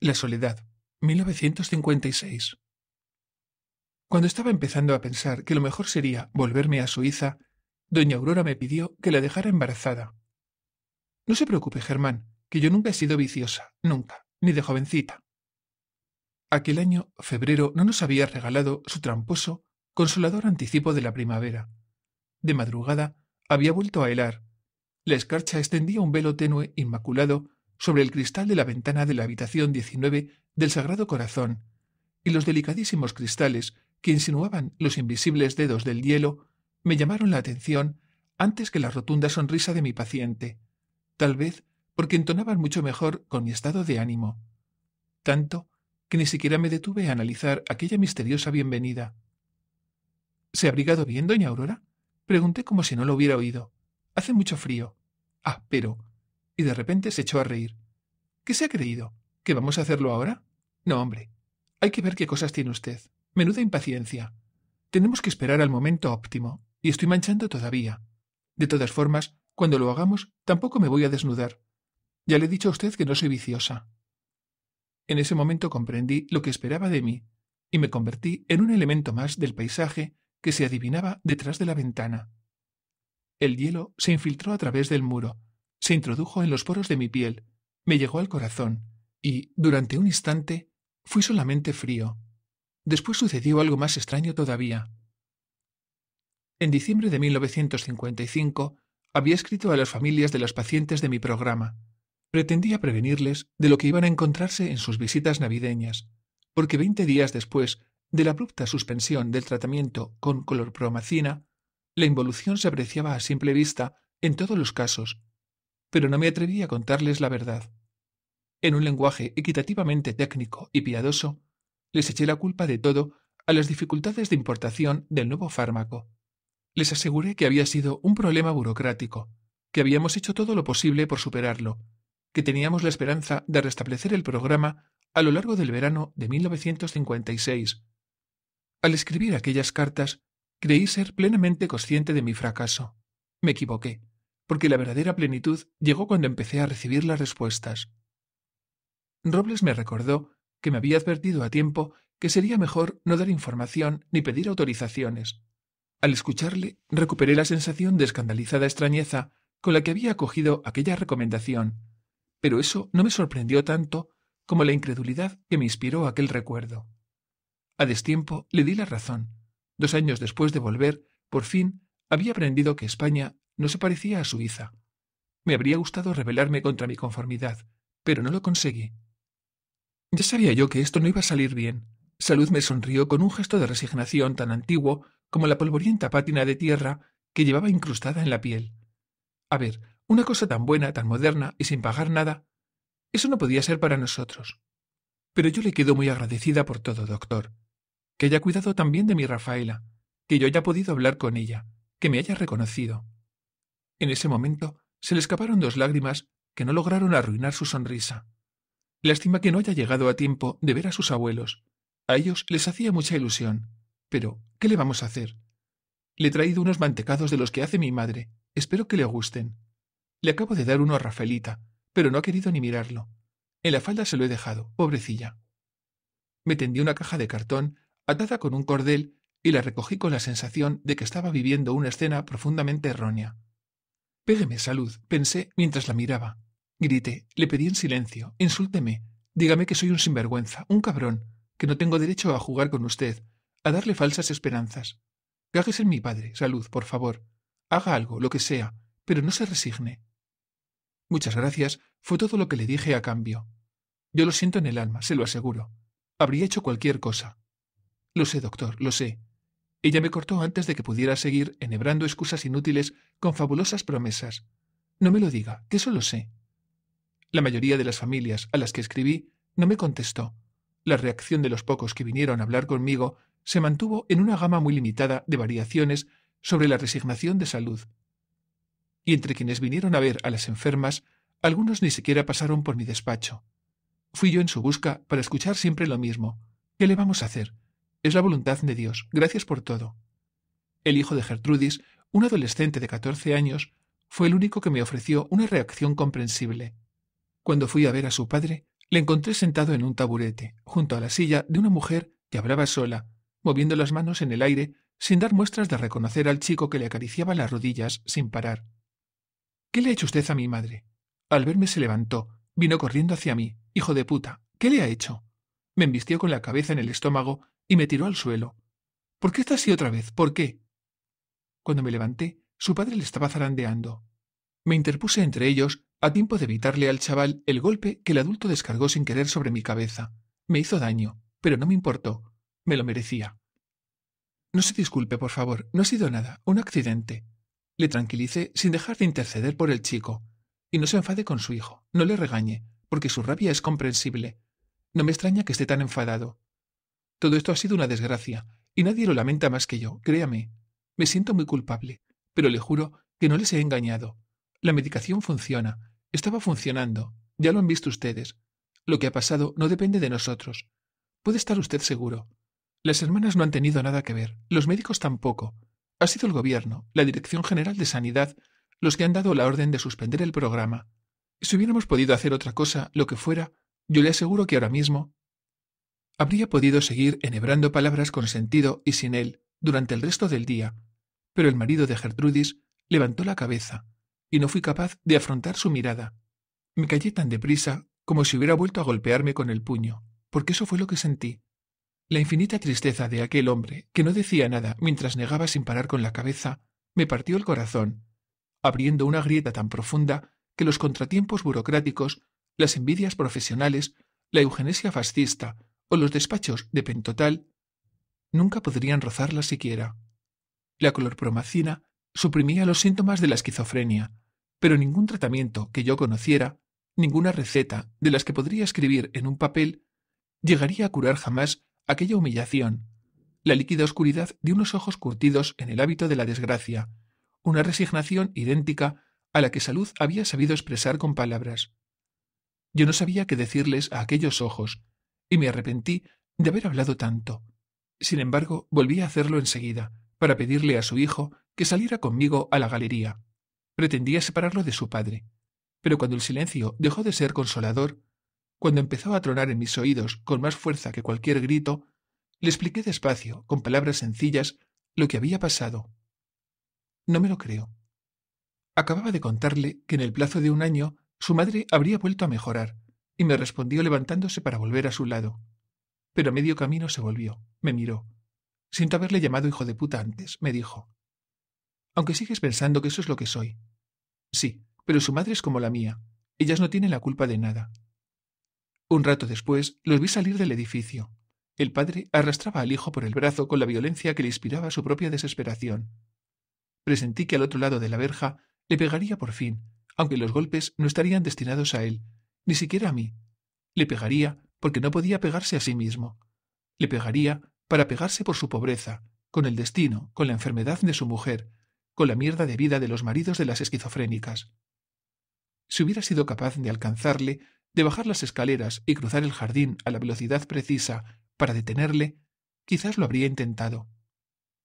la soledad, 1956. Cuando estaba empezando a pensar que lo mejor sería volverme a Suiza, doña Aurora me pidió que la dejara embarazada. No se preocupe, Germán, que yo nunca he sido viciosa, nunca, ni de jovencita. Aquel año, febrero, no nos había regalado su tramposo, consolador anticipo de la primavera. De madrugada, había vuelto a helar. La escarcha extendía un velo tenue, inmaculado, sobre el cristal de la ventana de la habitación 19 del Sagrado Corazón, y los delicadísimos cristales que insinuaban los invisibles dedos del hielo me llamaron la atención antes que la rotunda sonrisa de mi paciente, tal vez porque entonaban mucho mejor con mi estado de ánimo. Tanto que ni siquiera me detuve a analizar aquella misteriosa bienvenida. ¿Se ha abrigado bien, doña Aurora? Pregunté como si no lo hubiera oído. Hace mucho frío. Ah, pero y de repente se echó a reír. ¿Qué se ha creído? ¿Que vamos a hacerlo ahora? No, hombre. Hay que ver qué cosas tiene usted. Menuda impaciencia. Tenemos que esperar al momento óptimo, y estoy manchando todavía. De todas formas, cuando lo hagamos, tampoco me voy a desnudar. Ya le he dicho a usted que no soy viciosa. En ese momento comprendí lo que esperaba de mí, y me convertí en un elemento más del paisaje que se adivinaba detrás de la ventana. El hielo se infiltró a través del muro, se introdujo en los poros de mi piel, me llegó al corazón, y, durante un instante, fui solamente frío. Después sucedió algo más extraño todavía. En diciembre de 1955 había escrito a las familias de las pacientes de mi programa. Pretendía prevenirles de lo que iban a encontrarse en sus visitas navideñas, porque veinte días después de la abrupta suspensión del tratamiento con colorpromacina, la involución se apreciaba a simple vista en todos los casos pero no me atreví a contarles la verdad. En un lenguaje equitativamente técnico y piadoso, les eché la culpa de todo a las dificultades de importación del nuevo fármaco. Les aseguré que había sido un problema burocrático, que habíamos hecho todo lo posible por superarlo, que teníamos la esperanza de restablecer el programa a lo largo del verano de 1956. Al escribir aquellas cartas, creí ser plenamente consciente de mi fracaso. Me equivoqué porque la verdadera plenitud llegó cuando empecé a recibir las respuestas. Robles me recordó que me había advertido a tiempo que sería mejor no dar información ni pedir autorizaciones. Al escucharle, recuperé la sensación de escandalizada extrañeza con la que había acogido aquella recomendación, pero eso no me sorprendió tanto como la incredulidad que me inspiró aquel recuerdo. A destiempo le di la razón. Dos años después de volver, por fin, había aprendido que España no se parecía a Suiza. Me habría gustado rebelarme contra mi conformidad, pero no lo conseguí. Ya sabía yo que esto no iba a salir bien. Salud me sonrió con un gesto de resignación tan antiguo como la polvorienta pátina de tierra que llevaba incrustada en la piel. A ver, una cosa tan buena, tan moderna y sin pagar nada, eso no podía ser para nosotros. Pero yo le quedo muy agradecida por todo, doctor. Que haya cuidado también de mi Rafaela, que yo haya podido hablar con ella, que me haya reconocido. En ese momento se le escaparon dos lágrimas que no lograron arruinar su sonrisa. Lástima que no haya llegado a tiempo de ver a sus abuelos. A ellos les hacía mucha ilusión. Pero, ¿qué le vamos a hacer? Le he traído unos mantecados de los que hace mi madre. Espero que le gusten. Le acabo de dar uno a Rafaelita, pero no ha querido ni mirarlo. En la falda se lo he dejado, pobrecilla. Me tendí una caja de cartón atada con un cordel y la recogí con la sensación de que estaba viviendo una escena profundamente errónea. Pégeme, salud, pensé mientras la miraba. Grité, le pedí en silencio, insúlteme, dígame que soy un sinvergüenza, un cabrón, que no tengo derecho a jugar con usted, a darle falsas esperanzas. Cáguese en mi padre, salud, por favor. Haga algo, lo que sea, pero no se resigne. Muchas gracias fue todo lo que le dije a cambio. Yo lo siento en el alma, se lo aseguro. Habría hecho cualquier cosa. Lo sé, doctor, lo sé. Ella me cortó antes de que pudiera seguir enhebrando excusas inútiles con fabulosas promesas. No me lo diga, que eso lo sé. La mayoría de las familias a las que escribí no me contestó. La reacción de los pocos que vinieron a hablar conmigo se mantuvo en una gama muy limitada de variaciones sobre la resignación de salud. Y entre quienes vinieron a ver a las enfermas, algunos ni siquiera pasaron por mi despacho. Fui yo en su busca para escuchar siempre lo mismo. ¿Qué le vamos a hacer? Es la voluntad de Dios. Gracias por todo. El hijo de Gertrudis, un adolescente de catorce años, fue el único que me ofreció una reacción comprensible. Cuando fui a ver a su padre, le encontré sentado en un taburete, junto a la silla de una mujer que hablaba sola, moviendo las manos en el aire sin dar muestras de reconocer al chico que le acariciaba las rodillas sin parar. ¿Qué le ha hecho usted a mi madre? Al verme se levantó, vino corriendo hacia mí. Hijo de puta, ¿qué le ha hecho? Me embistió con la cabeza en el estómago y me tiró al suelo. ¿Por qué está así otra vez? ¿Por qué? Cuando me levanté, su padre le estaba zarandeando. Me interpuse entre ellos a tiempo de evitarle al chaval el golpe que el adulto descargó sin querer sobre mi cabeza. Me hizo daño, pero no me importó. Me lo merecía. No se disculpe, por favor, no ha sido nada, un accidente. Le tranquilice sin dejar de interceder por el chico. Y no se enfade con su hijo, no le regañe, porque su rabia es comprensible. No me extraña que esté tan enfadado. Todo esto ha sido una desgracia, y nadie lo lamenta más que yo, créame. Me siento muy culpable, pero le juro que no les he engañado. La medicación funciona, estaba funcionando, ya lo han visto ustedes. Lo que ha pasado no depende de nosotros. Puede estar usted seguro. Las hermanas no han tenido nada que ver, los médicos tampoco. Ha sido el Gobierno, la Dirección General de Sanidad, los que han dado la orden de suspender el programa. Si hubiéramos podido hacer otra cosa, lo que fuera, yo le aseguro que ahora mismo Habría podido seguir enhebrando palabras con sentido y sin él durante el resto del día, pero el marido de Gertrudis levantó la cabeza y no fui capaz de afrontar su mirada. Me callé tan deprisa como si hubiera vuelto a golpearme con el puño, porque eso fue lo que sentí. La infinita tristeza de aquel hombre, que no decía nada mientras negaba sin parar con la cabeza, me partió el corazón, abriendo una grieta tan profunda que los contratiempos burocráticos, las envidias profesionales, la eugenesia fascista, o los despachos de Pentotal, nunca podrían rozarla siquiera. La colorpromacina suprimía los síntomas de la esquizofrenia, pero ningún tratamiento que yo conociera, ninguna receta de las que podría escribir en un papel, llegaría a curar jamás aquella humillación, la líquida oscuridad de unos ojos curtidos en el hábito de la desgracia, una resignación idéntica a la que Salud había sabido expresar con palabras. Yo no sabía qué decirles a aquellos ojos, y me arrepentí de haber hablado tanto. Sin embargo, volví a hacerlo enseguida, para pedirle a su hijo que saliera conmigo a la galería. Pretendía separarlo de su padre. Pero cuando el silencio dejó de ser consolador, cuando empezó a tronar en mis oídos con más fuerza que cualquier grito, le expliqué despacio, con palabras sencillas, lo que había pasado. No me lo creo. Acababa de contarle que en el plazo de un año su madre habría vuelto a mejorar, y me respondió levantándose para volver a su lado. Pero a medio camino se volvió, me miró. Siento haberle llamado hijo de puta antes, me dijo. Aunque sigues pensando que eso es lo que soy. Sí, pero su madre es como la mía. Ellas no tienen la culpa de nada. Un rato después los vi salir del edificio. El padre arrastraba al hijo por el brazo con la violencia que le inspiraba su propia desesperación. Presentí que al otro lado de la verja le pegaría por fin, aunque los golpes no estarían destinados a él, ni siquiera a mí. Le pegaría porque no podía pegarse a sí mismo. Le pegaría para pegarse por su pobreza, con el destino, con la enfermedad de su mujer, con la mierda de vida de los maridos de las esquizofrénicas. Si hubiera sido capaz de alcanzarle, de bajar las escaleras y cruzar el jardín a la velocidad precisa para detenerle, quizás lo habría intentado.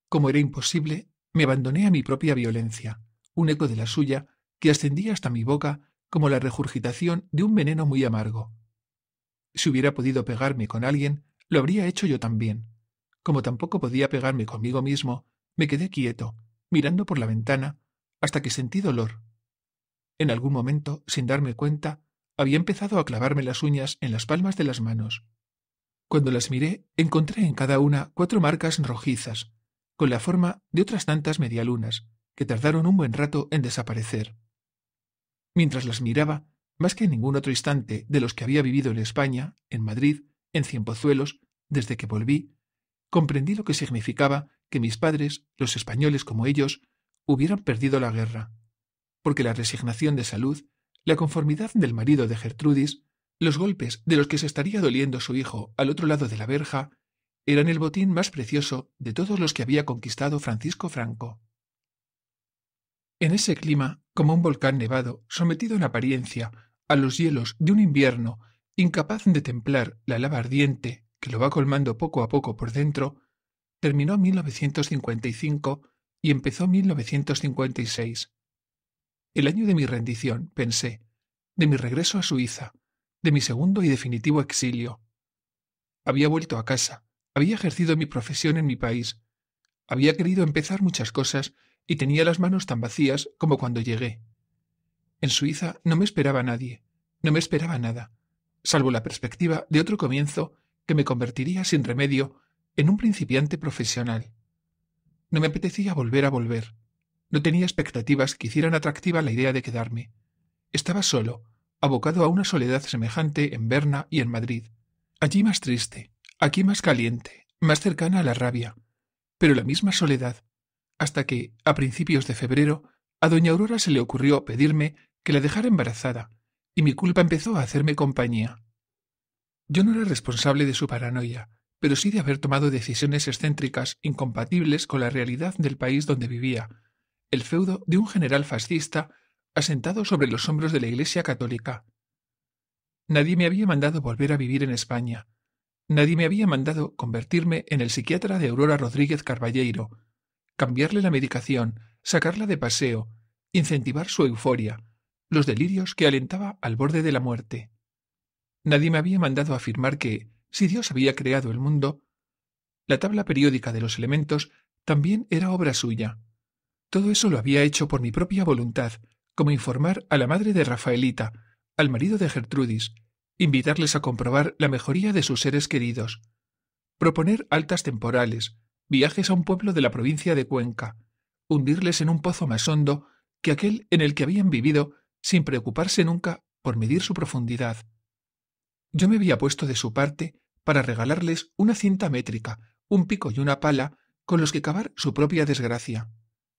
Como era imposible, me abandoné a mi propia violencia, un eco de la suya que ascendía hasta mi boca como la regurgitación de un veneno muy amargo. Si hubiera podido pegarme con alguien, lo habría hecho yo también. Como tampoco podía pegarme conmigo mismo, me quedé quieto, mirando por la ventana, hasta que sentí dolor. En algún momento, sin darme cuenta, había empezado a clavarme las uñas en las palmas de las manos. Cuando las miré, encontré en cada una cuatro marcas rojizas, con la forma de otras tantas medialunas, que tardaron un buen rato en desaparecer. Mientras las miraba, más que en ningún otro instante de los que había vivido en España, en Madrid, en Cienpozuelos, desde que volví, comprendí lo que significaba que mis padres, los españoles como ellos, hubieran perdido la guerra, porque la resignación de salud, la conformidad del marido de Gertrudis, los golpes de los que se estaría doliendo su hijo al otro lado de la verja, eran el botín más precioso de todos los que había conquistado Francisco Franco. En ese clima, como un volcán nevado, sometido en apariencia a los hielos de un invierno, incapaz de templar la lava ardiente que lo va colmando poco a poco por dentro, terminó 1955 y empezó 1956. El año de mi rendición, pensé, de mi regreso a Suiza, de mi segundo y definitivo exilio. Había vuelto a casa, había ejercido mi profesión en mi país, había querido empezar muchas cosas y tenía las manos tan vacías como cuando llegué. En Suiza no me esperaba nadie, no me esperaba nada, salvo la perspectiva de otro comienzo que me convertiría sin remedio en un principiante profesional. No me apetecía volver a volver. No tenía expectativas que hicieran atractiva la idea de quedarme. Estaba solo, abocado a una soledad semejante en Berna y en Madrid. Allí más triste, aquí más caliente, más cercana a la rabia, pero la misma soledad, hasta que, a principios de febrero, a doña Aurora se le ocurrió pedirme que la dejara embarazada, y mi culpa empezó a hacerme compañía. Yo no era responsable de su paranoia, pero sí de haber tomado decisiones excéntricas incompatibles con la realidad del país donde vivía, el feudo de un general fascista asentado sobre los hombros de la Iglesia católica. Nadie me había mandado volver a vivir en España. Nadie me había mandado convertirme en el psiquiatra de Aurora Rodríguez Carballeiro, cambiarle la medicación, sacarla de paseo, incentivar su euforia, los delirios que alentaba al borde de la muerte. Nadie me había mandado afirmar que, si Dios había creado el mundo, la tabla periódica de los elementos también era obra suya. Todo eso lo había hecho por mi propia voluntad, como informar a la madre de Rafaelita, al marido de Gertrudis, invitarles a comprobar la mejoría de sus seres queridos, proponer altas temporales, viajes a un pueblo de la provincia de Cuenca, hundirles en un pozo más hondo que aquel en el que habían vivido sin preocuparse nunca por medir su profundidad. Yo me había puesto de su parte para regalarles una cinta métrica, un pico y una pala con los que cavar su propia desgracia.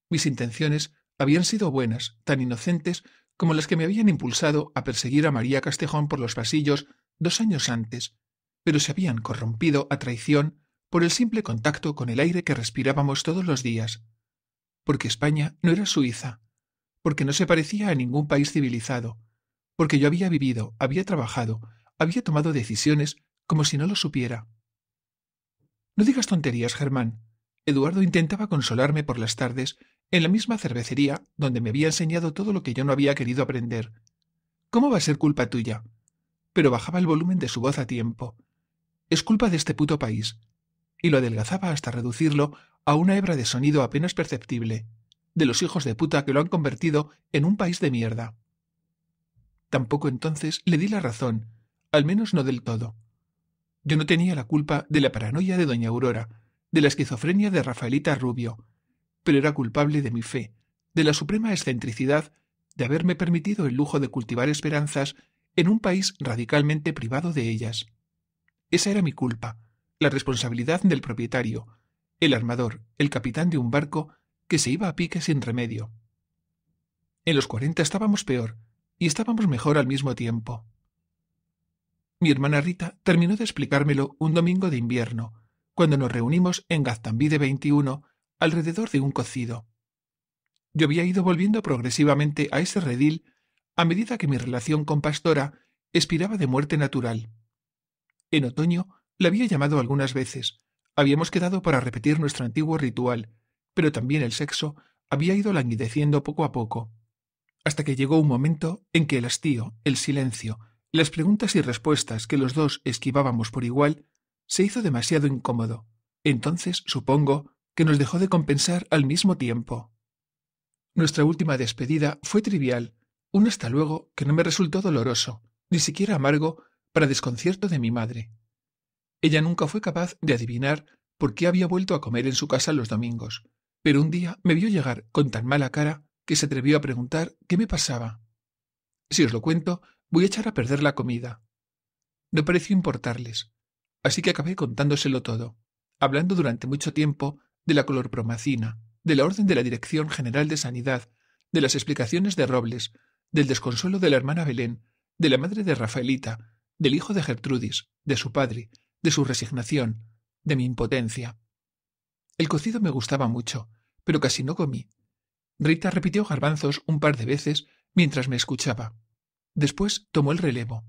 Mis intenciones habían sido buenas, tan inocentes como las que me habían impulsado a perseguir a María Castejón por los pasillos dos años antes, pero se habían corrompido a traición por el simple contacto con el aire que respirábamos todos los días, porque España no era Suiza, porque no se parecía a ningún país civilizado, porque yo había vivido, había trabajado, había tomado decisiones como si no lo supiera. No digas tonterías, Germán. Eduardo intentaba consolarme por las tardes en la misma cervecería donde me había enseñado todo lo que yo no había querido aprender. ¿Cómo va a ser culpa tuya? Pero bajaba el volumen de su voz a tiempo. Es culpa de este puto país, y lo adelgazaba hasta reducirlo a una hebra de sonido apenas perceptible, de los hijos de puta que lo han convertido en un país de mierda. Tampoco entonces le di la razón, al menos no del todo. Yo no tenía la culpa de la paranoia de doña Aurora, de la esquizofrenia de Rafaelita Rubio, pero era culpable de mi fe, de la suprema excentricidad de haberme permitido el lujo de cultivar esperanzas en un país radicalmente privado de ellas. Esa era mi culpa, la responsabilidad del propietario, el armador, el capitán de un barco que se iba a pique sin remedio. En los cuarenta estábamos peor y estábamos mejor al mismo tiempo. Mi hermana Rita terminó de explicármelo un domingo de invierno, cuando nos reunimos en Gaztambide 21 alrededor de un cocido. Yo había ido volviendo progresivamente a ese redil a medida que mi relación con Pastora expiraba de muerte natural. En otoño la había llamado algunas veces. Habíamos quedado para repetir nuestro antiguo ritual, pero también el sexo había ido languideciendo poco a poco, hasta que llegó un momento en que el hastío, el silencio, las preguntas y respuestas que los dos esquivábamos por igual, se hizo demasiado incómodo. Entonces, supongo, que nos dejó de compensar al mismo tiempo. Nuestra última despedida fue trivial, un hasta luego que no me resultó doloroso, ni siquiera amargo, para desconcierto de mi madre. Ella nunca fue capaz de adivinar por qué había vuelto a comer en su casa los domingos, pero un día me vio llegar con tan mala cara que se atrevió a preguntar qué me pasaba. Si os lo cuento, voy a echar a perder la comida. No pareció importarles, así que acabé contándoselo todo, hablando durante mucho tiempo de la colorpromacina, de la orden de la Dirección General de Sanidad, de las explicaciones de Robles, del desconsuelo de la hermana Belén, de la madre de Rafaelita, del hijo de Gertrudis, de su padre, de su resignación, de mi impotencia. El cocido me gustaba mucho, pero casi no comí. Rita repitió garbanzos un par de veces mientras me escuchaba. Después tomó el relevo.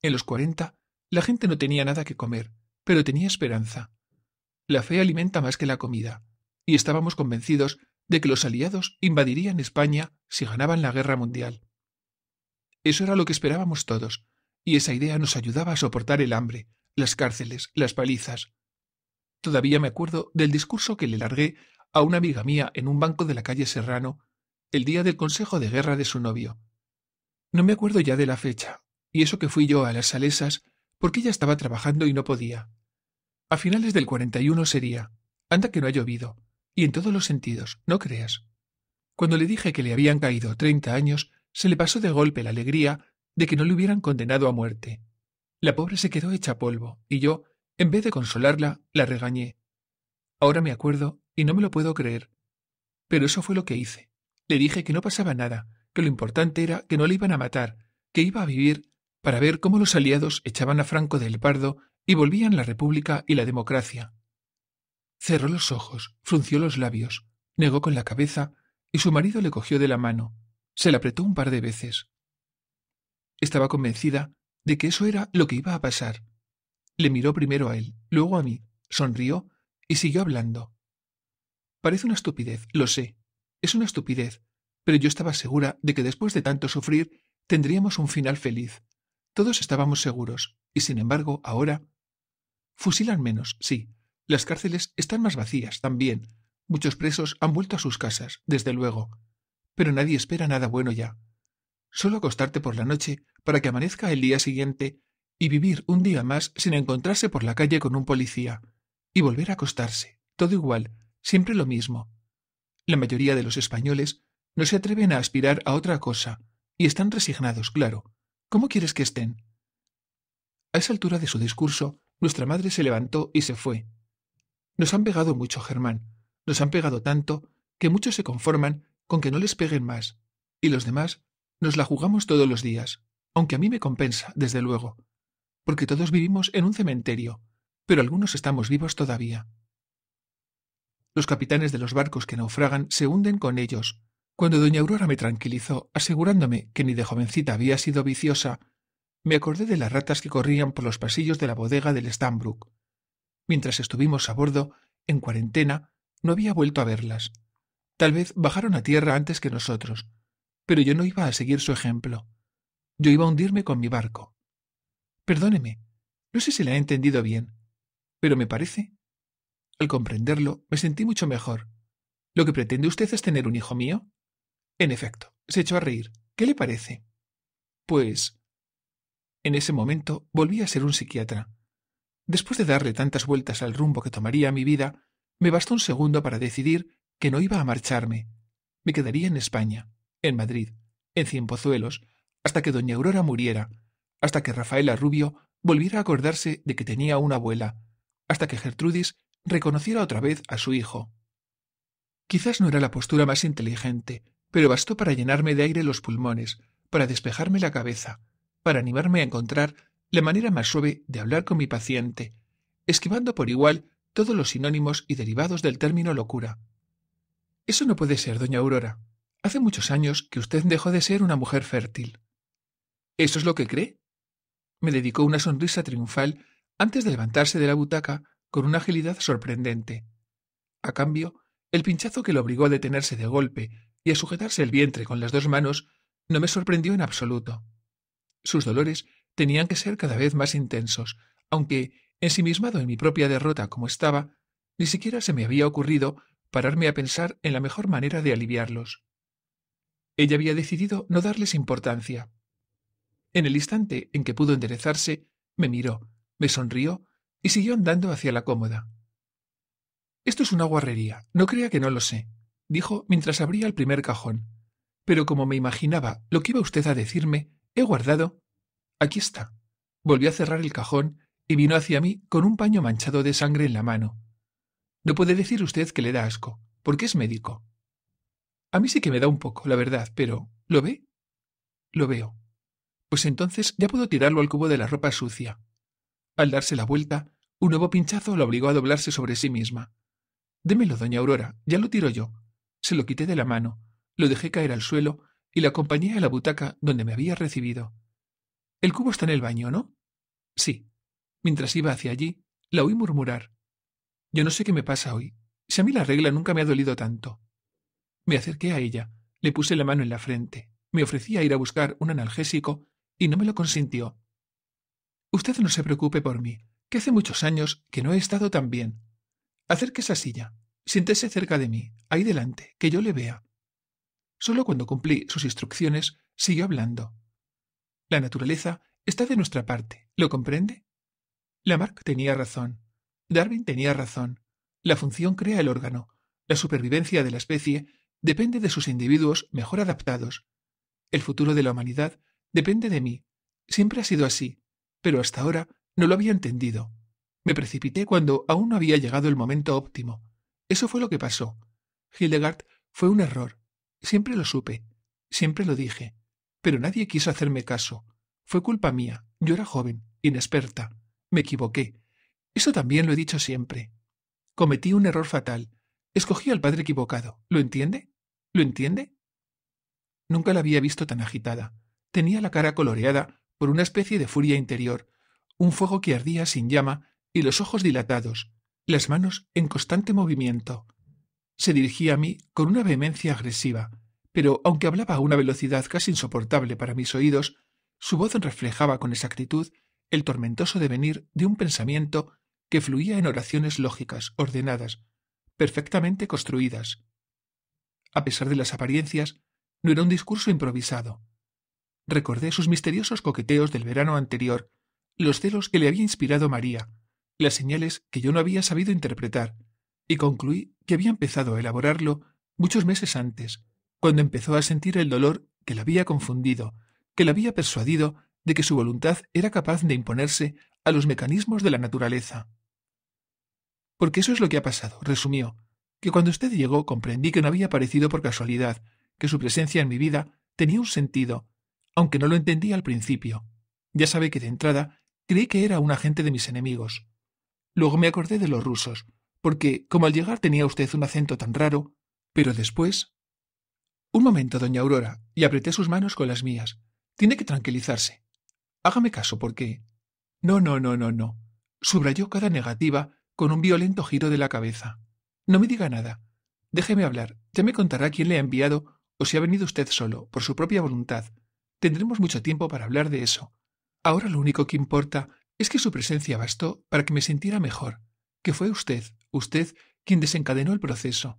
En los cuarenta, la gente no tenía nada que comer, pero tenía esperanza. La fe alimenta más que la comida, y estábamos convencidos de que los aliados invadirían España si ganaban la guerra mundial. Eso era lo que esperábamos todos, y esa idea nos ayudaba a soportar el hambre, las cárceles, las palizas. Todavía me acuerdo del discurso que le largué a una amiga mía en un banco de la calle Serrano el día del consejo de guerra de su novio. No me acuerdo ya de la fecha, y eso que fui yo a las Salesas porque ella estaba trabajando y no podía. A finales del 41 sería. Anda que no ha llovido. Y en todos los sentidos, no creas. Cuando le dije que le habían caído treinta años, se le pasó de golpe la alegría de que no le hubieran condenado a muerte. La pobre se quedó hecha polvo, y yo, en vez de consolarla, la regañé. Ahora me acuerdo y no me lo puedo creer. Pero eso fue lo que hice. Le dije que no pasaba nada, que lo importante era que no le iban a matar, que iba a vivir para ver cómo los aliados echaban a Franco del Pardo y volvían la República y la democracia. Cerró los ojos, frunció los labios, negó con la cabeza y su marido le cogió de la mano. Se la apretó un par de veces. Estaba convencida de que eso era lo que iba a pasar. Le miró primero a él, luego a mí, sonrió y siguió hablando. Parece una estupidez, lo sé. Es una estupidez, pero yo estaba segura de que después de tanto sufrir tendríamos un final feliz. Todos estábamos seguros, y sin embargo, ahora... Fusilan menos, sí. Las cárceles están más vacías, también. Muchos presos han vuelto a sus casas, desde luego. Pero nadie espera nada bueno ya solo acostarte por la noche para que amanezca el día siguiente y vivir un día más sin encontrarse por la calle con un policía, y volver a acostarse, todo igual, siempre lo mismo. La mayoría de los españoles no se atreven a aspirar a otra cosa, y están resignados, claro. ¿Cómo quieres que estén? A esa altura de su discurso, nuestra madre se levantó y se fue. Nos han pegado mucho, Germán, nos han pegado tanto que muchos se conforman con que no les peguen más, y los demás nos la jugamos todos los días, aunque a mí me compensa, desde luego, porque todos vivimos en un cementerio, pero algunos estamos vivos todavía. Los capitanes de los barcos que naufragan se hunden con ellos. Cuando doña Aurora me tranquilizó, asegurándome que ni de jovencita había sido viciosa, me acordé de las ratas que corrían por los pasillos de la bodega del Stambrook. Mientras estuvimos a bordo, en cuarentena, no había vuelto a verlas. Tal vez bajaron a tierra antes que nosotros, pero yo no iba a seguir su ejemplo. Yo iba a hundirme con mi barco. Perdóneme, no sé si la he entendido bien, pero me parece. Al comprenderlo, me sentí mucho mejor. ¿Lo que pretende usted es tener un hijo mío? En efecto, se echó a reír. ¿Qué le parece? Pues... En ese momento volví a ser un psiquiatra. Después de darle tantas vueltas al rumbo que tomaría mi vida, me bastó un segundo para decidir que no iba a marcharme. Me quedaría en España en Madrid, en Cienpozuelos, hasta que doña Aurora muriera, hasta que Rafaela Rubio volviera a acordarse de que tenía una abuela, hasta que Gertrudis reconociera otra vez a su hijo. Quizás no era la postura más inteligente, pero bastó para llenarme de aire los pulmones, para despejarme la cabeza, para animarme a encontrar la manera más suave de hablar con mi paciente, esquivando por igual todos los sinónimos y derivados del término locura. Eso no puede ser, doña Aurora. Hace muchos años que usted dejó de ser una mujer fértil. ¿Eso es lo que cree? Me dedicó una sonrisa triunfal antes de levantarse de la butaca con una agilidad sorprendente. A cambio, el pinchazo que lo obligó a detenerse de golpe y a sujetarse el vientre con las dos manos no me sorprendió en absoluto. Sus dolores tenían que ser cada vez más intensos, aunque, ensimismado en mi propia derrota como estaba, ni siquiera se me había ocurrido pararme a pensar en la mejor manera de aliviarlos. Ella había decidido no darles importancia. En el instante en que pudo enderezarse, me miró, me sonrió y siguió andando hacia la cómoda. Esto es una guarrería, no crea que no lo sé, dijo mientras abría el primer cajón. Pero como me imaginaba lo que iba usted a decirme, he guardado. Aquí está. Volvió a cerrar el cajón y vino hacia mí con un paño manchado de sangre en la mano. No puede decir usted que le da asco, porque es médico. A mí sí que me da un poco, la verdad, pero ¿lo ve? Lo veo. Pues entonces ya puedo tirarlo al cubo de la ropa sucia. Al darse la vuelta, un nuevo pinchazo la obligó a doblarse sobre sí misma. Démelo, doña Aurora, ya lo tiro yo. Se lo quité de la mano, lo dejé caer al suelo y la acompañé a la butaca donde me había recibido. El cubo está en el baño, ¿no? Sí. Mientras iba hacia allí, la oí murmurar. Yo no sé qué me pasa hoy. Si a mí la regla nunca me ha dolido tanto. Me acerqué a ella, le puse la mano en la frente, me ofrecí a ir a buscar un analgésico y no me lo consintió. Usted no se preocupe por mí, que hace muchos años que no he estado tan bien. Acerque esa silla, siéntese cerca de mí, ahí delante, que yo le vea. Solo cuando cumplí sus instrucciones siguió hablando. La naturaleza está de nuestra parte, ¿lo comprende? Lamarck tenía razón. Darwin tenía razón. La función crea el órgano. La supervivencia de la especie depende de sus individuos mejor adaptados. El futuro de la humanidad depende de mí. Siempre ha sido así, pero hasta ahora no lo había entendido. Me precipité cuando aún no había llegado el momento óptimo. Eso fue lo que pasó. Hildegard fue un error. Siempre lo supe, siempre lo dije, pero nadie quiso hacerme caso. Fue culpa mía. Yo era joven, inexperta. Me equivoqué. Eso también lo he dicho siempre. Cometí un error fatal. Escogí al padre equivocado. ¿Lo entiende? ¿Lo entiende? Nunca la había visto tan agitada. Tenía la cara coloreada por una especie de furia interior, un fuego que ardía sin llama y los ojos dilatados, las manos en constante movimiento. Se dirigía a mí con una vehemencia agresiva, pero aunque hablaba a una velocidad casi insoportable para mis oídos, su voz reflejaba con exactitud el tormentoso devenir de un pensamiento que fluía en oraciones lógicas, ordenadas, perfectamente construidas, a pesar de las apariencias, no era un discurso improvisado. Recordé sus misteriosos coqueteos del verano anterior, los celos que le había inspirado María, las señales que yo no había sabido interpretar, y concluí que había empezado a elaborarlo muchos meses antes, cuando empezó a sentir el dolor que la había confundido, que la había persuadido de que su voluntad era capaz de imponerse a los mecanismos de la naturaleza. Porque eso es lo que ha pasado, resumió que cuando usted llegó comprendí que no había aparecido por casualidad, que su presencia en mi vida tenía un sentido, aunque no lo entendí al principio. Ya sabe que de entrada creí que era un agente de mis enemigos. Luego me acordé de los rusos, porque como al llegar tenía usted un acento tan raro, pero después... Un momento, doña Aurora, y apreté sus manos con las mías. Tiene que tranquilizarse. Hágame caso, porque... No, no, no, no, no. Subrayó cada negativa con un violento giro de la cabeza. No me diga nada. Déjeme hablar. Ya me contará quién le ha enviado o si ha venido usted solo, por su propia voluntad. Tendremos mucho tiempo para hablar de eso. Ahora lo único que importa es que su presencia bastó para que me sintiera mejor, que fue usted, usted, quien desencadenó el proceso.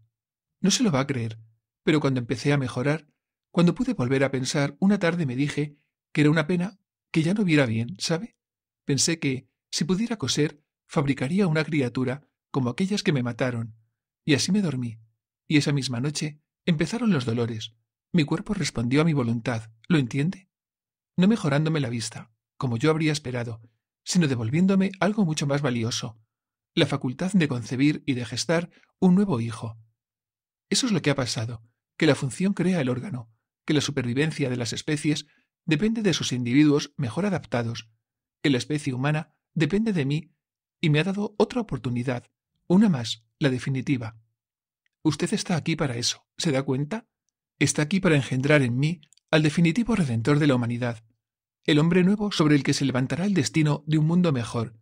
No se lo va a creer, pero cuando empecé a mejorar, cuando pude volver a pensar, una tarde me dije que era una pena que ya no viera bien, ¿sabe? Pensé que, si pudiera coser, fabricaría una criatura como aquellas que me mataron, y así me dormí. Y esa misma noche empezaron los dolores. Mi cuerpo respondió a mi voluntad, ¿lo entiende? No mejorándome la vista, como yo habría esperado, sino devolviéndome algo mucho más valioso, la facultad de concebir y de gestar un nuevo hijo. Eso es lo que ha pasado, que la función crea el órgano, que la supervivencia de las especies depende de sus individuos mejor adaptados, que la especie humana depende de mí y me ha dado otra oportunidad, una más, la definitiva. Usted está aquí para eso, ¿se da cuenta? Está aquí para engendrar en mí al definitivo redentor de la humanidad, el hombre nuevo sobre el que se levantará el destino de un mundo mejor.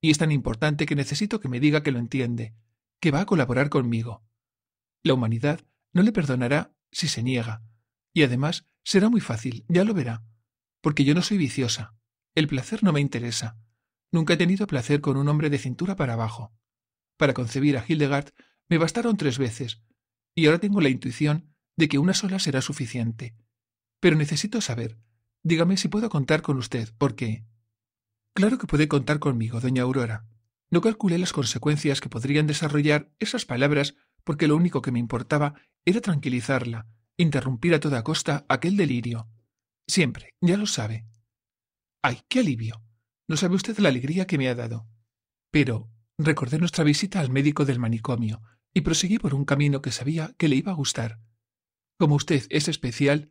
Y es tan importante que necesito que me diga que lo entiende, que va a colaborar conmigo. La humanidad no le perdonará si se niega, y además será muy fácil, ya lo verá, porque yo no soy viciosa. El placer no me interesa. Nunca he tenido placer con un hombre de cintura para abajo. Para concebir a Hildegard me bastaron tres veces, y ahora tengo la intuición de que una sola será suficiente. Pero necesito saber. Dígame si puedo contar con usted, porque... Claro que puede contar conmigo, doña Aurora. No calculé las consecuencias que podrían desarrollar esas palabras porque lo único que me importaba era tranquilizarla, interrumpir a toda costa aquel delirio. Siempre, ya lo sabe. ¡Ay, qué alivio! No sabe usted la alegría que me ha dado. Pero, Recordé nuestra visita al médico del manicomio y proseguí por un camino que sabía que le iba a gustar. Como usted es especial,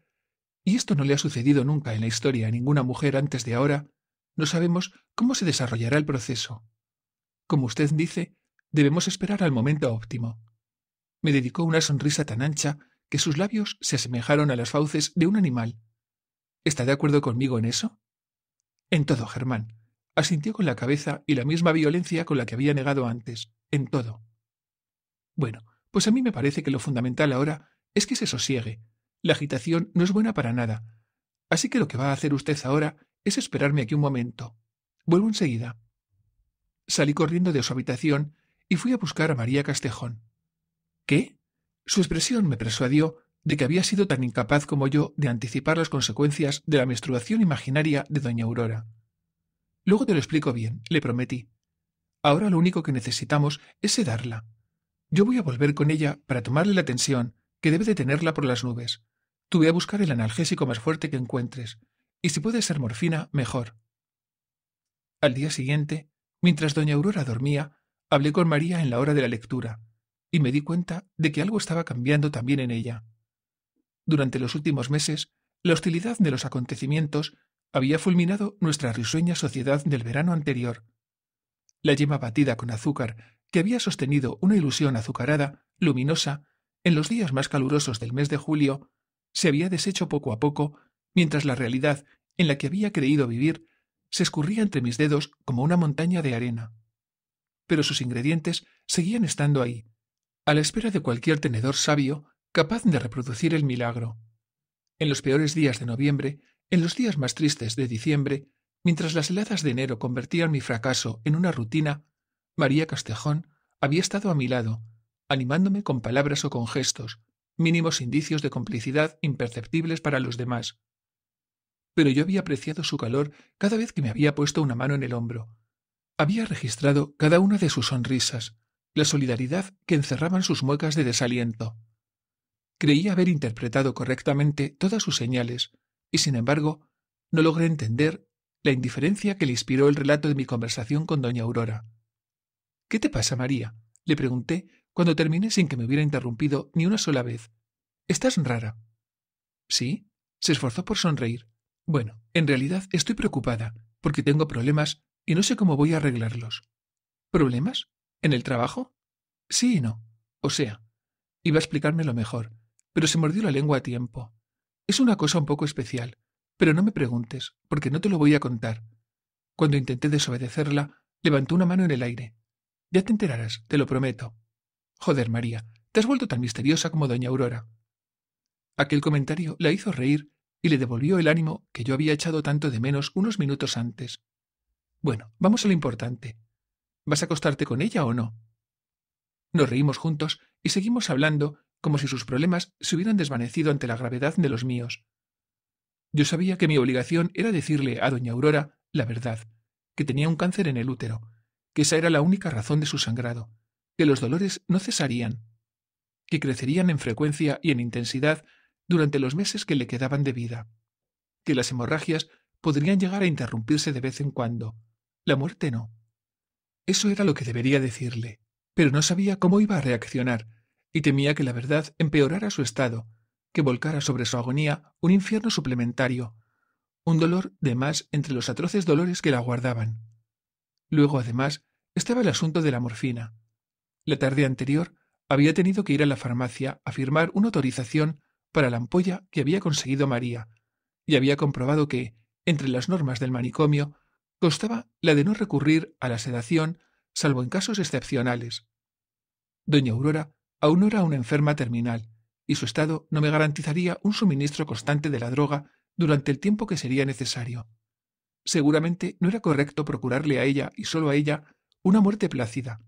y esto no le ha sucedido nunca en la historia a ninguna mujer antes de ahora, no sabemos cómo se desarrollará el proceso. Como usted dice, debemos esperar al momento óptimo. Me dedicó una sonrisa tan ancha que sus labios se asemejaron a las fauces de un animal. ¿Está de acuerdo conmigo en eso? En todo, Germán. Asintió con la cabeza y la misma violencia con la que había negado antes, en todo. Bueno, pues a mí me parece que lo fundamental ahora es que se sosiegue. La agitación no es buena para nada. Así que lo que va a hacer usted ahora es esperarme aquí un momento. Vuelvo enseguida. Salí corriendo de su habitación y fui a buscar a María Castejón. ¿Qué? Su expresión me persuadió de que había sido tan incapaz como yo de anticipar las consecuencias de la menstruación imaginaria de doña Aurora. Luego te lo explico bien, le prometí. Ahora lo único que necesitamos es sedarla. Yo voy a volver con ella para tomarle la tensión, que debe de tenerla por las nubes. Tú ve a buscar el analgésico más fuerte que encuentres, y si puede ser morfina, mejor. Al día siguiente, mientras doña Aurora dormía, hablé con María en la hora de la lectura, y me di cuenta de que algo estaba cambiando también en ella. Durante los últimos meses, la hostilidad de los acontecimientos había fulminado nuestra risueña sociedad del verano anterior. La yema batida con azúcar, que había sostenido una ilusión azucarada, luminosa, en los días más calurosos del mes de julio, se había deshecho poco a poco, mientras la realidad en la que había creído vivir se escurría entre mis dedos como una montaña de arena. Pero sus ingredientes seguían estando ahí, a la espera de cualquier tenedor sabio capaz de reproducir el milagro. En los peores días de noviembre en los días más tristes de diciembre, mientras las heladas de enero convertían mi fracaso en una rutina, María Castejón había estado a mi lado, animándome con palabras o con gestos, mínimos indicios de complicidad imperceptibles para los demás. Pero yo había apreciado su calor cada vez que me había puesto una mano en el hombro. Había registrado cada una de sus sonrisas, la solidaridad que encerraban sus muecas de desaliento. Creía haber interpretado correctamente todas sus señales, y sin embargo no logré entender la indiferencia que le inspiró el relato de mi conversación con doña Aurora. ¿Qué te pasa, María? le pregunté cuando terminé sin que me hubiera interrumpido ni una sola vez. Estás rara. Sí, se esforzó por sonreír. Bueno, en realidad estoy preocupada, porque tengo problemas y no sé cómo voy a arreglarlos. ¿Problemas? ¿En el trabajo? Sí y no. O sea, iba a explicármelo mejor, pero se mordió la lengua a tiempo. Es una cosa un poco especial, pero no me preguntes, porque no te lo voy a contar. Cuando intenté desobedecerla, levantó una mano en el aire. Ya te enterarás, te lo prometo. Joder, María, te has vuelto tan misteriosa como doña Aurora. Aquel comentario la hizo reír y le devolvió el ánimo que yo había echado tanto de menos unos minutos antes. Bueno, vamos a lo importante. ¿Vas a acostarte con ella o no? Nos reímos juntos y seguimos hablando como si sus problemas se hubieran desvanecido ante la gravedad de los míos. Yo sabía que mi obligación era decirle a doña Aurora la verdad, que tenía un cáncer en el útero, que esa era la única razón de su sangrado, que los dolores no cesarían, que crecerían en frecuencia y en intensidad durante los meses que le quedaban de vida, que las hemorragias podrían llegar a interrumpirse de vez en cuando, la muerte no. Eso era lo que debería decirle, pero no sabía cómo iba a reaccionar, y temía que la verdad empeorara su estado, que volcara sobre su agonía un infierno suplementario, un dolor de más entre los atroces dolores que la aguardaban. Luego, además, estaba el asunto de la morfina. La tarde anterior había tenido que ir a la farmacia a firmar una autorización para la ampolla que había conseguido María, y había comprobado que, entre las normas del manicomio, costaba la de no recurrir a la sedación salvo en casos excepcionales. Doña Aurora Aún no era una enferma terminal, y su estado no me garantizaría un suministro constante de la droga durante el tiempo que sería necesario. Seguramente no era correcto procurarle a ella y solo a ella una muerte plácida.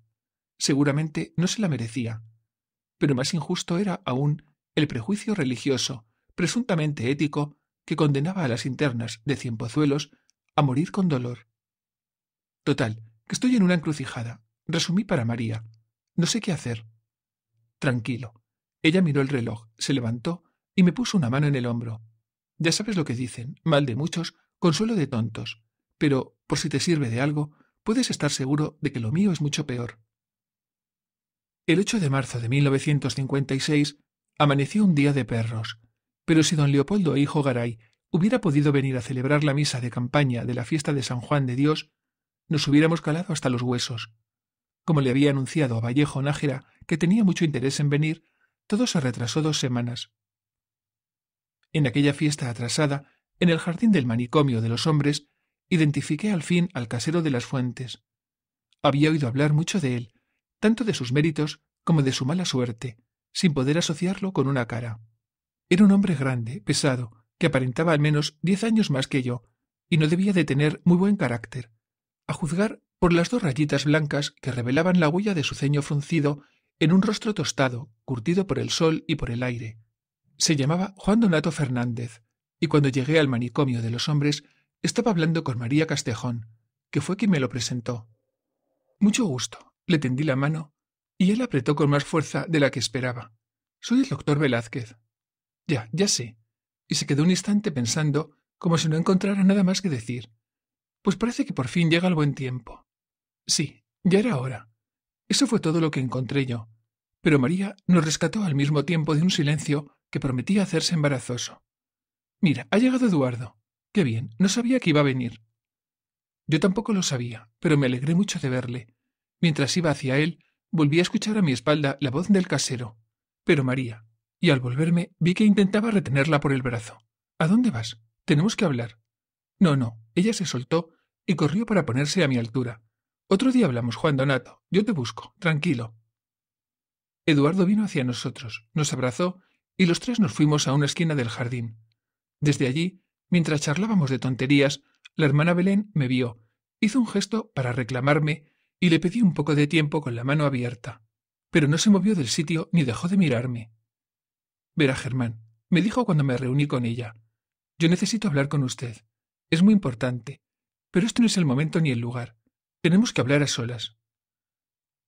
Seguramente no se la merecía. Pero más injusto era aún el prejuicio religioso, presuntamente ético, que condenaba a las internas de pozuelos a morir con dolor. Total, que estoy en una encrucijada. Resumí para María. No sé qué hacer. Tranquilo. Ella miró el reloj, se levantó y me puso una mano en el hombro. Ya sabes lo que dicen, mal de muchos, consuelo de tontos. Pero, por si te sirve de algo, puedes estar seguro de que lo mío es mucho peor. El ocho de marzo de 1956 amaneció un día de perros, pero si don Leopoldo e hijo Garay hubiera podido venir a celebrar la misa de campaña de la fiesta de San Juan de Dios, nos hubiéramos calado hasta los huesos. Como le había anunciado a Vallejo Nájera que tenía mucho interés en venir, todo se retrasó dos semanas. En aquella fiesta atrasada, en el jardín del manicomio de los hombres, identifiqué al fin al casero de las fuentes. Había oído hablar mucho de él, tanto de sus méritos como de su mala suerte, sin poder asociarlo con una cara. Era un hombre grande, pesado, que aparentaba al menos diez años más que yo, y no debía de tener muy buen carácter, a juzgar por las dos rayitas blancas que revelaban la huella de su ceño fruncido en un rostro tostado, curtido por el sol y por el aire. Se llamaba Juan Donato Fernández, y cuando llegué al manicomio de los hombres estaba hablando con María Castejón, que fue quien me lo presentó. Mucho gusto, le tendí la mano, y él apretó con más fuerza de la que esperaba. Soy el doctor Velázquez. Ya, ya sé. Y se quedó un instante pensando, como si no encontrara nada más que decir. Pues parece que por fin llega el buen tiempo. Sí, ya era hora. Eso fue todo lo que encontré yo. Pero María nos rescató al mismo tiempo de un silencio que prometía hacerse embarazoso. Mira, ha llegado Eduardo. Qué bien, no sabía que iba a venir. Yo tampoco lo sabía, pero me alegré mucho de verle. Mientras iba hacia él, volví a escuchar a mi espalda la voz del casero. Pero María, y al volverme vi que intentaba retenerla por el brazo. ¿A dónde vas? Tenemos que hablar. No, no, ella se soltó y corrió para ponerse a mi altura, otro día hablamos, Juan Donato. Yo te busco, tranquilo. Eduardo vino hacia nosotros, nos abrazó y los tres nos fuimos a una esquina del jardín. Desde allí, mientras charlábamos de tonterías, la hermana Belén me vio, hizo un gesto para reclamarme y le pedí un poco de tiempo con la mano abierta, pero no se movió del sitio ni dejó de mirarme. Verá, Germán, me dijo cuando me reuní con ella, yo necesito hablar con usted. Es muy importante, pero este no es el momento ni el lugar. Tenemos que hablar a solas.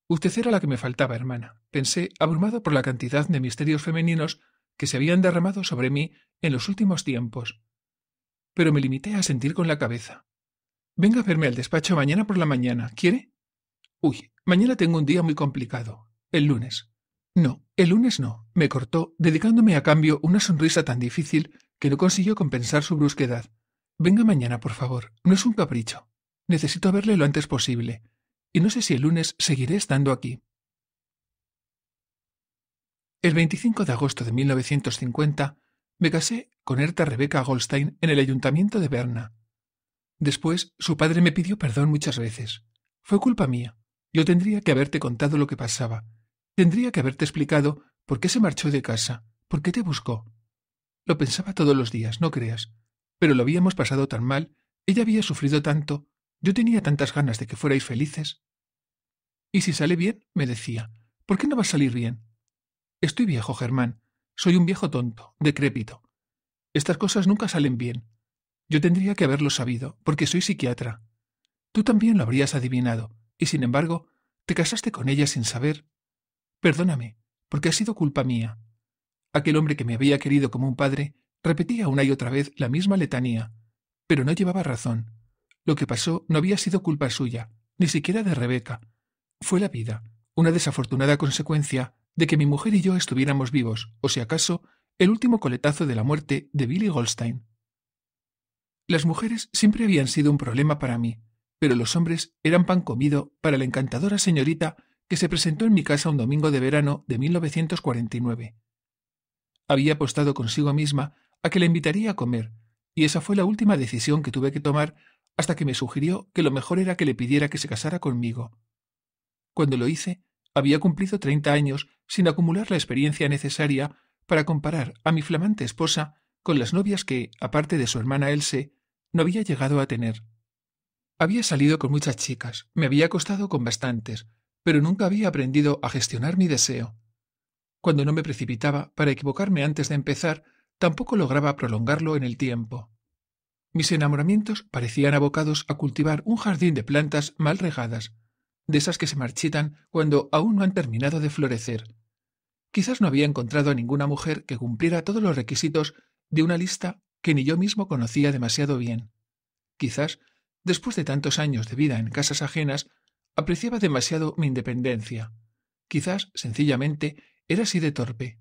Usted era la que me faltaba, hermana, pensé, abrumado por la cantidad de misterios femeninos que se habían derramado sobre mí en los últimos tiempos. Pero me limité a sentir con la cabeza. Venga a verme al despacho mañana por la mañana, ¿quiere? Uy, mañana tengo un día muy complicado. El lunes. No, el lunes no, me cortó, dedicándome a cambio una sonrisa tan difícil que no consiguió compensar su brusquedad. Venga mañana, por favor, no es un capricho. Necesito verle lo antes posible, y no sé si el lunes seguiré estando aquí. El 25 de agosto de 1950 me casé con Erta Rebeca Goldstein en el ayuntamiento de Berna. Después su padre me pidió perdón muchas veces. Fue culpa mía. Yo tendría que haberte contado lo que pasaba. Tendría que haberte explicado por qué se marchó de casa, por qué te buscó. Lo pensaba todos los días, no creas. Pero lo habíamos pasado tan mal, ella había sufrido tanto, yo tenía tantas ganas de que fuerais felices. Y si sale bien, me decía, ¿por qué no va a salir bien? Estoy viejo, Germán. Soy un viejo tonto, decrépito. Estas cosas nunca salen bien. Yo tendría que haberlo sabido, porque soy psiquiatra. Tú también lo habrías adivinado, y sin embargo, te casaste con ella sin saber. Perdóname, porque ha sido culpa mía. Aquel hombre que me había querido como un padre repetía una y otra vez la misma letanía, pero no llevaba razón. Lo que pasó no había sido culpa suya, ni siquiera de Rebeca. Fue la vida, una desafortunada consecuencia de que mi mujer y yo estuviéramos vivos, o si acaso, el último coletazo de la muerte de Billy Goldstein. Las mujeres siempre habían sido un problema para mí, pero los hombres eran pan comido para la encantadora señorita que se presentó en mi casa un domingo de verano de 1949. Había apostado consigo misma a que la invitaría a comer, y esa fue la última decisión que tuve que tomar hasta que me sugirió que lo mejor era que le pidiera que se casara conmigo. Cuando lo hice, había cumplido treinta años sin acumular la experiencia necesaria para comparar a mi flamante esposa con las novias que, aparte de su hermana Else, no había llegado a tener. Había salido con muchas chicas, me había acostado con bastantes, pero nunca había aprendido a gestionar mi deseo. Cuando no me precipitaba para equivocarme antes de empezar, tampoco lograba prolongarlo en el tiempo. Mis enamoramientos parecían abocados a cultivar un jardín de plantas mal regadas, de esas que se marchitan cuando aún no han terminado de florecer. Quizás no había encontrado a ninguna mujer que cumpliera todos los requisitos de una lista que ni yo mismo conocía demasiado bien. Quizás, después de tantos años de vida en casas ajenas, apreciaba demasiado mi independencia. Quizás, sencillamente, era así de torpe.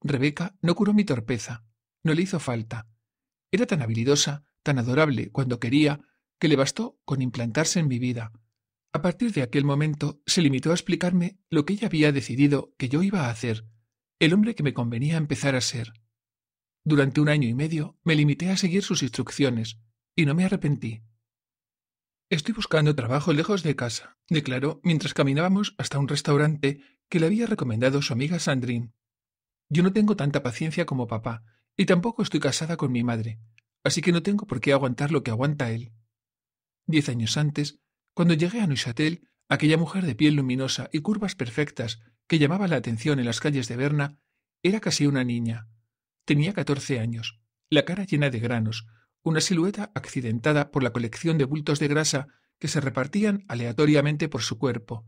Rebeca no curó mi torpeza, no le hizo falta. Era tan habilidosa, tan adorable cuando quería, que le bastó con implantarse en mi vida. A partir de aquel momento se limitó a explicarme lo que ella había decidido que yo iba a hacer, el hombre que me convenía empezar a ser. Durante un año y medio me limité a seguir sus instrucciones, y no me arrepentí. Estoy buscando trabajo lejos de casa, declaró mientras caminábamos hasta un restaurante que le había recomendado su amiga Sandrine. Yo no tengo tanta paciencia como papá, y tampoco estoy casada con mi madre, así que no tengo por qué aguantar lo que aguanta él. Diez años antes, cuando llegué a Neuchâtel, aquella mujer de piel luminosa y curvas perfectas que llamaba la atención en las calles de Berna era casi una niña. Tenía catorce años, la cara llena de granos, una silueta accidentada por la colección de bultos de grasa que se repartían aleatoriamente por su cuerpo,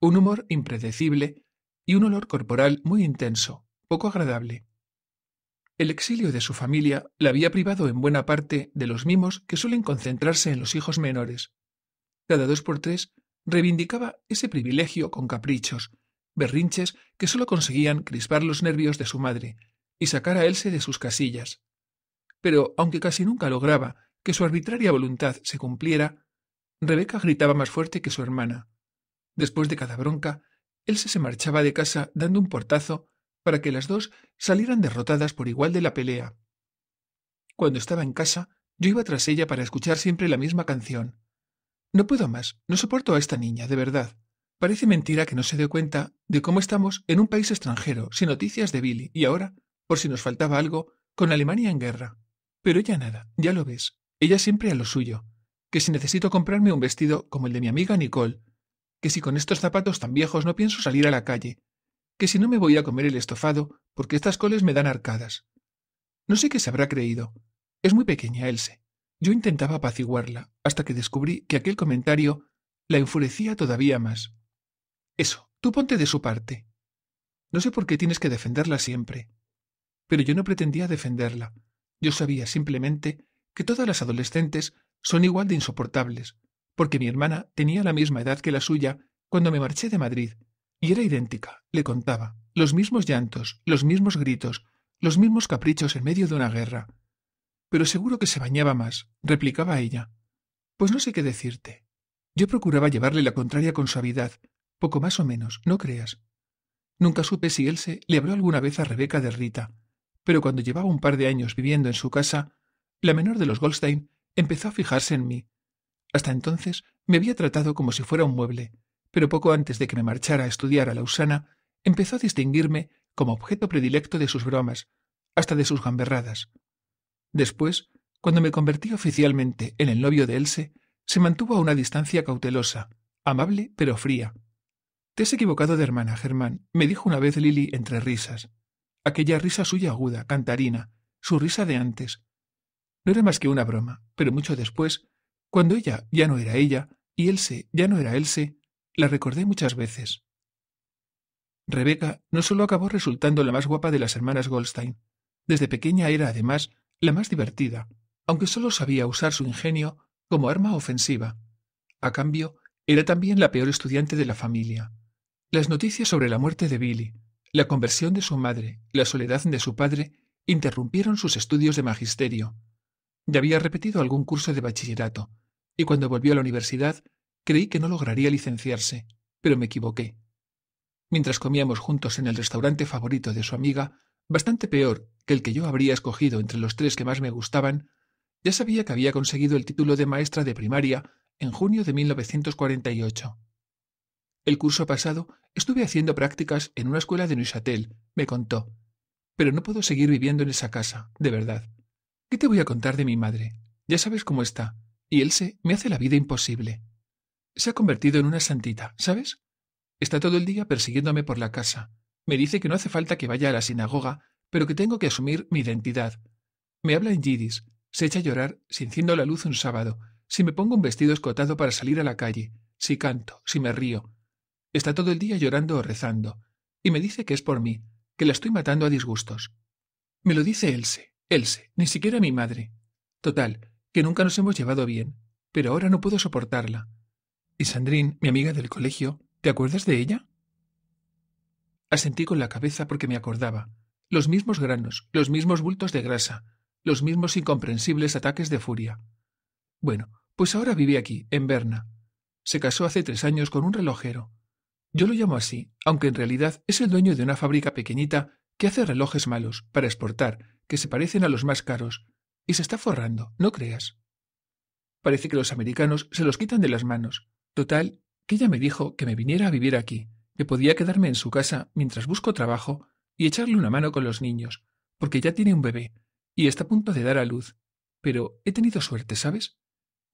un humor impredecible y un olor corporal muy intenso, poco agradable. El exilio de su familia la había privado en buena parte de los mimos que suelen concentrarse en los hijos menores. Cada dos por tres reivindicaba ese privilegio con caprichos, berrinches que sólo conseguían crispar los nervios de su madre y sacar a élse de sus casillas. Pero aunque casi nunca lograba que su arbitraria voluntad se cumpliera, Rebeca gritaba más fuerte que su hermana. Después de cada bronca, Else se marchaba de casa dando un portazo para que las dos salieran derrotadas por igual de la pelea. Cuando estaba en casa, yo iba tras ella para escuchar siempre la misma canción. No puedo más, no soporto a esta niña, de verdad. Parece mentira que no se dé cuenta de cómo estamos en un país extranjero, sin noticias de Billy, y ahora, por si nos faltaba algo, con Alemania en guerra. Pero ella nada, ya lo ves, ella siempre a lo suyo, que si necesito comprarme un vestido como el de mi amiga Nicole, que si con estos zapatos tan viejos no pienso salir a la calle, que si no me voy a comer el estofado, porque estas coles me dan arcadas. No sé qué se habrá creído. Es muy pequeña, Else. Yo intentaba apaciguarla, hasta que descubrí que aquel comentario la enfurecía todavía más. Eso, tú ponte de su parte. No sé por qué tienes que defenderla siempre. Pero yo no pretendía defenderla. Yo sabía simplemente que todas las adolescentes son igual de insoportables, porque mi hermana tenía la misma edad que la suya cuando me marché de Madrid, y era idéntica, le contaba, los mismos llantos, los mismos gritos, los mismos caprichos en medio de una guerra. Pero seguro que se bañaba más, replicaba ella. Pues no sé qué decirte. Yo procuraba llevarle la contraria con suavidad, poco más o menos, no creas. Nunca supe si él se le habló alguna vez a Rebeca de Rita, pero cuando llevaba un par de años viviendo en su casa, la menor de los Goldstein empezó a fijarse en mí. Hasta entonces me había tratado como si fuera un mueble, pero poco antes de que me marchara a estudiar a Lausana, empezó a distinguirme como objeto predilecto de sus bromas, hasta de sus gamberradas. Después, cuando me convertí oficialmente en el novio de Else, se mantuvo a una distancia cautelosa, amable pero fría. Te has equivocado de hermana, Germán, me dijo una vez Lily entre risas. Aquella risa suya aguda, cantarina, su risa de antes. No era más que una broma, pero mucho después, cuando ella ya no era ella y Else ya no era Else, la recordé muchas veces. Rebeca no solo acabó resultando la más guapa de las hermanas Goldstein, desde pequeña era además la más divertida, aunque solo sabía usar su ingenio como arma ofensiva. A cambio, era también la peor estudiante de la familia. Las noticias sobre la muerte de Billy, la conversión de su madre, la soledad de su padre, interrumpieron sus estudios de magisterio. Ya había repetido algún curso de bachillerato, y cuando volvió a la universidad Creí que no lograría licenciarse, pero me equivoqué. Mientras comíamos juntos en el restaurante favorito de su amiga, bastante peor que el que yo habría escogido entre los tres que más me gustaban, ya sabía que había conseguido el título de maestra de primaria en junio de 1948. El curso pasado estuve haciendo prácticas en una escuela de Neuchâtel, me contó. Pero no puedo seguir viviendo en esa casa, de verdad. ¿Qué te voy a contar de mi madre? Ya sabes cómo está, y él se me hace la vida imposible. Se ha convertido en una santita, ¿sabes? Está todo el día persiguiéndome por la casa. Me dice que no hace falta que vaya a la sinagoga, pero que tengo que asumir mi identidad. Me habla en yidis, se echa a llorar si enciendo la luz un sábado, si me pongo un vestido escotado para salir a la calle, si canto, si me río. Está todo el día llorando o rezando, y me dice que es por mí, que la estoy matando a disgustos. Me lo dice Else, Else, ni siquiera mi madre. Total, que nunca nos hemos llevado bien, pero ahora no puedo soportarla. ¿Y mi amiga del colegio, te acuerdas de ella? Asentí con la cabeza porque me acordaba. Los mismos granos, los mismos bultos de grasa, los mismos incomprensibles ataques de furia. Bueno, pues ahora vive aquí, en Berna. Se casó hace tres años con un relojero. Yo lo llamo así, aunque en realidad es el dueño de una fábrica pequeñita que hace relojes malos para exportar, que se parecen a los más caros, y se está forrando, no creas. Parece que los americanos se los quitan de las manos, Total, que ella me dijo que me viniera a vivir aquí, que podía quedarme en su casa mientras busco trabajo y echarle una mano con los niños, porque ya tiene un bebé y está a punto de dar a luz. Pero he tenido suerte, ¿sabes?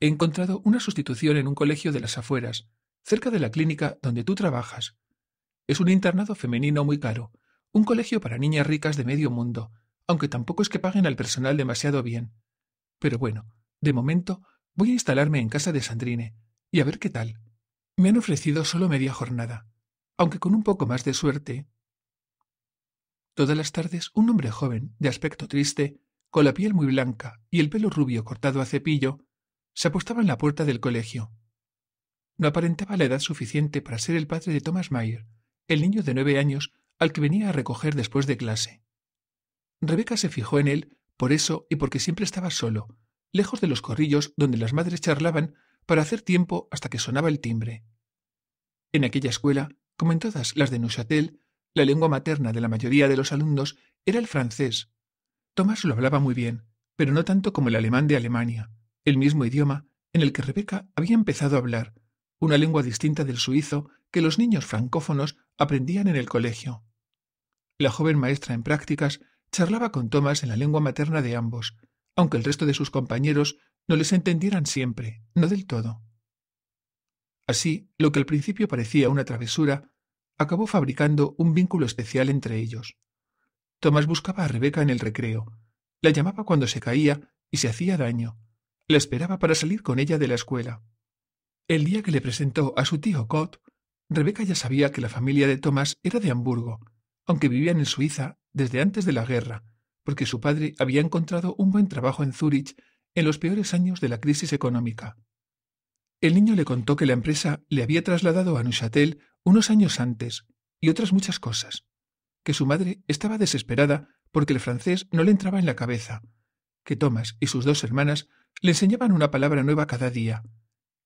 He encontrado una sustitución en un colegio de las afueras, cerca de la clínica donde tú trabajas. Es un internado femenino muy caro, un colegio para niñas ricas de medio mundo, aunque tampoco es que paguen al personal demasiado bien. Pero bueno, de momento voy a instalarme en casa de Sandrine, y a ver qué tal. Me han ofrecido solo media jornada, aunque con un poco más de suerte. Todas las tardes un hombre joven, de aspecto triste, con la piel muy blanca y el pelo rubio cortado a cepillo, se apostaba en la puerta del colegio. No aparentaba la edad suficiente para ser el padre de Thomas Mayer, el niño de nueve años al que venía a recoger después de clase. Rebeca se fijó en él por eso y porque siempre estaba solo, lejos de los corrillos donde las madres charlaban para hacer tiempo hasta que sonaba el timbre. En aquella escuela, como en todas las de Neuchâtel, la lengua materna de la mayoría de los alumnos era el francés. Tomás lo hablaba muy bien, pero no tanto como el alemán de Alemania, el mismo idioma en el que Rebeca había empezado a hablar, una lengua distinta del suizo que los niños francófonos aprendían en el colegio. La joven maestra en prácticas charlaba con Tomás en la lengua materna de ambos, aunque el resto de sus compañeros no les entendieran siempre, no del todo. Así, lo que al principio parecía una travesura, acabó fabricando un vínculo especial entre ellos. Tomás buscaba a Rebeca en el recreo, la llamaba cuando se caía y se hacía daño, la esperaba para salir con ella de la escuela. El día que le presentó a su tío Cot, Rebeca ya sabía que la familia de Tomás era de Hamburgo, aunque vivían en Suiza desde antes de la guerra, porque su padre había encontrado un buen trabajo en Zúrich en los peores años de la crisis económica. El niño le contó que la empresa le había trasladado a Neuchâtel unos años antes y otras muchas cosas, que su madre estaba desesperada porque el francés no le entraba en la cabeza, que Thomas y sus dos hermanas le enseñaban una palabra nueva cada día,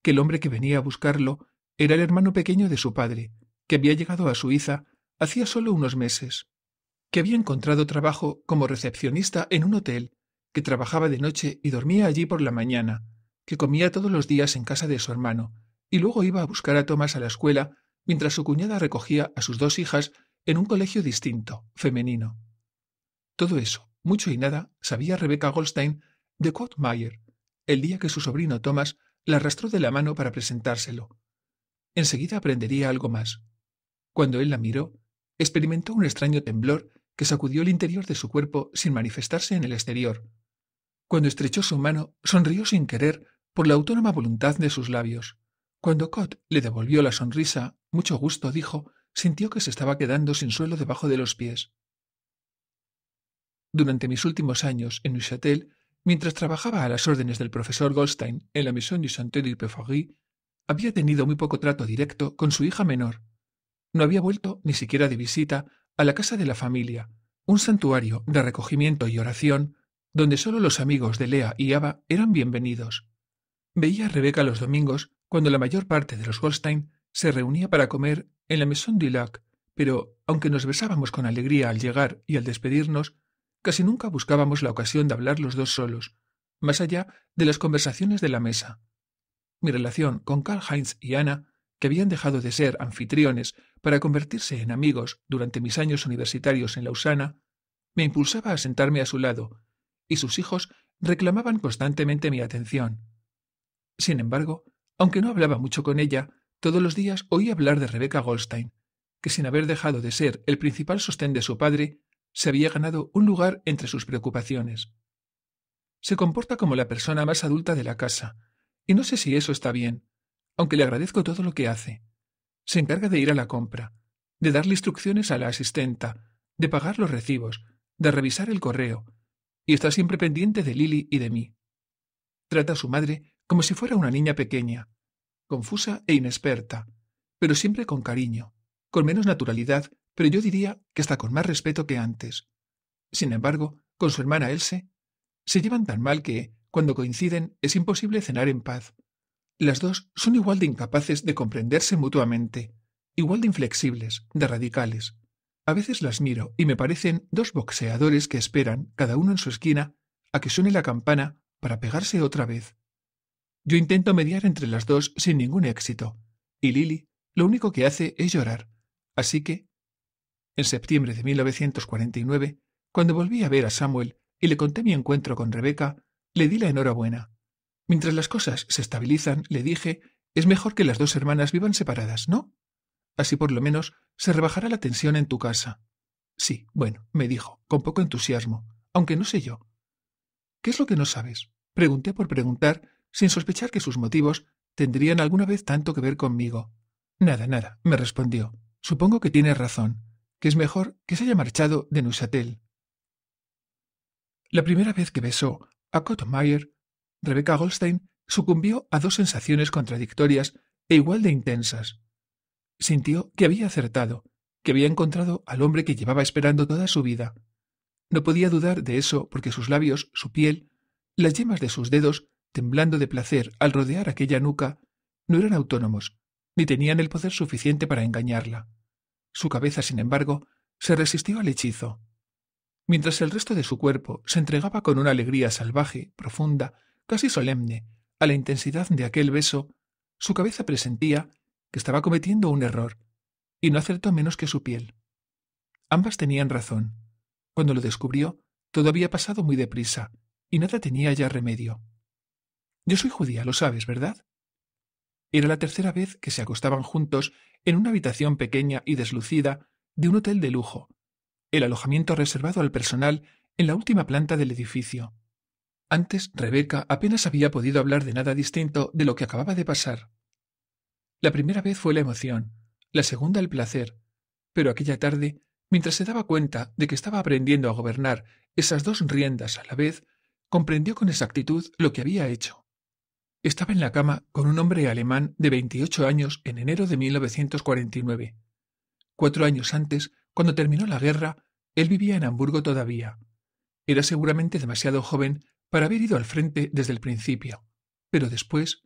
que el hombre que venía a buscarlo era el hermano pequeño de su padre, que había llegado a Suiza hacía solo unos meses, que había encontrado trabajo como recepcionista en un hotel que trabajaba de noche y dormía allí por la mañana, que comía todos los días en casa de su hermano, y luego iba a buscar a Tomás a la escuela mientras su cuñada recogía a sus dos hijas en un colegio distinto, femenino. Todo eso, mucho y nada, sabía Rebeca Goldstein de Kottmeyer, el día que su sobrino Tomás la arrastró de la mano para presentárselo. Enseguida aprendería algo más. Cuando él la miró, experimentó un extraño temblor que sacudió el interior de su cuerpo sin manifestarse en el exterior. Cuando estrechó su mano, sonrió sin querer por la autónoma voluntad de sus labios. Cuando Cot le devolvió la sonrisa, mucho gusto dijo, sintió que se estaba quedando sin suelo debajo de los pies. Durante mis últimos años en Neuchâtel, mientras trabajaba a las órdenes del profesor Goldstein en la Maison du Santé du había tenido muy poco trato directo con su hija menor. No había vuelto ni siquiera de visita a la casa de la familia, un santuario de recogimiento y oración donde solo los amigos de Lea y Ava eran bienvenidos. Veía a Rebeca los domingos, cuando la mayor parte de los Holstein se reunía para comer en la Maison du Lac, pero aunque nos besábamos con alegría al llegar y al despedirnos, casi nunca buscábamos la ocasión de hablar los dos solos, más allá de las conversaciones de la mesa. Mi relación con Karl Heinz y Ana, que habían dejado de ser anfitriones para convertirse en amigos durante mis años universitarios en Lausana, me impulsaba a sentarme a su lado y sus hijos reclamaban constantemente mi atención. Sin embargo, aunque no hablaba mucho con ella, todos los días oí hablar de Rebeca Goldstein, que sin haber dejado de ser el principal sostén de su padre, se había ganado un lugar entre sus preocupaciones. Se comporta como la persona más adulta de la casa, y no sé si eso está bien, aunque le agradezco todo lo que hace. Se encarga de ir a la compra, de darle instrucciones a la asistenta, de pagar los recibos, de revisar el correo, y está siempre pendiente de Lily y de mí. Trata a su madre como si fuera una niña pequeña, confusa e inexperta, pero siempre con cariño, con menos naturalidad, pero yo diría que hasta con más respeto que antes. Sin embargo, con su hermana Else, se llevan tan mal que, cuando coinciden, es imposible cenar en paz. Las dos son igual de incapaces de comprenderse mutuamente, igual de inflexibles, de radicales. A veces las miro y me parecen dos boxeadores que esperan, cada uno en su esquina, a que suene la campana para pegarse otra vez. Yo intento mediar entre las dos sin ningún éxito, y Lily lo único que hace es llorar. Así que, en septiembre de 1949, cuando volví a ver a Samuel y le conté mi encuentro con Rebeca, le di la enhorabuena. Mientras las cosas se estabilizan, le dije, es mejor que las dos hermanas vivan separadas, ¿no? Así por lo menos se rebajará la tensión en tu casa. Sí, bueno, me dijo, con poco entusiasmo, aunque no sé yo. ¿Qué es lo que no sabes? Pregunté por preguntar, sin sospechar que sus motivos tendrían alguna vez tanto que ver conmigo. Nada, nada, me respondió. Supongo que tienes razón, que es mejor que se haya marchado de Neuchâtel. La primera vez que besó a Kottmeyer, Rebecca Goldstein sucumbió a dos sensaciones contradictorias e igual de intensas. Sintió que había acertado, que había encontrado al hombre que llevaba esperando toda su vida. No podía dudar de eso porque sus labios, su piel, las yemas de sus dedos, temblando de placer al rodear aquella nuca, no eran autónomos, ni tenían el poder suficiente para engañarla. Su cabeza, sin embargo, se resistió al hechizo. Mientras el resto de su cuerpo se entregaba con una alegría salvaje, profunda, casi solemne, a la intensidad de aquel beso, su cabeza presentía que estaba cometiendo un error, y no acertó menos que su piel. Ambas tenían razón. Cuando lo descubrió, todo había pasado muy deprisa, y nada tenía ya remedio. Yo soy judía, lo sabes, ¿verdad? Era la tercera vez que se acostaban juntos en una habitación pequeña y deslucida de un hotel de lujo, el alojamiento reservado al personal en la última planta del edificio. Antes, Rebeca apenas había podido hablar de nada distinto de lo que acababa de pasar. La primera vez fue la emoción, la segunda el placer, pero aquella tarde, mientras se daba cuenta de que estaba aprendiendo a gobernar esas dos riendas a la vez, comprendió con exactitud lo que había hecho. Estaba en la cama con un hombre alemán de veintiocho años en enero de 1949. Cuatro años antes, cuando terminó la guerra, él vivía en Hamburgo todavía. Era seguramente demasiado joven para haber ido al frente desde el principio. Pero después,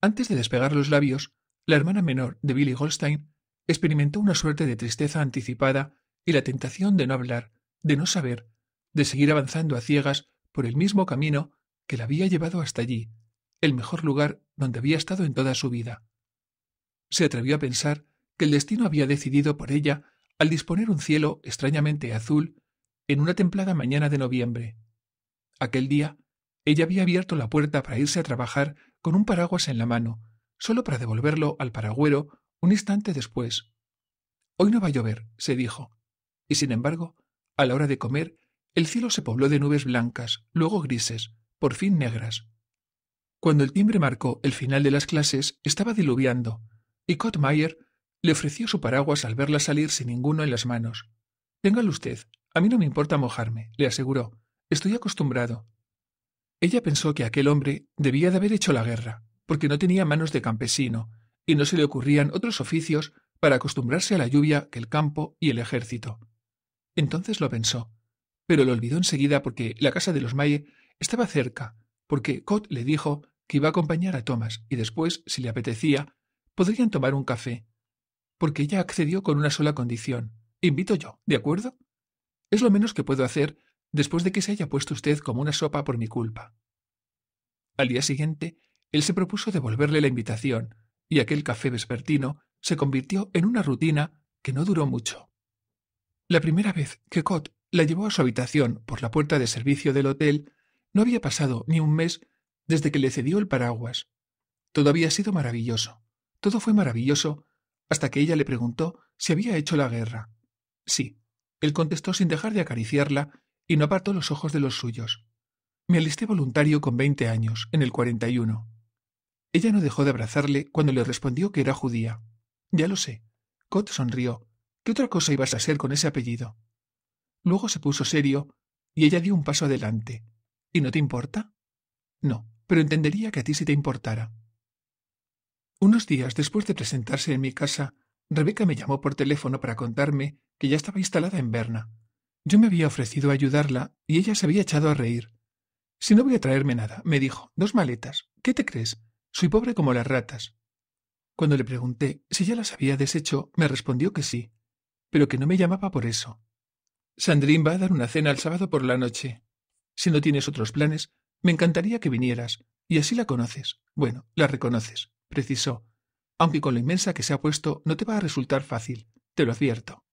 antes de despegar los labios, la hermana menor de Billy Goldstein experimentó una suerte de tristeza anticipada y la tentación de no hablar, de no saber, de seguir avanzando a ciegas por el mismo camino que la había llevado hasta allí, el mejor lugar donde había estado en toda su vida. Se atrevió a pensar que el destino había decidido por ella al disponer un cielo extrañamente azul en una templada mañana de noviembre. Aquel día, ella había abierto la puerta para irse a trabajar con un paraguas en la mano, solo para devolverlo al paragüero un instante después. Hoy no va a llover, se dijo, y sin embargo, a la hora de comer, el cielo se pobló de nubes blancas, luego grises, por fin negras. Cuando el timbre marcó el final de las clases, estaba diluviando, y Cotmeyer le ofreció su paraguas al verla salir sin ninguno en las manos. Téngalo usted, a mí no me importa mojarme, le aseguró. Estoy acostumbrado. Ella pensó que aquel hombre debía de haber hecho la guerra, porque no tenía manos de campesino, y no se le ocurrían otros oficios para acostumbrarse a la lluvia que el campo y el ejército. Entonces lo pensó, pero lo olvidó enseguida porque la casa de los Maye estaba cerca, porque Cot le dijo que iba a acompañar a Thomas y después, si le apetecía, podrían tomar un café, porque ella accedió con una sola condición. Invito yo, ¿de acuerdo? Es lo menos que puedo hacer después de que se haya puesto usted como una sopa por mi culpa. Al día siguiente él se propuso devolverle la invitación, y aquel café vespertino se convirtió en una rutina que no duró mucho. La primera vez que Cot la llevó a su habitación por la puerta de servicio del hotel, no había pasado ni un mes desde que le cedió el paraguas. Todo había sido maravilloso. Todo fue maravilloso hasta que ella le preguntó si había hecho la guerra. Sí, él contestó sin dejar de acariciarla y no apartó los ojos de los suyos. Me alisté voluntario con veinte años, en el cuarenta y uno». Ella no dejó de abrazarle cuando le respondió que era judía. Ya lo sé. Cot sonrió. ¿Qué otra cosa ibas a hacer con ese apellido? Luego se puso serio y ella dio un paso adelante. ¿Y no te importa? No, pero entendería que a ti sí te importara. Unos días después de presentarse en mi casa, Rebeca me llamó por teléfono para contarme que ya estaba instalada en Berna. Yo me había ofrecido a ayudarla y ella se había echado a reír. Si no voy a traerme nada, me dijo, dos maletas. ¿Qué te crees? Soy pobre como las ratas. Cuando le pregunté si ya las había deshecho, me respondió que sí, pero que no me llamaba por eso. Sandrín va a dar una cena el sábado por la noche. Si no tienes otros planes, me encantaría que vinieras, y así la conoces. Bueno, la reconoces, precisó, aunque con lo inmensa que se ha puesto no te va a resultar fácil, te lo advierto.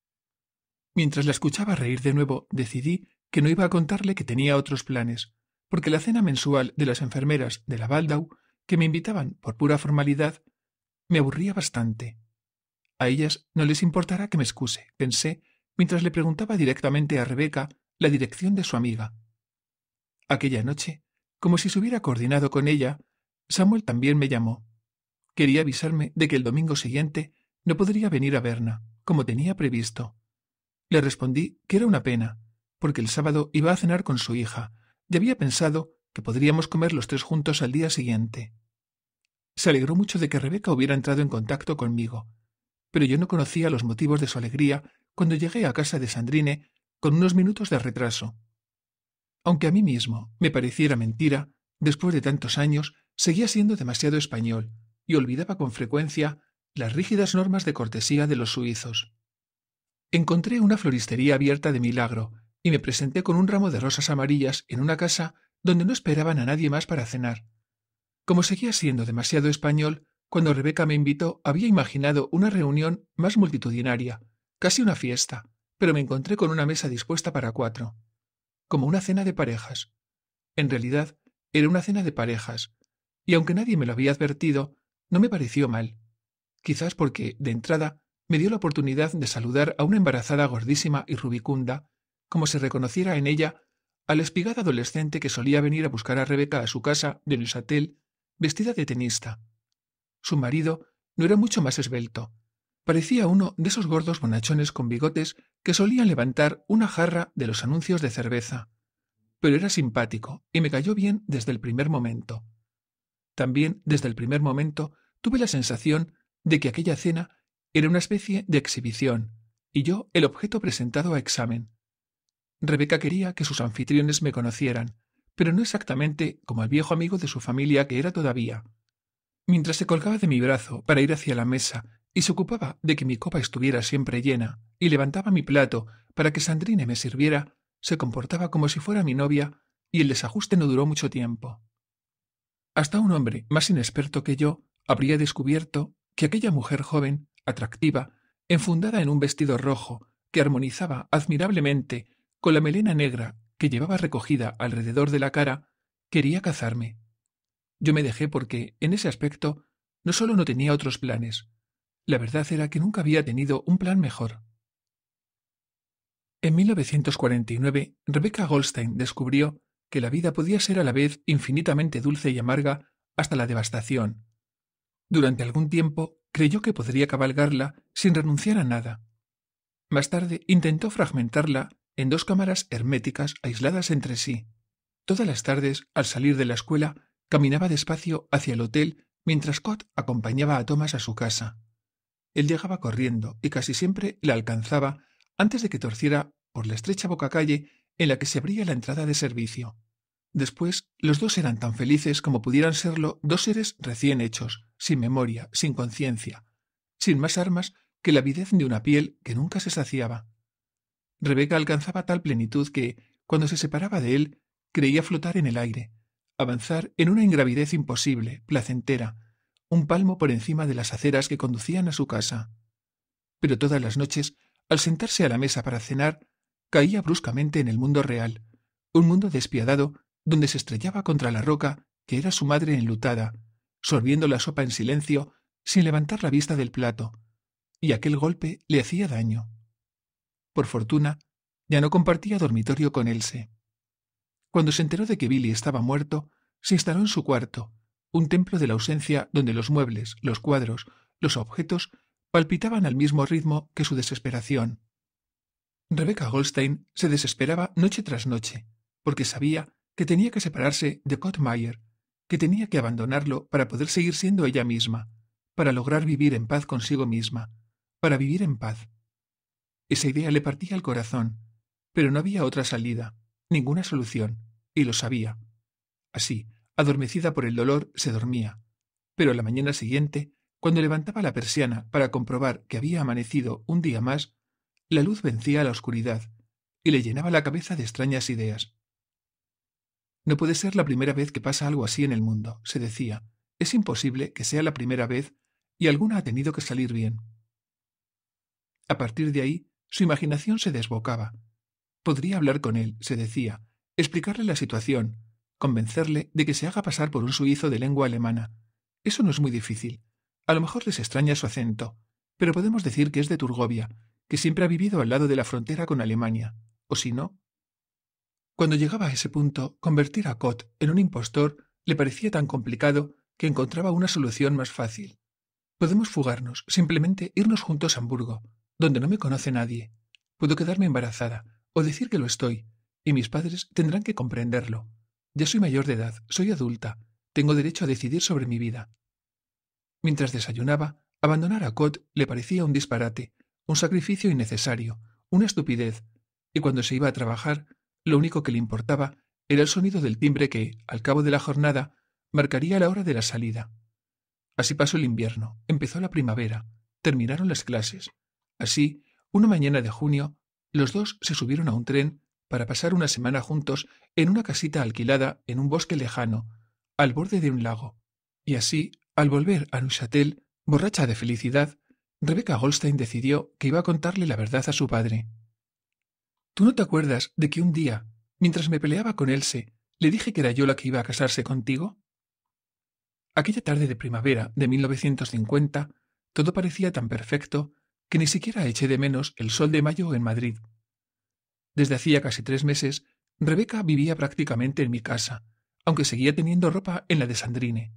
Mientras la escuchaba reír de nuevo, decidí que no iba a contarle que tenía otros planes, porque la cena mensual de las enfermeras de la Baldau que me invitaban por pura formalidad, me aburría bastante. A ellas no les importará que me excuse, pensé, mientras le preguntaba directamente a Rebeca la dirección de su amiga. Aquella noche, como si se hubiera coordinado con ella, Samuel también me llamó. Quería avisarme de que el domingo siguiente no podría venir a Berna, como tenía previsto. Le respondí que era una pena, porque el sábado iba a cenar con su hija, y había pensado que podríamos comer los tres juntos al día siguiente. Se alegró mucho de que Rebeca hubiera entrado en contacto conmigo, pero yo no conocía los motivos de su alegría cuando llegué a casa de Sandrine con unos minutos de retraso. Aunque a mí mismo me pareciera mentira, después de tantos años seguía siendo demasiado español y olvidaba con frecuencia las rígidas normas de cortesía de los suizos. Encontré una floristería abierta de milagro y me presenté con un ramo de rosas amarillas en una casa donde no esperaban a nadie más para cenar. Como seguía siendo demasiado español, cuando Rebeca me invitó había imaginado una reunión más multitudinaria, casi una fiesta, pero me encontré con una mesa dispuesta para cuatro, como una cena de parejas. En realidad, era una cena de parejas, y aunque nadie me lo había advertido, no me pareció mal. Quizás porque, de entrada, me dio la oportunidad de saludar a una embarazada gordísima y rubicunda, como se reconociera en ella al espigada adolescente que solía venir a buscar a Rebeca a su casa de Neuchâtel, vestida de tenista. Su marido no era mucho más esbelto. Parecía uno de esos gordos bonachones con bigotes que solían levantar una jarra de los anuncios de cerveza. Pero era simpático y me cayó bien desde el primer momento. También desde el primer momento tuve la sensación de que aquella cena era una especie de exhibición y yo el objeto presentado a examen. Rebeca quería que sus anfitriones me conocieran, pero no exactamente como el viejo amigo de su familia que era todavía. Mientras se colgaba de mi brazo para ir hacia la mesa y se ocupaba de que mi copa estuviera siempre llena y levantaba mi plato para que Sandrine me sirviera, se comportaba como si fuera mi novia y el desajuste no duró mucho tiempo. Hasta un hombre más inexperto que yo habría descubierto que aquella mujer joven, atractiva, enfundada en un vestido rojo, que armonizaba admirablemente con la melena negra que llevaba recogida alrededor de la cara, quería cazarme. Yo me dejé porque, en ese aspecto, no solo no tenía otros planes, la verdad era que nunca había tenido un plan mejor. En 1949, Rebecca Goldstein descubrió que la vida podía ser a la vez infinitamente dulce y amarga hasta la devastación. Durante algún tiempo creyó que podría cabalgarla sin renunciar a nada. Más tarde intentó fragmentarla en dos cámaras herméticas aisladas entre sí. Todas las tardes, al salir de la escuela, caminaba despacio hacia el hotel mientras Scott acompañaba a Thomas a su casa. Él llegaba corriendo y casi siempre la alcanzaba antes de que torciera por la estrecha boca calle en la que se abría la entrada de servicio. Después, los dos eran tan felices como pudieran serlo dos seres recién hechos, sin memoria, sin conciencia, sin más armas que la avidez de una piel que nunca se saciaba. Rebeca alcanzaba tal plenitud que, cuando se separaba de él, creía flotar en el aire, avanzar en una ingravidez imposible, placentera, un palmo por encima de las aceras que conducían a su casa. Pero todas las noches, al sentarse a la mesa para cenar, caía bruscamente en el mundo real, un mundo despiadado donde se estrellaba contra la roca que era su madre enlutada, sorbiendo la sopa en silencio sin levantar la vista del plato, y aquel golpe le hacía daño por fortuna, ya no compartía dormitorio con Else. Cuando se enteró de que Billy estaba muerto, se instaló en su cuarto, un templo de la ausencia donde los muebles, los cuadros, los objetos palpitaban al mismo ritmo que su desesperación. Rebecca Holstein se desesperaba noche tras noche, porque sabía que tenía que separarse de Kottmeyer, que tenía que abandonarlo para poder seguir siendo ella misma, para lograr vivir en paz consigo misma, para vivir en paz, esa idea le partía el corazón, pero no había otra salida, ninguna solución, y lo sabía. Así, adormecida por el dolor, se dormía. Pero la mañana siguiente, cuando levantaba la persiana para comprobar que había amanecido un día más, la luz vencía a la oscuridad y le llenaba la cabeza de extrañas ideas. No puede ser la primera vez que pasa algo así en el mundo, se decía. Es imposible que sea la primera vez y alguna ha tenido que salir bien. A partir de ahí, su imaginación se desbocaba. Podría hablar con él, se decía, explicarle la situación, convencerle de que se haga pasar por un suizo de lengua alemana. Eso no es muy difícil. A lo mejor les extraña su acento, pero podemos decir que es de Turgovia, que siempre ha vivido al lado de la frontera con Alemania, o si no. Cuando llegaba a ese punto, convertir a Kott en un impostor le parecía tan complicado que encontraba una solución más fácil. Podemos fugarnos, simplemente irnos juntos a Hamburgo, donde no me conoce nadie. Puedo quedarme embarazada, o decir que lo estoy, y mis padres tendrán que comprenderlo. Ya soy mayor de edad, soy adulta, tengo derecho a decidir sobre mi vida. Mientras desayunaba, abandonar a Cot le parecía un disparate, un sacrificio innecesario, una estupidez, y cuando se iba a trabajar, lo único que le importaba era el sonido del timbre que, al cabo de la jornada, marcaría la hora de la salida. Así pasó el invierno, empezó la primavera, terminaron las clases. Así, una mañana de junio, los dos se subieron a un tren para pasar una semana juntos en una casita alquilada en un bosque lejano, al borde de un lago. Y así, al volver a Neuchâtel, borracha de felicidad, Rebecca Goldstein decidió que iba a contarle la verdad a su padre. ¿Tú no te acuerdas de que un día, mientras me peleaba con Else, le dije que era yo la que iba a casarse contigo? Aquella tarde de primavera de 1950, todo parecía tan perfecto que ni siquiera eché de menos el sol de mayo en Madrid. Desde hacía casi tres meses, Rebeca vivía prácticamente en mi casa, aunque seguía teniendo ropa en la de Sandrine.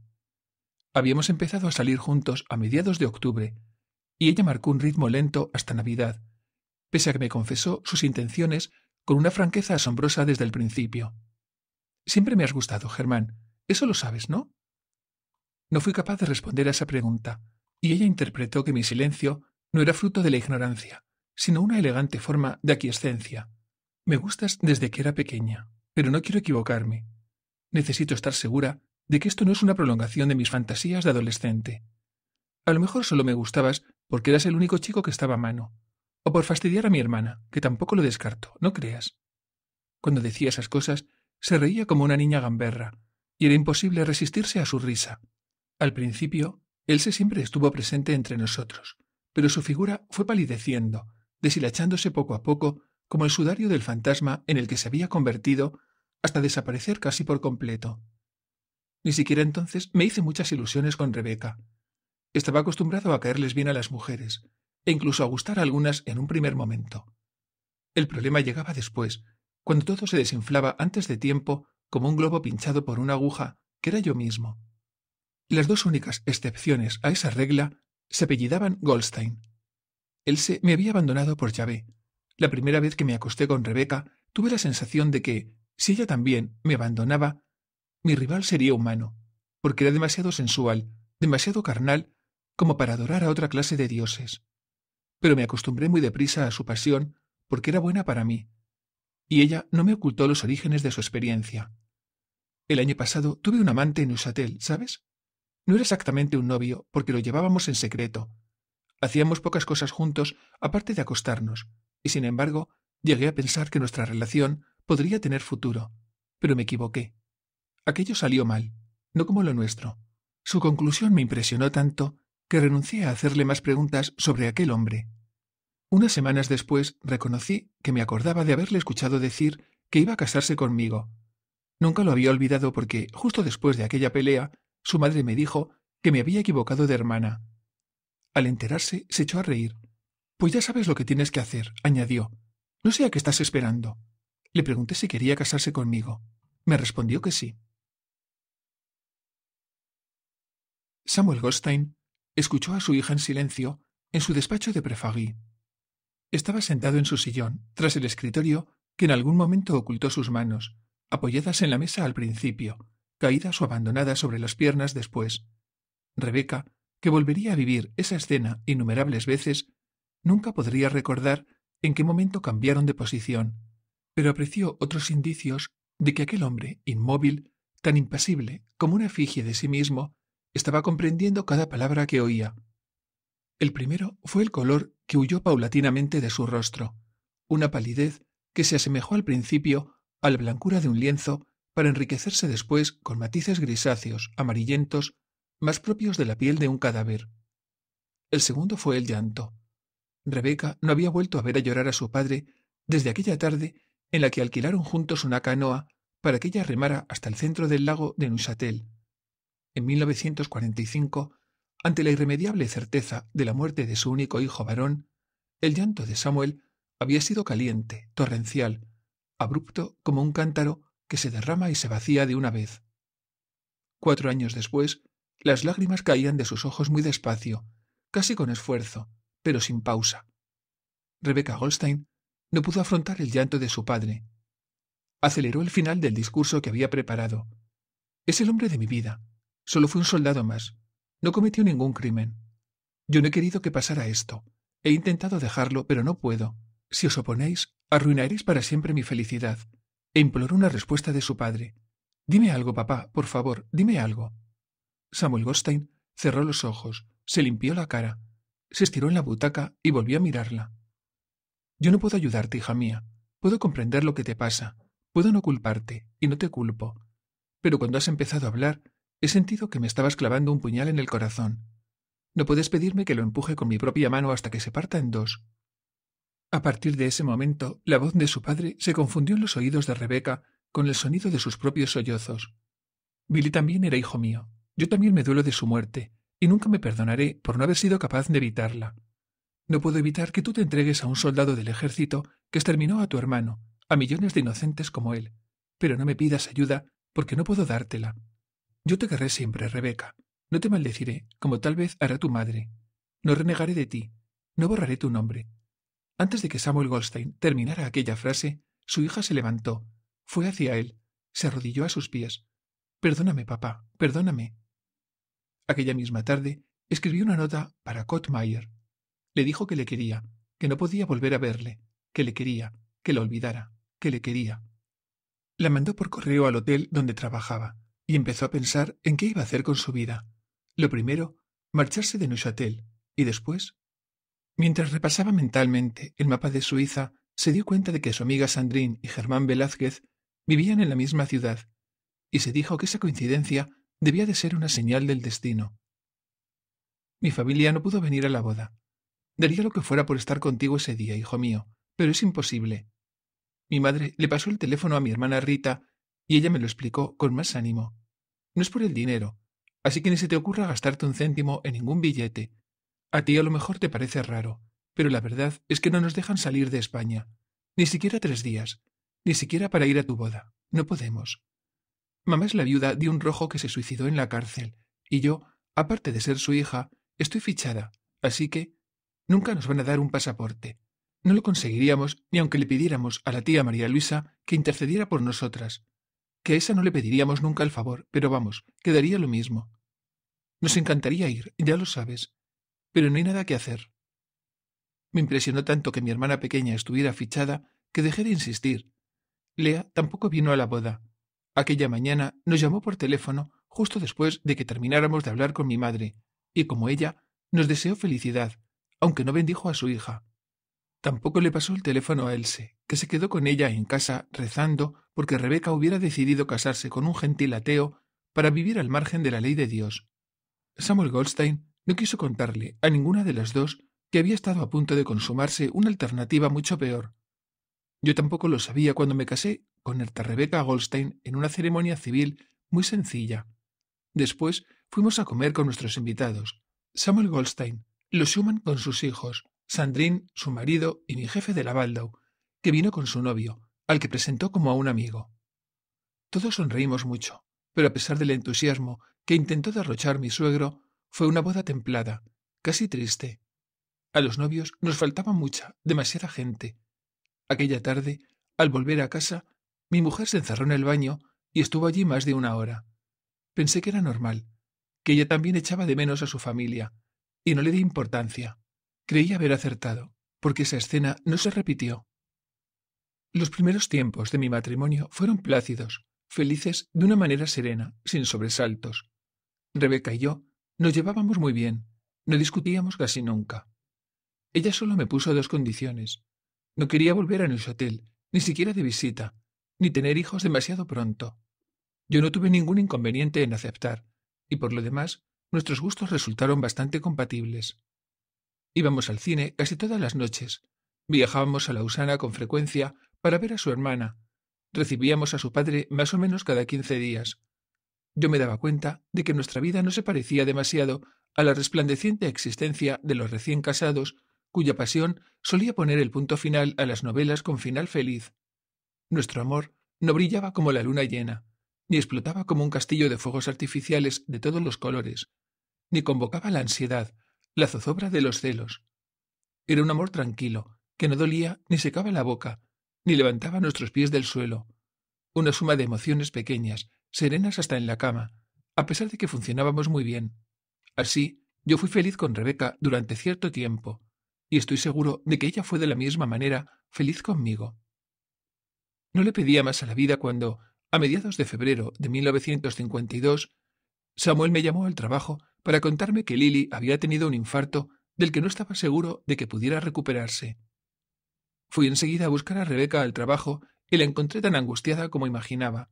Habíamos empezado a salir juntos a mediados de octubre, y ella marcó un ritmo lento hasta Navidad, pese a que me confesó sus intenciones con una franqueza asombrosa desde el principio. Siempre me has gustado, Germán. Eso lo sabes, ¿no? No fui capaz de responder a esa pregunta, y ella interpretó que mi silencio no era fruto de la ignorancia, sino una elegante forma de aquiescencia. Me gustas desde que era pequeña, pero no quiero equivocarme. Necesito estar segura de que esto no es una prolongación de mis fantasías de adolescente. A lo mejor solo me gustabas porque eras el único chico que estaba a mano, o por fastidiar a mi hermana, que tampoco lo descarto, no creas. Cuando decía esas cosas, se reía como una niña gamberra, y era imposible resistirse a su risa. Al principio, se siempre estuvo presente entre nosotros, pero su figura fue palideciendo, deshilachándose poco a poco, como el sudario del fantasma en el que se había convertido, hasta desaparecer casi por completo. Ni siquiera entonces me hice muchas ilusiones con Rebeca. Estaba acostumbrado a caerles bien a las mujeres, e incluso a gustar algunas en un primer momento. El problema llegaba después, cuando todo se desinflaba antes de tiempo como un globo pinchado por una aguja, que era yo mismo. Las dos únicas excepciones a esa regla se apellidaban Goldstein. Else me había abandonado por llave. La primera vez que me acosté con Rebeca, tuve la sensación de que, si ella también me abandonaba, mi rival sería humano, porque era demasiado sensual, demasiado carnal, como para adorar a otra clase de dioses. Pero me acostumbré muy deprisa a su pasión, porque era buena para mí, y ella no me ocultó los orígenes de su experiencia. El año pasado tuve un amante en Neuchâtel, ¿sabes? No era exactamente un novio, porque lo llevábamos en secreto. Hacíamos pocas cosas juntos, aparte de acostarnos, y sin embargo, llegué a pensar que nuestra relación podría tener futuro. Pero me equivoqué. Aquello salió mal, no como lo nuestro. Su conclusión me impresionó tanto que renuncié a hacerle más preguntas sobre aquel hombre. Unas semanas después reconocí que me acordaba de haberle escuchado decir que iba a casarse conmigo. Nunca lo había olvidado porque, justo después de aquella pelea, su madre me dijo que me había equivocado de hermana. Al enterarse, se echó a reír. Pues ya sabes lo que tienes que hacer, añadió. No sé a qué estás esperando. Le pregunté si quería casarse conmigo. Me respondió que sí. Samuel Goldstein escuchó a su hija en silencio en su despacho de Prefagui. Estaba sentado en su sillón, tras el escritorio, que en algún momento ocultó sus manos, apoyadas en la mesa al principio, caída o abandonada sobre las piernas después. Rebeca, que volvería a vivir esa escena innumerables veces, nunca podría recordar en qué momento cambiaron de posición, pero apreció otros indicios de que aquel hombre inmóvil, tan impasible como una efigie de sí mismo, estaba comprendiendo cada palabra que oía. El primero fue el color que huyó paulatinamente de su rostro, una palidez que se asemejó al principio a la blancura de un lienzo para enriquecerse después con matices grisáceos, amarillentos, más propios de la piel de un cadáver. El segundo fue el llanto. Rebeca no había vuelto a ver a llorar a su padre desde aquella tarde en la que alquilaron juntos una canoa para que ella remara hasta el centro del lago de Neuchâtel. En 1945, ante la irremediable certeza de la muerte de su único hijo varón, el llanto de Samuel había sido caliente, torrencial, abrupto como un cántaro que se derrama y se vacía de una vez. Cuatro años después, las lágrimas caían de sus ojos muy despacio, casi con esfuerzo, pero sin pausa. Rebecca Holstein no pudo afrontar el llanto de su padre. Aceleró el final del discurso que había preparado. Es el hombre de mi vida. Solo fue un soldado más. No cometió ningún crimen. Yo no he querido que pasara esto. He intentado dejarlo, pero no puedo. Si os oponéis, arruinaréis para siempre mi felicidad. E imploró una respuesta de su padre. Dime algo, papá, por favor, dime algo. Samuel Goldstein cerró los ojos, se limpió la cara, se estiró en la butaca y volvió a mirarla. Yo no puedo ayudarte, hija mía. Puedo comprender lo que te pasa. Puedo no culparte, y no te culpo. Pero cuando has empezado a hablar, he sentido que me estabas clavando un puñal en el corazón. No puedes pedirme que lo empuje con mi propia mano hasta que se parta en dos. A partir de ese momento, la voz de su padre se confundió en los oídos de Rebeca con el sonido de sus propios sollozos. Billy también era hijo mío. Yo también me duelo de su muerte, y nunca me perdonaré por no haber sido capaz de evitarla. No puedo evitar que tú te entregues a un soldado del ejército que exterminó a tu hermano, a millones de inocentes como él, pero no me pidas ayuda porque no puedo dártela. Yo te querré siempre, Rebeca. No te maldeciré, como tal vez hará tu madre. No renegaré de ti. No borraré tu nombre. Antes de que Samuel Goldstein terminara aquella frase, su hija se levantó, fue hacia él, se arrodilló a sus pies. Perdóname, papá, perdóname. Aquella misma tarde escribió una nota para Kottmeyer. Le dijo que le quería, que no podía volver a verle, que le quería, que lo olvidara, que le quería. La mandó por correo al hotel donde trabajaba y empezó a pensar en qué iba a hacer con su vida. Lo primero, marcharse de Neuchâtel y después Mientras repasaba mentalmente el mapa de Suiza, se dio cuenta de que su amiga Sandrine y Germán Velázquez vivían en la misma ciudad, y se dijo que esa coincidencia debía de ser una señal del destino. Mi familia no pudo venir a la boda. Daría lo que fuera por estar contigo ese día, hijo mío, pero es imposible. Mi madre le pasó el teléfono a mi hermana Rita y ella me lo explicó con más ánimo. No es por el dinero, así que ni se te ocurra gastarte un céntimo en ningún billete, a ti a lo mejor te parece raro, pero la verdad es que no nos dejan salir de España. Ni siquiera tres días. Ni siquiera para ir a tu boda. No podemos. Mamá es la viuda de un rojo que se suicidó en la cárcel, y yo, aparte de ser su hija, estoy fichada, así que nunca nos van a dar un pasaporte. No lo conseguiríamos ni aunque le pidiéramos a la tía María Luisa que intercediera por nosotras. Que a esa no le pediríamos nunca el favor, pero vamos, quedaría lo mismo. Nos encantaría ir, ya lo sabes, pero no hay nada que hacer. Me impresionó tanto que mi hermana pequeña estuviera fichada que dejé de insistir. Lea tampoco vino a la boda. Aquella mañana nos llamó por teléfono justo después de que termináramos de hablar con mi madre, y como ella, nos deseó felicidad, aunque no bendijo a su hija. Tampoco le pasó el teléfono a Else, que se quedó con ella en casa rezando porque Rebeca hubiera decidido casarse con un gentil ateo para vivir al margen de la ley de Dios. Samuel Goldstein no quiso contarle a ninguna de las dos que había estado a punto de consumarse una alternativa mucho peor. Yo tampoco lo sabía cuando me casé con Erta Rebeca Goldstein en una ceremonia civil muy sencilla. Después fuimos a comer con nuestros invitados, Samuel Goldstein, los Schumann con sus hijos, Sandrine, su marido y mi jefe de la Baldau, que vino con su novio, al que presentó como a un amigo. Todos sonreímos mucho, pero a pesar del entusiasmo que intentó derrochar mi suegro, fue una boda templada, casi triste. A los novios nos faltaba mucha, demasiada gente. Aquella tarde, al volver a casa, mi mujer se encerró en el baño y estuvo allí más de una hora. Pensé que era normal, que ella también echaba de menos a su familia, y no le di importancia. Creí haber acertado, porque esa escena no se repitió. Los primeros tiempos de mi matrimonio fueron plácidos, felices de una manera serena, sin sobresaltos. Rebeca y yo nos llevábamos muy bien, no discutíamos casi nunca. Ella solo me puso dos condiciones. No quería volver a nuestro hotel, ni siquiera de visita, ni tener hijos demasiado pronto. Yo no tuve ningún inconveniente en aceptar, y por lo demás, nuestros gustos resultaron bastante compatibles. Íbamos al cine casi todas las noches, viajábamos a Lausana con frecuencia para ver a su hermana, recibíamos a su padre más o menos cada quince días, yo me daba cuenta de que nuestra vida no se parecía demasiado a la resplandeciente existencia de los recién casados, cuya pasión solía poner el punto final a las novelas con final feliz. Nuestro amor no brillaba como la luna llena, ni explotaba como un castillo de fuegos artificiales de todos los colores, ni convocaba la ansiedad, la zozobra de los celos. Era un amor tranquilo, que no dolía ni secaba la boca, ni levantaba nuestros pies del suelo, una suma de emociones pequeñas, serenas hasta en la cama, a pesar de que funcionábamos muy bien. Así, yo fui feliz con Rebeca durante cierto tiempo, y estoy seguro de que ella fue de la misma manera feliz conmigo. No le pedía más a la vida cuando, a mediados de febrero de 1952, Samuel me llamó al trabajo para contarme que Lily había tenido un infarto del que no estaba seguro de que pudiera recuperarse. Fui enseguida a buscar a Rebeca al trabajo y la encontré tan angustiada como imaginaba.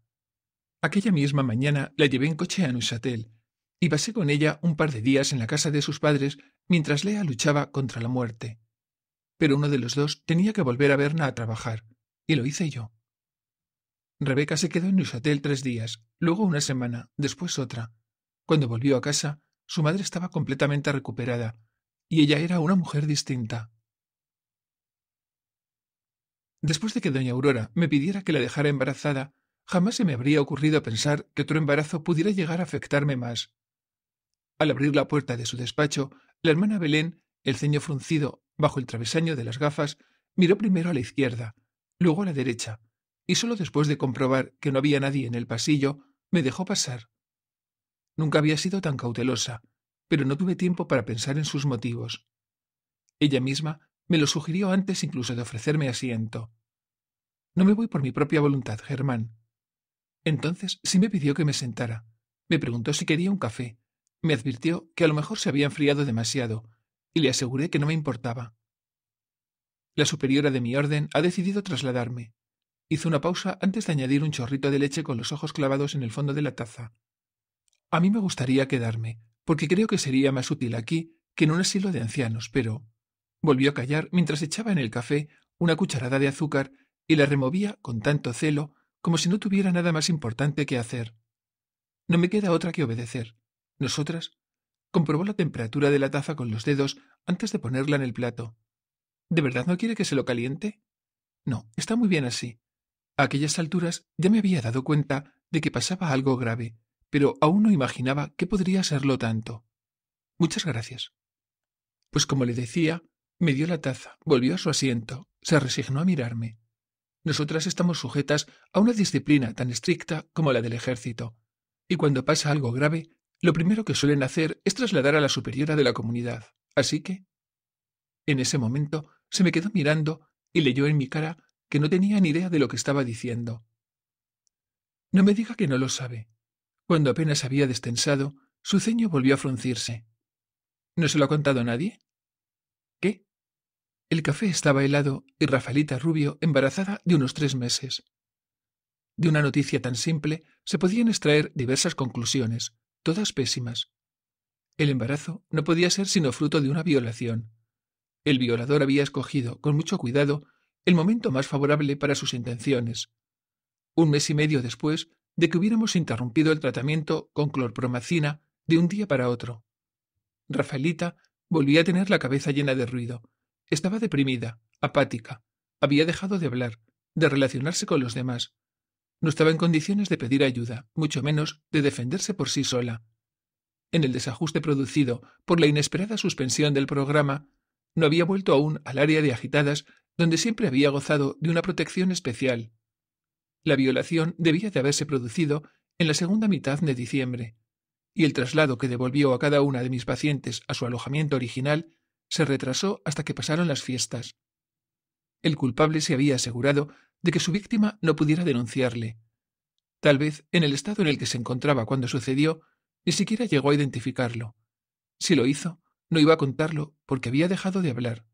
Aquella misma mañana la llevé en coche a Neuchâtel y pasé con ella un par de días en la casa de sus padres mientras Lea luchaba contra la muerte. Pero uno de los dos tenía que volver a Berna a trabajar, y lo hice yo. Rebeca se quedó en Neuchâtel tres días, luego una semana, después otra. Cuando volvió a casa, su madre estaba completamente recuperada, y ella era una mujer distinta. Después de que doña Aurora me pidiera que la dejara embarazada, Jamás se me habría ocurrido pensar que otro embarazo pudiera llegar a afectarme más. Al abrir la puerta de su despacho, la hermana Belén, el ceño fruncido bajo el travesaño de las gafas, miró primero a la izquierda, luego a la derecha, y solo después de comprobar que no había nadie en el pasillo, me dejó pasar. Nunca había sido tan cautelosa, pero no tuve tiempo para pensar en sus motivos. Ella misma me lo sugirió antes incluso de ofrecerme asiento. No me voy por mi propia voluntad, Germán, entonces sí me pidió que me sentara. Me preguntó si quería un café. Me advirtió que a lo mejor se había enfriado demasiado, y le aseguré que no me importaba. La superiora de mi orden ha decidido trasladarme. Hizo una pausa antes de añadir un chorrito de leche con los ojos clavados en el fondo de la taza. A mí me gustaría quedarme, porque creo que sería más útil aquí que en un asilo de ancianos, pero... Volvió a callar mientras echaba en el café una cucharada de azúcar y la removía con tanto celo como si no tuviera nada más importante que hacer. No me queda otra que obedecer. Nosotras. Comprobó la temperatura de la taza con los dedos antes de ponerla en el plato. ¿De verdad no quiere que se lo caliente? No, está muy bien así. A aquellas alturas ya me había dado cuenta de que pasaba algo grave, pero aún no imaginaba qué podría serlo tanto. Muchas gracias. Pues como le decía, me dio la taza, volvió a su asiento, se resignó a mirarme nosotras estamos sujetas a una disciplina tan estricta como la del ejército. Y cuando pasa algo grave, lo primero que suelen hacer es trasladar a la superiora de la comunidad. Así que... En ese momento se me quedó mirando y leyó en mi cara que no tenía ni idea de lo que estaba diciendo. No me diga que no lo sabe. Cuando apenas había destensado, su ceño volvió a fruncirse. ¿No se lo ha contado nadie? ¿Qué? El café estaba helado y Rafaelita Rubio embarazada de unos tres meses. De una noticia tan simple se podían extraer diversas conclusiones, todas pésimas. El embarazo no podía ser sino fruto de una violación. El violador había escogido, con mucho cuidado, el momento más favorable para sus intenciones. Un mes y medio después de que hubiéramos interrumpido el tratamiento con clorpromacina de un día para otro. Rafaelita volvía a tener la cabeza llena de ruido estaba deprimida, apática, había dejado de hablar, de relacionarse con los demás. No estaba en condiciones de pedir ayuda, mucho menos de defenderse por sí sola. En el desajuste producido por la inesperada suspensión del programa, no había vuelto aún al área de agitadas donde siempre había gozado de una protección especial. La violación debía de haberse producido en la segunda mitad de diciembre, y el traslado que devolvió a cada una de mis pacientes a su alojamiento original se retrasó hasta que pasaron las fiestas. El culpable se había asegurado de que su víctima no pudiera denunciarle. Tal vez en el estado en el que se encontraba cuando sucedió, ni siquiera llegó a identificarlo. Si lo hizo, no iba a contarlo porque había dejado de hablar.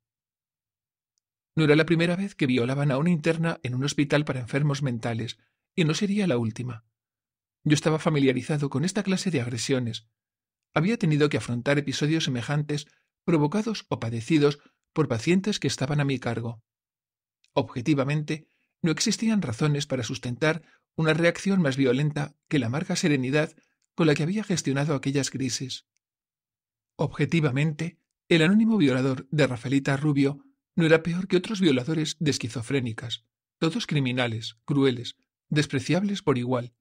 No era la primera vez que violaban a una interna en un hospital para enfermos mentales, y no sería la última. Yo estaba familiarizado con esta clase de agresiones. Había tenido que afrontar episodios semejantes provocados o padecidos por pacientes que estaban a mi cargo. Objetivamente, no existían razones para sustentar una reacción más violenta que la amarga serenidad con la que había gestionado aquellas crisis. Objetivamente, el anónimo violador de Rafaelita Rubio no era peor que otros violadores de esquizofrénicas, todos criminales, crueles, despreciables por igual.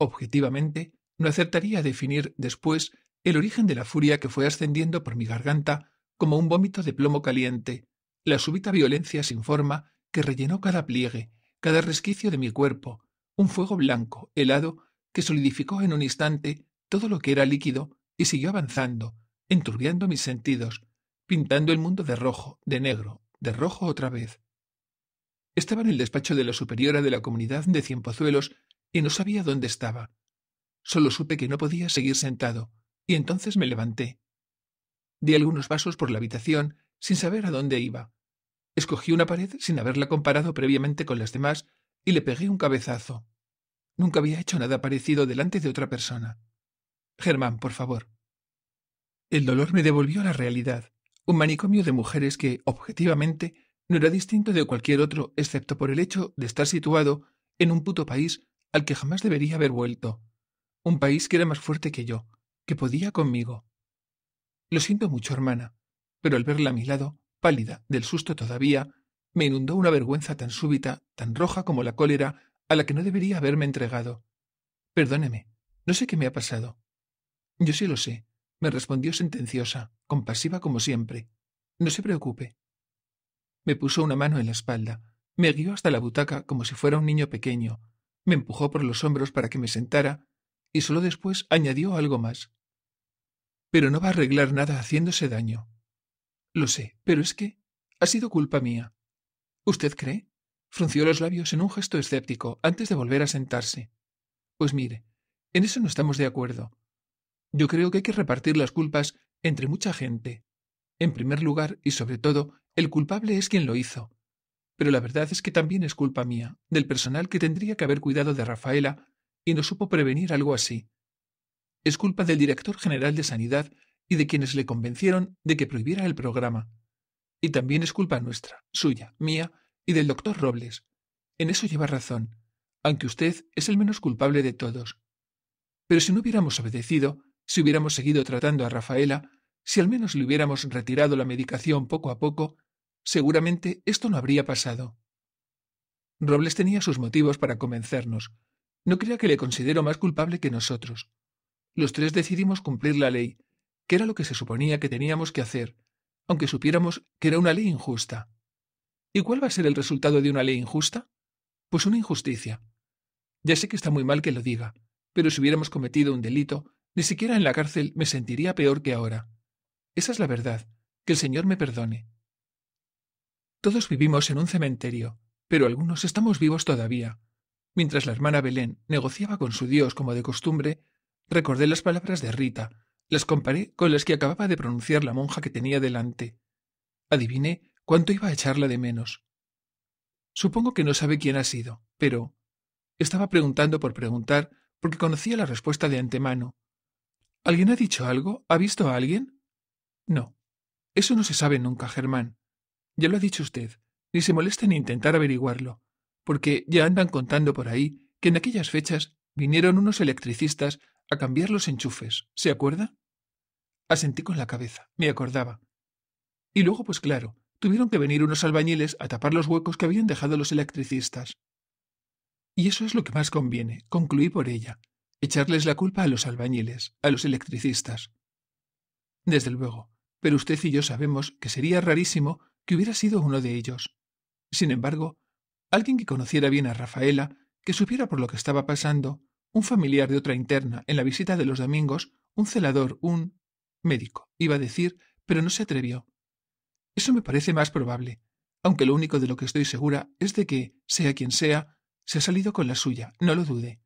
Objetivamente, no acertaría a definir después el origen de la furia que fue ascendiendo por mi garganta como un vómito de plomo caliente, la súbita violencia sin forma que rellenó cada pliegue, cada resquicio de mi cuerpo, un fuego blanco, helado, que solidificó en un instante todo lo que era líquido y siguió avanzando, enturbiando mis sentidos, pintando el mundo de rojo, de negro, de rojo otra vez. Estaba en el despacho de la superiora de la comunidad de pozuelos y no sabía dónde estaba. Solo supe que no podía seguir sentado, y entonces me levanté. Di algunos pasos por la habitación sin saber a dónde iba. Escogí una pared sin haberla comparado previamente con las demás y le pegué un cabezazo. Nunca había hecho nada parecido delante de otra persona. Germán, por favor. El dolor me devolvió a la realidad, un manicomio de mujeres que, objetivamente, no era distinto de cualquier otro excepto por el hecho de estar situado en un puto país al que jamás debería haber vuelto. Un país que era más fuerte que yo, que podía conmigo. Lo siento mucho, hermana, pero al verla a mi lado, pálida del susto todavía, me inundó una vergüenza tan súbita, tan roja como la cólera, a la que no debería haberme entregado. Perdóneme, no sé qué me ha pasado. Yo sí lo sé, me respondió sentenciosa, compasiva como siempre. No se preocupe. Me puso una mano en la espalda, me guió hasta la butaca como si fuera un niño pequeño, me empujó por los hombros para que me sentara y solo después añadió algo más. Pero no va a arreglar nada haciéndose daño. Lo sé, pero es que ha sido culpa mía. ¿Usted cree? Frunció los labios en un gesto escéptico antes de volver a sentarse. Pues mire, en eso no estamos de acuerdo. Yo creo que hay que repartir las culpas entre mucha gente. En primer lugar, y sobre todo, el culpable es quien lo hizo. Pero la verdad es que también es culpa mía, del personal que tendría que haber cuidado de Rafaela y no supo prevenir algo así. Es culpa del director general de Sanidad y de quienes le convencieron de que prohibiera el programa. Y también es culpa nuestra, suya, mía y del doctor Robles. En eso lleva razón, aunque usted es el menos culpable de todos. Pero si no hubiéramos obedecido, si hubiéramos seguido tratando a Rafaela, si al menos le hubiéramos retirado la medicación poco a poco, seguramente esto no habría pasado. Robles tenía sus motivos para convencernos, no crea que le considero más culpable que nosotros. Los tres decidimos cumplir la ley, que era lo que se suponía que teníamos que hacer, aunque supiéramos que era una ley injusta. ¿Y cuál va a ser el resultado de una ley injusta? Pues una injusticia. Ya sé que está muy mal que lo diga, pero si hubiéramos cometido un delito, ni siquiera en la cárcel me sentiría peor que ahora. Esa es la verdad, que el Señor me perdone. Todos vivimos en un cementerio, pero algunos estamos vivos todavía, Mientras la hermana Belén negociaba con su Dios como de costumbre, recordé las palabras de Rita, las comparé con las que acababa de pronunciar la monja que tenía delante. Adiviné cuánto iba a echarla de menos. Supongo que no sabe quién ha sido, pero estaba preguntando por preguntar porque conocía la respuesta de antemano. ¿Alguien ha dicho algo? ¿Ha visto a alguien? No. Eso no se sabe nunca, Germán. Ya lo ha dicho usted. Ni se molesta en intentar averiguarlo porque ya andan contando por ahí que en aquellas fechas vinieron unos electricistas a cambiar los enchufes, ¿se acuerda? Asentí con la cabeza, me acordaba. Y luego, pues claro, tuvieron que venir unos albañiles a tapar los huecos que habían dejado los electricistas. Y eso es lo que más conviene, concluí por ella, echarles la culpa a los albañiles, a los electricistas. Desde luego, pero usted y yo sabemos que sería rarísimo que hubiera sido uno de ellos. Sin embargo, alguien que conociera bien a Rafaela, que supiera por lo que estaba pasando, un familiar de otra interna, en la visita de los domingos, un celador, un médico, iba a decir, pero no se atrevió. Eso me parece más probable, aunque lo único de lo que estoy segura es de que, sea quien sea, se ha salido con la suya, no lo dude.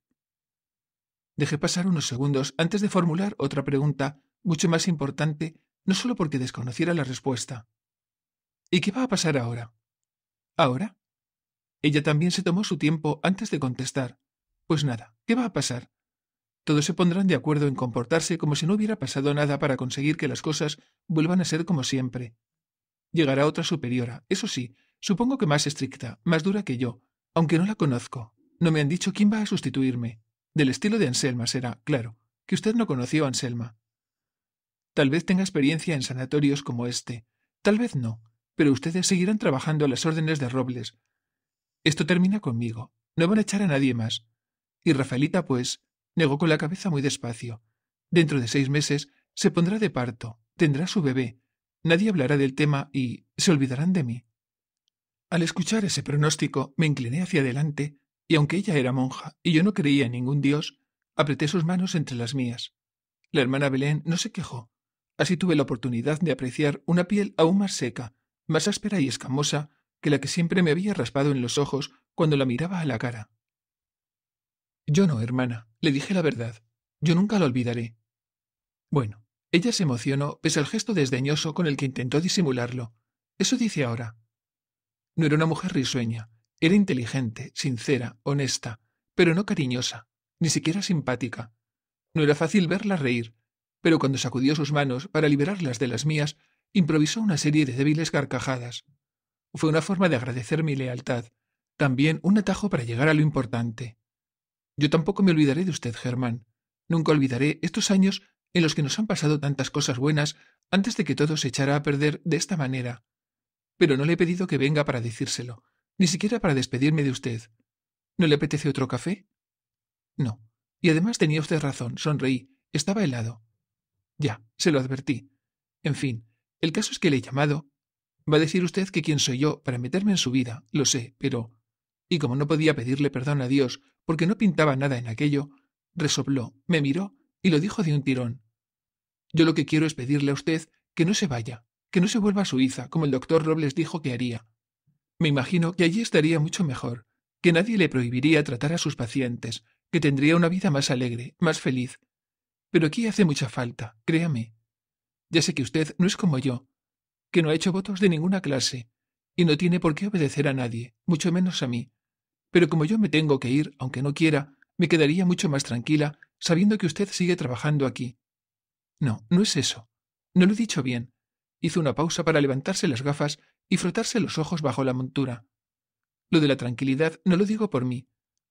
Dejé pasar unos segundos antes de formular otra pregunta, mucho más importante, no solo porque desconociera la respuesta. ¿Y qué va a pasar ahora? ¿Ahora? Ella también se tomó su tiempo antes de contestar. Pues nada, ¿qué va a pasar? Todos se pondrán de acuerdo en comportarse como si no hubiera pasado nada para conseguir que las cosas vuelvan a ser como siempre. Llegará otra superiora, eso sí, supongo que más estricta, más dura que yo, aunque no la conozco. No me han dicho quién va a sustituirme. Del estilo de Anselma será, claro, que usted no conoció a Anselma. Tal vez tenga experiencia en sanatorios como este, tal vez no, pero ustedes seguirán trabajando a las órdenes de Robles, esto termina conmigo. No van a echar a nadie más. Y Rafaelita, pues, negó con la cabeza muy despacio. Dentro de seis meses se pondrá de parto, tendrá su bebé. Nadie hablará del tema y se olvidarán de mí. Al escuchar ese pronóstico, me incliné hacia adelante, y aunque ella era monja y yo no creía en ningún dios, apreté sus manos entre las mías. La hermana Belén no se quejó. Así tuve la oportunidad de apreciar una piel aún más seca, más áspera y escamosa que la que siempre me había raspado en los ojos cuando la miraba a la cara. Yo no, hermana, le dije la verdad. Yo nunca lo olvidaré. Bueno, ella se emocionó pese al gesto desdeñoso con el que intentó disimularlo. Eso dice ahora. No era una mujer risueña, era inteligente, sincera, honesta, pero no cariñosa, ni siquiera simpática. No era fácil verla reír, pero cuando sacudió sus manos para liberarlas de las mías, improvisó una serie de débiles carcajadas. Fue una forma de agradecer mi lealtad, también un atajo para llegar a lo importante. Yo tampoco me olvidaré de usted, Germán. Nunca olvidaré estos años en los que nos han pasado tantas cosas buenas antes de que todo se echara a perder de esta manera. Pero no le he pedido que venga para decírselo, ni siquiera para despedirme de usted. ¿No le apetece otro café? No. Y además tenía usted razón, sonreí, estaba helado. Ya, se lo advertí. En fin, el caso es que le he llamado Va a decir usted que quién soy yo para meterme en su vida, lo sé, pero... Y como no podía pedirle perdón a Dios porque no pintaba nada en aquello, resopló, me miró y lo dijo de un tirón. Yo lo que quiero es pedirle a usted que no se vaya, que no se vuelva a Suiza, como el doctor Robles dijo que haría. Me imagino que allí estaría mucho mejor, que nadie le prohibiría tratar a sus pacientes, que tendría una vida más alegre, más feliz. Pero aquí hace mucha falta, créame. Ya sé que usted no es como yo, que no ha hecho votos de ninguna clase, y no tiene por qué obedecer a nadie, mucho menos a mí. Pero como yo me tengo que ir, aunque no quiera, me quedaría mucho más tranquila sabiendo que usted sigue trabajando aquí. No, no es eso. No lo he dicho bien. Hizo una pausa para levantarse las gafas y frotarse los ojos bajo la montura. Lo de la tranquilidad no lo digo por mí.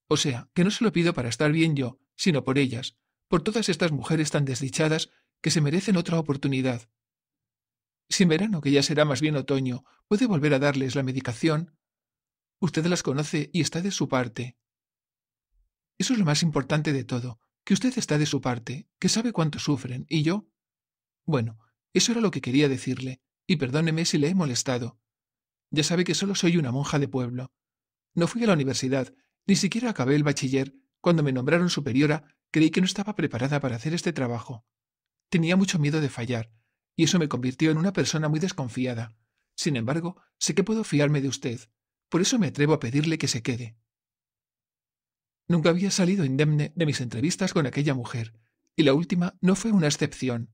O sea, que no se lo pido para estar bien yo, sino por ellas, por todas estas mujeres tan desdichadas que se merecen otra oportunidad, si en verano, que ya será más bien otoño, puede volver a darles la medicación, usted las conoce y está de su parte. Eso es lo más importante de todo, que usted está de su parte, que sabe cuánto sufren, y yo... Bueno, eso era lo que quería decirle, y perdóneme si le he molestado. Ya sabe que solo soy una monja de pueblo. No fui a la universidad, ni siquiera acabé el bachiller. Cuando me nombraron superiora, creí que no estaba preparada para hacer este trabajo. Tenía mucho miedo de fallar, y eso me convirtió en una persona muy desconfiada. Sin embargo, sé que puedo fiarme de usted. Por eso me atrevo a pedirle que se quede. Nunca había salido indemne de mis entrevistas con aquella mujer, y la última no fue una excepción.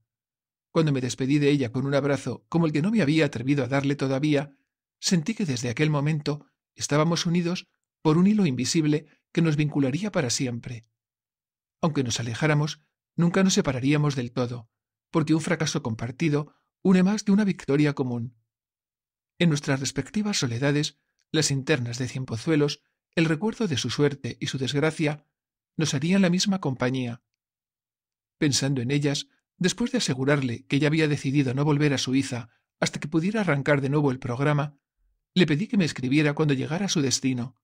Cuando me despedí de ella con un abrazo como el que no me había atrevido a darle todavía, sentí que desde aquel momento estábamos unidos por un hilo invisible que nos vincularía para siempre. Aunque nos alejáramos, nunca nos separaríamos del todo, porque un fracaso compartido une más de una victoria común. En nuestras respectivas soledades, las internas de Cienpozuelos, el recuerdo de su suerte y su desgracia nos harían la misma compañía. Pensando en ellas, después de asegurarle que ya había decidido no volver a Suiza hasta que pudiera arrancar de nuevo el programa, le pedí que me escribiera cuando llegara a su destino.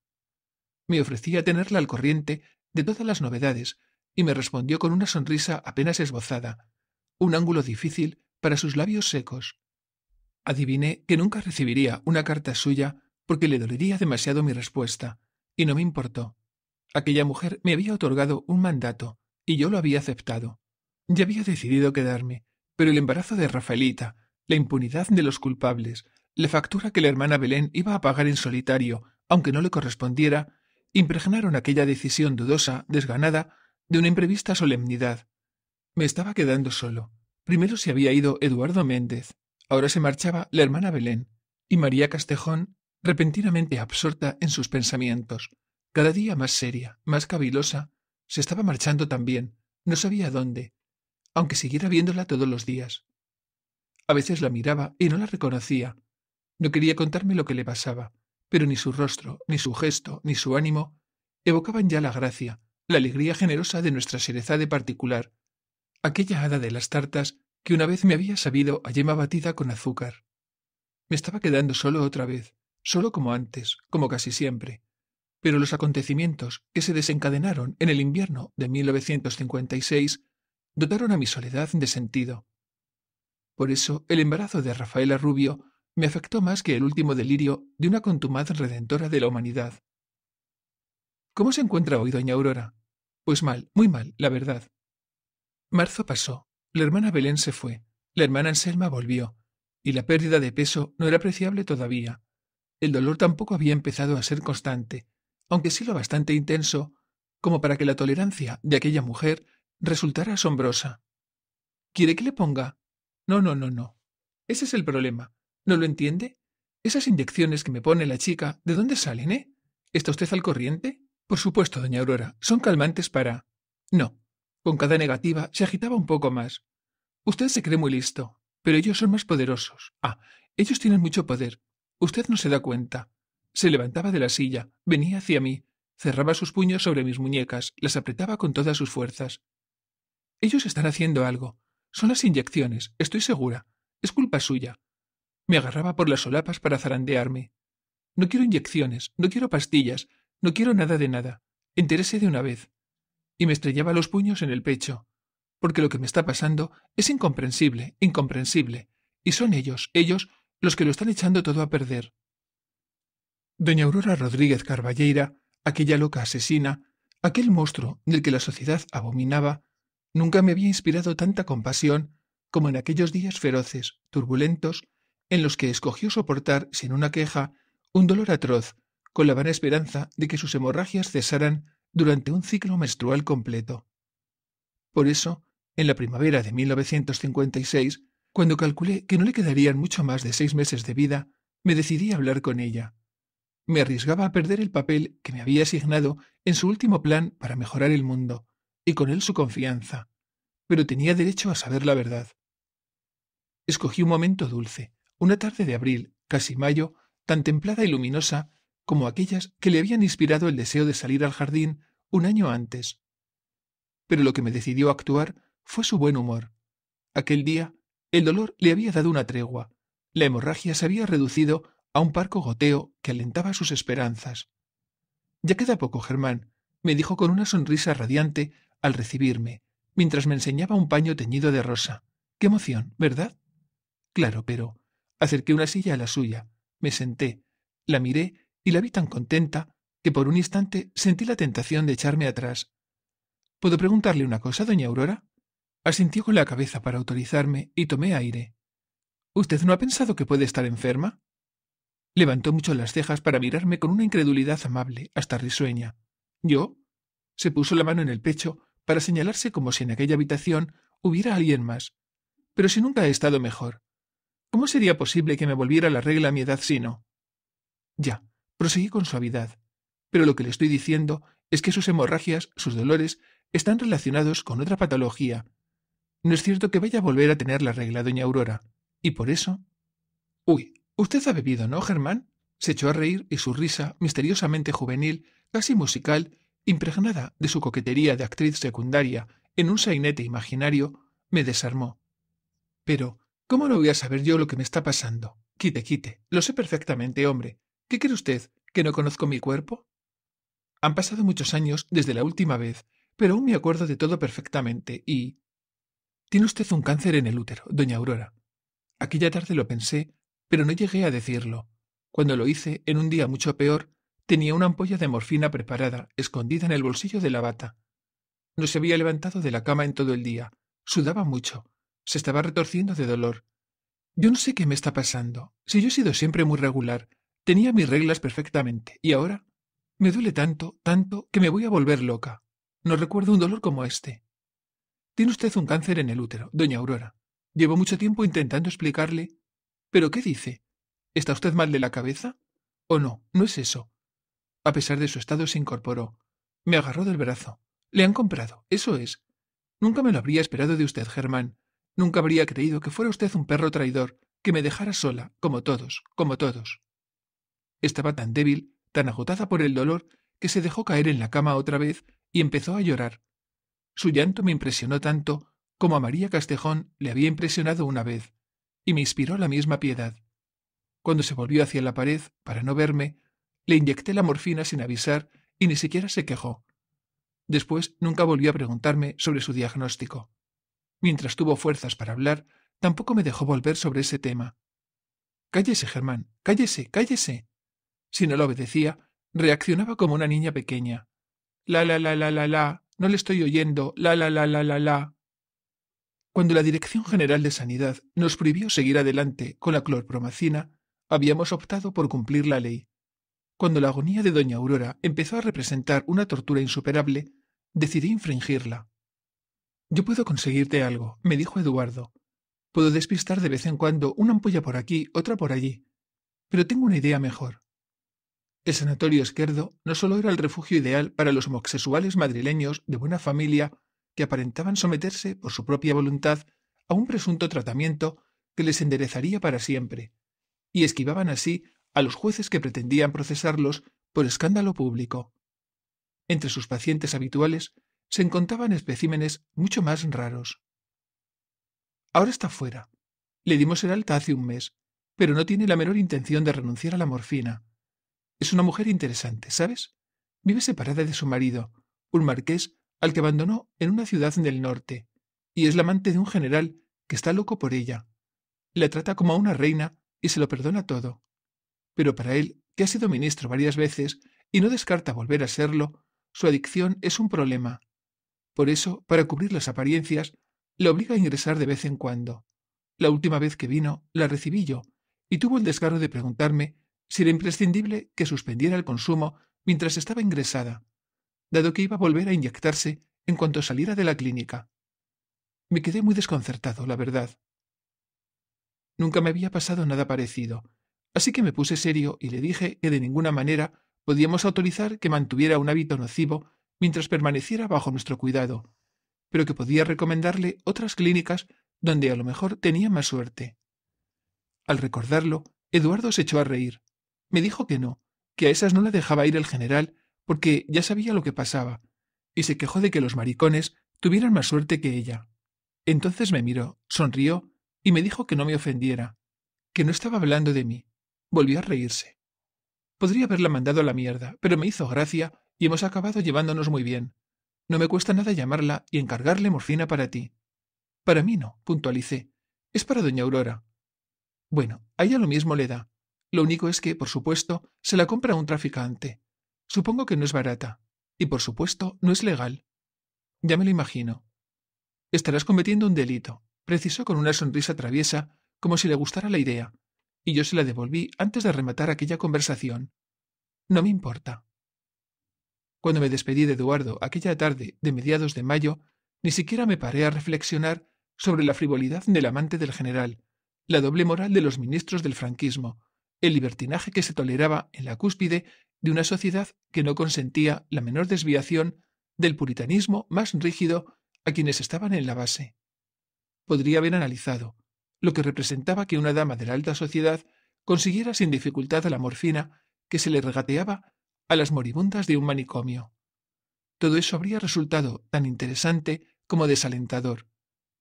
Me ofrecía tenerla al corriente de todas las novedades y me respondió con una sonrisa apenas esbozada, un ángulo difícil para sus labios secos. Adiviné que nunca recibiría una carta suya porque le dolería demasiado mi respuesta, y no me importó. Aquella mujer me había otorgado un mandato, y yo lo había aceptado. Ya había decidido quedarme, pero el embarazo de Rafaelita, la impunidad de los culpables, la factura que la hermana Belén iba a pagar en solitario, aunque no le correspondiera, impregnaron aquella decisión dudosa, desganada, de una imprevista solemnidad, me estaba quedando solo. Primero se había ido Eduardo Méndez, ahora se marchaba la hermana Belén, y María Castejón, repentinamente absorta en sus pensamientos, cada día más seria, más cavilosa, se estaba marchando también, no sabía dónde, aunque siguiera viéndola todos los días. A veces la miraba y no la reconocía. No quería contarme lo que le pasaba, pero ni su rostro, ni su gesto, ni su ánimo evocaban ya la gracia, la alegría generosa de nuestra cereza de particular, aquella hada de las tartas que una vez me había sabido a yema batida con azúcar. Me estaba quedando solo otra vez, solo como antes, como casi siempre. Pero los acontecimientos que se desencadenaron en el invierno de 1956 dotaron a mi soledad de sentido. Por eso el embarazo de Rafaela Rubio me afectó más que el último delirio de una contumaz redentora de la humanidad. ¿Cómo se encuentra hoy doña Aurora? Pues mal, muy mal, la verdad. Marzo pasó, la hermana Belén se fue, la hermana Anselma volvió, y la pérdida de peso no era apreciable todavía. El dolor tampoco había empezado a ser constante, aunque sí lo bastante intenso, como para que la tolerancia de aquella mujer resultara asombrosa. ¿Quiere que le ponga? No, no, no, no. Ese es el problema. ¿No lo entiende? Esas inyecciones que me pone la chica, ¿de dónde salen, eh? ¿Está usted al corriente? Por supuesto, doña Aurora, son calmantes para. No, con cada negativa, se agitaba un poco más. Usted se cree muy listo, pero ellos son más poderosos. Ah, ellos tienen mucho poder. Usted no se da cuenta. Se levantaba de la silla, venía hacia mí, cerraba sus puños sobre mis muñecas, las apretaba con todas sus fuerzas. Ellos están haciendo algo. Son las inyecciones, estoy segura. Es culpa suya. Me agarraba por las solapas para zarandearme. No quiero inyecciones, no quiero pastillas, no quiero nada de nada. Enterese de una vez y me estrellaba los puños en el pecho, porque lo que me está pasando es incomprensible, incomprensible, y son ellos, ellos, los que lo están echando todo a perder. Doña Aurora Rodríguez Carballeira, aquella loca asesina, aquel monstruo del que la sociedad abominaba, nunca me había inspirado tanta compasión como en aquellos días feroces, turbulentos, en los que escogió soportar, sin una queja, un dolor atroz, con la vana esperanza de que sus hemorragias cesaran durante un ciclo menstrual completo. Por eso, en la primavera de 1956, cuando calculé que no le quedarían mucho más de seis meses de vida, me decidí a hablar con ella. Me arriesgaba a perder el papel que me había asignado en su último plan para mejorar el mundo, y con él su confianza, pero tenía derecho a saber la verdad. Escogí un momento dulce, una tarde de abril, casi mayo, tan templada y luminosa como aquellas que le habían inspirado el deseo de salir al jardín un año antes. Pero lo que me decidió actuar fue su buen humor. Aquel día, el dolor le había dado una tregua. La hemorragia se había reducido a un parco goteo que alentaba sus esperanzas. Ya queda poco, Germán, me dijo con una sonrisa radiante al recibirme, mientras me enseñaba un paño teñido de rosa. Qué emoción, ¿verdad? Claro, pero acerqué una silla a la suya, me senté, la miré y la vi tan contenta que por un instante sentí la tentación de echarme atrás. ¿Puedo preguntarle una cosa, doña Aurora? Asintió con la cabeza para autorizarme y tomé aire. ¿Usted no ha pensado que puede estar enferma? Levantó mucho las cejas para mirarme con una incredulidad amable, hasta risueña. ¿Yo? Se puso la mano en el pecho para señalarse como si en aquella habitación hubiera alguien más. Pero si nunca he estado mejor. ¿Cómo sería posible que me volviera la regla a mi edad si no? Ya, Proseguí con suavidad. Pero lo que le estoy diciendo es que sus hemorragias, sus dolores, están relacionados con otra patología. No es cierto que vaya a volver a tener la regla, doña Aurora. Y por eso. Uy, usted ha bebido, ¿no, Germán? Se echó a reír y su risa, misteriosamente juvenil, casi musical, impregnada de su coquetería de actriz secundaria en un sainete imaginario, me desarmó. Pero, ¿cómo no voy a saber yo lo que me está pasando? Quite, quite, lo sé perfectamente, hombre. ¿Qué cree usted? ¿Que no conozco mi cuerpo? Han pasado muchos años desde la última vez, pero aún me acuerdo de todo perfectamente y... Tiene usted un cáncer en el útero, doña Aurora. Aquella tarde lo pensé, pero no llegué a decirlo. Cuando lo hice, en un día mucho peor, tenía una ampolla de morfina preparada, escondida en el bolsillo de la bata. No se había levantado de la cama en todo el día. Sudaba mucho. Se estaba retorciendo de dolor. Yo no sé qué me está pasando. Si yo he sido siempre muy regular, Tenía mis reglas perfectamente, y ahora me duele tanto, tanto, que me voy a volver loca. No recuerdo un dolor como este. Tiene usted un cáncer en el útero, doña Aurora. Llevo mucho tiempo intentando explicarle. ¿Pero qué dice? ¿Está usted mal de la cabeza? ¿O no? No es eso. A pesar de su estado se incorporó. Me agarró del brazo. Le han comprado, eso es. Nunca me lo habría esperado de usted, Germán. Nunca habría creído que fuera usted un perro traidor, que me dejara sola, como todos, como todos. Estaba tan débil, tan agotada por el dolor, que se dejó caer en la cama otra vez y empezó a llorar. Su llanto me impresionó tanto como a María Castejón le había impresionado una vez, y me inspiró la misma piedad. Cuando se volvió hacia la pared para no verme, le inyecté la morfina sin avisar y ni siquiera se quejó. Después nunca volvió a preguntarme sobre su diagnóstico. Mientras tuvo fuerzas para hablar, tampoco me dejó volver sobre ese tema. Cállese, Germán, cállese, cállese, si no la obedecía, reaccionaba como una niña pequeña. La la la la la la, no le estoy oyendo, la la la la la la. Cuando la Dirección General de Sanidad nos prohibió seguir adelante con la clorpromacina, habíamos optado por cumplir la ley. Cuando la agonía de doña Aurora empezó a representar una tortura insuperable, decidí infringirla. Yo puedo conseguirte algo, me dijo Eduardo. Puedo despistar de vez en cuando una ampolla por aquí, otra por allí. Pero tengo una idea mejor. El Sanatorio Izquierdo no solo era el refugio ideal para los homosexuales madrileños de buena familia que aparentaban someterse por su propia voluntad a un presunto tratamiento que les enderezaría para siempre, y esquivaban así a los jueces que pretendían procesarlos por escándalo público. Entre sus pacientes habituales se encontraban especímenes mucho más raros. Ahora está fuera. Le dimos el alta hace un mes, pero no tiene la menor intención de renunciar a la morfina. Es una mujer interesante, ¿sabes? Vive separada de su marido, un marqués al que abandonó en una ciudad del norte, y es la amante de un general que está loco por ella. La trata como a una reina y se lo perdona todo. Pero para él, que ha sido ministro varias veces y no descarta volver a serlo, su adicción es un problema. Por eso, para cubrir las apariencias, la obliga a ingresar de vez en cuando. La última vez que vino, la recibí yo, y tuvo el desgarro de preguntarme si era imprescindible que suspendiera el consumo mientras estaba ingresada, dado que iba a volver a inyectarse en cuanto saliera de la clínica. Me quedé muy desconcertado, la verdad. Nunca me había pasado nada parecido, así que me puse serio y le dije que de ninguna manera podíamos autorizar que mantuviera un hábito nocivo mientras permaneciera bajo nuestro cuidado, pero que podía recomendarle otras clínicas donde a lo mejor tenía más suerte. Al recordarlo, Eduardo se echó a reír. Me dijo que no, que a esas no la dejaba ir el general, porque ya sabía lo que pasaba, y se quejó de que los maricones tuvieran más suerte que ella. Entonces me miró, sonrió y me dijo que no me ofendiera, que no estaba hablando de mí. Volvió a reírse. Podría haberla mandado a la mierda, pero me hizo gracia y hemos acabado llevándonos muy bien. No me cuesta nada llamarla y encargarle morfina para ti. Para mí no, puntualicé. Es para doña Aurora. Bueno, a ella lo mismo le da. Lo único es que, por supuesto, se la compra un traficante. Supongo que no es barata. Y, por supuesto, no es legal. Ya me lo imagino. Estarás cometiendo un delito, precisó con una sonrisa traviesa, como si le gustara la idea, y yo se la devolví antes de rematar aquella conversación. No me importa. Cuando me despedí de Eduardo aquella tarde de mediados de mayo, ni siquiera me paré a reflexionar sobre la frivolidad del amante del general, la doble moral de los ministros del franquismo, el libertinaje que se toleraba en la cúspide de una sociedad que no consentía la menor desviación del puritanismo más rígido a quienes estaban en la base. Podría haber analizado lo que representaba que una dama de la alta sociedad consiguiera sin dificultad la morfina que se le regateaba a las moribundas de un manicomio. Todo eso habría resultado tan interesante como desalentador,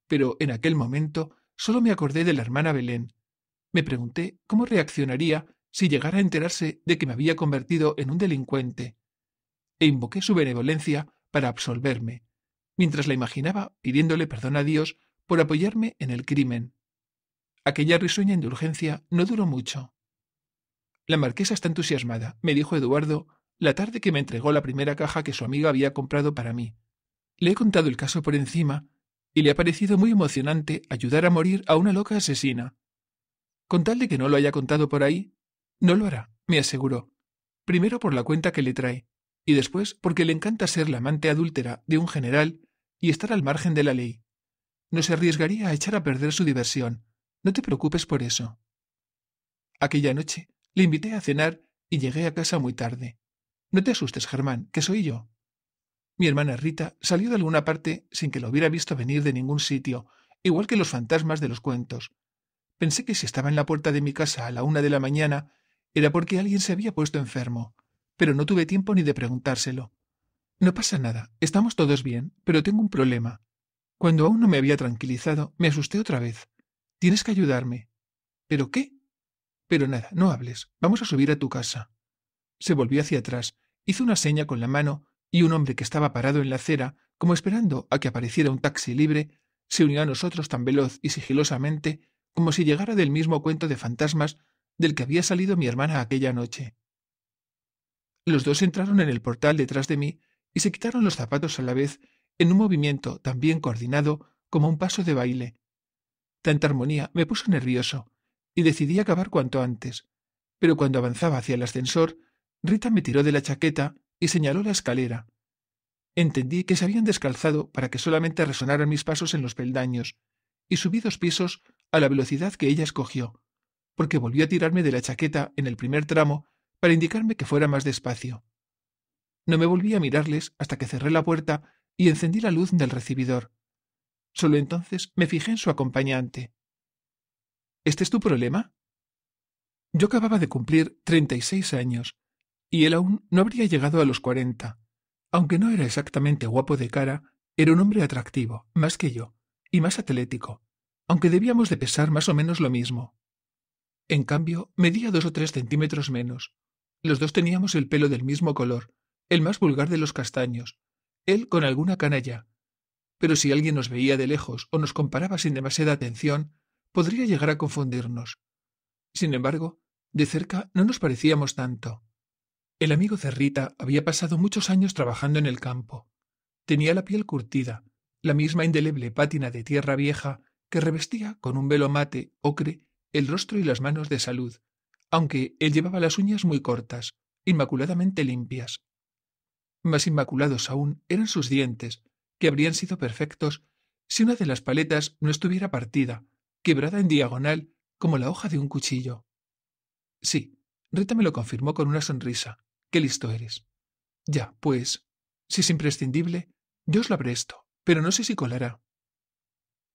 pero en aquel momento solo me acordé de la hermana Belén, me pregunté cómo reaccionaría si llegara a enterarse de que me había convertido en un delincuente, e invoqué su benevolencia para absolverme, mientras la imaginaba pidiéndole perdón a Dios por apoyarme en el crimen. Aquella risueña indulgencia no duró mucho. La marquesa está entusiasmada, me dijo Eduardo, la tarde que me entregó la primera caja que su amiga había comprado para mí. Le he contado el caso por encima, y le ha parecido muy emocionante ayudar a morir a una loca asesina. Con tal de que no lo haya contado por ahí, no lo hará, me aseguró. Primero por la cuenta que le trae, y después porque le encanta ser la amante adúltera de un general y estar al margen de la ley. No se arriesgaría a echar a perder su diversión. No te preocupes por eso. Aquella noche le invité a cenar y llegué a casa muy tarde. No te asustes, Germán, que soy yo. Mi hermana Rita salió de alguna parte sin que lo hubiera visto venir de ningún sitio, igual que los fantasmas de los cuentos, Pensé que si estaba en la puerta de mi casa a la una de la mañana era porque alguien se había puesto enfermo, pero no tuve tiempo ni de preguntárselo. No pasa nada, estamos todos bien, pero tengo un problema. Cuando aún no me había tranquilizado, me asusté otra vez. Tienes que ayudarme. ¿Pero qué? Pero nada, no hables. Vamos a subir a tu casa. Se volvió hacia atrás, hizo una seña con la mano, y un hombre que estaba parado en la acera, como esperando a que apareciera un taxi libre, se unió a nosotros tan veloz y sigilosamente como si llegara del mismo cuento de fantasmas del que había salido mi hermana aquella noche. Los dos entraron en el portal detrás de mí y se quitaron los zapatos a la vez en un movimiento tan bien coordinado como un paso de baile. Tanta armonía me puso nervioso y decidí acabar cuanto antes, pero cuando avanzaba hacia el ascensor, Rita me tiró de la chaqueta y señaló la escalera. Entendí que se habían descalzado para que solamente resonaran mis pasos en los peldaños, y subí dos pisos a la velocidad que ella escogió, porque volvió a tirarme de la chaqueta en el primer tramo para indicarme que fuera más despacio. No me volví a mirarles hasta que cerré la puerta y encendí la luz del recibidor. Solo entonces me fijé en su acompañante. ¿Este es tu problema? Yo acababa de cumplir treinta y seis años, y él aún no habría llegado a los cuarenta. Aunque no era exactamente guapo de cara, era un hombre atractivo, más que yo, y más atlético, aunque debíamos de pesar más o menos lo mismo. En cambio, medía dos o tres centímetros menos. Los dos teníamos el pelo del mismo color, el más vulgar de los castaños, él con alguna canalla. Pero si alguien nos veía de lejos o nos comparaba sin demasiada atención, podría llegar a confundirnos. Sin embargo, de cerca no nos parecíamos tanto. El amigo Cerrita había pasado muchos años trabajando en el campo. Tenía la piel curtida, la misma indeleble pátina de tierra vieja que revestía con un velo mate ocre el rostro y las manos de salud, aunque él llevaba las uñas muy cortas, inmaculadamente limpias. Más inmaculados aún eran sus dientes, que habrían sido perfectos si una de las paletas no estuviera partida, quebrada en diagonal como la hoja de un cuchillo. Sí, Rita me lo confirmó con una sonrisa. Qué listo eres. Ya, pues, si es imprescindible, yo os lo esto, pero no sé si colará.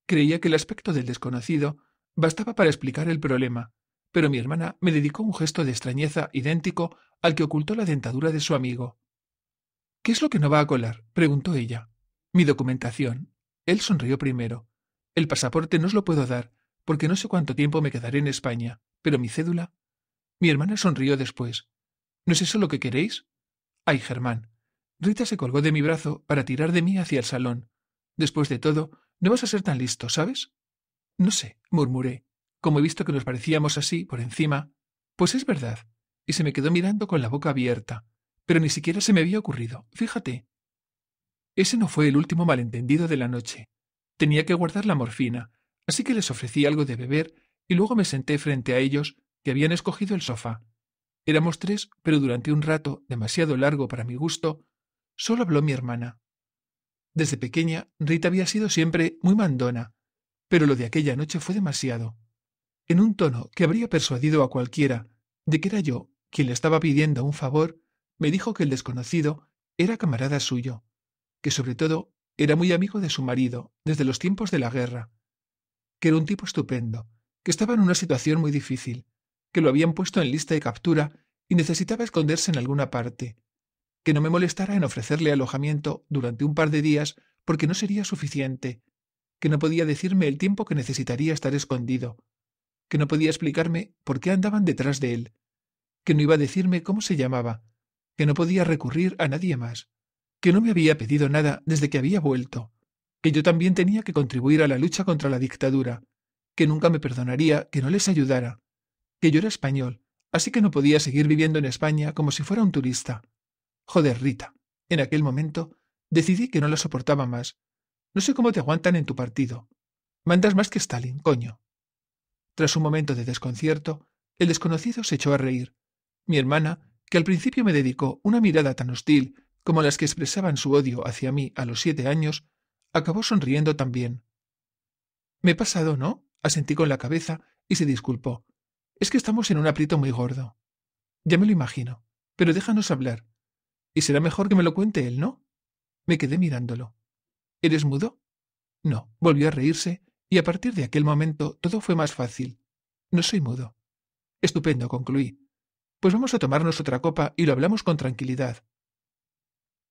Creía que el aspecto del desconocido bastaba para explicar el problema, pero mi hermana me dedicó un gesto de extrañeza idéntico al que ocultó la dentadura de su amigo. ¿Qué es lo que no va a colar? preguntó ella. Mi documentación. Él sonrió primero. El pasaporte no os lo puedo dar, porque no sé cuánto tiempo me quedaré en España, pero mi cédula. Mi hermana sonrió después. ¿No es eso lo que queréis? Ay, Germán. Rita se colgó de mi brazo para tirar de mí hacia el salón. Después de todo, no vas a ser tan listo, ¿sabes? No sé, murmuré, como he visto que nos parecíamos así, por encima. Pues es verdad. Y se me quedó mirando con la boca abierta. Pero ni siquiera se me había ocurrido. Fíjate. Ese no fue el último malentendido de la noche. Tenía que guardar la morfina, así que les ofrecí algo de beber y luego me senté frente a ellos, que habían escogido el sofá. Éramos tres, pero durante un rato, demasiado largo para mi gusto, solo habló mi hermana. Desde pequeña, Rita había sido siempre muy mandona, pero lo de aquella noche fue demasiado. En un tono que habría persuadido a cualquiera de que era yo quien le estaba pidiendo un favor, me dijo que el desconocido era camarada suyo, que sobre todo era muy amigo de su marido desde los tiempos de la guerra, que era un tipo estupendo, que estaba en una situación muy difícil, que lo habían puesto en lista de captura y necesitaba esconderse en alguna parte, que no me molestara en ofrecerle alojamiento durante un par de días porque no sería suficiente, que no podía decirme el tiempo que necesitaría estar escondido, que no podía explicarme por qué andaban detrás de él, que no iba a decirme cómo se llamaba, que no podía recurrir a nadie más, que no me había pedido nada desde que había vuelto, que yo también tenía que contribuir a la lucha contra la dictadura, que nunca me perdonaría que no les ayudara, que yo era español, así que no podía seguir viviendo en España como si fuera un turista, Joder, Rita. En aquel momento decidí que no la soportaba más. No sé cómo te aguantan en tu partido. Mandas más que Stalin, coño. Tras un momento de desconcierto, el desconocido se echó a reír. Mi hermana, que al principio me dedicó una mirada tan hostil como las que expresaban su odio hacia mí a los siete años, acabó sonriendo también. Me he pasado, ¿no? asentí con la cabeza y se disculpó. Es que estamos en un aprieto muy gordo. Ya me lo imagino. Pero déjanos hablar. Y será mejor que me lo cuente él, ¿no? Me quedé mirándolo. ¿Eres mudo? No, volvió a reírse, y a partir de aquel momento todo fue más fácil. No soy mudo. Estupendo, concluí. Pues vamos a tomarnos otra copa y lo hablamos con tranquilidad.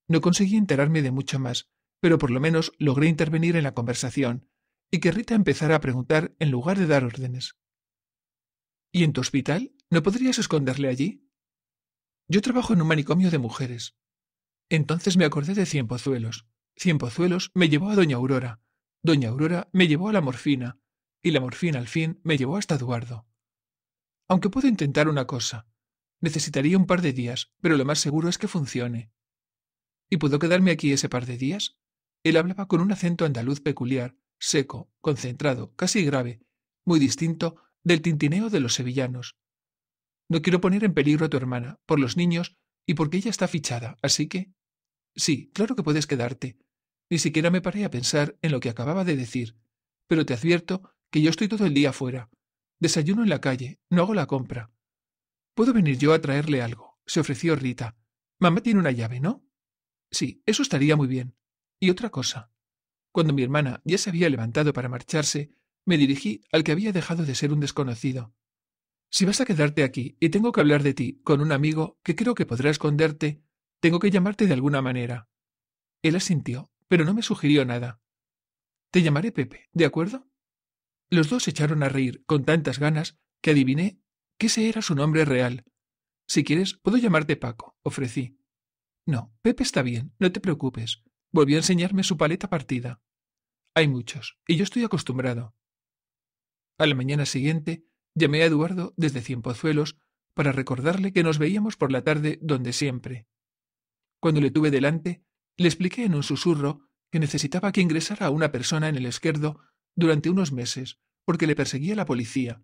No conseguí enterarme de mucho más, pero por lo menos logré intervenir en la conversación, y que Rita empezara a preguntar en lugar de dar órdenes. ¿Y en tu hospital? ¿No podrías esconderle allí? Yo trabajo en un manicomio de mujeres. Entonces me acordé de Cien Pozuelos. Cien Pozuelos me llevó a Doña Aurora. Doña Aurora me llevó a la morfina. Y la morfina al fin me llevó hasta Eduardo. Aunque puedo intentar una cosa. Necesitaría un par de días, pero lo más seguro es que funcione. ¿Y puedo quedarme aquí ese par de días? Él hablaba con un acento andaluz peculiar, seco, concentrado, casi grave, muy distinto del tintineo de los sevillanos, no quiero poner en peligro a tu hermana, por los niños y porque ella está fichada, así que... Sí, claro que puedes quedarte. Ni siquiera me paré a pensar en lo que acababa de decir, pero te advierto que yo estoy todo el día fuera. Desayuno en la calle, no hago la compra. Puedo venir yo a traerle algo, se ofreció Rita. Mamá tiene una llave, ¿no? Sí, eso estaría muy bien. Y otra cosa. Cuando mi hermana ya se había levantado para marcharse, me dirigí al que había dejado de ser un desconocido. Si vas a quedarte aquí y tengo que hablar de ti con un amigo que creo que podrá esconderte, tengo que llamarte de alguna manera. Él asintió, pero no me sugirió nada. Te llamaré Pepe, ¿de acuerdo? Los dos se echaron a reír con tantas ganas que adiviné que ese era su nombre real. Si quieres, puedo llamarte Paco, ofrecí. No, Pepe está bien, no te preocupes. Volvió a enseñarme su paleta partida. Hay muchos, y yo estoy acostumbrado. A la mañana siguiente Llamé a Eduardo desde Cienpozuelos para recordarle que nos veíamos por la tarde donde siempre. Cuando le tuve delante, le expliqué en un susurro que necesitaba que ingresara a una persona en el esquerdo durante unos meses porque le perseguía la policía.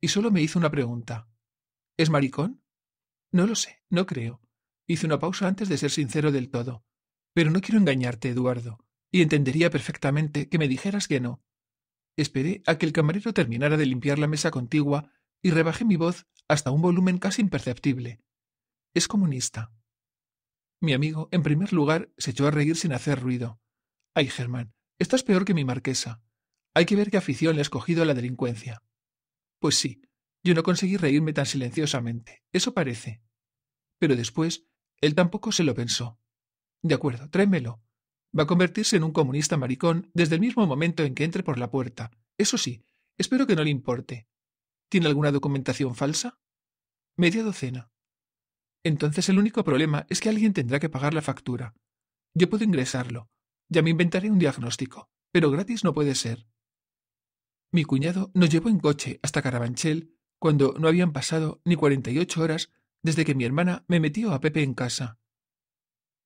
Y solo me hizo una pregunta. ¿Es maricón? No lo sé, no creo. Hice una pausa antes de ser sincero del todo. Pero no quiero engañarte, Eduardo, y entendería perfectamente que me dijeras que no. Esperé a que el camarero terminara de limpiar la mesa contigua y rebajé mi voz hasta un volumen casi imperceptible. Es comunista. Mi amigo, en primer lugar, se echó a reír sin hacer ruido. Ay, Germán, estás peor que mi marquesa. Hay que ver qué afición le has cogido a la delincuencia. Pues sí, yo no conseguí reírme tan silenciosamente, eso parece. Pero después, él tampoco se lo pensó. De acuerdo, tráemelo, Va a convertirse en un comunista maricón desde el mismo momento en que entre por la puerta. Eso sí, espero que no le importe. ¿Tiene alguna documentación falsa? Media docena. Entonces el único problema es que alguien tendrá que pagar la factura. Yo puedo ingresarlo. Ya me inventaré un diagnóstico. Pero gratis no puede ser. Mi cuñado nos llevó en coche hasta Carabanchel cuando no habían pasado ni cuarenta y ocho horas desde que mi hermana me metió a Pepe en casa.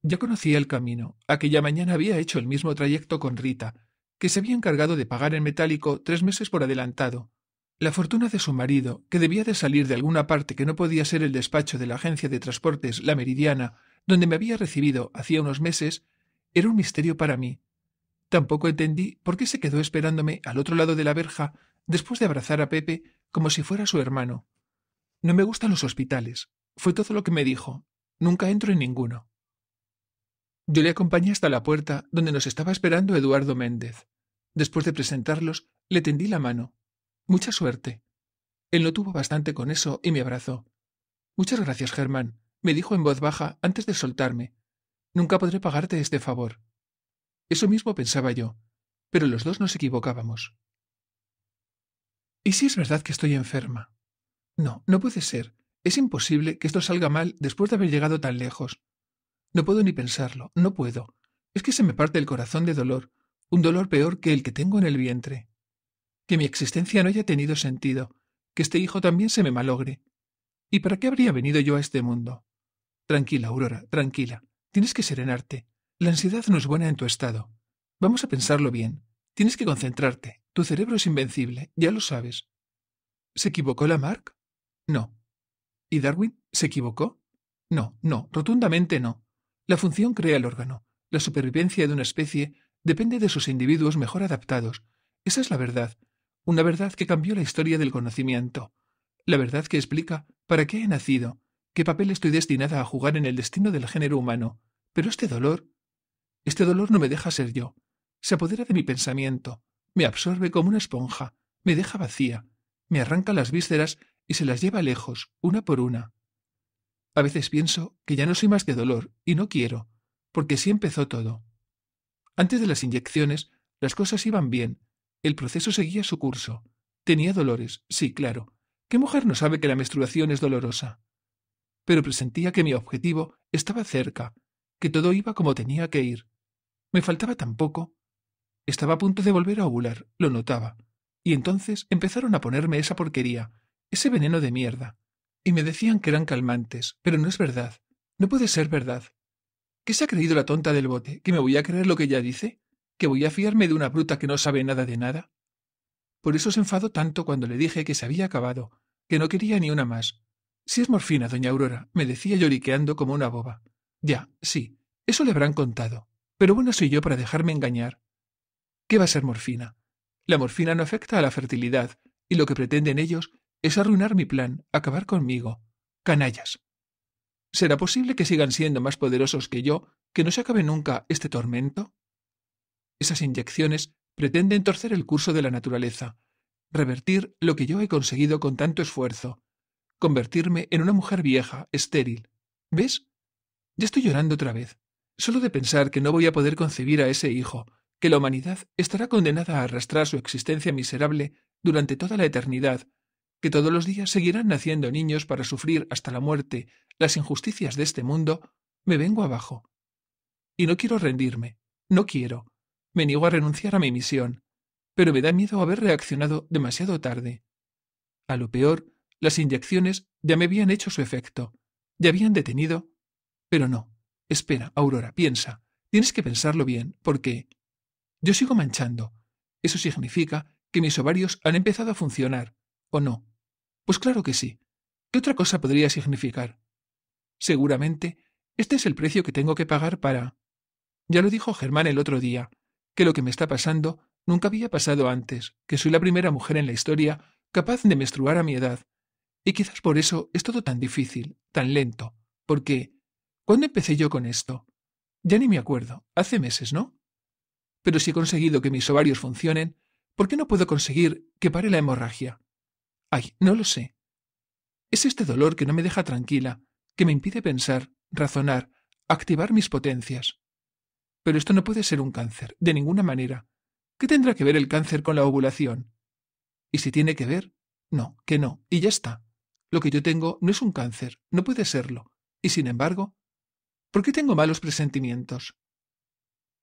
Ya conocía el camino. Aquella mañana había hecho el mismo trayecto con Rita, que se había encargado de pagar en metálico tres meses por adelantado. La fortuna de su marido, que debía de salir de alguna parte que no podía ser el despacho de la agencia de transportes La Meridiana, donde me había recibido hacía unos meses, era un misterio para mí. Tampoco entendí por qué se quedó esperándome al otro lado de la verja después de abrazar a Pepe como si fuera su hermano. No me gustan los hospitales. Fue todo lo que me dijo. Nunca entro en ninguno. Yo le acompañé hasta la puerta, donde nos estaba esperando Eduardo Méndez. Después de presentarlos, le tendí la mano. Mucha suerte. Él no tuvo bastante con eso y me abrazó. Muchas gracias, Germán, me dijo en voz baja antes de soltarme. Nunca podré pagarte este favor. Eso mismo pensaba yo, pero los dos nos equivocábamos. ¿Y si es verdad que estoy enferma? No, no puede ser. Es imposible que esto salga mal después de haber llegado tan lejos. No puedo ni pensarlo, no puedo. Es que se me parte el corazón de dolor, un dolor peor que el que tengo en el vientre. Que mi existencia no haya tenido sentido, que este hijo también se me malogre. ¿Y para qué habría venido yo a este mundo? Tranquila, Aurora, tranquila. Tienes que serenarte. La ansiedad no es buena en tu estado. Vamos a pensarlo bien. Tienes que concentrarte. Tu cerebro es invencible, ya lo sabes. ¿Se equivocó Lamarck? No. ¿Y Darwin se equivocó? No, no, rotundamente no. La función crea el órgano. La supervivencia de una especie depende de sus individuos mejor adaptados. Esa es la verdad, una verdad que cambió la historia del conocimiento, la verdad que explica para qué he nacido, qué papel estoy destinada a jugar en el destino del género humano. Pero este dolor, este dolor no me deja ser yo, se apodera de mi pensamiento, me absorbe como una esponja, me deja vacía, me arranca las vísceras y se las lleva lejos, una por una. A veces pienso que ya no soy más que dolor, y no quiero, porque sí empezó todo. Antes de las inyecciones, las cosas iban bien, el proceso seguía su curso. Tenía dolores, sí, claro. ¿Qué mujer no sabe que la menstruación es dolorosa? Pero presentía que mi objetivo estaba cerca, que todo iba como tenía que ir. Me faltaba tan poco. Estaba a punto de volver a ovular, lo notaba. Y entonces empezaron a ponerme esa porquería, ese veneno de mierda y me decían que eran calmantes, pero no es verdad. No puede ser verdad. ¿Qué se ha creído la tonta del bote? ¿Que me voy a creer lo que ella dice? ¿Que voy a fiarme de una bruta que no sabe nada de nada? Por eso se enfadó tanto cuando le dije que se había acabado, que no quería ni una más. Si es morfina, doña Aurora, me decía lloriqueando como una boba. Ya, sí, eso le habrán contado. Pero bueno soy yo para dejarme engañar. ¿Qué va a ser morfina? La morfina no afecta a la fertilidad, y lo que pretenden ellos es arruinar mi plan, acabar conmigo. Canallas. ¿Será posible que sigan siendo más poderosos que yo, que no se acabe nunca este tormento? Esas inyecciones pretenden torcer el curso de la naturaleza, revertir lo que yo he conseguido con tanto esfuerzo, convertirme en una mujer vieja, estéril. ¿Ves? Ya estoy llorando otra vez. Solo de pensar que no voy a poder concebir a ese hijo, que la humanidad estará condenada a arrastrar su existencia miserable durante toda la eternidad, que todos los días seguirán naciendo niños para sufrir hasta la muerte las injusticias de este mundo, me vengo abajo. Y no quiero rendirme, no quiero. Me niego a renunciar a mi misión, pero me da miedo haber reaccionado demasiado tarde. A lo peor, las inyecciones ya me habían hecho su efecto, ya habían detenido. Pero no, espera, Aurora, piensa, tienes que pensarlo bien, porque... Yo sigo manchando. Eso significa que mis ovarios han empezado a funcionar, ¿o no? Pues claro que sí. ¿Qué otra cosa podría significar? Seguramente, este es el precio que tengo que pagar para... Ya lo dijo Germán el otro día, que lo que me está pasando nunca había pasado antes, que soy la primera mujer en la historia capaz de menstruar a mi edad. Y quizás por eso es todo tan difícil, tan lento, porque... ¿Cuándo empecé yo con esto? Ya ni me acuerdo, hace meses, ¿no? Pero si he conseguido que mis ovarios funcionen, ¿por qué no puedo conseguir que pare la hemorragia? Ay, no lo sé. Es este dolor que no me deja tranquila, que me impide pensar, razonar, activar mis potencias. Pero esto no puede ser un cáncer, de ninguna manera. ¿Qué tendrá que ver el cáncer con la ovulación? Y si tiene que ver, no, que no, y ya está. Lo que yo tengo no es un cáncer, no puede serlo. Y sin embargo, ¿por qué tengo malos presentimientos?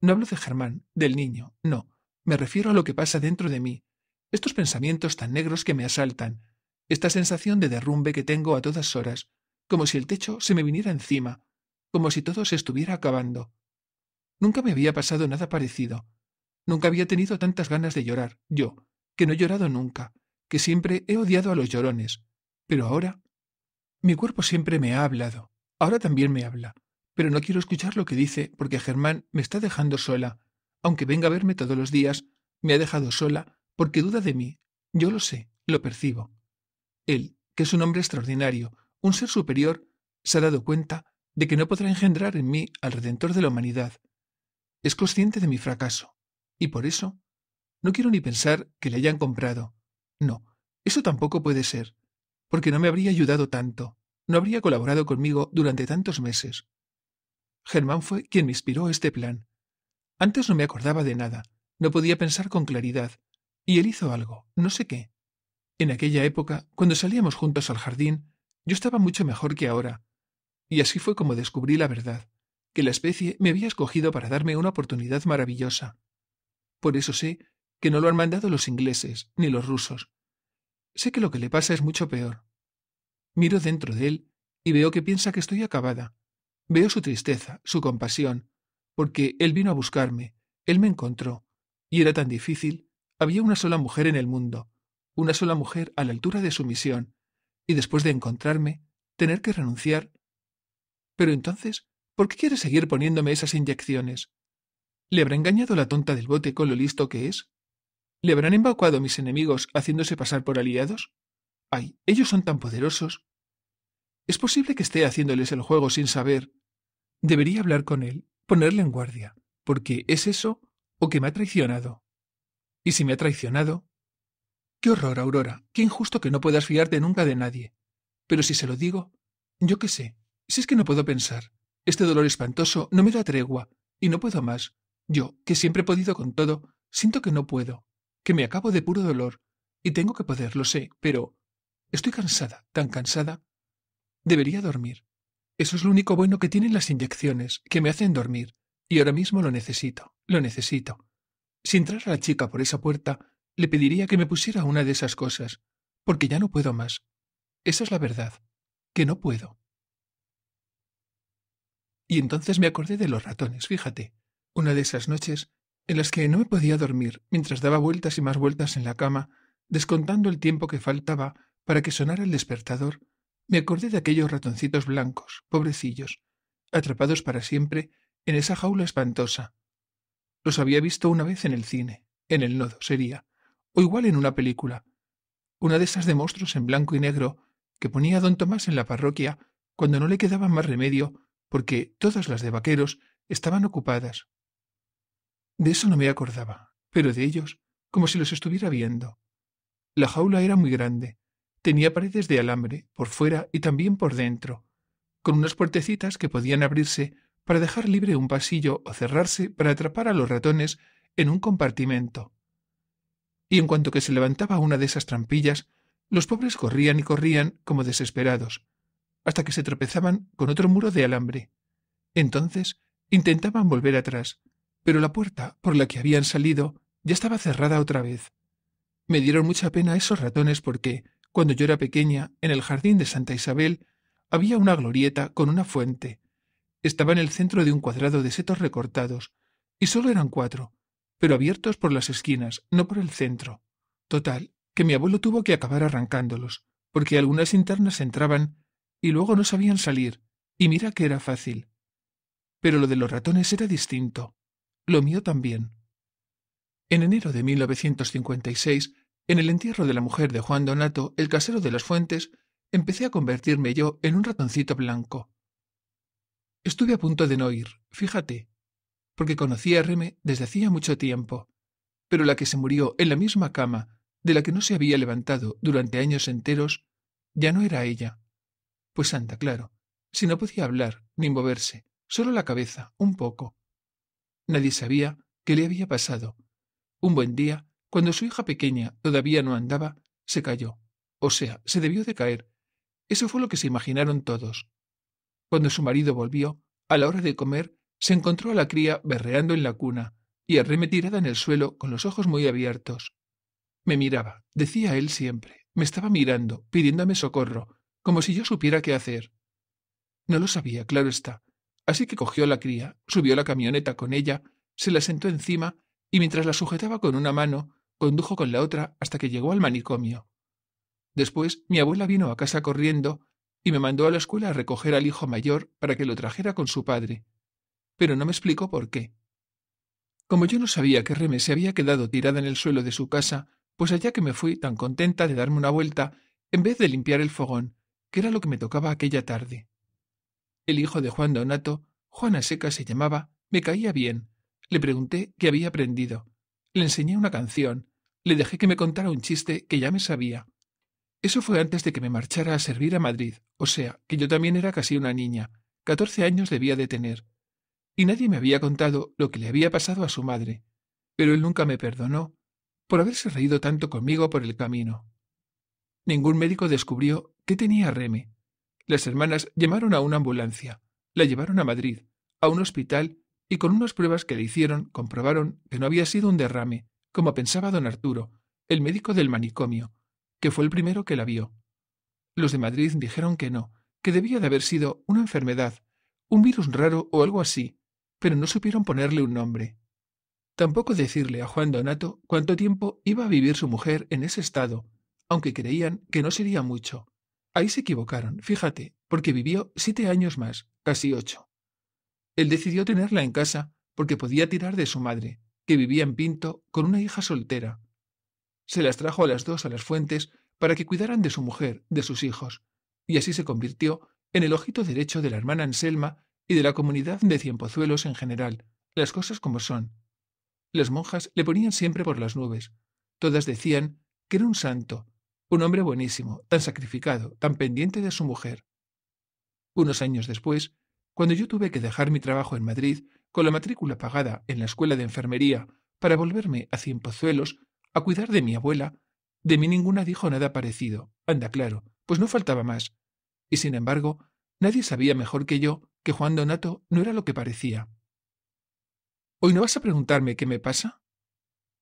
No hablo de Germán, del niño, no. Me refiero a lo que pasa dentro de mí, estos pensamientos tan negros que me asaltan, esta sensación de derrumbe que tengo a todas horas, como si el techo se me viniera encima, como si todo se estuviera acabando. Nunca me había pasado nada parecido. Nunca había tenido tantas ganas de llorar, yo, que no he llorado nunca, que siempre he odiado a los llorones. Pero ahora... Mi cuerpo siempre me ha hablado. Ahora también me habla. Pero no quiero escuchar lo que dice porque Germán me está dejando sola. Aunque venga a verme todos los días, me ha dejado sola porque duda de mí. Yo lo sé, lo percibo. Él, que es un hombre extraordinario, un ser superior, se ha dado cuenta de que no podrá engendrar en mí al Redentor de la humanidad. Es consciente de mi fracaso, y por eso no quiero ni pensar que le hayan comprado. No, eso tampoco puede ser, porque no me habría ayudado tanto, no habría colaborado conmigo durante tantos meses. Germán fue quien me inspiró este plan. Antes no me acordaba de nada, no podía pensar con claridad, y él hizo algo, no sé qué. En aquella época, cuando salíamos juntos al jardín, yo estaba mucho mejor que ahora. Y así fue como descubrí la verdad, que la especie me había escogido para darme una oportunidad maravillosa. Por eso sé que no lo han mandado los ingleses ni los rusos. Sé que lo que le pasa es mucho peor. Miro dentro de él y veo que piensa que estoy acabada. Veo su tristeza, su compasión, porque él vino a buscarme, él me encontró, y era tan difícil había una sola mujer en el mundo, una sola mujer a la altura de su misión, y después de encontrarme, tener que renunciar. Pero entonces, ¿por qué quiere seguir poniéndome esas inyecciones? ¿Le habrá engañado la tonta del bote con lo listo que es? ¿Le habrán embaucado mis enemigos haciéndose pasar por aliados? Ay, ellos son tan poderosos. Es posible que esté haciéndoles el juego sin saber. Debería hablar con él, ponerle en guardia, porque es eso o que me ha traicionado. ¿Y si me ha traicionado? Qué horror, Aurora. Qué injusto que no puedas fiarte nunca de nadie. Pero si se lo digo, yo qué sé. Si es que no puedo pensar. Este dolor espantoso no me da tregua, y no puedo más. Yo, que siempre he podido con todo, siento que no puedo, que me acabo de puro dolor, y tengo que poder, lo sé, pero estoy cansada, tan cansada. Debería dormir. Eso es lo único bueno que tienen las inyecciones, que me hacen dormir, y ahora mismo lo necesito, lo necesito. Si entrara la chica por esa puerta, le pediría que me pusiera una de esas cosas, porque ya no puedo más. Esa es la verdad, que no puedo. Y entonces me acordé de los ratones, fíjate, una de esas noches en las que no me podía dormir mientras daba vueltas y más vueltas en la cama, descontando el tiempo que faltaba para que sonara el despertador, me acordé de aquellos ratoncitos blancos, pobrecillos, atrapados para siempre en esa jaula espantosa, los había visto una vez en el cine, en el nodo sería, o igual en una película, una de esas de monstruos en blanco y negro que ponía don Tomás en la parroquia cuando no le quedaba más remedio porque todas las de vaqueros estaban ocupadas. De eso no me acordaba, pero de ellos, como si los estuviera viendo. La jaula era muy grande, tenía paredes de alambre por fuera y también por dentro, con unas puertecitas que podían abrirse para dejar libre un pasillo o cerrarse para atrapar a los ratones en un compartimento. Y en cuanto que se levantaba una de esas trampillas, los pobres corrían y corrían como desesperados, hasta que se tropezaban con otro muro de alambre. Entonces intentaban volver atrás, pero la puerta por la que habían salido ya estaba cerrada otra vez. Me dieron mucha pena esos ratones porque, cuando yo era pequeña, en el jardín de Santa Isabel, había una glorieta con una fuente, estaba en el centro de un cuadrado de setos recortados, y solo eran cuatro, pero abiertos por las esquinas, no por el centro. Total, que mi abuelo tuvo que acabar arrancándolos, porque algunas internas entraban y luego no sabían salir, y mira que era fácil. Pero lo de los ratones era distinto. Lo mío también. En enero de 1956, en el entierro de la mujer de Juan Donato, el casero de las Fuentes, empecé a convertirme yo en un ratoncito blanco. Estuve a punto de no ir, fíjate, porque conocí a Reme desde hacía mucho tiempo, pero la que se murió en la misma cama de la que no se había levantado durante años enteros ya no era ella. Pues anda, claro, si no podía hablar ni moverse, solo la cabeza, un poco. Nadie sabía qué le había pasado. Un buen día, cuando su hija pequeña todavía no andaba, se cayó. O sea, se debió de caer. Eso fue lo que se imaginaron todos. Cuando su marido volvió, a la hora de comer, se encontró a la cría berreando en la cuna y arremetirada en el suelo con los ojos muy abiertos. Me miraba, decía él siempre, me estaba mirando, pidiéndome socorro, como si yo supiera qué hacer. No lo sabía, claro está, así que cogió a la cría, subió la camioneta con ella, se la sentó encima y mientras la sujetaba con una mano, condujo con la otra hasta que llegó al manicomio. Después mi abuela vino a casa corriendo y me mandó a la escuela a recoger al hijo mayor para que lo trajera con su padre, pero no me explicó por qué. Como yo no sabía que Reme se había quedado tirada en el suelo de su casa, pues allá que me fui tan contenta de darme una vuelta, en vez de limpiar el fogón, que era lo que me tocaba aquella tarde. El hijo de Juan Donato, Juana Seca se llamaba, me caía bien. Le pregunté qué había aprendido. Le enseñé una canción. Le dejé que me contara un chiste que ya me sabía. Eso fue antes de que me marchara a servir a Madrid, o sea, que yo también era casi una niña, catorce años debía de tener. Y nadie me había contado lo que le había pasado a su madre, pero él nunca me perdonó por haberse reído tanto conmigo por el camino. Ningún médico descubrió que tenía Reme. Las hermanas llamaron a una ambulancia, la llevaron a Madrid, a un hospital, y con unas pruebas que le hicieron comprobaron que no había sido un derrame, como pensaba don Arturo, el médico del manicomio, que fue el primero que la vio. Los de Madrid dijeron que no, que debía de haber sido una enfermedad, un virus raro o algo así, pero no supieron ponerle un nombre. Tampoco decirle a Juan Donato cuánto tiempo iba a vivir su mujer en ese estado, aunque creían que no sería mucho. Ahí se equivocaron, fíjate, porque vivió siete años más, casi ocho. Él decidió tenerla en casa porque podía tirar de su madre, que vivía en Pinto con una hija soltera, se las trajo a las dos a las fuentes para que cuidaran de su mujer, de sus hijos, y así se convirtió en el ojito derecho de la hermana Anselma y de la comunidad de Cienpozuelos en general, las cosas como son. Las monjas le ponían siempre por las nubes. Todas decían que era un santo, un hombre buenísimo, tan sacrificado, tan pendiente de su mujer. Unos años después, cuando yo tuve que dejar mi trabajo en Madrid con la matrícula pagada en la escuela de enfermería para volverme a Cienpozuelos, a cuidar de mi abuela, de mí ninguna dijo nada parecido. Anda, claro, pues no faltaba más. Y sin embargo, nadie sabía mejor que yo que Juan Donato no era lo que parecía. ¿Hoy no vas a preguntarme qué me pasa?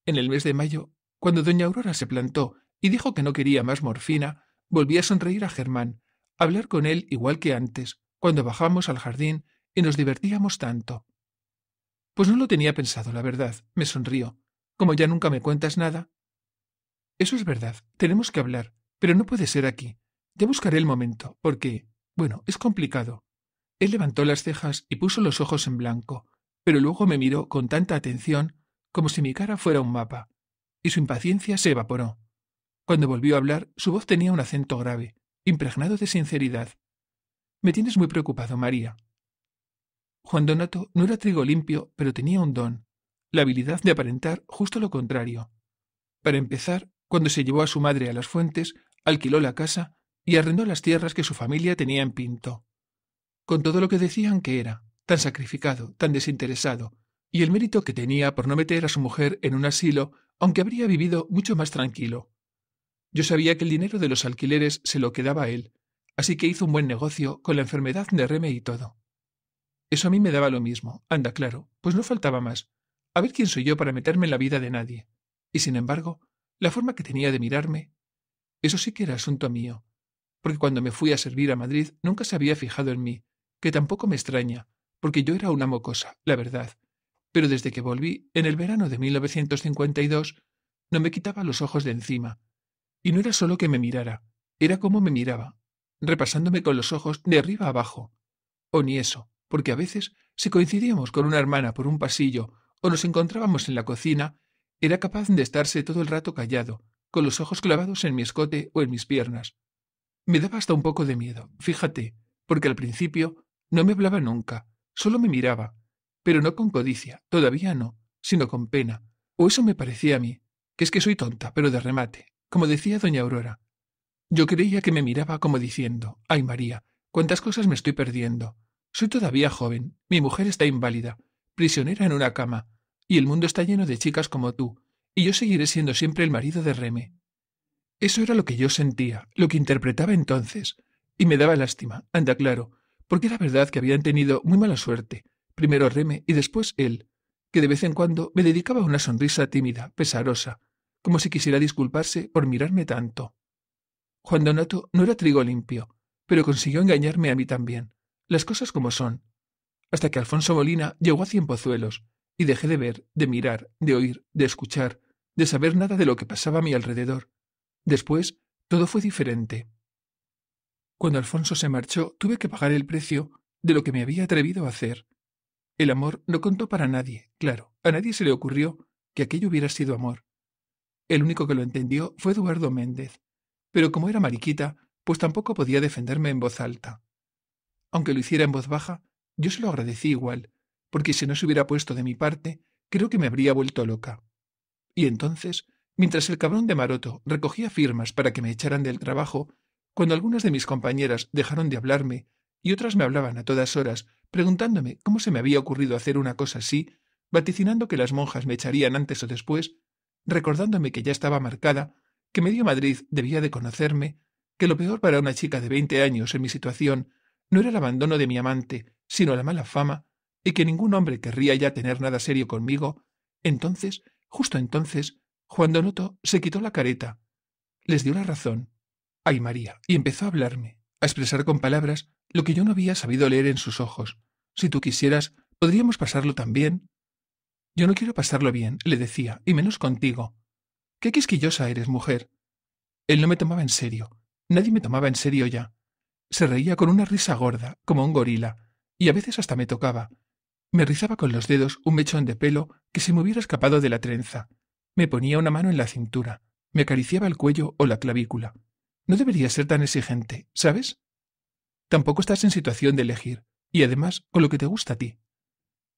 En el mes de mayo, cuando doña Aurora se plantó y dijo que no quería más morfina, volví a sonreír a Germán, a hablar con él igual que antes, cuando bajamos al jardín y nos divertíamos tanto. Pues no lo tenía pensado, la verdad, me sonrió como ya nunca me cuentas nada. Eso es verdad, tenemos que hablar, pero no puede ser aquí. Ya buscaré el momento, porque, bueno, es complicado. Él levantó las cejas y puso los ojos en blanco, pero luego me miró con tanta atención como si mi cara fuera un mapa, y su impaciencia se evaporó. Cuando volvió a hablar, su voz tenía un acento grave, impregnado de sinceridad. Me tienes muy preocupado, María. Juan Donato no era trigo limpio, pero tenía un don, la habilidad de aparentar justo lo contrario. Para empezar, cuando se llevó a su madre a las fuentes, alquiló la casa y arrendó las tierras que su familia tenía en Pinto. Con todo lo que decían que era, tan sacrificado, tan desinteresado, y el mérito que tenía por no meter a su mujer en un asilo, aunque habría vivido mucho más tranquilo. Yo sabía que el dinero de los alquileres se lo quedaba a él, así que hizo un buen negocio con la enfermedad de Reme y todo. Eso a mí me daba lo mismo, anda claro, pues no faltaba más, a ver quién soy yo para meterme en la vida de nadie. Y sin embargo, la forma que tenía de mirarme, eso sí que era asunto mío, porque cuando me fui a servir a Madrid nunca se había fijado en mí, que tampoco me extraña, porque yo era una mocosa, la verdad. Pero desde que volví, en el verano de 1952, no me quitaba los ojos de encima. Y no era solo que me mirara, era como me miraba, repasándome con los ojos de arriba abajo. O ni eso, porque a veces, si coincidíamos con una hermana por un pasillo o nos encontrábamos en la cocina, era capaz de estarse todo el rato callado, con los ojos clavados en mi escote o en mis piernas. Me daba hasta un poco de miedo, fíjate, porque al principio no me hablaba nunca, solo me miraba, pero no con codicia, todavía no, sino con pena, o eso me parecía a mí, que es que soy tonta, pero de remate, como decía doña Aurora. Yo creía que me miraba como diciendo, ay María, cuántas cosas me estoy perdiendo. Soy todavía joven, mi mujer está inválida, prisionera en una cama, y el mundo está lleno de chicas como tú, y yo seguiré siendo siempre el marido de Reme. Eso era lo que yo sentía, lo que interpretaba entonces, y me daba lástima, anda claro, porque era verdad que habían tenido muy mala suerte, primero Reme y después él, que de vez en cuando me dedicaba una sonrisa tímida, pesarosa, como si quisiera disculparse por mirarme tanto. Juan Donato no era trigo limpio, pero consiguió engañarme a mí también, las cosas como son, hasta que Alfonso Molina llegó a Cienpozuelos, y dejé de ver, de mirar, de oír, de escuchar, de saber nada de lo que pasaba a mi alrededor. Después, todo fue diferente. Cuando Alfonso se marchó, tuve que pagar el precio de lo que me había atrevido a hacer. El amor no contó para nadie, claro, a nadie se le ocurrió que aquello hubiera sido amor. El único que lo entendió fue Eduardo Méndez, pero como era mariquita, pues tampoco podía defenderme en voz alta. Aunque lo hiciera en voz baja, yo se lo agradecí igual, porque si no se hubiera puesto de mi parte, creo que me habría vuelto loca. Y entonces, mientras el cabrón de Maroto recogía firmas para que me echaran del trabajo, cuando algunas de mis compañeras dejaron de hablarme y otras me hablaban a todas horas, preguntándome cómo se me había ocurrido hacer una cosa así, vaticinando que las monjas me echarían antes o después, recordándome que ya estaba marcada, que medio Madrid debía de conocerme, que lo peor para una chica de veinte años en mi situación no era el abandono de mi amante, sino la mala fama, y que ningún hombre querría ya tener nada serio conmigo, entonces, justo entonces, Juan Donoto se quitó la careta, les dio la razón, ay María, y empezó a hablarme, a expresar con palabras lo que yo no había sabido leer en sus ojos. Si tú quisieras, podríamos pasarlo también. Yo no quiero pasarlo bien, le decía, y menos contigo. Qué quisquillosa eres, mujer. Él no me tomaba en serio. Nadie me tomaba en serio ya. Se reía con una risa gorda, como un gorila, y a veces hasta me tocaba, me rizaba con los dedos un mechón de pelo que se me hubiera escapado de la trenza. Me ponía una mano en la cintura. Me acariciaba el cuello o la clavícula. No debería ser tan exigente, ¿sabes? Tampoco estás en situación de elegir, y además con lo que te gusta a ti.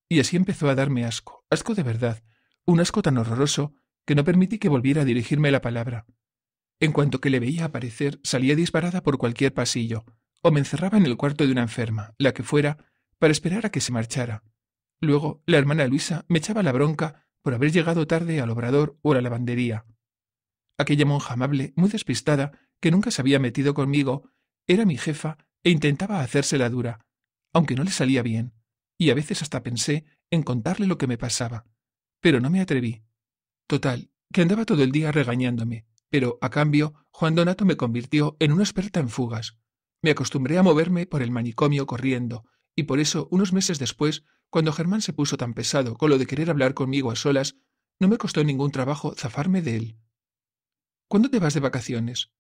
Y así empezó a darme asco, asco de verdad, un asco tan horroroso que no permití que volviera a dirigirme la palabra. En cuanto que le veía aparecer, salía disparada por cualquier pasillo, o me encerraba en el cuarto de una enferma, la que fuera, para esperar a que se marchara Luego, la hermana Luisa me echaba la bronca por haber llegado tarde al obrador o a la lavandería. Aquella monja amable, muy despistada, que nunca se había metido conmigo, era mi jefa e intentaba hacérsela dura, aunque no le salía bien, y a veces hasta pensé en contarle lo que me pasaba, pero no me atreví. Total, que andaba todo el día regañándome, pero a cambio Juan Donato me convirtió en una experta en fugas. Me acostumbré a moverme por el manicomio corriendo, y por eso unos meses después cuando Germán se puso tan pesado con lo de querer hablar conmigo a solas, no me costó ningún trabajo zafarme de él. ¿Cuándo te vas de vacaciones?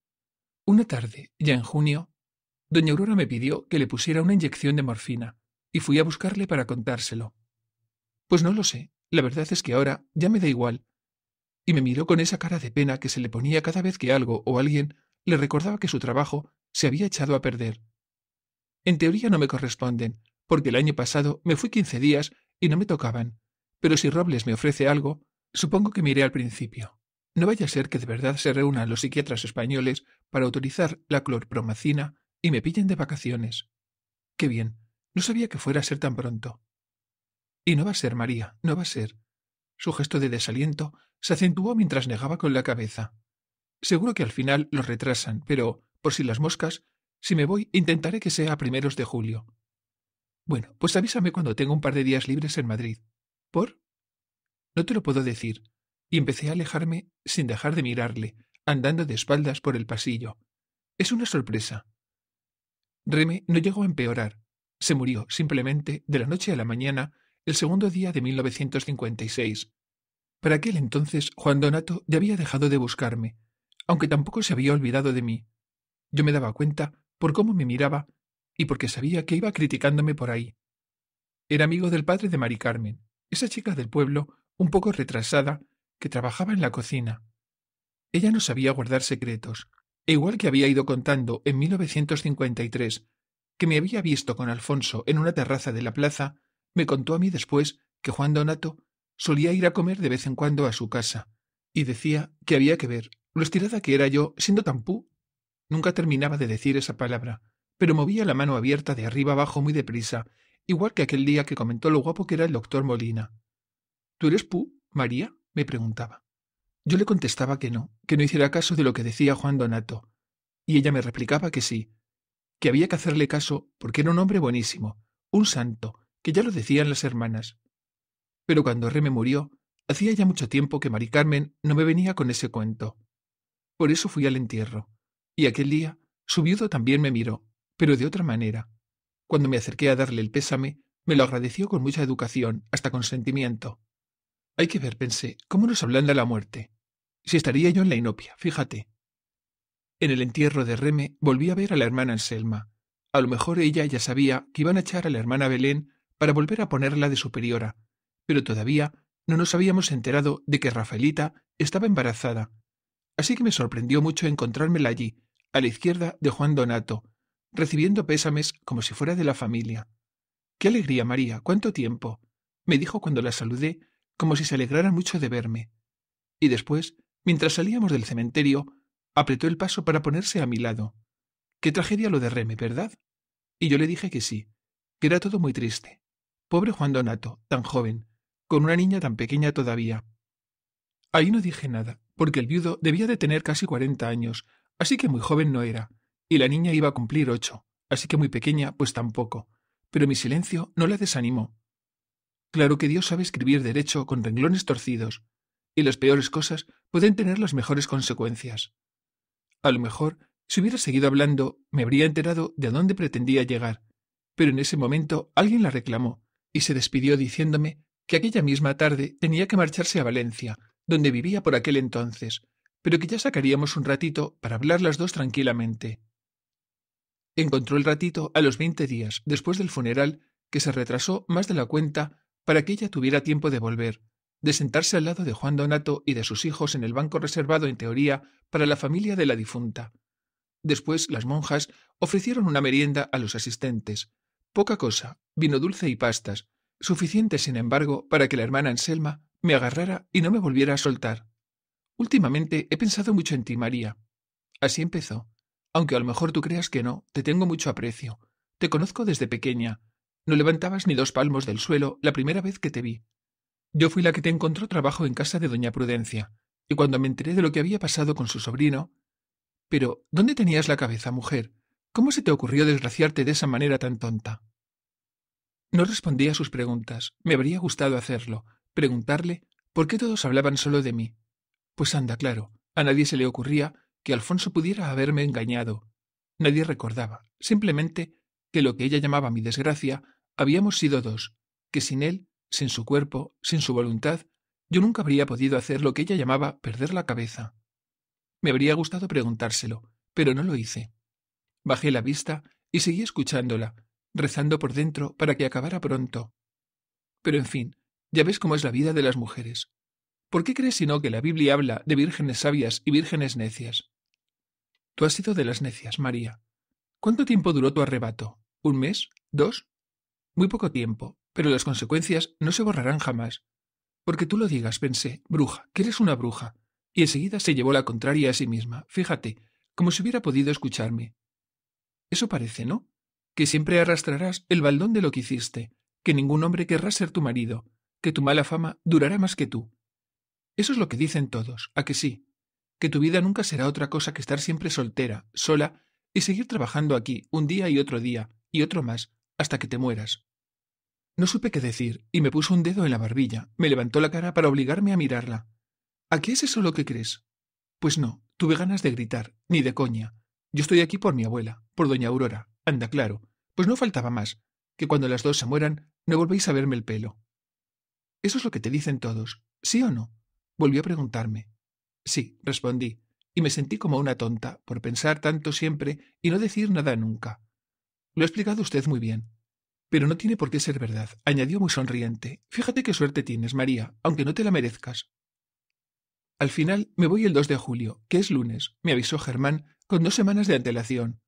Una tarde, ya en junio, doña Aurora me pidió que le pusiera una inyección de morfina, y fui a buscarle para contárselo. Pues no lo sé, la verdad es que ahora ya me da igual. Y me miró con esa cara de pena que se le ponía cada vez que algo o alguien le recordaba que su trabajo se había echado a perder. En teoría no me corresponden, porque el año pasado me fui quince días y no me tocaban, pero si Robles me ofrece algo, supongo que me iré al principio. No vaya a ser que de verdad se reúnan los psiquiatras españoles para autorizar la clorpromacina y me pillen de vacaciones. Qué bien, no sabía que fuera a ser tan pronto. Y no va a ser, María, no va a ser. Su gesto de desaliento se acentuó mientras negaba con la cabeza. Seguro que al final lo retrasan, pero, por si las moscas, si me voy, intentaré que sea a primeros de julio. Bueno, pues avísame cuando tenga un par de días libres en Madrid. ¿Por? No te lo puedo decir. Y empecé a alejarme sin dejar de mirarle, andando de espaldas por el pasillo. Es una sorpresa. Reme no llegó a empeorar. Se murió, simplemente, de la noche a la mañana, el segundo día de 1956. Para aquel entonces, Juan Donato ya había dejado de buscarme, aunque tampoco se había olvidado de mí. Yo me daba cuenta, por cómo me miraba, y porque sabía que iba criticándome por ahí. Era amigo del padre de Mari Carmen, esa chica del pueblo, un poco retrasada, que trabajaba en la cocina. Ella no sabía guardar secretos, e igual que había ido contando en 1953 que me había visto con Alfonso en una terraza de la plaza, me contó a mí después que Juan Donato solía ir a comer de vez en cuando a su casa, y decía que había que ver lo estirada que era yo siendo tan Nunca terminaba de decir esa palabra, pero movía la mano abierta de arriba abajo muy deprisa, igual que aquel día que comentó lo guapo que era el doctor Molina. ¿Tú eres Pú, María? me preguntaba. Yo le contestaba que no, que no hiciera caso de lo que decía Juan Donato, y ella me replicaba que sí, que había que hacerle caso porque era un hombre buenísimo, un santo, que ya lo decían las hermanas. Pero cuando me murió, hacía ya mucho tiempo que Mari Carmen no me venía con ese cuento. Por eso fui al entierro, y aquel día su viudo también me miró, pero de otra manera. Cuando me acerqué a darle el pésame, me lo agradeció con mucha educación, hasta con sentimiento. Hay que ver, pensé, cómo nos de la muerte. Si estaría yo en la inopia, fíjate. En el entierro de Reme volví a ver a la hermana Anselma. A lo mejor ella ya sabía que iban a echar a la hermana Belén para volver a ponerla de superiora, pero todavía no nos habíamos enterado de que Rafaelita estaba embarazada. Así que me sorprendió mucho encontrármela allí, a la izquierda de Juan Donato, recibiendo pésames como si fuera de la familia. ¡Qué alegría, María! ¡Cuánto tiempo! me dijo cuando la saludé, como si se alegrara mucho de verme. Y después, mientras salíamos del cementerio, apretó el paso para ponerse a mi lado. Qué tragedia lo de Reme, ¿verdad? Y yo le dije que sí, que era todo muy triste. Pobre Juan Donato, tan joven, con una niña tan pequeña todavía. Ahí no dije nada, porque el viudo debía de tener casi cuarenta años, así que muy joven no era, y la niña iba a cumplir ocho, así que muy pequeña, pues tampoco, pero mi silencio no la desanimó. Claro que Dios sabe escribir derecho con renglones torcidos, y las peores cosas pueden tener las mejores consecuencias. A lo mejor, si hubiera seguido hablando, me habría enterado de a dónde pretendía llegar, pero en ese momento alguien la reclamó y se despidió diciéndome que aquella misma tarde tenía que marcharse a Valencia, donde vivía por aquel entonces, pero que ya sacaríamos un ratito para hablar las dos tranquilamente. Encontró el ratito a los veinte días después del funeral, que se retrasó más de la cuenta para que ella tuviera tiempo de volver, de sentarse al lado de Juan Donato y de sus hijos en el banco reservado en teoría para la familia de la difunta. Después las monjas ofrecieron una merienda a los asistentes. Poca cosa, vino dulce y pastas, suficiente sin embargo para que la hermana Anselma me agarrara y no me volviera a soltar. Últimamente he pensado mucho en ti, María. Así empezó. Aunque a lo mejor tú creas que no, te tengo mucho aprecio. Te conozco desde pequeña. No levantabas ni dos palmos del suelo la primera vez que te vi. Yo fui la que te encontró trabajo en casa de doña Prudencia, y cuando me enteré de lo que había pasado con su sobrino... Pero, ¿dónde tenías la cabeza, mujer? ¿Cómo se te ocurrió desgraciarte de esa manera tan tonta? No respondí a sus preguntas. Me habría gustado hacerlo, preguntarle por qué todos hablaban solo de mí. Pues anda, claro, a nadie se le ocurría que Alfonso pudiera haberme engañado. Nadie recordaba, simplemente, que lo que ella llamaba mi desgracia, habíamos sido dos, que sin él, sin su cuerpo, sin su voluntad, yo nunca habría podido hacer lo que ella llamaba perder la cabeza. Me habría gustado preguntárselo, pero no lo hice. Bajé la vista y seguí escuchándola, rezando por dentro para que acabara pronto. Pero en fin, ya ves cómo es la vida de las mujeres. ¿Por qué crees sino que la Biblia habla de vírgenes sabias y vírgenes necias? Tú has sido de las necias, María. ¿Cuánto tiempo duró tu arrebato? ¿Un mes? ¿Dos? Muy poco tiempo, pero las consecuencias no se borrarán jamás. Porque tú lo digas, pensé, bruja, que eres una bruja. Y enseguida se llevó la contraria a sí misma, fíjate, como si hubiera podido escucharme. Eso parece, ¿no? Que siempre arrastrarás el baldón de lo que hiciste, que ningún hombre querrá ser tu marido, que tu mala fama durará más que tú. Eso es lo que dicen todos, a que sí que tu vida nunca será otra cosa que estar siempre soltera, sola, y seguir trabajando aquí un día y otro día, y otro más, hasta que te mueras. No supe qué decir, y me puso un dedo en la barbilla, me levantó la cara para obligarme a mirarla. ¿A qué es eso lo que crees? Pues no, tuve ganas de gritar, ni de coña. Yo estoy aquí por mi abuela, por doña Aurora, anda claro, pues no faltaba más, que cuando las dos se mueran, no volvéis a verme el pelo. Eso es lo que te dicen todos, ¿sí o no? Volvió a preguntarme. Sí, respondí, y me sentí como una tonta por pensar tanto siempre y no decir nada nunca. Lo ha explicado usted muy bien. Pero no tiene por qué ser verdad, añadió muy sonriente. Fíjate qué suerte tienes, María, aunque no te la merezcas. Al final me voy el 2 de julio, que es lunes, me avisó Germán, con dos semanas de antelación.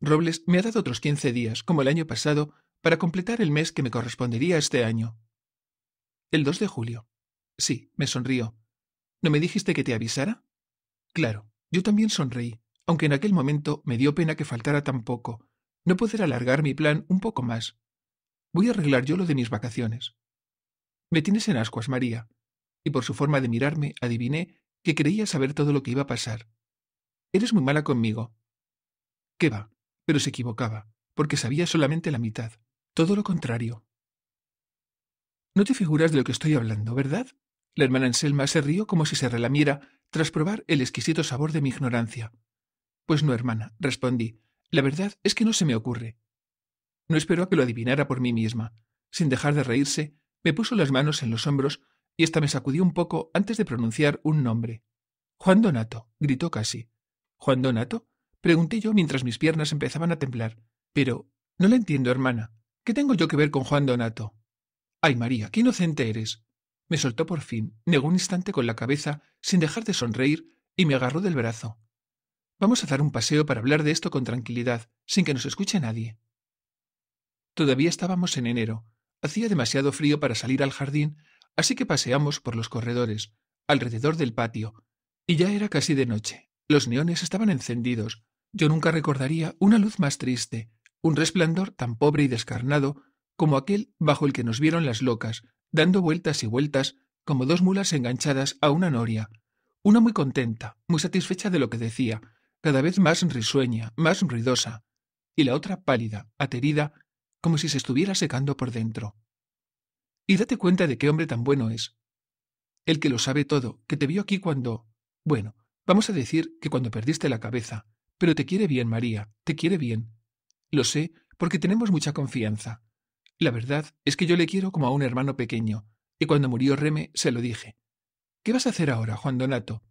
Robles me ha dado otros quince días, como el año pasado, para completar el mes que me correspondería este año. El 2 de julio. Sí, me sonrió. ¿No me dijiste que te avisara? Claro, yo también sonreí, aunque en aquel momento me dio pena que faltara tan poco, no poder alargar mi plan un poco más. Voy a arreglar yo lo de mis vacaciones. Me tienes en ascuas, María, y por su forma de mirarme adiviné que creía saber todo lo que iba a pasar. Eres muy mala conmigo. ¿Qué va? Pero se equivocaba, porque sabía solamente la mitad. Todo lo contrario. No te figuras de lo que estoy hablando, ¿verdad? La hermana Anselma se rió como si se relamiera tras probar el exquisito sabor de mi ignorancia. Pues no, hermana, respondí. La verdad es que no se me ocurre. No esperó a que lo adivinara por mí misma. Sin dejar de reírse, me puso las manos en los hombros y hasta me sacudió un poco antes de pronunciar un nombre. Juan Donato, gritó casi. ¿Juan Donato? pregunté yo mientras mis piernas empezaban a temblar. Pero no la entiendo, hermana. ¿Qué tengo yo que ver con Juan Donato? Ay, María, qué inocente eres. Me soltó por fin, negó un instante con la cabeza, sin dejar de sonreír, y me agarró del brazo. Vamos a dar un paseo para hablar de esto con tranquilidad, sin que nos escuche nadie. Todavía estábamos en enero. Hacía demasiado frío para salir al jardín, así que paseamos por los corredores, alrededor del patio, y ya era casi de noche. Los neones estaban encendidos. Yo nunca recordaría una luz más triste, un resplandor tan pobre y descarnado como aquel bajo el que nos vieron las locas, dando vueltas y vueltas como dos mulas enganchadas a una noria, una muy contenta, muy satisfecha de lo que decía, cada vez más risueña, más ruidosa, y la otra pálida, aterida, como si se estuviera secando por dentro. Y date cuenta de qué hombre tan bueno es. El que lo sabe todo, que te vio aquí cuando... Bueno, vamos a decir que cuando perdiste la cabeza, pero te quiere bien, María, te quiere bien. Lo sé porque tenemos mucha confianza. La verdad es que yo le quiero como a un hermano pequeño, y cuando murió Reme se lo dije. ¿Qué vas a hacer ahora, Juan Donato?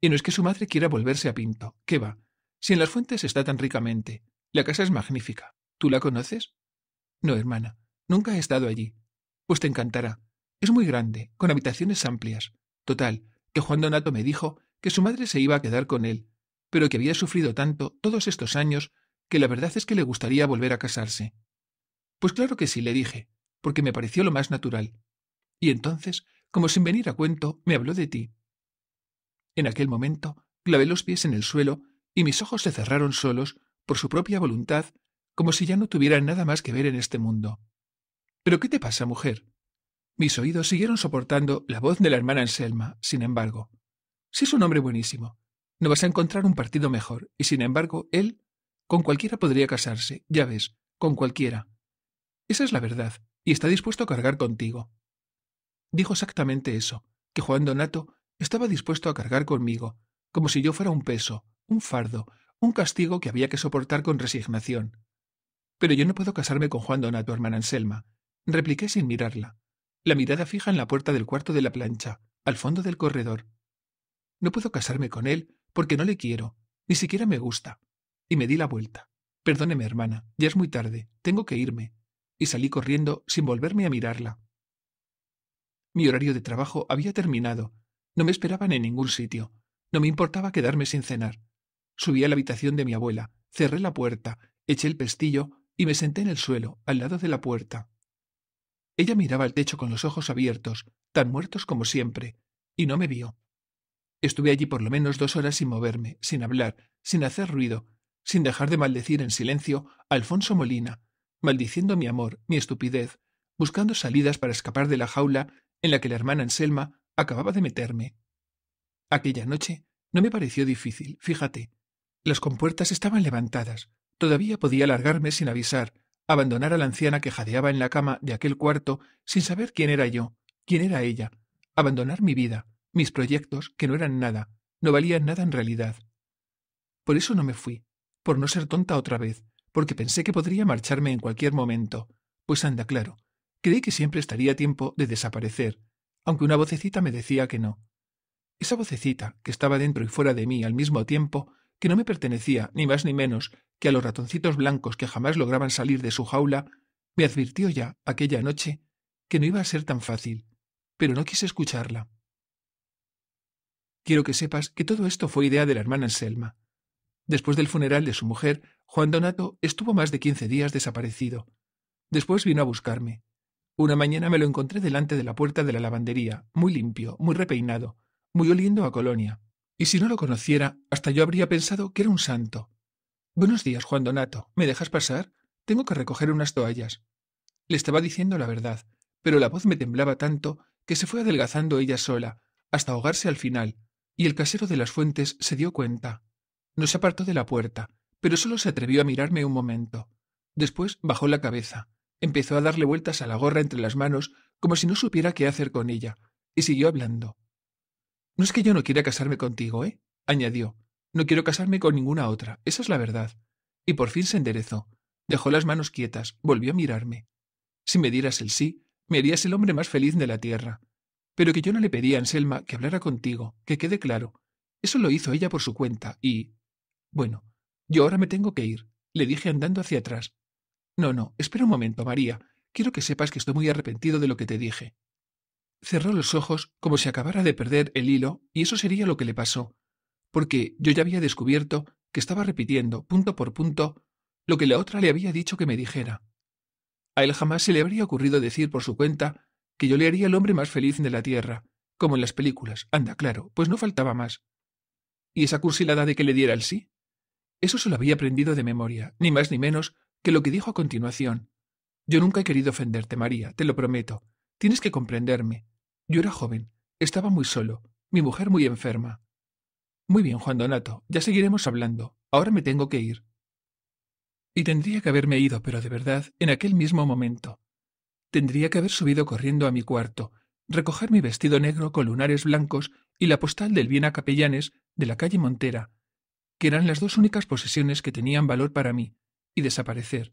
Y no es que su madre quiera volverse a Pinto. ¿Qué va? Si en las fuentes está tan ricamente. La casa es magnífica. ¿Tú la conoces? No, hermana. Nunca he estado allí. Pues te encantará. Es muy grande, con habitaciones amplias. Total, que Juan Donato me dijo que su madre se iba a quedar con él, pero que había sufrido tanto todos estos años que la verdad es que le gustaría volver a casarse. Pues claro que sí, le dije, porque me pareció lo más natural. Y entonces, como sin venir a cuento, me habló de ti. En aquel momento, clavé los pies en el suelo y mis ojos se cerraron solos, por su propia voluntad, como si ya no tuvieran nada más que ver en este mundo. ¿Pero qué te pasa, mujer? Mis oídos siguieron soportando la voz de la hermana Anselma, sin embargo. —Sí, es un hombre buenísimo, no vas a encontrar un partido mejor, y sin embargo, él, con cualquiera podría casarse, ya ves, con cualquiera. Esa es la verdad, y está dispuesto a cargar contigo. Dijo exactamente eso, que Juan Donato estaba dispuesto a cargar conmigo, como si yo fuera un peso, un fardo, un castigo que había que soportar con resignación. Pero yo no puedo casarme con Juan Donato, hermana Anselma, repliqué sin mirarla, la mirada fija en la puerta del cuarto de la plancha, al fondo del corredor. No puedo casarme con él porque no le quiero, ni siquiera me gusta. Y me di la vuelta. Perdóneme, hermana, ya es muy tarde, tengo que irme y salí corriendo sin volverme a mirarla. Mi horario de trabajo había terminado. No me esperaban en ningún sitio. No me importaba quedarme sin cenar. Subí a la habitación de mi abuela, cerré la puerta, eché el pestillo y me senté en el suelo, al lado de la puerta. Ella miraba al techo con los ojos abiertos, tan muertos como siempre, y no me vio. Estuve allí por lo menos dos horas sin moverme, sin hablar, sin hacer ruido, sin dejar de maldecir en silencio a Alfonso Molina, maldiciendo mi amor, mi estupidez, buscando salidas para escapar de la jaula en la que la hermana Anselma acababa de meterme. Aquella noche no me pareció difícil, fíjate. Las compuertas estaban levantadas. Todavía podía largarme sin avisar, abandonar a la anciana que jadeaba en la cama de aquel cuarto sin saber quién era yo, quién era ella, abandonar mi vida, mis proyectos, que no eran nada, no valían nada en realidad. Por eso no me fui, por no ser tonta otra vez, porque pensé que podría marcharme en cualquier momento, pues anda claro, creí que siempre estaría tiempo de desaparecer, aunque una vocecita me decía que no. Esa vocecita, que estaba dentro y fuera de mí al mismo tiempo, que no me pertenecía ni más ni menos que a los ratoncitos blancos que jamás lograban salir de su jaula, me advirtió ya aquella noche que no iba a ser tan fácil, pero no quise escucharla. Quiero que sepas que todo esto fue idea de la hermana Anselma. Después del funeral de su mujer, Juan Donato estuvo más de quince días desaparecido. Después vino a buscarme. Una mañana me lo encontré delante de la puerta de la lavandería, muy limpio, muy repeinado, muy oliendo a colonia. Y si no lo conociera, hasta yo habría pensado que era un santo. Buenos días, Juan Donato. ¿Me dejas pasar? Tengo que recoger unas toallas. Le estaba diciendo la verdad, pero la voz me temblaba tanto que se fue adelgazando ella sola, hasta ahogarse al final, y el casero de las fuentes se dio cuenta. No se apartó de la puerta, pero solo se atrevió a mirarme un momento. Después bajó la cabeza, empezó a darle vueltas a la gorra entre las manos como si no supiera qué hacer con ella, y siguió hablando. No es que yo no quiera casarme contigo, ¿eh? añadió. No quiero casarme con ninguna otra, esa es la verdad. Y por fin se enderezó, dejó las manos quietas, volvió a mirarme. Si me dieras el sí, me harías el hombre más feliz de la tierra. Pero que yo no le pedí a Anselma que hablara contigo, que quede claro. Eso lo hizo ella por su cuenta, y... Bueno, yo ahora me tengo que ir, le dije andando hacia atrás. No, no, espera un momento, María. Quiero que sepas que estoy muy arrepentido de lo que te dije. Cerró los ojos como si acabara de perder el hilo, y eso sería lo que le pasó, porque yo ya había descubierto que estaba repitiendo, punto por punto, lo que la otra le había dicho que me dijera. A él jamás se le habría ocurrido decir por su cuenta que yo le haría el hombre más feliz de la tierra, como en las películas, anda, claro, pues no faltaba más. ¿Y esa cursilada de que le diera el sí? Eso se lo había aprendido de memoria, ni más ni menos que lo que dijo a continuación. Yo nunca he querido ofenderte, María, te lo prometo. Tienes que comprenderme. Yo era joven, estaba muy solo, mi mujer muy enferma. Muy bien, Juan Donato, ya seguiremos hablando. Ahora me tengo que ir. Y tendría que haberme ido, pero de verdad, en aquel mismo momento. Tendría que haber subido corriendo a mi cuarto, recoger mi vestido negro con lunares blancos y la postal del Bien a Capellanes de la calle Montera, eran las dos únicas posesiones que tenían valor para mí, y desaparecer.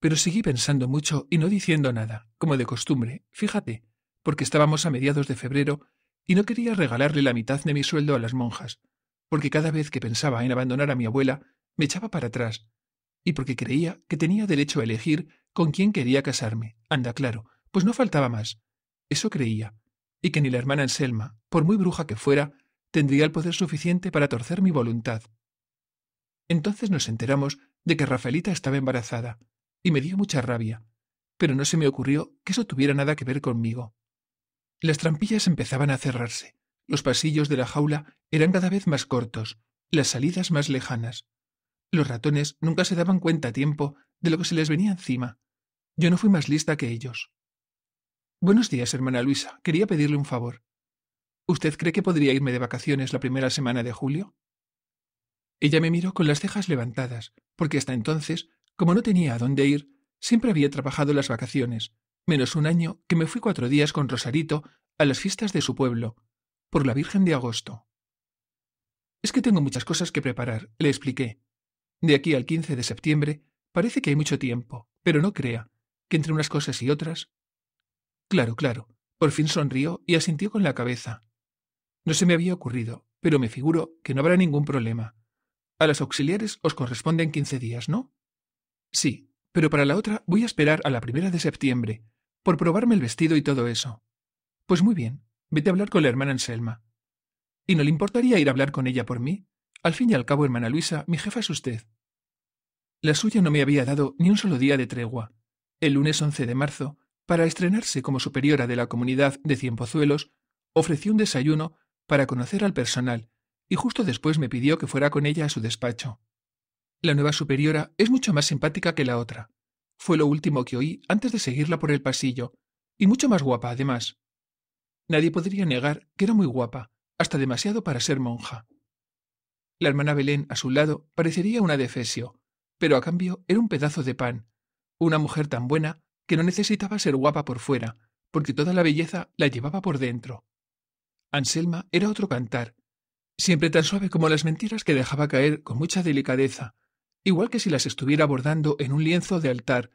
Pero seguí pensando mucho y no diciendo nada, como de costumbre, fíjate, porque estábamos a mediados de febrero y no quería regalarle la mitad de mi sueldo a las monjas, porque cada vez que pensaba en abandonar a mi abuela, me echaba para atrás, y porque creía que tenía derecho a elegir con quién quería casarme. Anda, claro, pues no faltaba más. Eso creía, y que ni la hermana Anselma, por muy bruja que fuera, tendría el poder suficiente para torcer mi voluntad. Entonces nos enteramos de que Rafaelita estaba embarazada, y me dio mucha rabia, pero no se me ocurrió que eso tuviera nada que ver conmigo. Las trampillas empezaban a cerrarse, los pasillos de la jaula eran cada vez más cortos, las salidas más lejanas. Los ratones nunca se daban cuenta a tiempo de lo que se les venía encima. Yo no fui más lista que ellos. Buenos días, hermana Luisa. Quería pedirle un favor. ¿Usted cree que podría irme de vacaciones la primera semana de julio? Ella me miró con las cejas levantadas, porque hasta entonces, como no tenía a dónde ir, siempre había trabajado las vacaciones, menos un año que me fui cuatro días con Rosarito a las fiestas de su pueblo, por la Virgen de Agosto. Es que tengo muchas cosas que preparar, le expliqué. De aquí al 15 de septiembre parece que hay mucho tiempo, pero no crea, que entre unas cosas y otras. Claro, claro, por fin sonrió y asintió con la cabeza. No se me había ocurrido, pero me figuro que no habrá ningún problema. A las auxiliares os corresponden quince días, ¿no? Sí, pero para la otra voy a esperar a la primera de septiembre, por probarme el vestido y todo eso. Pues muy bien, vete a hablar con la hermana Anselma. ¿Y no le importaría ir a hablar con ella por mí? Al fin y al cabo, hermana Luisa, mi jefa es usted. La suya no me había dado ni un solo día de tregua. El lunes 11 de marzo, para estrenarse como superiora de la comunidad de Cienpozuelos, ofreció un desayuno para conocer al personal, y justo después me pidió que fuera con ella a su despacho. La nueva superiora es mucho más simpática que la otra. Fue lo último que oí antes de seguirla por el pasillo, y mucho más guapa, además. Nadie podría negar que era muy guapa, hasta demasiado para ser monja. La hermana Belén, a su lado, parecería una de pero a cambio era un pedazo de pan, una mujer tan buena que no necesitaba ser guapa por fuera, porque toda la belleza la llevaba por dentro. Anselma era otro cantar, siempre tan suave como las mentiras que dejaba caer con mucha delicadeza, igual que si las estuviera bordando en un lienzo de altar.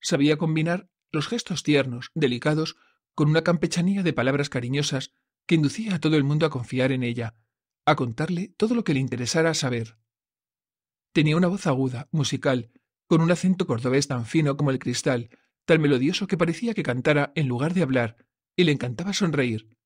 Sabía combinar los gestos tiernos, delicados, con una campechanía de palabras cariñosas que inducía a todo el mundo a confiar en ella, a contarle todo lo que le interesara saber. Tenía una voz aguda, musical, con un acento cordobés tan fino como el cristal, tan melodioso que parecía que cantara en lugar de hablar, y le encantaba sonreír,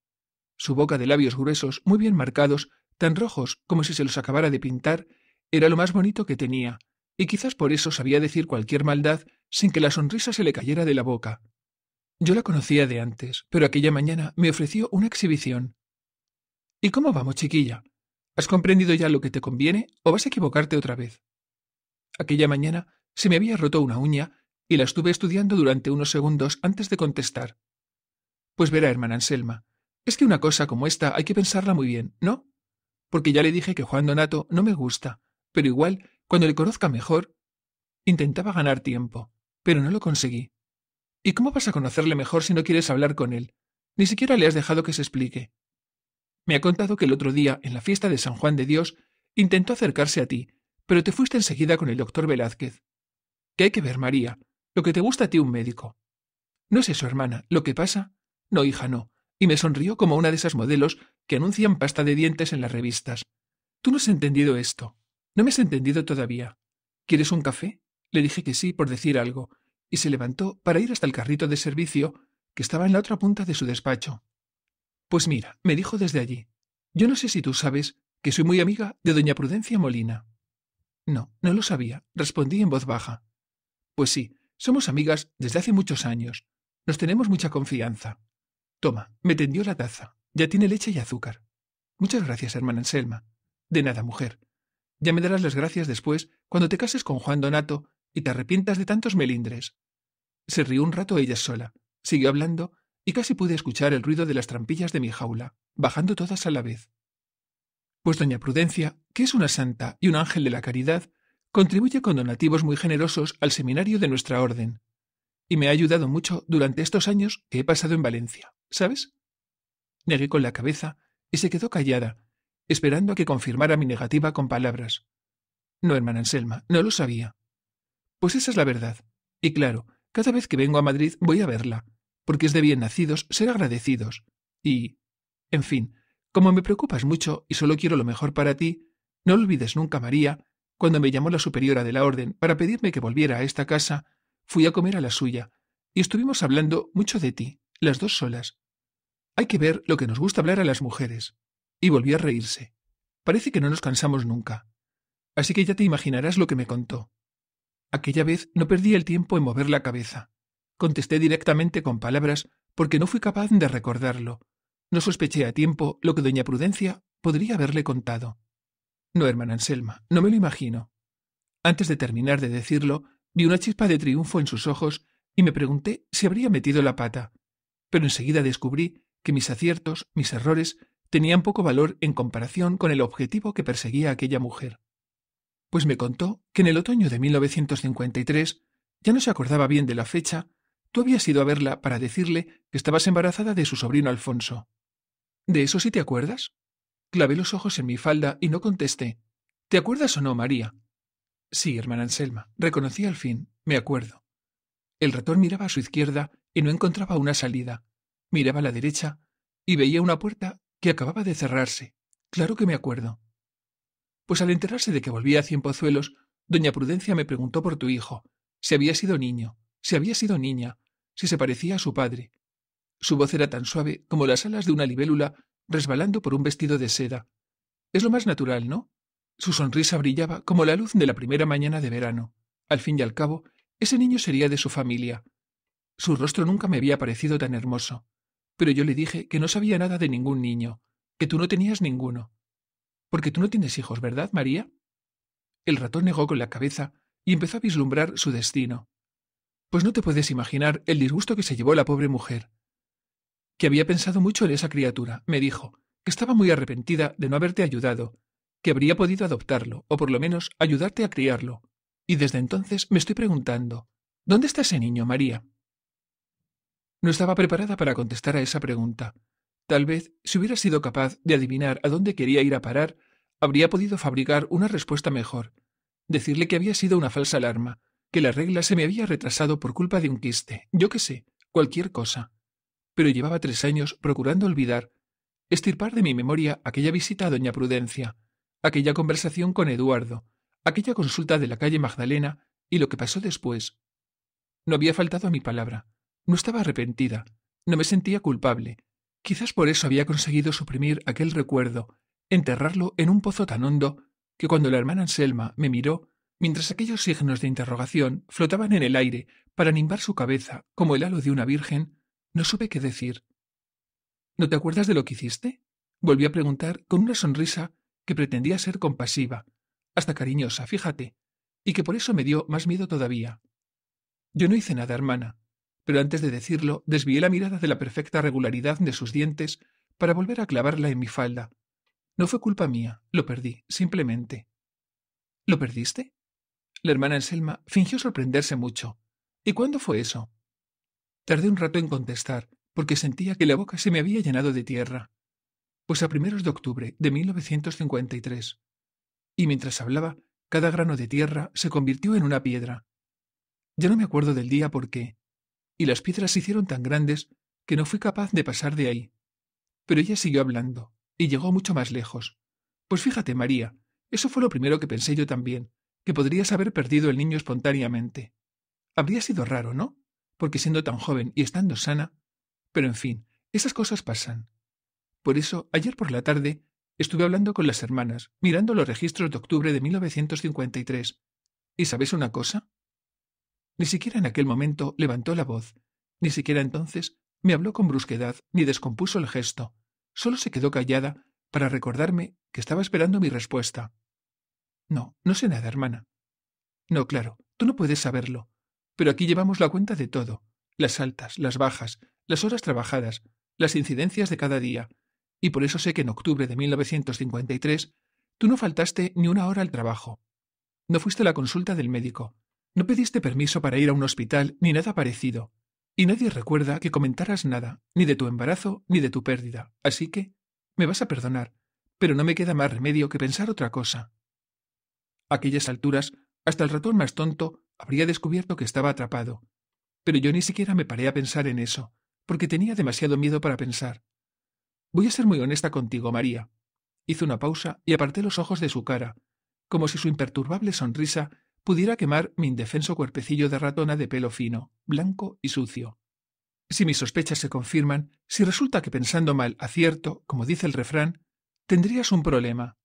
su boca de labios gruesos, muy bien marcados, tan rojos como si se los acabara de pintar, era lo más bonito que tenía, y quizás por eso sabía decir cualquier maldad sin que la sonrisa se le cayera de la boca. Yo la conocía de antes, pero aquella mañana me ofreció una exhibición. ¿Y cómo vamos, chiquilla? ¿Has comprendido ya lo que te conviene o vas a equivocarte otra vez? Aquella mañana se me había roto una uña y la estuve estudiando durante unos segundos antes de contestar. Pues verá, hermana Anselma, es que una cosa como esta hay que pensarla muy bien, ¿no? Porque ya le dije que Juan Donato no me gusta, pero igual, cuando le conozca mejor, intentaba ganar tiempo, pero no lo conseguí. ¿Y cómo vas a conocerle mejor si no quieres hablar con él? Ni siquiera le has dejado que se explique. Me ha contado que el otro día, en la fiesta de San Juan de Dios, intentó acercarse a ti, pero te fuiste enseguida con el doctor Velázquez. ¿Qué hay que ver, María, lo que te gusta a ti un médico. No es eso, hermana, lo que pasa. No, hija, no y me sonrió como una de esas modelos que anuncian pasta de dientes en las revistas. Tú no has entendido esto. No me has entendido todavía. ¿Quieres un café? Le dije que sí por decir algo, y se levantó para ir hasta el carrito de servicio que estaba en la otra punta de su despacho. Pues mira, me dijo desde allí. Yo no sé si tú sabes que soy muy amiga de doña Prudencia Molina. No, no lo sabía, respondí en voz baja. Pues sí, somos amigas desde hace muchos años. Nos tenemos mucha confianza. Toma, me tendió la taza. Ya tiene leche y azúcar. Muchas gracias, hermana Anselma. De nada, mujer. Ya me darás las gracias después, cuando te cases con Juan Donato y te arrepientas de tantos melindres. Se rió un rato ella sola, siguió hablando, y casi pude escuchar el ruido de las trampillas de mi jaula, bajando todas a la vez. Pues doña Prudencia, que es una santa y un ángel de la caridad, contribuye con donativos muy generosos al seminario de nuestra orden, y me ha ayudado mucho durante estos años que he pasado en Valencia. ¿Sabes? Negué con la cabeza y se quedó callada, esperando a que confirmara mi negativa con palabras. No, hermana Anselma, no lo sabía. Pues esa es la verdad. Y claro, cada vez que vengo a Madrid voy a verla, porque es de bien nacidos ser agradecidos. Y... En fin, como me preocupas mucho y solo quiero lo mejor para ti, no olvides nunca, María, cuando me llamó la superiora de la orden para pedirme que volviera a esta casa, fui a comer a la suya, y estuvimos hablando mucho de ti las dos solas. Hay que ver lo que nos gusta hablar a las mujeres. Y volvió a reírse. Parece que no nos cansamos nunca. Así que ya te imaginarás lo que me contó. Aquella vez no perdí el tiempo en mover la cabeza. Contesté directamente con palabras porque no fui capaz de recordarlo. No sospeché a tiempo lo que doña Prudencia podría haberle contado. No, hermana Anselma, no me lo imagino. Antes de terminar de decirlo, vi una chispa de triunfo en sus ojos y me pregunté si habría metido la pata, pero enseguida descubrí que mis aciertos, mis errores, tenían poco valor en comparación con el objetivo que perseguía aquella mujer. Pues me contó que en el otoño de 1953, ya no se acordaba bien de la fecha, tú habías ido a verla para decirle que estabas embarazada de su sobrino Alfonso. ¿De eso sí te acuerdas? Clavé los ojos en mi falda y no contesté. ¿Te acuerdas o no, María? Sí, hermana Anselma, reconocí al fin, me acuerdo. El ratón miraba a su izquierda y no encontraba una salida. Miraba a la derecha y veía una puerta que acababa de cerrarse. Claro que me acuerdo. Pues al enterarse de que volvía a Cien Pozuelos, doña Prudencia me preguntó por tu hijo, si había sido niño, si había sido niña, si se parecía a su padre. Su voz era tan suave como las alas de una libélula resbalando por un vestido de seda. Es lo más natural, ¿no? Su sonrisa brillaba como la luz de la primera mañana de verano. Al fin y al cabo, ese niño sería de su familia, su rostro nunca me había parecido tan hermoso, pero yo le dije que no sabía nada de ningún niño, que tú no tenías ninguno. Porque tú no tienes hijos, ¿verdad, María? El ratón negó con la cabeza y empezó a vislumbrar su destino. Pues no te puedes imaginar el disgusto que se llevó la pobre mujer. Que había pensado mucho en esa criatura, me dijo, que estaba muy arrepentida de no haberte ayudado, que habría podido adoptarlo, o por lo menos ayudarte a criarlo. Y desde entonces me estoy preguntando, ¿dónde está ese niño, María? No estaba preparada para contestar a esa pregunta. Tal vez, si hubiera sido capaz de adivinar a dónde quería ir a parar, habría podido fabricar una respuesta mejor. Decirle que había sido una falsa alarma, que la regla se me había retrasado por culpa de un quiste, yo qué sé, cualquier cosa. Pero llevaba tres años procurando olvidar, estirpar de mi memoria aquella visita a doña Prudencia, aquella conversación con Eduardo, aquella consulta de la calle Magdalena y lo que pasó después. No había faltado a mi palabra. No estaba arrepentida, no me sentía culpable. Quizás por eso había conseguido suprimir aquel recuerdo, enterrarlo en un pozo tan hondo que cuando la hermana Anselma me miró, mientras aquellos signos de interrogación flotaban en el aire para nimbar su cabeza como el halo de una virgen, no supe qué decir. ¿No te acuerdas de lo que hiciste? —volvió a preguntar con una sonrisa que pretendía ser compasiva, hasta cariñosa, fíjate, y que por eso me dio más miedo todavía. Yo no hice nada, hermana, pero antes de decirlo desvié la mirada de la perfecta regularidad de sus dientes para volver a clavarla en mi falda. No fue culpa mía, lo perdí, simplemente. ¿Lo perdiste? La hermana Anselma fingió sorprenderse mucho. ¿Y cuándo fue eso? Tardé un rato en contestar, porque sentía que la boca se me había llenado de tierra. Pues a primeros de octubre de 1953. Y mientras hablaba, cada grano de tierra se convirtió en una piedra. Ya no me acuerdo del día porque, y las piedras se hicieron tan grandes que no fui capaz de pasar de ahí. Pero ella siguió hablando, y llegó mucho más lejos. Pues fíjate, María, eso fue lo primero que pensé yo también, que podrías haber perdido el niño espontáneamente. Habría sido raro, ¿no? Porque siendo tan joven y estando sana. Pero en fin, esas cosas pasan. Por eso, ayer por la tarde, estuve hablando con las hermanas, mirando los registros de octubre de 1953. ¿Y sabes una cosa? Ni siquiera en aquel momento levantó la voz, ni siquiera entonces me habló con brusquedad, ni descompuso el gesto. Solo se quedó callada para recordarme que estaba esperando mi respuesta. No, no sé nada, hermana. No, claro, tú no puedes saberlo. Pero aquí llevamos la cuenta de todo. Las altas, las bajas, las horas trabajadas, las incidencias de cada día. Y por eso sé que en octubre de 1953 tú no faltaste ni una hora al trabajo. No fuiste a la consulta del médico, no pediste permiso para ir a un hospital ni nada parecido, y nadie recuerda que comentaras nada, ni de tu embarazo ni de tu pérdida, así que me vas a perdonar, pero no me queda más remedio que pensar otra cosa. A aquellas alturas, hasta el ratón más tonto habría descubierto que estaba atrapado, pero yo ni siquiera me paré a pensar en eso, porque tenía demasiado miedo para pensar. Voy a ser muy honesta contigo, María. Hizo una pausa y aparté los ojos de su cara, como si su imperturbable sonrisa pudiera quemar mi indefenso cuerpecillo de ratona de pelo fino, blanco y sucio. Si mis sospechas se confirman, si resulta que pensando mal acierto, como dice el refrán, tendrías un problema.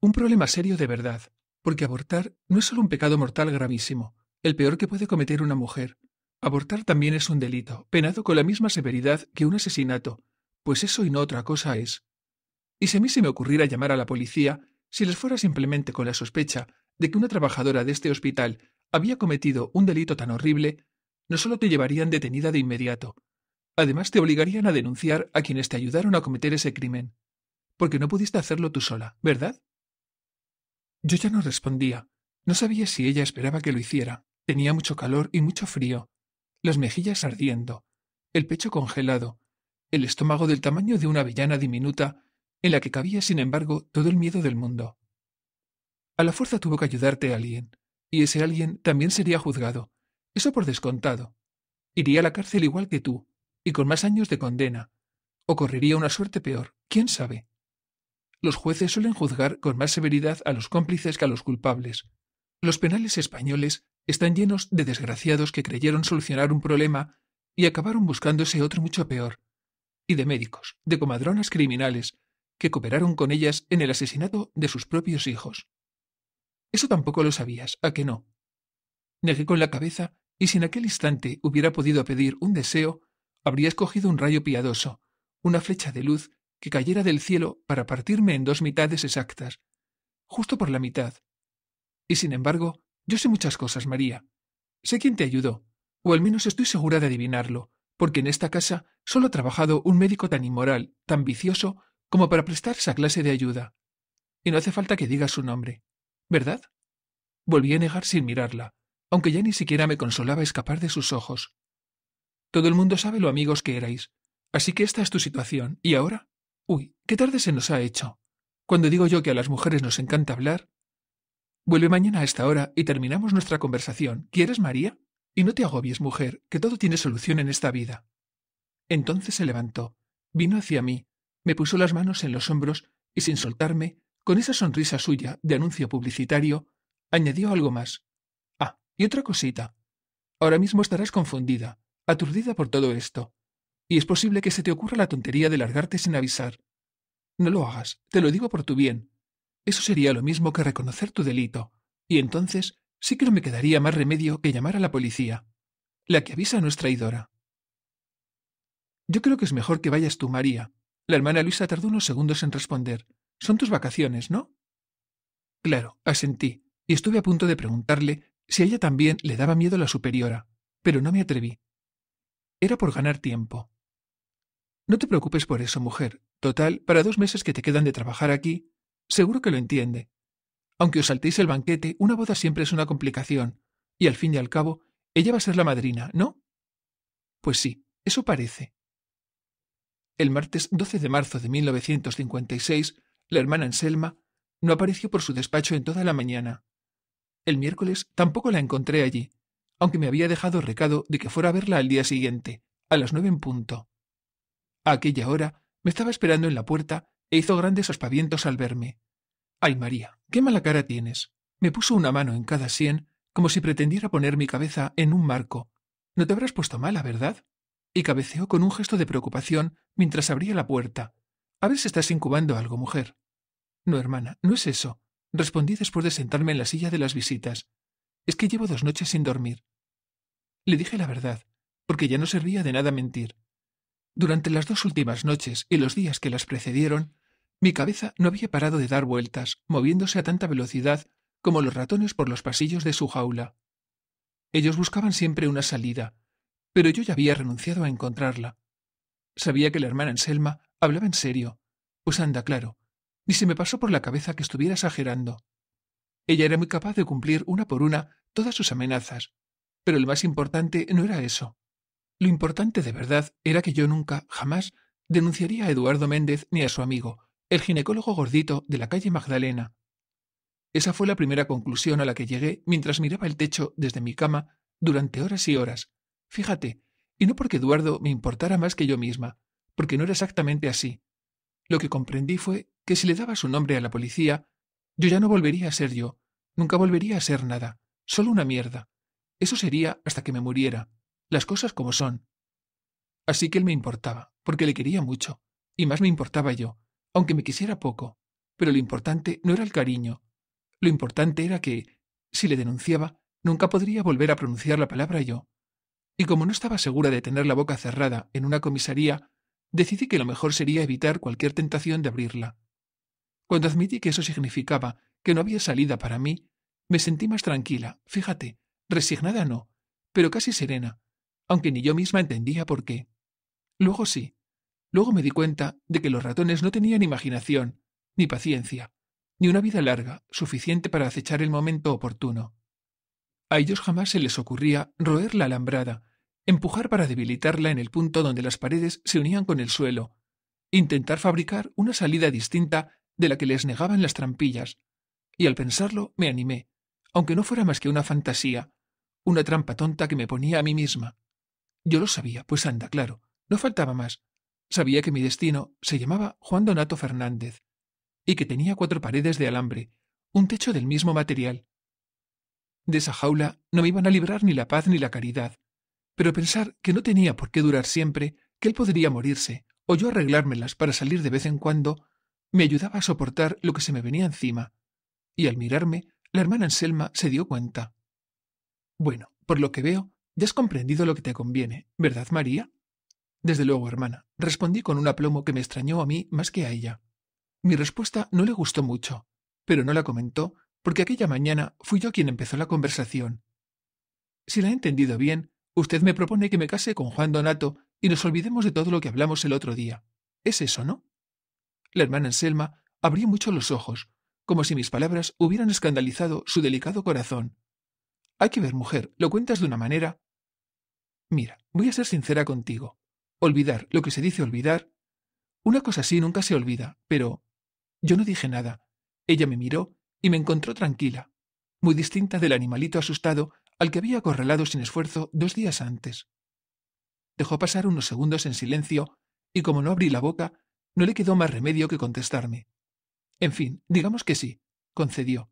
Un problema serio de verdad, porque abortar no es solo un pecado mortal gravísimo, el peor que puede cometer una mujer. Abortar también es un delito, penado con la misma severidad que un asesinato, pues eso y no otra cosa es. Y si a mí se me ocurriera llamar a la policía, si les fuera simplemente con la sospecha de que una trabajadora de este hospital había cometido un delito tan horrible, no solo te llevarían detenida de inmediato, además te obligarían a denunciar a quienes te ayudaron a cometer ese crimen, porque no pudiste hacerlo tú sola, ¿verdad? Yo ya no respondía, no sabía si ella esperaba que lo hiciera, tenía mucho calor y mucho frío, las mejillas ardiendo, el pecho congelado, el estómago del tamaño de una avellana diminuta, en la que cabía, sin embargo, todo el miedo del mundo. A la fuerza tuvo que ayudarte alguien, y ese alguien también sería juzgado. Eso por descontado. Iría a la cárcel igual que tú, y con más años de condena. O correría una suerte peor, quién sabe. Los jueces suelen juzgar con más severidad a los cómplices que a los culpables. Los penales españoles están llenos de desgraciados que creyeron solucionar un problema y acabaron buscándose otro mucho peor, y de médicos, de comadronas criminales, que cooperaron con ellas en el asesinato de sus propios hijos. Eso tampoco lo sabías, ¿a que no? Negué con la cabeza, y si en aquel instante hubiera podido pedir un deseo, habría escogido un rayo piadoso, una flecha de luz que cayera del cielo para partirme en dos mitades exactas, justo por la mitad. Y sin embargo, yo sé muchas cosas, María. Sé quién te ayudó, o al menos estoy segura de adivinarlo, porque en esta casa solo ha trabajado un médico tan inmoral, tan vicioso, como para prestar esa clase de ayuda. Y no hace falta que digas su nombre. ¿Verdad? Volví a negar sin mirarla, aunque ya ni siquiera me consolaba escapar de sus ojos. Todo el mundo sabe lo amigos que erais, así que esta es tu situación. ¿Y ahora? Uy, qué tarde se nos ha hecho. Cuando digo yo que a las mujeres nos encanta hablar... Vuelve mañana a esta hora y terminamos nuestra conversación. ¿Quieres, María? Y no te agobies, mujer, que todo tiene solución en esta vida. Entonces se levantó, vino hacia mí, me puso las manos en los hombros y sin soltarme con esa sonrisa suya de anuncio publicitario, añadió algo más. Ah, y otra cosita. Ahora mismo estarás confundida, aturdida por todo esto, y es posible que se te ocurra la tontería de largarte sin avisar. No lo hagas, te lo digo por tu bien. Eso sería lo mismo que reconocer tu delito, y entonces sí que no me quedaría más remedio que llamar a la policía. La que avisa a nuestra traidora. Yo creo que es mejor que vayas tú, María. La hermana Luisa tardó unos segundos en responder, son tus vacaciones, ¿no? Claro, asentí, y estuve a punto de preguntarle si a ella también le daba miedo la superiora, pero no me atreví. Era por ganar tiempo. No te preocupes por eso, mujer. Total, para dos meses que te quedan de trabajar aquí, seguro que lo entiende. Aunque os saltéis el banquete, una boda siempre es una complicación, y al fin y al cabo, ella va a ser la madrina, ¿no? Pues sí, eso parece. El martes 12 de marzo de 1956 la hermana Anselma no apareció por su despacho en toda la mañana. El miércoles tampoco la encontré allí, aunque me había dejado recado de que fuera a verla al día siguiente, a las nueve en punto. A aquella hora me estaba esperando en la puerta e hizo grandes aspavientos al verme. Ay, María, qué mala cara tienes. Me puso una mano en cada sien como si pretendiera poner mi cabeza en un marco. No te habrás puesto mala, ¿verdad? Y cabeceó con un gesto de preocupación mientras abría la puerta, a ver si estás incubando algo, mujer. No, hermana, no es eso, respondí después de sentarme en la silla de las visitas. Es que llevo dos noches sin dormir. Le dije la verdad, porque ya no servía de nada mentir. Durante las dos últimas noches y los días que las precedieron, mi cabeza no había parado de dar vueltas, moviéndose a tanta velocidad como los ratones por los pasillos de su jaula. Ellos buscaban siempre una salida, pero yo ya había renunciado a encontrarla. Sabía que la hermana Anselma Hablaba en serio. Pues anda, claro. Ni se me pasó por la cabeza que estuviera exagerando. Ella era muy capaz de cumplir una por una todas sus amenazas. Pero lo más importante no era eso. Lo importante de verdad era que yo nunca, jamás, denunciaría a Eduardo Méndez ni a su amigo, el ginecólogo gordito de la calle Magdalena. Esa fue la primera conclusión a la que llegué mientras miraba el techo desde mi cama durante horas y horas. Fíjate, y no porque Eduardo me importara más que yo misma, porque no era exactamente así. Lo que comprendí fue que si le daba su nombre a la policía, yo ya no volvería a ser yo, nunca volvería a ser nada, solo una mierda. Eso sería hasta que me muriera, las cosas como son. Así que él me importaba, porque le quería mucho, y más me importaba yo, aunque me quisiera poco. Pero lo importante no era el cariño, lo importante era que, si le denunciaba, nunca podría volver a pronunciar la palabra yo. Y como no estaba segura de tener la boca cerrada en una comisaría, decidí que lo mejor sería evitar cualquier tentación de abrirla. Cuando admití que eso significaba que no había salida para mí, me sentí más tranquila, fíjate, resignada no, pero casi serena, aunque ni yo misma entendía por qué. Luego sí, luego me di cuenta de que los ratones no tenían imaginación, ni paciencia, ni una vida larga suficiente para acechar el momento oportuno. A ellos jamás se les ocurría roer la alambrada, empujar para debilitarla en el punto donde las paredes se unían con el suelo, intentar fabricar una salida distinta de la que les negaban las trampillas, y al pensarlo me animé, aunque no fuera más que una fantasía, una trampa tonta que me ponía a mí misma. Yo lo sabía, pues anda, claro, no faltaba más. Sabía que mi destino se llamaba Juan Donato Fernández, y que tenía cuatro paredes de alambre, un techo del mismo material. De esa jaula no me iban a librar ni la paz ni la caridad, pero pensar que no tenía por qué durar siempre, que él podría morirse, o yo arreglármelas para salir de vez en cuando, me ayudaba a soportar lo que se me venía encima. Y al mirarme, la hermana Anselma se dio cuenta. Bueno, por lo que veo, ya has comprendido lo que te conviene, ¿verdad, María? Desde luego, hermana, respondí con un aplomo que me extrañó a mí más que a ella. Mi respuesta no le gustó mucho, pero no la comentó porque aquella mañana fui yo quien empezó la conversación. Si la he entendido bien, Usted me propone que me case con Juan Donato y nos olvidemos de todo lo que hablamos el otro día. ¿Es eso, no? La hermana Anselma abrió mucho los ojos, como si mis palabras hubieran escandalizado su delicado corazón. Hay que ver, mujer, lo cuentas de una manera. Mira, voy a ser sincera contigo. Olvidar lo que se dice olvidar. Una cosa así nunca se olvida, pero. Yo no dije nada. Ella me miró y me encontró tranquila, muy distinta del animalito asustado al que había acorralado sin esfuerzo dos días antes. Dejó pasar unos segundos en silencio, y como no abrí la boca, no le quedó más remedio que contestarme. En fin, digamos que sí, concedió.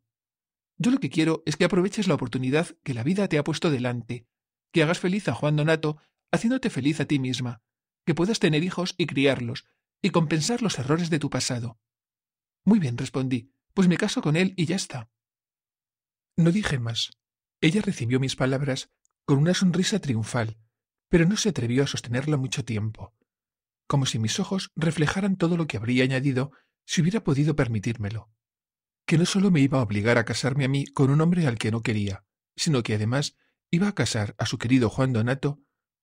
Yo lo que quiero es que aproveches la oportunidad que la vida te ha puesto delante, que hagas feliz a Juan Donato, haciéndote feliz a ti misma, que puedas tener hijos y criarlos, y compensar los errores de tu pasado. Muy bien, respondí, pues me caso con él y ya está. No dije más. Ella recibió mis palabras con una sonrisa triunfal, pero no se atrevió a sostenerla mucho tiempo, como si mis ojos reflejaran todo lo que habría añadido si hubiera podido permitírmelo, que no solo me iba a obligar a casarme a mí con un hombre al que no quería, sino que además iba a casar a su querido Juan Donato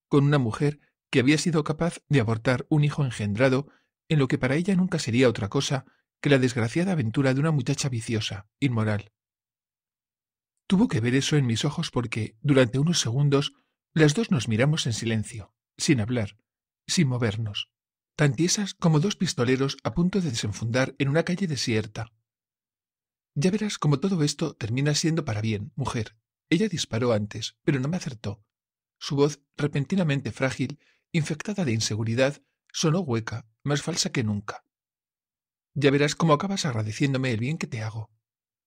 con una mujer que había sido capaz de abortar un hijo engendrado en lo que para ella nunca sería otra cosa que la desgraciada aventura de una muchacha viciosa, inmoral, Tuvo que ver eso en mis ojos porque, durante unos segundos, las dos nos miramos en silencio, sin hablar, sin movernos, tan tiesas como dos pistoleros a punto de desenfundar en una calle desierta. Ya verás cómo todo esto termina siendo para bien, mujer. Ella disparó antes, pero no me acertó. Su voz, repentinamente frágil, infectada de inseguridad, sonó hueca, más falsa que nunca. Ya verás cómo acabas agradeciéndome el bien que te hago.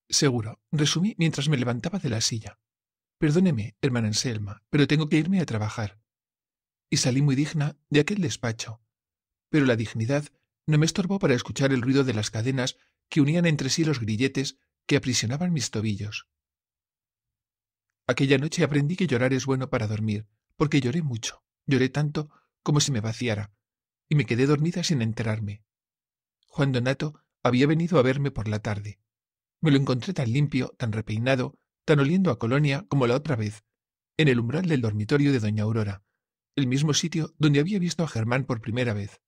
Seguro, resumí mientras me levantaba de la silla. Perdóneme, hermana Anselma, pero tengo que irme a trabajar. Y salí muy digna de aquel despacho. Pero la dignidad no me estorbó para escuchar el ruido de las cadenas que unían entre sí los grilletes que aprisionaban mis tobillos. Aquella noche aprendí que llorar es bueno para dormir, porque lloré mucho, lloré tanto como si me vaciara, y me quedé dormida sin enterarme. Juan Donato había venido a verme por la tarde. Me lo encontré tan limpio, tan repeinado, tan oliendo a colonia como la otra vez, en el umbral del dormitorio de doña Aurora, el mismo sitio donde había visto a Germán por primera vez.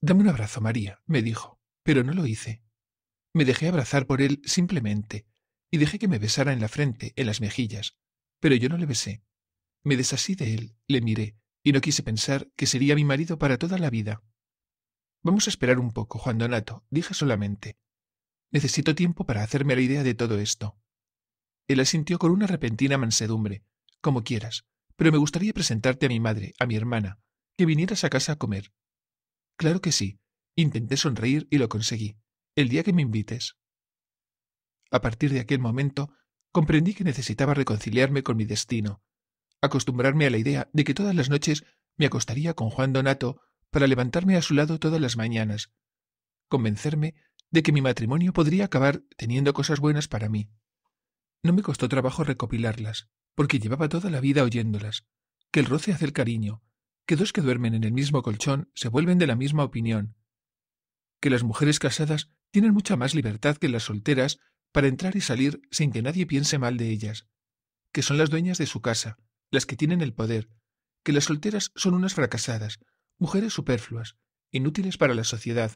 Dame un abrazo, María, me dijo, pero no lo hice. Me dejé abrazar por él simplemente, y dejé que me besara en la frente, en las mejillas, pero yo no le besé. Me desasí de él, le miré, y no quise pensar que sería mi marido para toda la vida. Vamos a esperar un poco, Juan Donato, dije solamente. Necesito tiempo para hacerme la idea de todo esto. Él asintió con una repentina mansedumbre. Como quieras, pero me gustaría presentarte a mi madre, a mi hermana, que vinieras a casa a comer. Claro que sí. Intenté sonreír y lo conseguí. El día que me invites. A partir de aquel momento, comprendí que necesitaba reconciliarme con mi destino, acostumbrarme a la idea de que todas las noches me acostaría con Juan Donato para levantarme a su lado todas las mañanas, convencerme de que mi matrimonio podría acabar teniendo cosas buenas para mí. No me costó trabajo recopilarlas, porque llevaba toda la vida oyéndolas, que el roce hace el cariño, que dos que duermen en el mismo colchón se vuelven de la misma opinión, que las mujeres casadas tienen mucha más libertad que las solteras para entrar y salir sin que nadie piense mal de ellas, que son las dueñas de su casa, las que tienen el poder, que las solteras son unas fracasadas, mujeres superfluas, inútiles para la sociedad,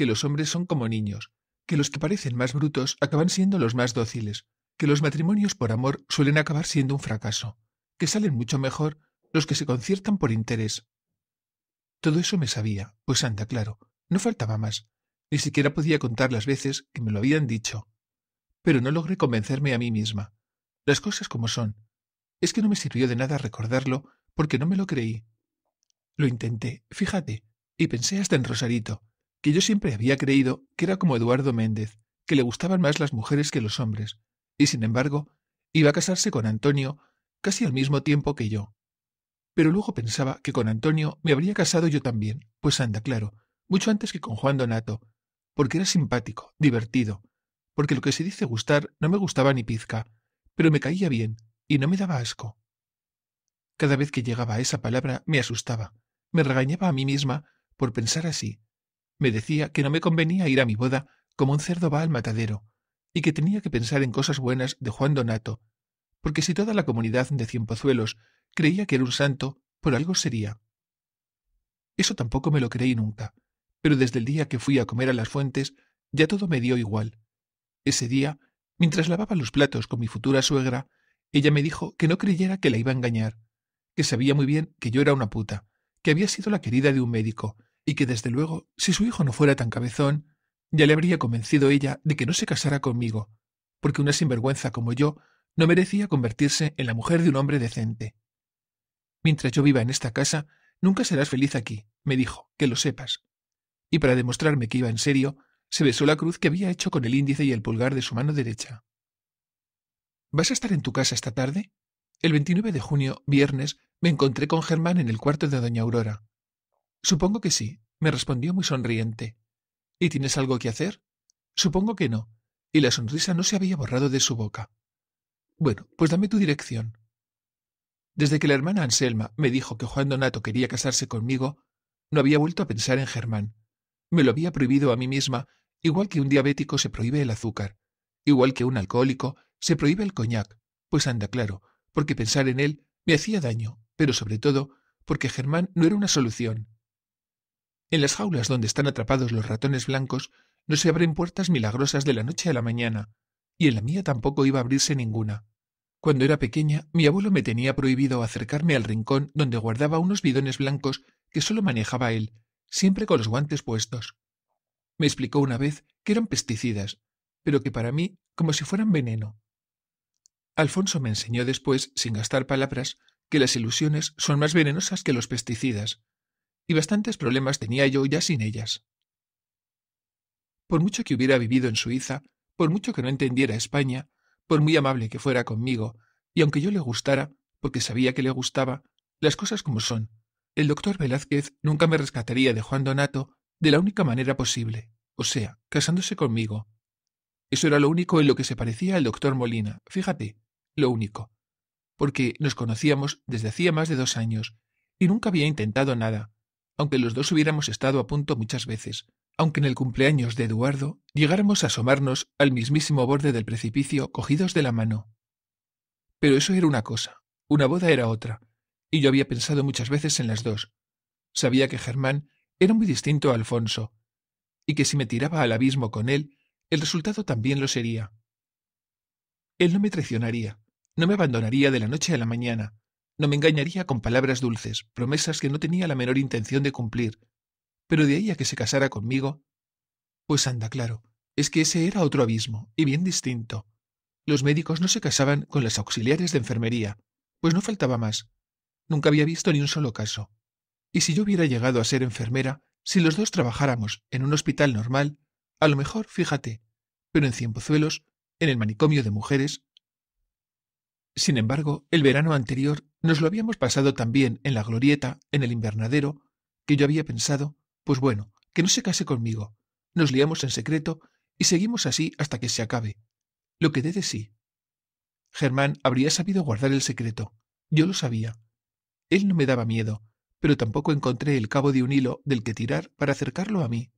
que los hombres son como niños, que los que parecen más brutos acaban siendo los más dóciles, que los matrimonios por amor suelen acabar siendo un fracaso, que salen mucho mejor los que se conciertan por interés. Todo eso me sabía, pues anda claro, no faltaba más, ni siquiera podía contar las veces que me lo habían dicho. Pero no logré convencerme a mí misma. Las cosas como son. Es que no me sirvió de nada recordarlo porque no me lo creí. Lo intenté, fíjate, y pensé hasta en Rosarito, que yo siempre había creído que era como Eduardo Méndez, que le gustaban más las mujeres que los hombres, y sin embargo, iba a casarse con Antonio casi al mismo tiempo que yo. Pero luego pensaba que con Antonio me habría casado yo también, pues anda claro, mucho antes que con Juan Donato, porque era simpático, divertido, porque lo que se dice gustar no me gustaba ni pizca, pero me caía bien y no me daba asco. Cada vez que llegaba a esa palabra me asustaba, me regañaba a mí misma por pensar así, me decía que no me convenía ir a mi boda como un cerdo va al matadero, y que tenía que pensar en cosas buenas de Juan Donato, porque si toda la comunidad de Cienpozuelos creía que era un santo, por algo sería. Eso tampoco me lo creí nunca, pero desde el día que fui a comer a las fuentes ya todo me dio igual. Ese día, mientras lavaba los platos con mi futura suegra, ella me dijo que no creyera que la iba a engañar, que sabía muy bien que yo era una puta, que había sido la querida de un médico, y que desde luego, si su hijo no fuera tan cabezón, ya le habría convencido ella de que no se casara conmigo, porque una sinvergüenza como yo no merecía convertirse en la mujer de un hombre decente. Mientras yo viva en esta casa, nunca serás feliz aquí, me dijo, que lo sepas. Y para demostrarme que iba en serio, se besó la cruz que había hecho con el índice y el pulgar de su mano derecha. ¿Vas a estar en tu casa esta tarde? El 29 de junio, viernes, me encontré con Germán en el cuarto de doña Aurora. Supongo que sí, me respondió muy sonriente. ¿Y tienes algo que hacer? Supongo que no, y la sonrisa no se había borrado de su boca. Bueno, pues dame tu dirección. Desde que la hermana Anselma me dijo que Juan Donato quería casarse conmigo, no había vuelto a pensar en Germán. Me lo había prohibido a mí misma, igual que un diabético se prohíbe el azúcar, igual que un alcohólico se prohíbe el coñac, pues anda claro, porque pensar en él me hacía daño, pero sobre todo porque Germán no era una solución, en las jaulas donde están atrapados los ratones blancos no se abren puertas milagrosas de la noche a la mañana, y en la mía tampoco iba a abrirse ninguna. Cuando era pequeña, mi abuelo me tenía prohibido acercarme al rincón donde guardaba unos bidones blancos que solo manejaba él, siempre con los guantes puestos. Me explicó una vez que eran pesticidas, pero que para mí como si fueran veneno. Alfonso me enseñó después, sin gastar palabras, que las ilusiones son más venenosas que los pesticidas, y bastantes problemas tenía yo ya sin ellas. Por mucho que hubiera vivido en Suiza, por mucho que no entendiera España, por muy amable que fuera conmigo, y aunque yo le gustara, porque sabía que le gustaba, las cosas como son, el doctor Velázquez nunca me rescataría de Juan Donato de la única manera posible, o sea, casándose conmigo. Eso era lo único en lo que se parecía al doctor Molina, fíjate, lo único. Porque nos conocíamos desde hacía más de dos años, y nunca había intentado nada, aunque los dos hubiéramos estado a punto muchas veces, aunque en el cumpleaños de Eduardo llegáramos a asomarnos al mismísimo borde del precipicio cogidos de la mano. Pero eso era una cosa, una boda era otra, y yo había pensado muchas veces en las dos. Sabía que Germán era muy distinto a Alfonso, y que si me tiraba al abismo con él, el resultado también lo sería. Él no me traicionaría, no me abandonaría de la noche a la mañana, no me engañaría con palabras dulces, promesas que no tenía la menor intención de cumplir. Pero de ella que se casara conmigo. Pues anda claro, es que ese era otro abismo, y bien distinto. Los médicos no se casaban con las auxiliares de enfermería, pues no faltaba más. Nunca había visto ni un solo caso. Y si yo hubiera llegado a ser enfermera, si los dos trabajáramos en un hospital normal, a lo mejor, fíjate, pero en cienpozuelos, en el manicomio de mujeres. Sin embargo, el verano anterior nos lo habíamos pasado también en la glorieta, en el invernadero, que yo había pensado, pues bueno, que no se case conmigo. Nos liamos en secreto y seguimos así hasta que se acabe. Lo que dé de sí. Germán habría sabido guardar el secreto. Yo lo sabía. Él no me daba miedo, pero tampoco encontré el cabo de un hilo del que tirar para acercarlo a mí.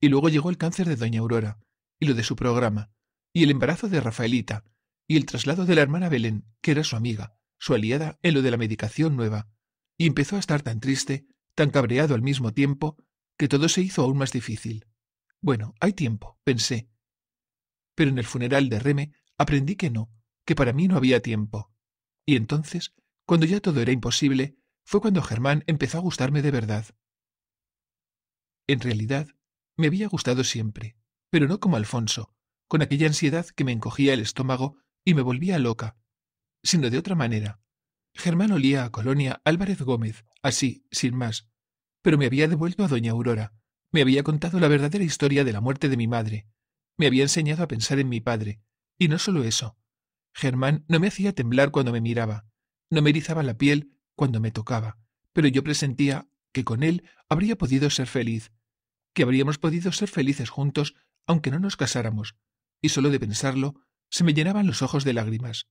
Y luego llegó el cáncer de doña Aurora, y lo de su programa, y el embarazo de Rafaelita, y el traslado de la hermana Belén, que era su amiga, su aliada en lo de la medicación nueva, y empezó a estar tan triste, tan cabreado al mismo tiempo, que todo se hizo aún más difícil. Bueno, hay tiempo, pensé. Pero en el funeral de Reme aprendí que no, que para mí no había tiempo. Y entonces, cuando ya todo era imposible, fue cuando Germán empezó a gustarme de verdad. En realidad, me había gustado siempre, pero no como Alfonso, con aquella ansiedad que me encogía el estómago y me volvía loca, sino de otra manera. Germán olía a Colonia Álvarez Gómez, así, sin más. Pero me había devuelto a doña Aurora. Me había contado la verdadera historia de la muerte de mi madre. Me había enseñado a pensar en mi padre. Y no solo eso. Germán no me hacía temblar cuando me miraba. No me erizaba la piel cuando me tocaba. Pero yo presentía que con él habría podido ser feliz. Que habríamos podido ser felices juntos aunque no nos casáramos. Y solo de pensarlo se me llenaban los ojos de lágrimas.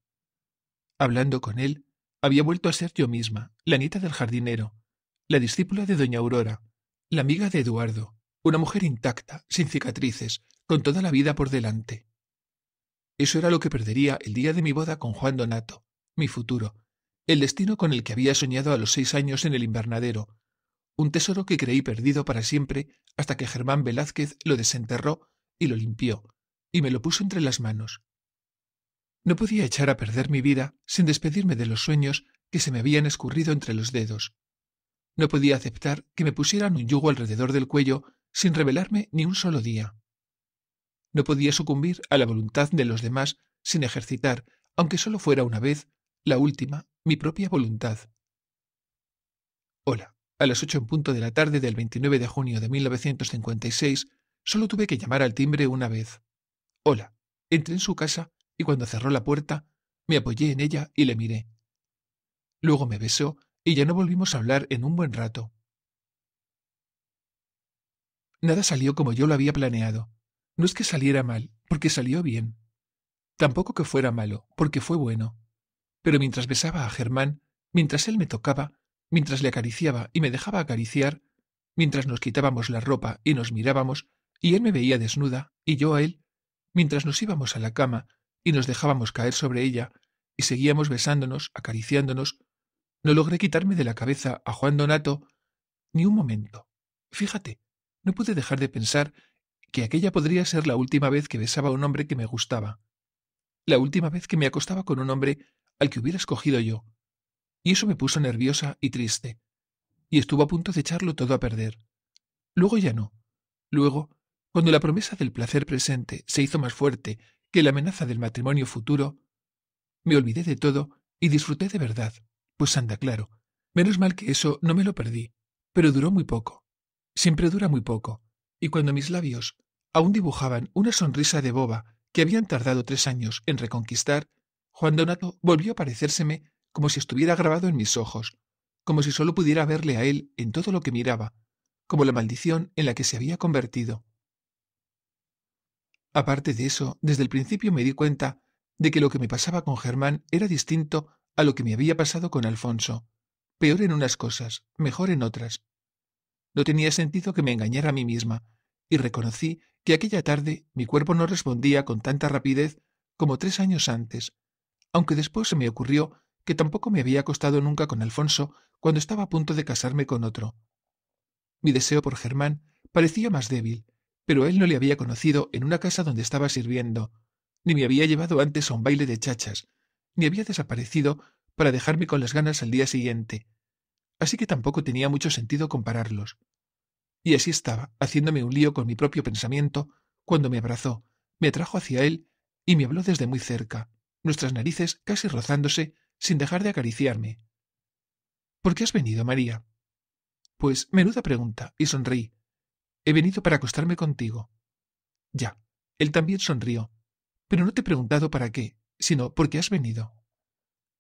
Hablando con él, había vuelto a ser yo misma, la nieta del jardinero, la discípula de doña Aurora, la amiga de Eduardo, una mujer intacta, sin cicatrices, con toda la vida por delante. Eso era lo que perdería el día de mi boda con Juan Donato, mi futuro, el destino con el que había soñado a los seis años en el invernadero, un tesoro que creí perdido para siempre hasta que Germán Velázquez lo desenterró y lo limpió, y me lo puso entre las manos, no podía echar a perder mi vida sin despedirme de los sueños que se me habían escurrido entre los dedos. No podía aceptar que me pusieran un yugo alrededor del cuello sin revelarme ni un solo día. No podía sucumbir a la voluntad de los demás sin ejercitar, aunque solo fuera una vez, la última, mi propia voluntad. Hola, a las ocho en punto de la tarde del 29 de junio de 1956, solo tuve que llamar al timbre una vez. Hola, entré en su casa y cuando cerró la puerta, me apoyé en ella y le miré. Luego me besó y ya no volvimos a hablar en un buen rato. Nada salió como yo lo había planeado. No es que saliera mal, porque salió bien. Tampoco que fuera malo, porque fue bueno. Pero mientras besaba a Germán, mientras él me tocaba, mientras le acariciaba y me dejaba acariciar, mientras nos quitábamos la ropa y nos mirábamos, y él me veía desnuda, y yo a él, mientras nos íbamos a la cama y nos dejábamos caer sobre ella y seguíamos besándonos, acariciándonos, no logré quitarme de la cabeza a Juan Donato ni un momento. Fíjate, no pude dejar de pensar que aquella podría ser la última vez que besaba a un hombre que me gustaba, la última vez que me acostaba con un hombre al que hubiera escogido yo. Y eso me puso nerviosa y triste, y estuvo a punto de echarlo todo a perder. Luego ya no. Luego, cuando la promesa del placer presente se hizo más fuerte que la amenaza del matrimonio futuro, me olvidé de todo y disfruté de verdad, pues anda claro, menos mal que eso no me lo perdí, pero duró muy poco, siempre dura muy poco, y cuando mis labios aún dibujaban una sonrisa de boba que habían tardado tres años en reconquistar, Juan Donato volvió a parecérseme como si estuviera grabado en mis ojos, como si solo pudiera verle a él en todo lo que miraba, como la maldición en la que se había convertido. Aparte de eso, desde el principio me di cuenta de que lo que me pasaba con Germán era distinto a lo que me había pasado con Alfonso. Peor en unas cosas, mejor en otras. No tenía sentido que me engañara a mí misma, y reconocí que aquella tarde mi cuerpo no respondía con tanta rapidez como tres años antes, aunque después se me ocurrió que tampoco me había acostado nunca con Alfonso cuando estaba a punto de casarme con otro. Mi deseo por Germán parecía más débil, pero él no le había conocido en una casa donde estaba sirviendo, ni me había llevado antes a un baile de chachas, ni había desaparecido para dejarme con las ganas al día siguiente. Así que tampoco tenía mucho sentido compararlos. Y así estaba, haciéndome un lío con mi propio pensamiento, cuando me abrazó, me atrajo hacia él y me habló desde muy cerca, nuestras narices casi rozándose, sin dejar de acariciarme. ¿Por qué has venido, María? Pues menuda pregunta, y sonreí, He venido para acostarme contigo. Ya. Él también sonrió. Pero no te he preguntado para qué, sino por qué has venido.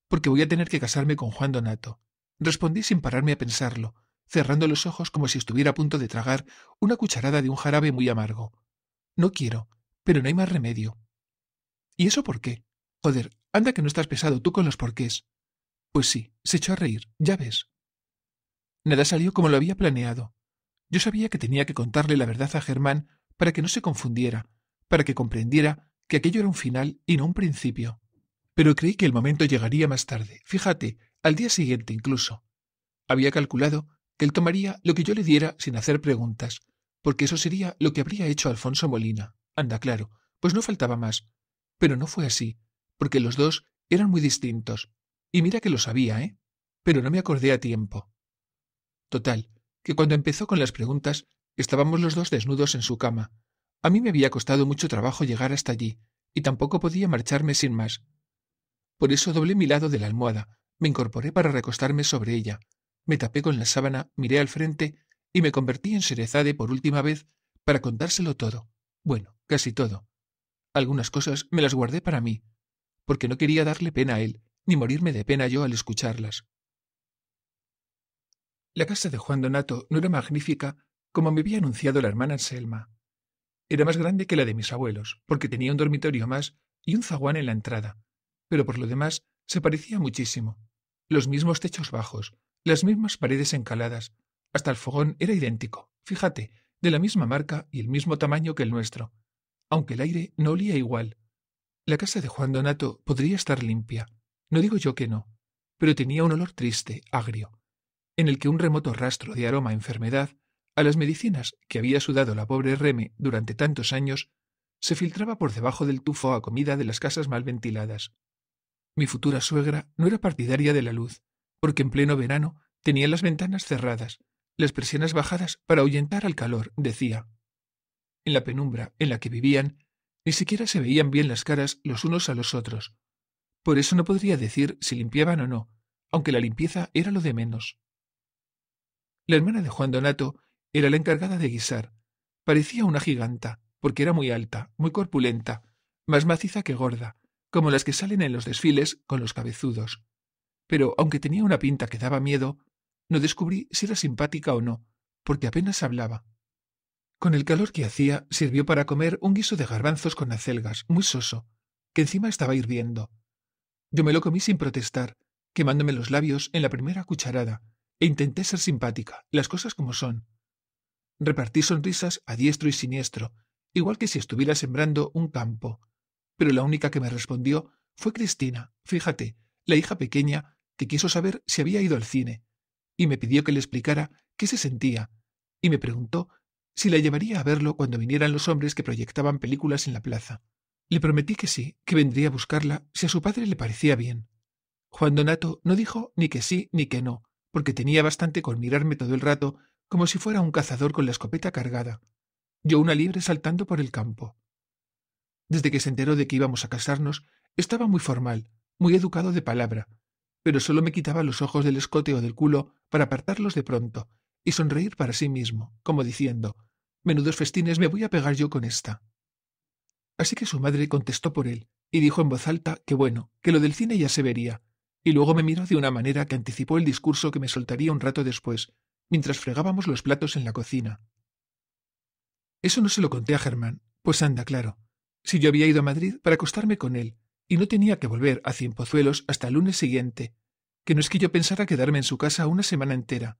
Porque voy a tener que casarme con Juan Donato. Respondí sin pararme a pensarlo, cerrando los ojos como si estuviera a punto de tragar una cucharada de un jarabe muy amargo. No quiero, pero no hay más remedio. ¿Y eso por qué? Joder, anda que no estás pesado tú con los porqués. Pues sí, se echó a reír, ya ves. Nada salió como lo había planeado. Yo sabía que tenía que contarle la verdad a Germán para que no se confundiera, para que comprendiera que aquello era un final y no un principio. Pero creí que el momento llegaría más tarde, fíjate, al día siguiente incluso. Había calculado que él tomaría lo que yo le diera sin hacer preguntas, porque eso sería lo que habría hecho Alfonso Molina. Anda, claro, pues no faltaba más. Pero no fue así, porque los dos eran muy distintos. Y mira que lo sabía, ¿eh? Pero no me acordé a tiempo. Total, que cuando empezó con las preguntas estábamos los dos desnudos en su cama. A mí me había costado mucho trabajo llegar hasta allí, y tampoco podía marcharme sin más. Por eso doblé mi lado de la almohada, me incorporé para recostarme sobre ella, me tapé con la sábana, miré al frente y me convertí en Serezade por última vez para contárselo todo. Bueno, casi todo. Algunas cosas me las guardé para mí, porque no quería darle pena a él, ni morirme de pena yo al escucharlas. La casa de Juan Donato no era magnífica como me había anunciado la hermana Anselma. Era más grande que la de mis abuelos, porque tenía un dormitorio más y un zaguán en la entrada, pero por lo demás se parecía muchísimo. Los mismos techos bajos, las mismas paredes encaladas, hasta el fogón era idéntico, fíjate, de la misma marca y el mismo tamaño que el nuestro, aunque el aire no olía igual. La casa de Juan Donato podría estar limpia, no digo yo que no, pero tenía un olor triste, agrio, en el que un remoto rastro de aroma a enfermedad a las medicinas que había sudado la pobre Reme durante tantos años se filtraba por debajo del tufo a comida de las casas mal ventiladas. Mi futura suegra no era partidaria de la luz, porque en pleno verano tenía las ventanas cerradas, las persianas bajadas para ahuyentar al calor, decía. En la penumbra en la que vivían, ni siquiera se veían bien las caras los unos a los otros. Por eso no podría decir si limpiaban o no, aunque la limpieza era lo de menos. La hermana de Juan Donato era la encargada de guisar. Parecía una giganta, porque era muy alta, muy corpulenta, más maciza que gorda, como las que salen en los desfiles con los cabezudos. Pero aunque tenía una pinta que daba miedo, no descubrí si era simpática o no, porque apenas hablaba. Con el calor que hacía, sirvió para comer un guiso de garbanzos con acelgas, muy soso, que encima estaba hirviendo. Yo me lo comí sin protestar, quemándome los labios en la primera cucharada, e intenté ser simpática, las cosas como son. Repartí sonrisas a diestro y siniestro, igual que si estuviera sembrando un campo. Pero la única que me respondió fue Cristina, fíjate, la hija pequeña, que quiso saber si había ido al cine, y me pidió que le explicara qué se sentía, y me preguntó si la llevaría a verlo cuando vinieran los hombres que proyectaban películas en la plaza. Le prometí que sí, que vendría a buscarla si a su padre le parecía bien. Juan Donato no dijo ni que sí ni que no, porque tenía bastante con mirarme todo el rato, como si fuera un cazador con la escopeta cargada, yo una libre saltando por el campo. Desde que se enteró de que íbamos a casarnos, estaba muy formal, muy educado de palabra, pero solo me quitaba los ojos del escote o del culo para apartarlos de pronto y sonreír para sí mismo, como diciendo, menudos festines me voy a pegar yo con esta. Así que su madre contestó por él y dijo en voz alta que bueno, que lo del cine ya se vería, y luego me miró de una manera que anticipó el discurso que me soltaría un rato después, mientras fregábamos los platos en la cocina. Eso no se lo conté a Germán, pues anda claro. Si yo había ido a Madrid para acostarme con él, y no tenía que volver a Cienpozuelos hasta el lunes siguiente, que no es que yo pensara quedarme en su casa una semana entera,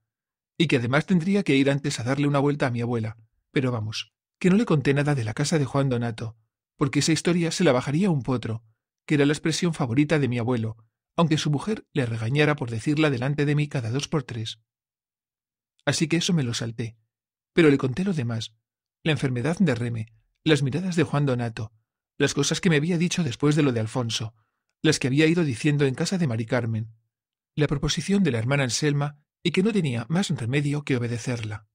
y que además tendría que ir antes a darle una vuelta a mi abuela. Pero vamos, que no le conté nada de la casa de Juan Donato, porque esa historia se la bajaría un potro, que era la expresión favorita de mi abuelo, aunque su mujer le regañara por decirla delante de mí cada dos por tres. Así que eso me lo salté, pero le conté lo demás, la enfermedad de Reme, las miradas de Juan Donato, las cosas que me había dicho después de lo de Alfonso, las que había ido diciendo en casa de Mari Carmen, la proposición de la hermana Anselma y que no tenía más remedio que obedecerla.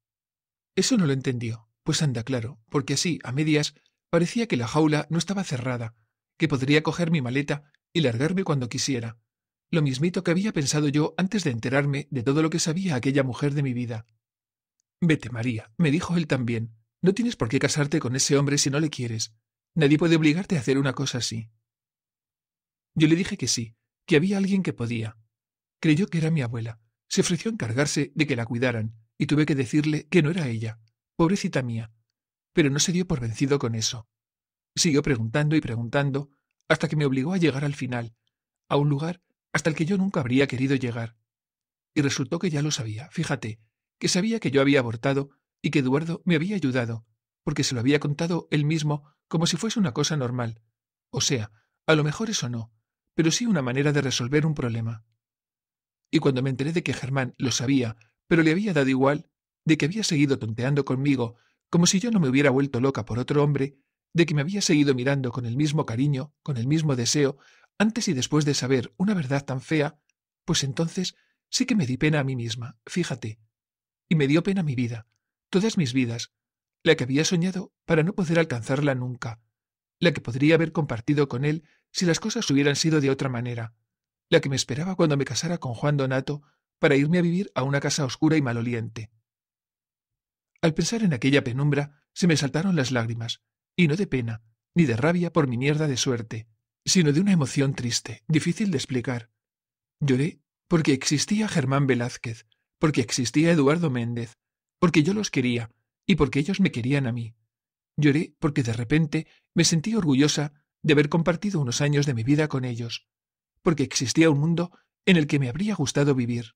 Eso no lo entendió, pues anda claro, porque así, a medias, parecía que la jaula no estaba cerrada, que podría coger mi maleta y largarme cuando quisiera, lo mismito que había pensado yo antes de enterarme de todo lo que sabía aquella mujer de mi vida. Vete, María, me dijo él también. No tienes por qué casarte con ese hombre si no le quieres. Nadie puede obligarte a hacer una cosa así. Yo le dije que sí, que había alguien que podía. Creyó que era mi abuela. Se ofreció a encargarse de que la cuidaran, y tuve que decirle que no era ella, pobrecita mía. Pero no se dio por vencido con eso. Siguió preguntando y preguntando, hasta que me obligó a llegar al final, a un lugar hasta el que yo nunca habría querido llegar. Y resultó que ya lo sabía, fíjate, que sabía que yo había abortado y que Eduardo me había ayudado, porque se lo había contado él mismo como si fuese una cosa normal. O sea, a lo mejor eso no, pero sí una manera de resolver un problema. Y cuando me enteré de que Germán lo sabía, pero le había dado igual, de que había seguido tonteando conmigo, como si yo no me hubiera vuelto loca por otro hombre, de que me había seguido mirando con el mismo cariño, con el mismo deseo, antes y después de saber una verdad tan fea, pues entonces sí que me di pena a mí misma, fíjate. Y me dio pena mi vida, todas mis vidas, la que había soñado para no poder alcanzarla nunca, la que podría haber compartido con él si las cosas hubieran sido de otra manera, la que me esperaba cuando me casara con Juan Donato para irme a vivir a una casa oscura y maloliente. Al pensar en aquella penumbra, se me saltaron las lágrimas, y no de pena, ni de rabia por mi mierda de suerte, sino de una emoción triste, difícil de explicar. Lloré porque existía Germán Velázquez, porque existía Eduardo Méndez, porque yo los quería y porque ellos me querían a mí. Lloré porque de repente me sentí orgullosa de haber compartido unos años de mi vida con ellos, porque existía un mundo en el que me habría gustado vivir.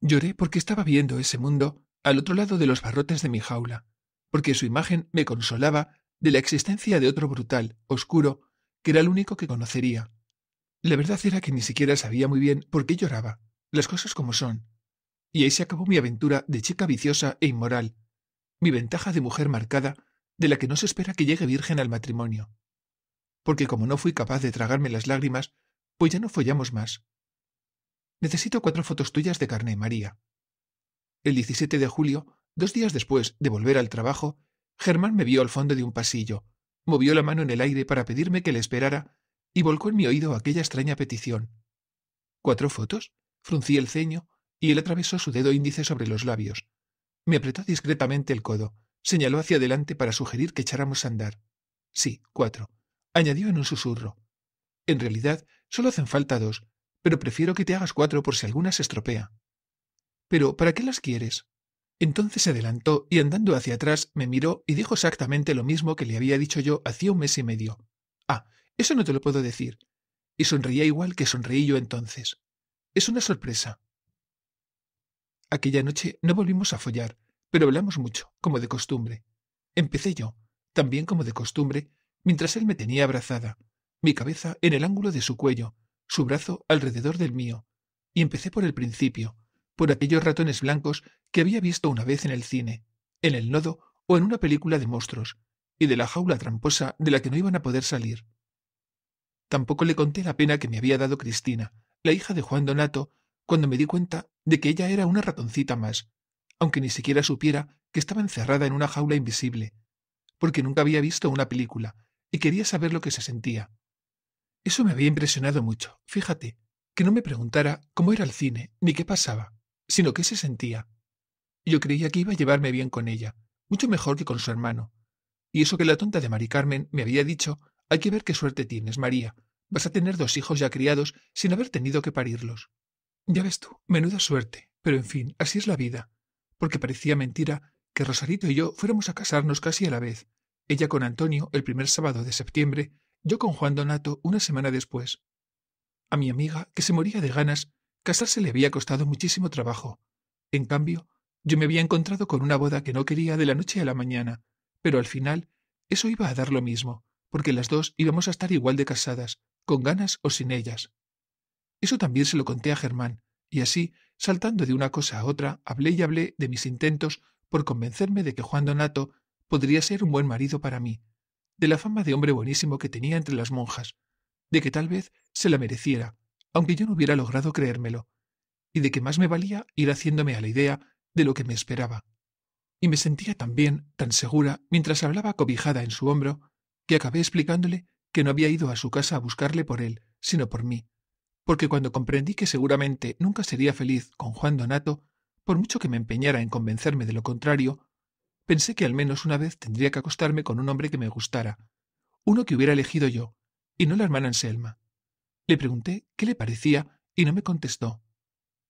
Lloré porque estaba viendo ese mundo al otro lado de los barrotes de mi jaula, porque su imagen me consolaba de la existencia de otro brutal, oscuro era el único que conocería. La verdad era que ni siquiera sabía muy bien por qué lloraba, las cosas como son. Y ahí se acabó mi aventura de chica viciosa e inmoral, mi ventaja de mujer marcada, de la que no se espera que llegue virgen al matrimonio. Porque como no fui capaz de tragarme las lágrimas, pues ya no follamos más. Necesito cuatro fotos tuyas de carne, María. El 17 de julio, dos días después de volver al trabajo, Germán me vio al fondo de un pasillo, movió la mano en el aire para pedirme que le esperara y volcó en mi oído aquella extraña petición. ¿Cuatro fotos? Fruncí el ceño y él atravesó su dedo índice sobre los labios. Me apretó discretamente el codo, señaló hacia adelante para sugerir que echáramos a andar. Sí, cuatro, añadió en un susurro. En realidad, solo hacen falta dos, pero prefiero que te hagas cuatro por si alguna se estropea. Pero, ¿para qué las quieres? Entonces se adelantó y andando hacia atrás me miró y dijo exactamente lo mismo que le había dicho yo hacía un mes y medio. Ah, eso no te lo puedo decir. Y sonreía igual que sonreí yo entonces. Es una sorpresa. Aquella noche no volvimos a follar, pero hablamos mucho, como de costumbre. Empecé yo, también como de costumbre, mientras él me tenía abrazada, mi cabeza en el ángulo de su cuello, su brazo alrededor del mío, y empecé por el principio, por aquellos ratones blancos que había visto una vez en el cine, en el nodo o en una película de monstruos, y de la jaula tramposa de la que no iban a poder salir. Tampoco le conté la pena que me había dado Cristina, la hija de Juan Donato, cuando me di cuenta de que ella era una ratoncita más, aunque ni siquiera supiera que estaba encerrada en una jaula invisible, porque nunca había visto una película y quería saber lo que se sentía. Eso me había impresionado mucho, fíjate, que no me preguntara cómo era el cine ni qué pasaba sino que se sentía. Yo creía que iba a llevarme bien con ella, mucho mejor que con su hermano. Y eso que la tonta de Mari Carmen me había dicho, hay que ver qué suerte tienes, María. Vas a tener dos hijos ya criados sin haber tenido que parirlos. Ya ves tú, menuda suerte. Pero en fin, así es la vida. Porque parecía mentira que Rosarito y yo fuéramos a casarnos casi a la vez. Ella con Antonio el primer sábado de septiembre, yo con Juan Donato una semana después. A mi amiga, que se moría de ganas, Casarse le había costado muchísimo trabajo. En cambio, yo me había encontrado con una boda que no quería de la noche a la mañana, pero al final eso iba a dar lo mismo, porque las dos íbamos a estar igual de casadas, con ganas o sin ellas. Eso también se lo conté a Germán, y así, saltando de una cosa a otra, hablé y hablé de mis intentos por convencerme de que Juan Donato podría ser un buen marido para mí, de la fama de hombre buenísimo que tenía entre las monjas, de que tal vez se la mereciera, aunque yo no hubiera logrado creérmelo, y de que más me valía ir haciéndome a la idea de lo que me esperaba. Y me sentía tan bien, tan segura, mientras hablaba cobijada en su hombro, que acabé explicándole que no había ido a su casa a buscarle por él, sino por mí, porque cuando comprendí que seguramente nunca sería feliz con Juan Donato, por mucho que me empeñara en convencerme de lo contrario, pensé que al menos una vez tendría que acostarme con un hombre que me gustara, uno que hubiera elegido yo, y no la hermana Anselma. Le pregunté qué le parecía y no me contestó,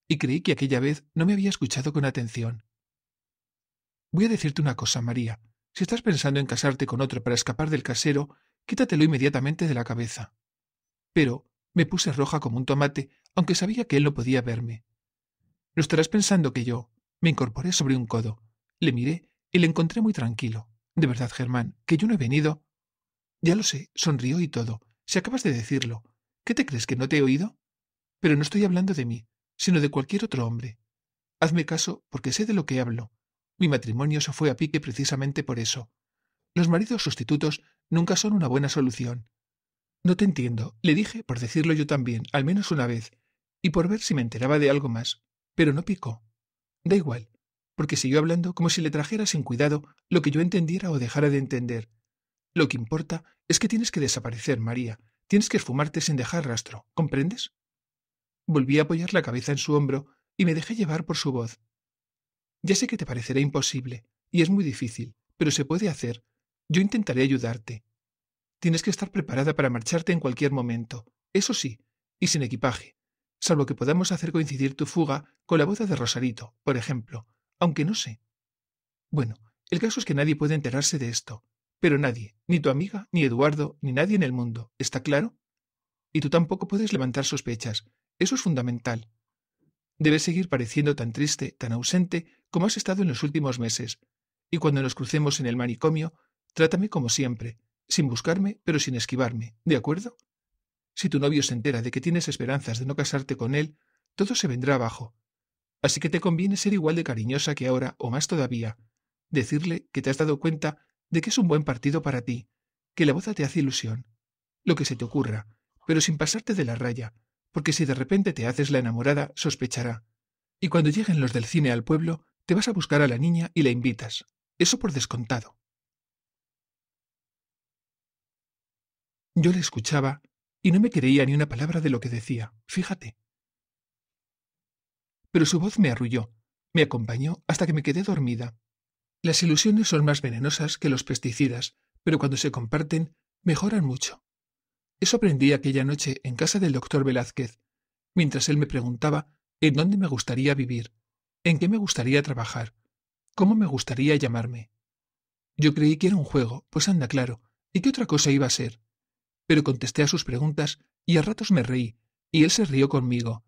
y creí que aquella vez no me había escuchado con atención. Voy a decirte una cosa, María. Si estás pensando en casarte con otro para escapar del casero, quítatelo inmediatamente de la cabeza. Pero me puse roja como un tomate, aunque sabía que él no podía verme. Lo estarás pensando que yo. Me incorporé sobre un codo, le miré y le encontré muy tranquilo. De verdad, Germán, que yo no he venido. Ya lo sé, sonrió y todo. Si acabas de decirlo, ¿Qué te crees que no te he oído? Pero no estoy hablando de mí, sino de cualquier otro hombre. Hazme caso, porque sé de lo que hablo. Mi matrimonio se fue a pique precisamente por eso. Los maridos sustitutos nunca son una buena solución. No te entiendo, le dije por decirlo yo también, al menos una vez, y por ver si me enteraba de algo más, pero no picó. Da igual, porque siguió hablando como si le trajera sin cuidado lo que yo entendiera o dejara de entender. Lo que importa es que tienes que desaparecer, María, Tienes que esfumarte sin dejar rastro, ¿comprendes? Volví a apoyar la cabeza en su hombro y me dejé llevar por su voz. Ya sé que te parecerá imposible, y es muy difícil, pero se puede hacer. Yo intentaré ayudarte. Tienes que estar preparada para marcharte en cualquier momento, eso sí, y sin equipaje, salvo que podamos hacer coincidir tu fuga con la boda de Rosarito, por ejemplo, aunque no sé. Bueno, el caso es que nadie puede enterarse de esto, pero nadie, ni tu amiga, ni Eduardo, ni nadie en el mundo, ¿está claro? Y tú tampoco puedes levantar sospechas. Eso es fundamental. Debes seguir pareciendo tan triste, tan ausente, como has estado en los últimos meses. Y cuando nos crucemos en el manicomio, trátame como siempre, sin buscarme, pero sin esquivarme, ¿de acuerdo? Si tu novio se entera de que tienes esperanzas de no casarte con él, todo se vendrá abajo. Así que te conviene ser igual de cariñosa que ahora, o más todavía, decirle que te has dado cuenta de que es un buen partido para ti, que la boda te hace ilusión, lo que se te ocurra, pero sin pasarte de la raya, porque si de repente te haces la enamorada, sospechará. Y cuando lleguen los del cine al pueblo, te vas a buscar a la niña y la invitas. Eso por descontado. Yo le escuchaba y no me creía ni una palabra de lo que decía, fíjate. Pero su voz me arrulló, me acompañó hasta que me quedé dormida las ilusiones son más venenosas que los pesticidas, pero cuando se comparten, mejoran mucho. Eso aprendí aquella noche en casa del doctor Velázquez, mientras él me preguntaba en dónde me gustaría vivir, en qué me gustaría trabajar, cómo me gustaría llamarme. Yo creí que era un juego, pues anda claro, y qué otra cosa iba a ser. Pero contesté a sus preguntas y a ratos me reí, y él se rió conmigo.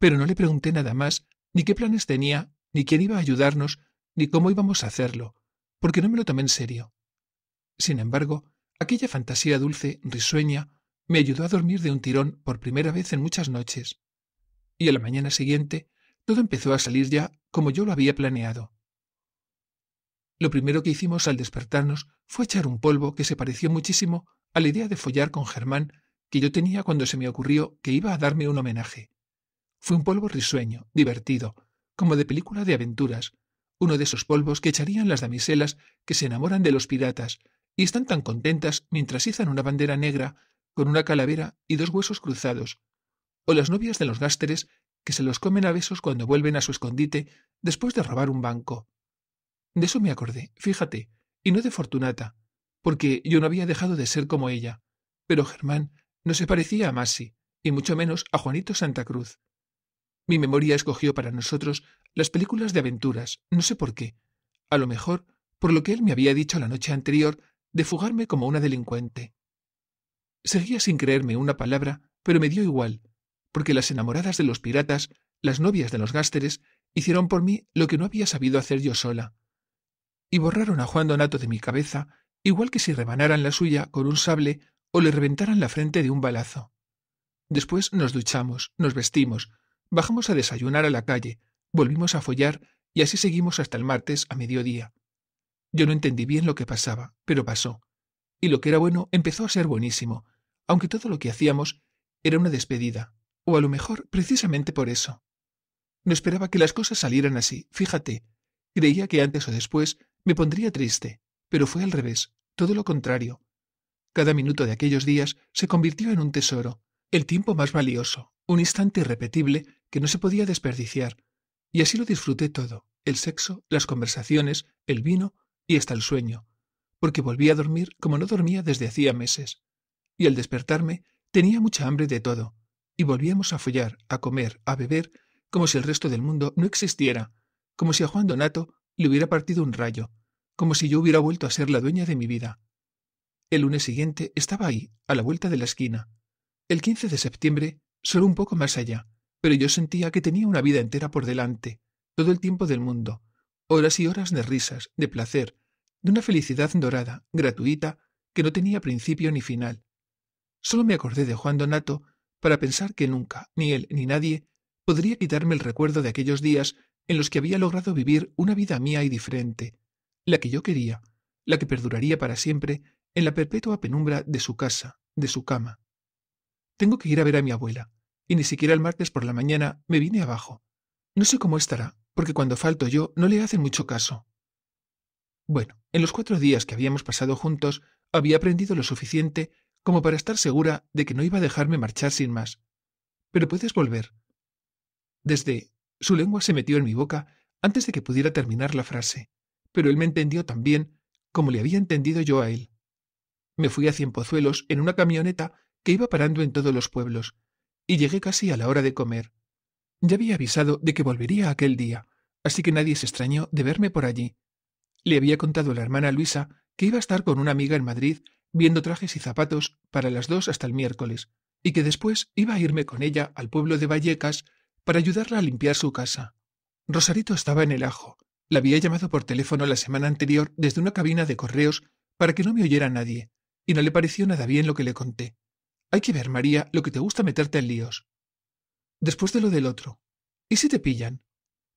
Pero no le pregunté nada más, ni qué planes tenía, ni quién iba a ayudarnos, ni cómo íbamos a hacerlo, porque no me lo tomé en serio. Sin embargo, aquella fantasía dulce, risueña, me ayudó a dormir de un tirón por primera vez en muchas noches. Y a la mañana siguiente, todo empezó a salir ya como yo lo había planeado. Lo primero que hicimos al despertarnos fue echar un polvo que se pareció muchísimo a la idea de follar con Germán que yo tenía cuando se me ocurrió que iba a darme un homenaje. Fue un polvo risueño, divertido, como de película de aventuras, uno de esos polvos que echarían las damiselas que se enamoran de los piratas y están tan contentas mientras izan una bandera negra con una calavera y dos huesos cruzados, o las novias de los gásteres que se los comen a besos cuando vuelven a su escondite después de robar un banco. De eso me acordé, fíjate, y no de Fortunata, porque yo no había dejado de ser como ella, pero Germán no se parecía a Masi, y mucho menos a Juanito Santa Cruz. Mi memoria escogió para nosotros las películas de aventuras, no sé por qué. A lo mejor, por lo que él me había dicho la noche anterior, de fugarme como una delincuente. Seguía sin creerme una palabra, pero me dio igual, porque las enamoradas de los piratas, las novias de los gásteres, hicieron por mí lo que no había sabido hacer yo sola. Y borraron a Juan Donato de mi cabeza, igual que si rebanaran la suya con un sable o le reventaran la frente de un balazo. Después nos duchamos, nos vestimos, bajamos a desayunar a la calle, Volvimos a follar y así seguimos hasta el martes a mediodía. Yo no entendí bien lo que pasaba, pero pasó. Y lo que era bueno empezó a ser buenísimo, aunque todo lo que hacíamos era una despedida, o a lo mejor precisamente por eso. No esperaba que las cosas salieran así, fíjate. Creía que antes o después me pondría triste, pero fue al revés, todo lo contrario. Cada minuto de aquellos días se convirtió en un tesoro, el tiempo más valioso, un instante irrepetible que no se podía desperdiciar, y así lo disfruté todo, el sexo, las conversaciones, el vino y hasta el sueño, porque volví a dormir como no dormía desde hacía meses. Y al despertarme tenía mucha hambre de todo, y volvíamos a follar, a comer, a beber, como si el resto del mundo no existiera, como si a Juan Donato le hubiera partido un rayo, como si yo hubiera vuelto a ser la dueña de mi vida. El lunes siguiente estaba ahí, a la vuelta de la esquina. El 15 de septiembre, solo un poco más allá, pero yo sentía que tenía una vida entera por delante, todo el tiempo del mundo, horas y horas de risas, de placer, de una felicidad dorada, gratuita, que no tenía principio ni final. Solo me acordé de Juan Donato para pensar que nunca, ni él ni nadie, podría quitarme el recuerdo de aquellos días en los que había logrado vivir una vida mía y diferente, la que yo quería, la que perduraría para siempre en la perpetua penumbra de su casa, de su cama. Tengo que ir a ver a mi abuela, y ni siquiera el martes por la mañana me vine abajo. No sé cómo estará, porque cuando falto yo no le hacen mucho caso. Bueno, en los cuatro días que habíamos pasado juntos había aprendido lo suficiente como para estar segura de que no iba a dejarme marchar sin más. Pero puedes volver. Desde su lengua se metió en mi boca antes de que pudiera terminar la frase, pero él me entendió tan bien como le había entendido yo a él. Me fui a Cienpozuelos en una camioneta que iba parando en todos los pueblos, y llegué casi a la hora de comer. Ya había avisado de que volvería aquel día, así que nadie se extrañó de verme por allí. Le había contado la hermana Luisa que iba a estar con una amiga en Madrid viendo trajes y zapatos para las dos hasta el miércoles, y que después iba a irme con ella al pueblo de Vallecas para ayudarla a limpiar su casa. Rosarito estaba en el ajo. La había llamado por teléfono la semana anterior desde una cabina de correos para que no me oyera nadie, y no le pareció nada bien lo que le conté. Hay que ver, María, lo que te gusta meterte en líos. Después de lo del otro. ¿Y si te pillan?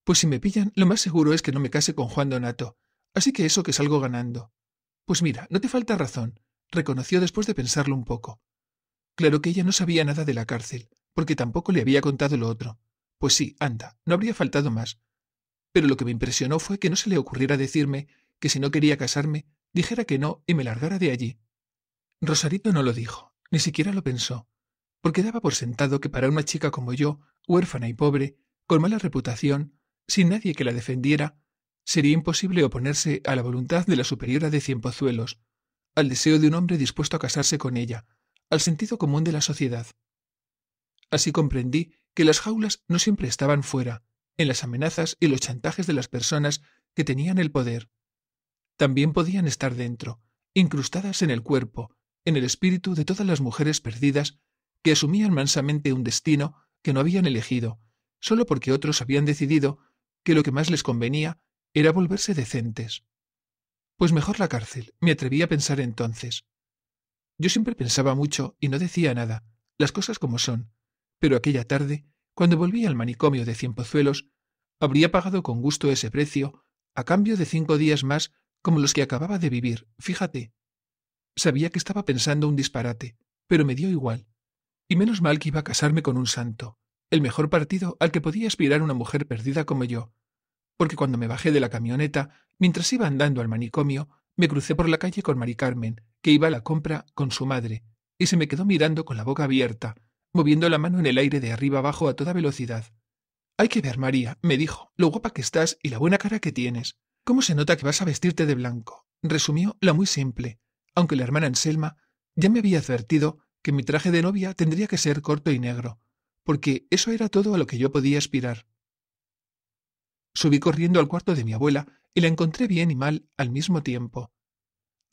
Pues si me pillan, lo más seguro es que no me case con Juan Donato, así que eso que salgo ganando. Pues mira, no te falta razón, reconoció después de pensarlo un poco. Claro que ella no sabía nada de la cárcel, porque tampoco le había contado lo otro. Pues sí, anda, no habría faltado más. Pero lo que me impresionó fue que no se le ocurriera decirme que si no quería casarme, dijera que no y me largara de allí. Rosarito no lo dijo, ni siquiera lo pensó, porque daba por sentado que para una chica como yo, huérfana y pobre, con mala reputación, sin nadie que la defendiera, sería imposible oponerse a la voluntad de la superiora de pozuelos, al deseo de un hombre dispuesto a casarse con ella, al sentido común de la sociedad. Así comprendí que las jaulas no siempre estaban fuera, en las amenazas y los chantajes de las personas que tenían el poder. También podían estar dentro, incrustadas en el cuerpo, en el espíritu de todas las mujeres perdidas que asumían mansamente un destino que no habían elegido, solo porque otros habían decidido que lo que más les convenía era volverse decentes. Pues mejor la cárcel, me atreví a pensar entonces. Yo siempre pensaba mucho y no decía nada, las cosas como son, pero aquella tarde, cuando volví al manicomio de Cienpozuelos, habría pagado con gusto ese precio, a cambio de cinco días más como los que acababa de vivir, fíjate, Sabía que estaba pensando un disparate, pero me dio igual. Y menos mal que iba a casarme con un santo, el mejor partido al que podía aspirar una mujer perdida como yo, porque cuando me bajé de la camioneta, mientras iba andando al manicomio, me crucé por la calle con Mari Carmen, que iba a la compra con su madre, y se me quedó mirando con la boca abierta, moviendo la mano en el aire de arriba abajo a toda velocidad. Hay que ver, María, me dijo, lo guapa que estás y la buena cara que tienes. ¿Cómo se nota que vas a vestirte de blanco? resumió la muy simple, aunque la hermana Anselma ya me había advertido que mi traje de novia tendría que ser corto y negro, porque eso era todo a lo que yo podía aspirar. Subí corriendo al cuarto de mi abuela y la encontré bien y mal al mismo tiempo.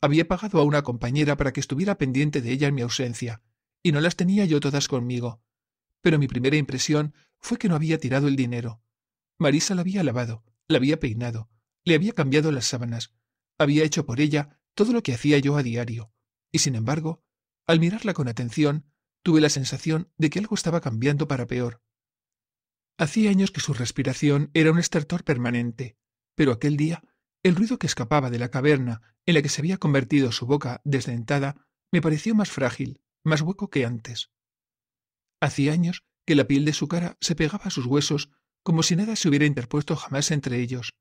Había pagado a una compañera para que estuviera pendiente de ella en mi ausencia, y no las tenía yo todas conmigo. Pero mi primera impresión fue que no había tirado el dinero. Marisa la había lavado, la había peinado, le había cambiado las sábanas, había hecho por ella todo lo que hacía yo a diario, y sin embargo, al mirarla con atención, tuve la sensación de que algo estaba cambiando para peor. Hacía años que su respiración era un estertor permanente, pero aquel día el ruido que escapaba de la caverna en la que se había convertido su boca desdentada me pareció más frágil, más hueco que antes. Hacía años que la piel de su cara se pegaba a sus huesos como si nada se hubiera interpuesto jamás entre ellos,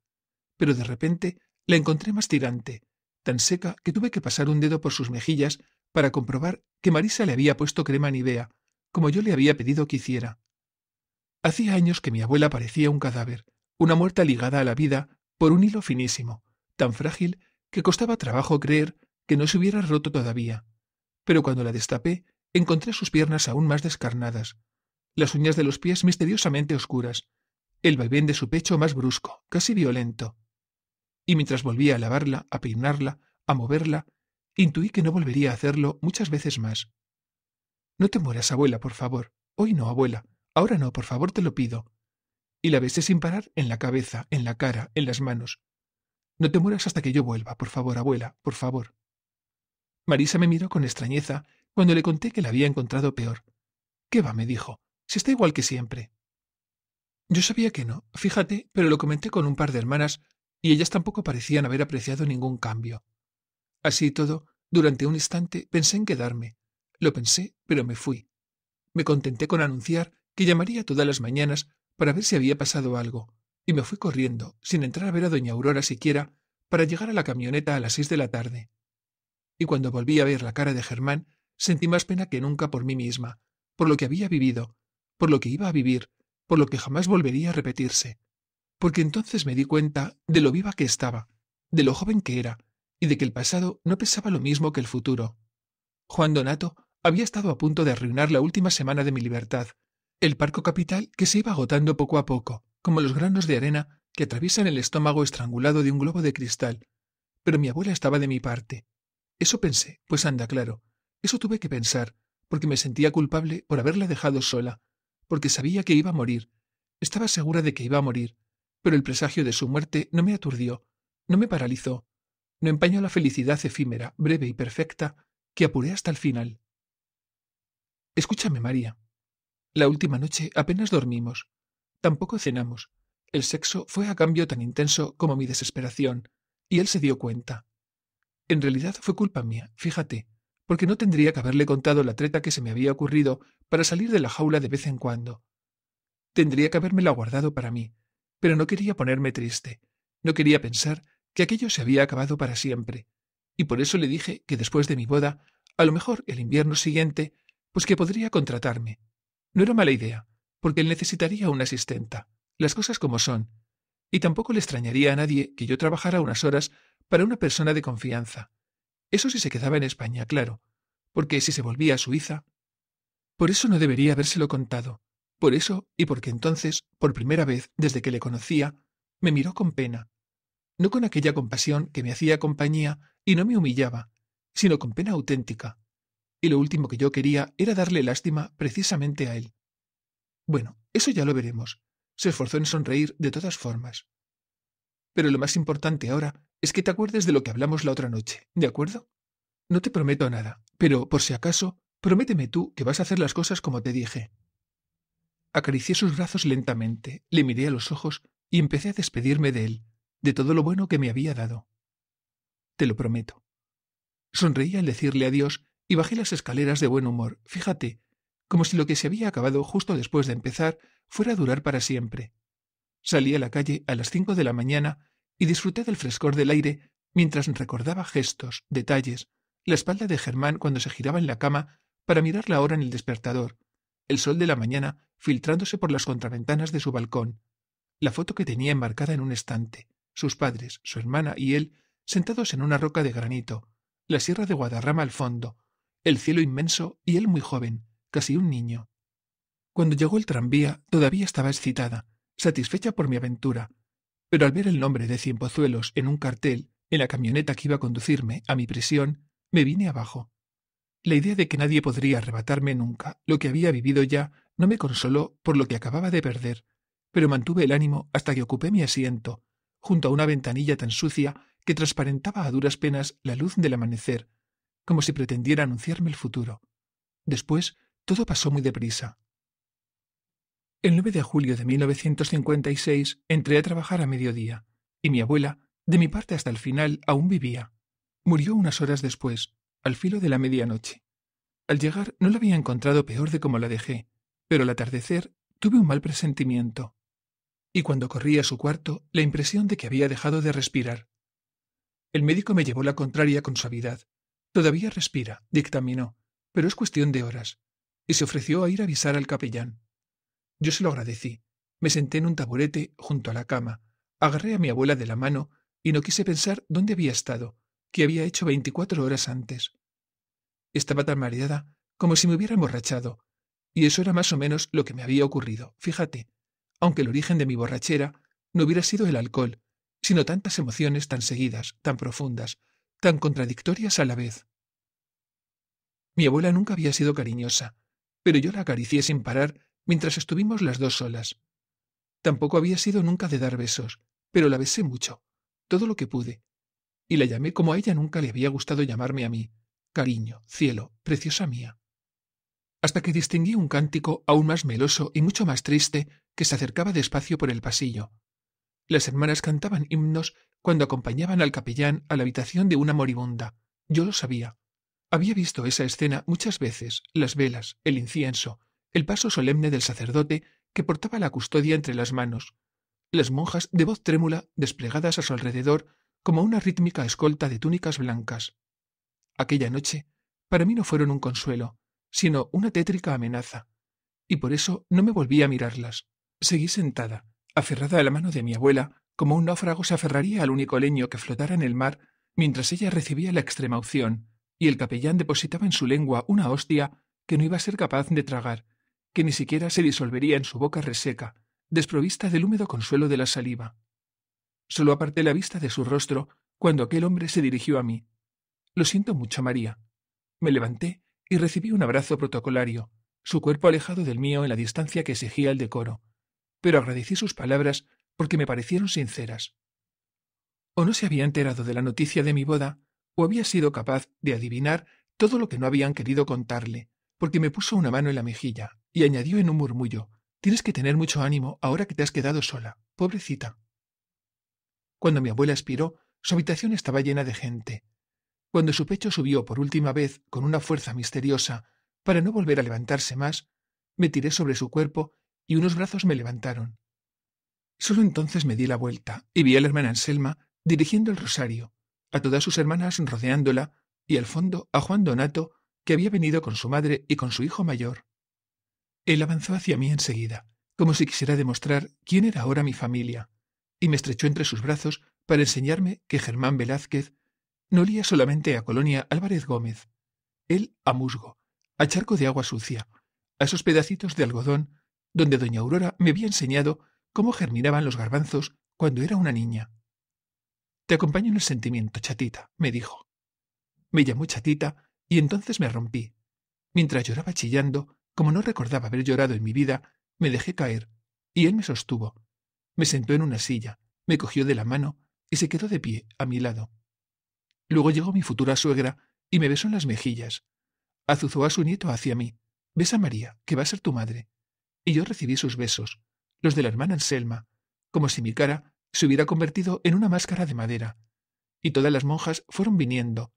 pero de repente la encontré más tirante, tan seca que tuve que pasar un dedo por sus mejillas para comprobar que Marisa le había puesto crema Nivea, como yo le había pedido que hiciera. Hacía años que mi abuela parecía un cadáver, una muerta ligada a la vida por un hilo finísimo, tan frágil que costaba trabajo creer que no se hubiera roto todavía. Pero cuando la destapé, encontré sus piernas aún más descarnadas, las uñas de los pies misteriosamente oscuras, el vaivén de su pecho más brusco, casi violento, y mientras volvía a lavarla, a peinarla, a moverla, intuí que no volvería a hacerlo muchas veces más. No te mueras, abuela, por favor. Hoy no, abuela. Ahora no, por favor, te lo pido. Y la besé sin parar en la cabeza, en la cara, en las manos. No te mueras hasta que yo vuelva, por favor, abuela, por favor. Marisa me miró con extrañeza cuando le conté que la había encontrado peor. ¿Qué va? me dijo. Si está igual que siempre. Yo sabía que no, fíjate, pero lo comenté con un par de hermanas y ellas tampoco parecían haber apreciado ningún cambio. Así todo, durante un instante pensé en quedarme. Lo pensé, pero me fui. Me contenté con anunciar que llamaría todas las mañanas para ver si había pasado algo, y me fui corriendo, sin entrar a ver a doña Aurora siquiera, para llegar a la camioneta a las seis de la tarde. Y cuando volví a ver la cara de Germán, sentí más pena que nunca por mí misma, por lo que había vivido, por lo que iba a vivir, por lo que jamás volvería a repetirse porque entonces me di cuenta de lo viva que estaba, de lo joven que era, y de que el pasado no pesaba lo mismo que el futuro. Juan Donato había estado a punto de arruinar la última semana de mi libertad, el parco capital que se iba agotando poco a poco, como los granos de arena que atraviesan el estómago estrangulado de un globo de cristal. Pero mi abuela estaba de mi parte. Eso pensé, pues anda claro. Eso tuve que pensar, porque me sentía culpable por haberla dejado sola, porque sabía que iba a morir. Estaba segura de que iba a morir, pero el presagio de su muerte no me aturdió, no me paralizó, no empañó la felicidad efímera, breve y perfecta que apuré hasta el final. Escúchame, María. La última noche apenas dormimos. Tampoco cenamos. El sexo fue a cambio tan intenso como mi desesperación, y él se dio cuenta. En realidad fue culpa mía, fíjate, porque no tendría que haberle contado la treta que se me había ocurrido para salir de la jaula de vez en cuando. Tendría que habérmela guardado para mí, pero no quería ponerme triste, no quería pensar que aquello se había acabado para siempre, y por eso le dije que después de mi boda, a lo mejor el invierno siguiente, pues que podría contratarme. No era mala idea, porque él necesitaría una asistenta, las cosas como son, y tampoco le extrañaría a nadie que yo trabajara unas horas para una persona de confianza. Eso si se quedaba en España, claro, porque si se volvía a Suiza. Por eso no debería habérselo contado, por eso y porque entonces, por primera vez desde que le conocía, me miró con pena, no con aquella compasión que me hacía compañía y no me humillaba, sino con pena auténtica. Y lo último que yo quería era darle lástima precisamente a él. Bueno, eso ya lo veremos. Se esforzó en sonreír de todas formas. Pero lo más importante ahora es que te acuerdes de lo que hablamos la otra noche, ¿de acuerdo? No te prometo nada, pero por si acaso, prométeme tú que vas a hacer las cosas como te dije. Acaricié sus brazos lentamente, le miré a los ojos y empecé a despedirme de él, de todo lo bueno que me había dado. Te lo prometo. Sonreí al decirle adiós y bajé las escaleras de buen humor, fíjate, como si lo que se había acabado justo después de empezar fuera a durar para siempre. Salí a la calle a las cinco de la mañana y disfruté del frescor del aire mientras recordaba gestos, detalles, la espalda de Germán cuando se giraba en la cama para mirar la hora en el despertador, el sol de la mañana filtrándose por las contraventanas de su balcón, la foto que tenía enmarcada en un estante, sus padres, su hermana y él, sentados en una roca de granito, la sierra de Guadarrama al fondo, el cielo inmenso y él muy joven, casi un niño. Cuando llegó el tranvía todavía estaba excitada, satisfecha por mi aventura, pero al ver el nombre de Cienpozuelos en un cartel en la camioneta que iba a conducirme a mi prisión, me vine abajo. La idea de que nadie podría arrebatarme nunca lo que había vivido ya no me consoló por lo que acababa de perder, pero mantuve el ánimo hasta que ocupé mi asiento, junto a una ventanilla tan sucia que transparentaba a duras penas la luz del amanecer, como si pretendiera anunciarme el futuro. Después, todo pasó muy deprisa. El 9 de julio de 1956 entré a trabajar a mediodía, y mi abuela, de mi parte hasta el final, aún vivía. Murió unas horas después, al filo de la medianoche. Al llegar no la había encontrado peor de como la dejé, pero al atardecer tuve un mal presentimiento, y cuando corrí a su cuarto la impresión de que había dejado de respirar. El médico me llevó la contraria con suavidad. Todavía respira, dictaminó, pero es cuestión de horas, y se ofreció a ir a avisar al capellán. Yo se lo agradecí. Me senté en un taburete junto a la cama, agarré a mi abuela de la mano y no quise pensar dónde había estado, que había hecho veinticuatro horas antes. Estaba tan mareada como si me hubiera emborrachado, y eso era más o menos lo que me había ocurrido, fíjate, aunque el origen de mi borrachera no hubiera sido el alcohol, sino tantas emociones tan seguidas, tan profundas, tan contradictorias a la vez. Mi abuela nunca había sido cariñosa, pero yo la acaricié sin parar mientras estuvimos las dos solas. Tampoco había sido nunca de dar besos, pero la besé mucho, todo lo que pude, y la llamé como a ella nunca le había gustado llamarme a mí, cariño, cielo, preciosa mía hasta que distinguí un cántico aún más meloso y mucho más triste que se acercaba despacio por el pasillo. Las hermanas cantaban himnos cuando acompañaban al capellán a la habitación de una moribunda. Yo lo sabía. Había visto esa escena muchas veces, las velas, el incienso, el paso solemne del sacerdote que portaba la custodia entre las manos, las monjas de voz trémula desplegadas a su alrededor como una rítmica escolta de túnicas blancas. Aquella noche, para mí no fueron un consuelo, sino una tétrica amenaza, y por eso no me volví a mirarlas. Seguí sentada, aferrada a la mano de mi abuela, como un náufrago se aferraría al único leño que flotara en el mar mientras ella recibía la extrema opción, y el capellán depositaba en su lengua una hostia que no iba a ser capaz de tragar, que ni siquiera se disolvería en su boca reseca, desprovista del húmedo consuelo de la saliva. Solo aparté la vista de su rostro cuando aquel hombre se dirigió a mí. Lo siento mucho, María. Me levanté y recibí un abrazo protocolario, su cuerpo alejado del mío en la distancia que exigía el decoro, pero agradecí sus palabras porque me parecieron sinceras. O no se había enterado de la noticia de mi boda, o había sido capaz de adivinar todo lo que no habían querido contarle, porque me puso una mano en la mejilla y añadió en un murmullo Tienes que tener mucho ánimo ahora que te has quedado sola, pobrecita. Cuando mi abuela expiró, su habitación estaba llena de gente, cuando su pecho subió por última vez con una fuerza misteriosa, para no volver a levantarse más, me tiré sobre su cuerpo y unos brazos me levantaron. Solo entonces me di la vuelta y vi a la hermana Anselma dirigiendo el rosario, a todas sus hermanas rodeándola y al fondo a Juan Donato, que había venido con su madre y con su hijo mayor. Él avanzó hacia mí enseguida, como si quisiera demostrar quién era ahora mi familia, y me estrechó entre sus brazos para enseñarme que Germán Velázquez no olía solamente a Colonia Álvarez Gómez, él a musgo, a charco de agua sucia, a esos pedacitos de algodón donde doña Aurora me había enseñado cómo germinaban los garbanzos cuando era una niña. Te acompaño en el sentimiento, chatita, me dijo. Me llamó chatita y entonces me rompí. Mientras lloraba chillando, como no recordaba haber llorado en mi vida, me dejé caer, y él me sostuvo. Me sentó en una silla, me cogió de la mano y se quedó de pie a mi lado. Luego llegó mi futura suegra y me besó en las mejillas. Azuzó a su nieto hacia mí. Besa María, que va a ser tu madre. Y yo recibí sus besos, los de la hermana Anselma, como si mi cara se hubiera convertido en una máscara de madera. Y todas las monjas fueron viniendo.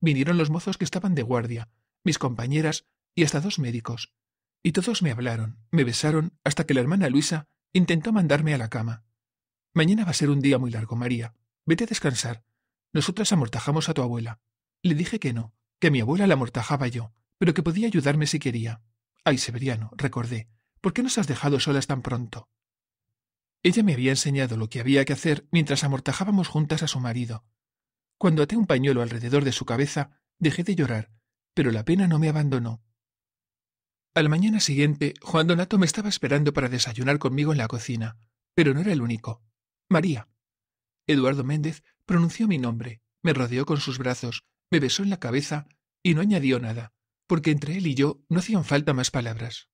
Vinieron los mozos que estaban de guardia, mis compañeras y hasta dos médicos. Y todos me hablaron, me besaron, hasta que la hermana Luisa intentó mandarme a la cama. Mañana va a ser un día muy largo, María. Vete a descansar. Nosotras amortajamos a tu abuela. Le dije que no, que mi abuela la amortajaba yo, pero que podía ayudarme si quería. Ay, Severiano, recordé, ¿por qué nos has dejado solas tan pronto? Ella me había enseñado lo que había que hacer mientras amortajábamos juntas a su marido. Cuando até un pañuelo alrededor de su cabeza, dejé de llorar, pero la pena no me abandonó. Al mañana siguiente, Juan Donato me estaba esperando para desayunar conmigo en la cocina, pero no era el único. María. Eduardo Méndez Pronunció mi nombre, me rodeó con sus brazos, me besó en la cabeza y no añadió nada, porque entre él y yo no hacían falta más palabras.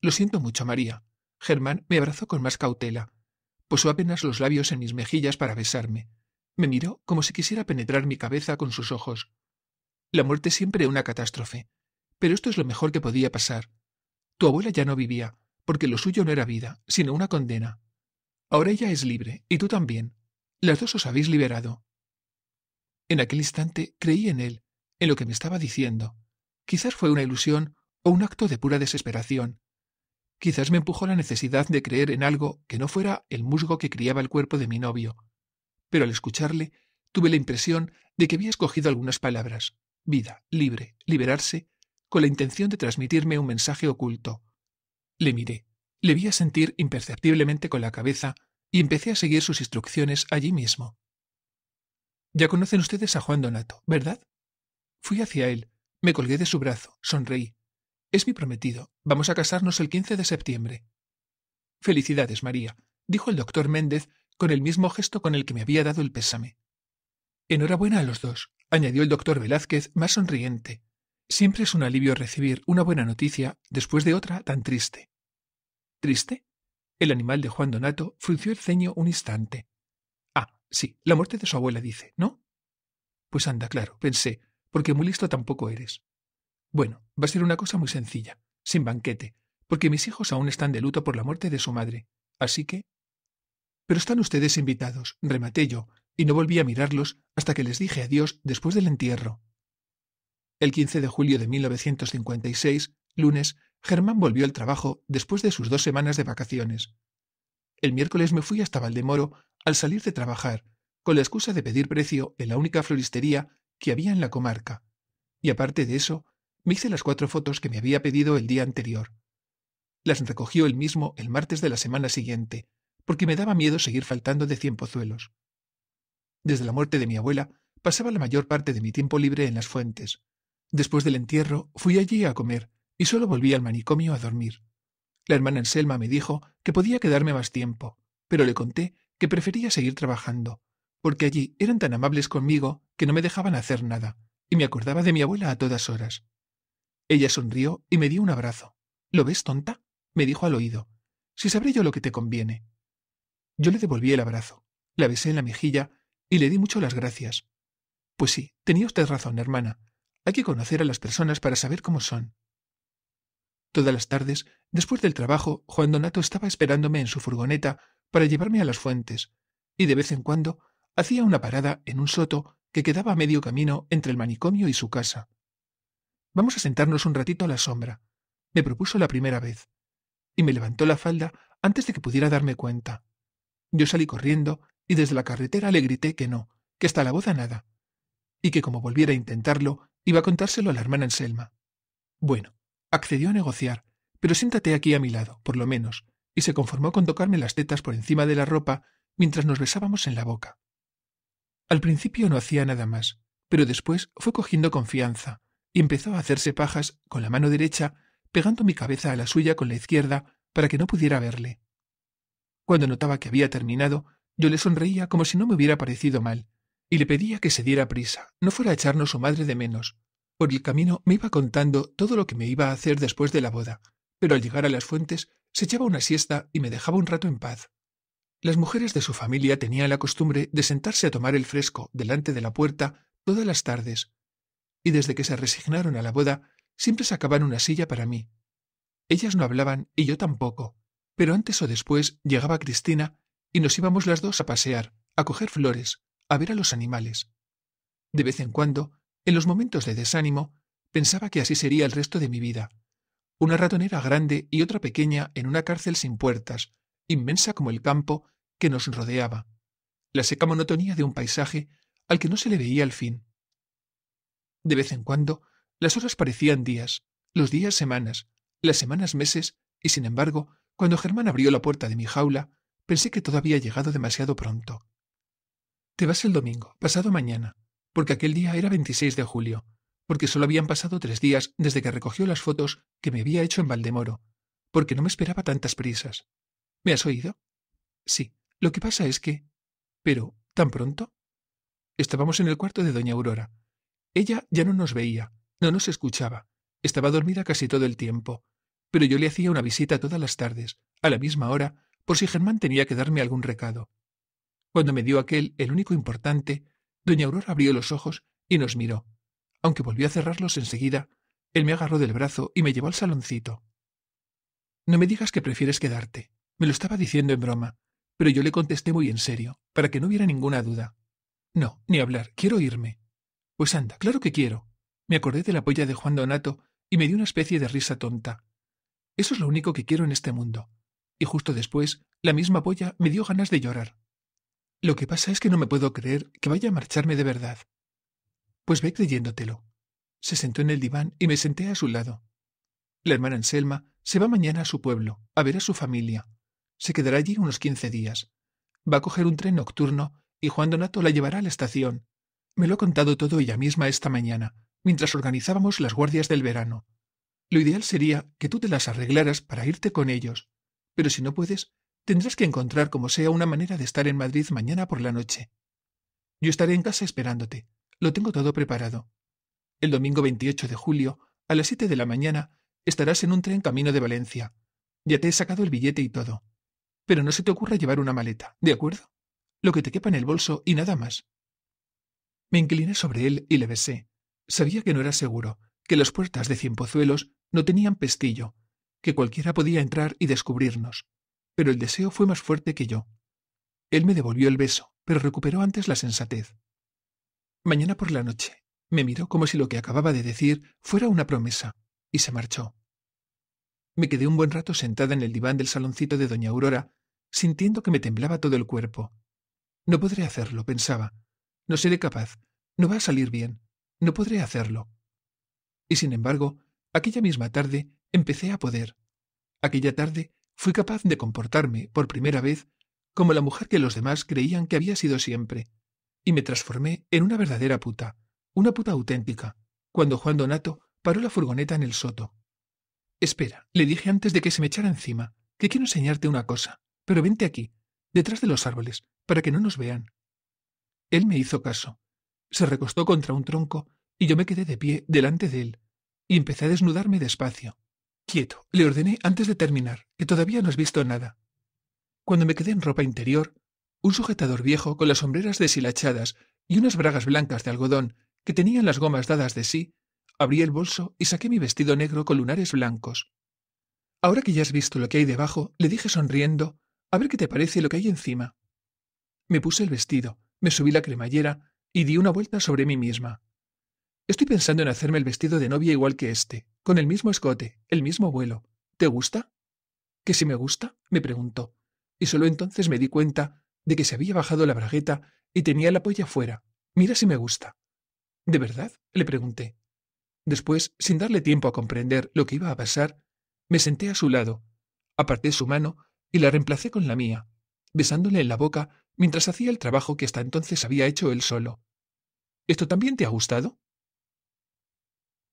Lo siento mucho, María. Germán me abrazó con más cautela. Posó apenas los labios en mis mejillas para besarme. Me miró como si quisiera penetrar mi cabeza con sus ojos. La muerte siempre es una catástrofe. Pero esto es lo mejor que podía pasar. Tu abuela ya no vivía, porque lo suyo no era vida, sino una condena. Ahora ella es libre, y tú también. Las dos os habéis liberado. En aquel instante creí en él, en lo que me estaba diciendo. Quizás fue una ilusión o un acto de pura desesperación. Quizás me empujó la necesidad de creer en algo que no fuera el musgo que criaba el cuerpo de mi novio. Pero al escucharle, tuve la impresión de que había escogido algunas palabras, vida, libre, liberarse, con la intención de transmitirme un mensaje oculto. Le miré. Le vi a sentir imperceptiblemente con la cabeza y empecé a seguir sus instrucciones allí mismo. Ya conocen ustedes a Juan Donato, ¿verdad? Fui hacia él, me colgué de su brazo, sonreí. Es mi prometido. Vamos a casarnos el 15 de septiembre. Felicidades, María, dijo el doctor Méndez con el mismo gesto con el que me había dado el pésame. Enhorabuena a los dos, añadió el doctor Velázquez más sonriente. Siempre es un alivio recibir una buena noticia después de otra tan triste. ¿Triste? El animal de Juan Donato frunció el ceño un instante. Ah, sí, la muerte de su abuela dice, ¿no? Pues anda, claro, pensé, porque muy listo tampoco eres. Bueno, va a ser una cosa muy sencilla, sin banquete, porque mis hijos aún están de luto por la muerte de su madre, así que... Pero están ustedes invitados, rematé yo, y no volví a mirarlos hasta que les dije adiós después del entierro. El 15 de julio de 1956, lunes, Germán volvió al trabajo después de sus dos semanas de vacaciones. El miércoles me fui hasta Valdemoro al salir de trabajar, con la excusa de pedir precio en la única floristería que había en la comarca. Y aparte de eso, me hice las cuatro fotos que me había pedido el día anterior. Las recogió él mismo el martes de la semana siguiente, porque me daba miedo seguir faltando de cien pozuelos. Desde la muerte de mi abuela, pasaba la mayor parte de mi tiempo libre en las fuentes. Después del entierro, fui allí a comer, y solo volví al manicomio a dormir. La hermana Anselma me dijo que podía quedarme más tiempo, pero le conté que prefería seguir trabajando, porque allí eran tan amables conmigo que no me dejaban hacer nada, y me acordaba de mi abuela a todas horas. Ella sonrió y me dio un abrazo. ¿Lo ves, tonta? me dijo al oído. Si sabré yo lo que te conviene. Yo le devolví el abrazo, la besé en la mejilla y le di mucho las gracias. Pues sí, tenía usted razón, hermana. Hay que conocer a las personas para saber cómo son. Todas las tardes, después del trabajo, Juan Donato estaba esperándome en su furgoneta para llevarme a las fuentes, y de vez en cuando hacía una parada en un soto que quedaba a medio camino entre el manicomio y su casa. Vamos a sentarnos un ratito a la sombra, me propuso la primera vez, y me levantó la falda antes de que pudiera darme cuenta. Yo salí corriendo y desde la carretera le grité que no, que hasta la boda nada, y que como volviera a intentarlo, iba a contárselo a la hermana Anselma. Bueno, Accedió a negociar, pero siéntate aquí a mi lado, por lo menos, y se conformó con tocarme las tetas por encima de la ropa mientras nos besábamos en la boca. Al principio no hacía nada más, pero después fue cogiendo confianza y empezó a hacerse pajas con la mano derecha, pegando mi cabeza a la suya con la izquierda para que no pudiera verle. Cuando notaba que había terminado, yo le sonreía como si no me hubiera parecido mal, y le pedía que se diera prisa, no fuera a echarnos su madre de menos, por el camino me iba contando todo lo que me iba a hacer después de la boda, pero al llegar a las fuentes se echaba una siesta y me dejaba un rato en paz. Las mujeres de su familia tenían la costumbre de sentarse a tomar el fresco delante de la puerta todas las tardes, y desde que se resignaron a la boda siempre sacaban una silla para mí. Ellas no hablaban y yo tampoco, pero antes o después llegaba Cristina y nos íbamos las dos a pasear, a coger flores, a ver a los animales. De vez en cuando en los momentos de desánimo, pensaba que así sería el resto de mi vida. Una ratonera grande y otra pequeña en una cárcel sin puertas, inmensa como el campo que nos rodeaba. La seca monotonía de un paisaje al que no se le veía el fin. De vez en cuando, las horas parecían días, los días semanas, las semanas meses, y sin embargo, cuando Germán abrió la puerta de mi jaula, pensé que todo había llegado demasiado pronto. Te vas el domingo, pasado mañana, porque aquel día era 26 de julio, porque solo habían pasado tres días desde que recogió las fotos que me había hecho en Valdemoro, porque no me esperaba tantas prisas. ¿Me has oído? Sí, lo que pasa es que... Pero, ¿tan pronto? Estábamos en el cuarto de doña Aurora. Ella ya no nos veía, no nos escuchaba, estaba dormida casi todo el tiempo, pero yo le hacía una visita todas las tardes, a la misma hora, por si Germán tenía que darme algún recado. Cuando me dio aquel, el único importante, Doña Aurora abrió los ojos y nos miró. Aunque volvió a cerrarlos enseguida, él me agarró del brazo y me llevó al saloncito. No me digas que prefieres quedarte. Me lo estaba diciendo en broma, pero yo le contesté muy en serio, para que no hubiera ninguna duda. No, ni hablar, quiero irme. Pues anda, claro que quiero. Me acordé de la polla de Juan Donato y me dio una especie de risa tonta. Eso es lo único que quiero en este mundo. Y justo después, la misma polla me dio ganas de llorar. Lo que pasa es que no me puedo creer que vaya a marcharme de verdad. Pues ve creyéndotelo. Se sentó en el diván y me senté a su lado. La hermana Anselma se va mañana a su pueblo, a ver a su familia. Se quedará allí unos quince días. Va a coger un tren nocturno y Juan Donato la llevará a la estación. Me lo ha contado todo ella misma esta mañana, mientras organizábamos las guardias del verano. Lo ideal sería que tú te las arreglaras para irte con ellos, pero si no puedes, Tendrás que encontrar como sea una manera de estar en Madrid mañana por la noche. Yo estaré en casa esperándote. Lo tengo todo preparado. El domingo 28 de julio, a las siete de la mañana, estarás en un tren camino de Valencia. Ya te he sacado el billete y todo. Pero no se te ocurra llevar una maleta, ¿de acuerdo? Lo que te quepa en el bolso y nada más. Me incliné sobre él y le besé. Sabía que no era seguro, que las puertas de Cienpozuelos no tenían pestillo, que cualquiera podía entrar y descubrirnos pero el deseo fue más fuerte que yo. Él me devolvió el beso, pero recuperó antes la sensatez. Mañana por la noche, me miró como si lo que acababa de decir fuera una promesa, y se marchó. Me quedé un buen rato sentada en el diván del saloncito de doña Aurora, sintiendo que me temblaba todo el cuerpo. No podré hacerlo, pensaba. No seré capaz. No va a salir bien. No podré hacerlo. Y sin embargo, aquella misma tarde empecé a poder. Aquella tarde fui capaz de comportarme, por primera vez, como la mujer que los demás creían que había sido siempre, y me transformé en una verdadera puta, una puta auténtica, cuando Juan Donato paró la furgoneta en el soto. Espera, le dije antes de que se me echara encima, que quiero enseñarte una cosa, pero vente aquí, detrás de los árboles, para que no nos vean. Él me hizo caso. Se recostó contra un tronco y yo me quedé de pie delante de él, y empecé a desnudarme despacio, Quieto, le ordené antes de terminar, que todavía no has visto nada. Cuando me quedé en ropa interior, un sujetador viejo con las sombreras deshilachadas y unas bragas blancas de algodón que tenían las gomas dadas de sí, abrí el bolso y saqué mi vestido negro con lunares blancos. Ahora que ya has visto lo que hay debajo, le dije sonriendo, a ver qué te parece lo que hay encima. Me puse el vestido, me subí la cremallera y di una vuelta sobre mí misma. Estoy pensando en hacerme el vestido de novia igual que este, con el mismo escote, el mismo vuelo. ¿Te gusta? ¿Que si me gusta? me preguntó, y solo entonces me di cuenta de que se había bajado la bragueta y tenía la polla fuera. Mira si me gusta. ¿De verdad? le pregunté. Después, sin darle tiempo a comprender lo que iba a pasar, me senté a su lado, aparté su mano y la reemplacé con la mía, besándole en la boca mientras hacía el trabajo que hasta entonces había hecho él solo. ¿Esto también te ha gustado?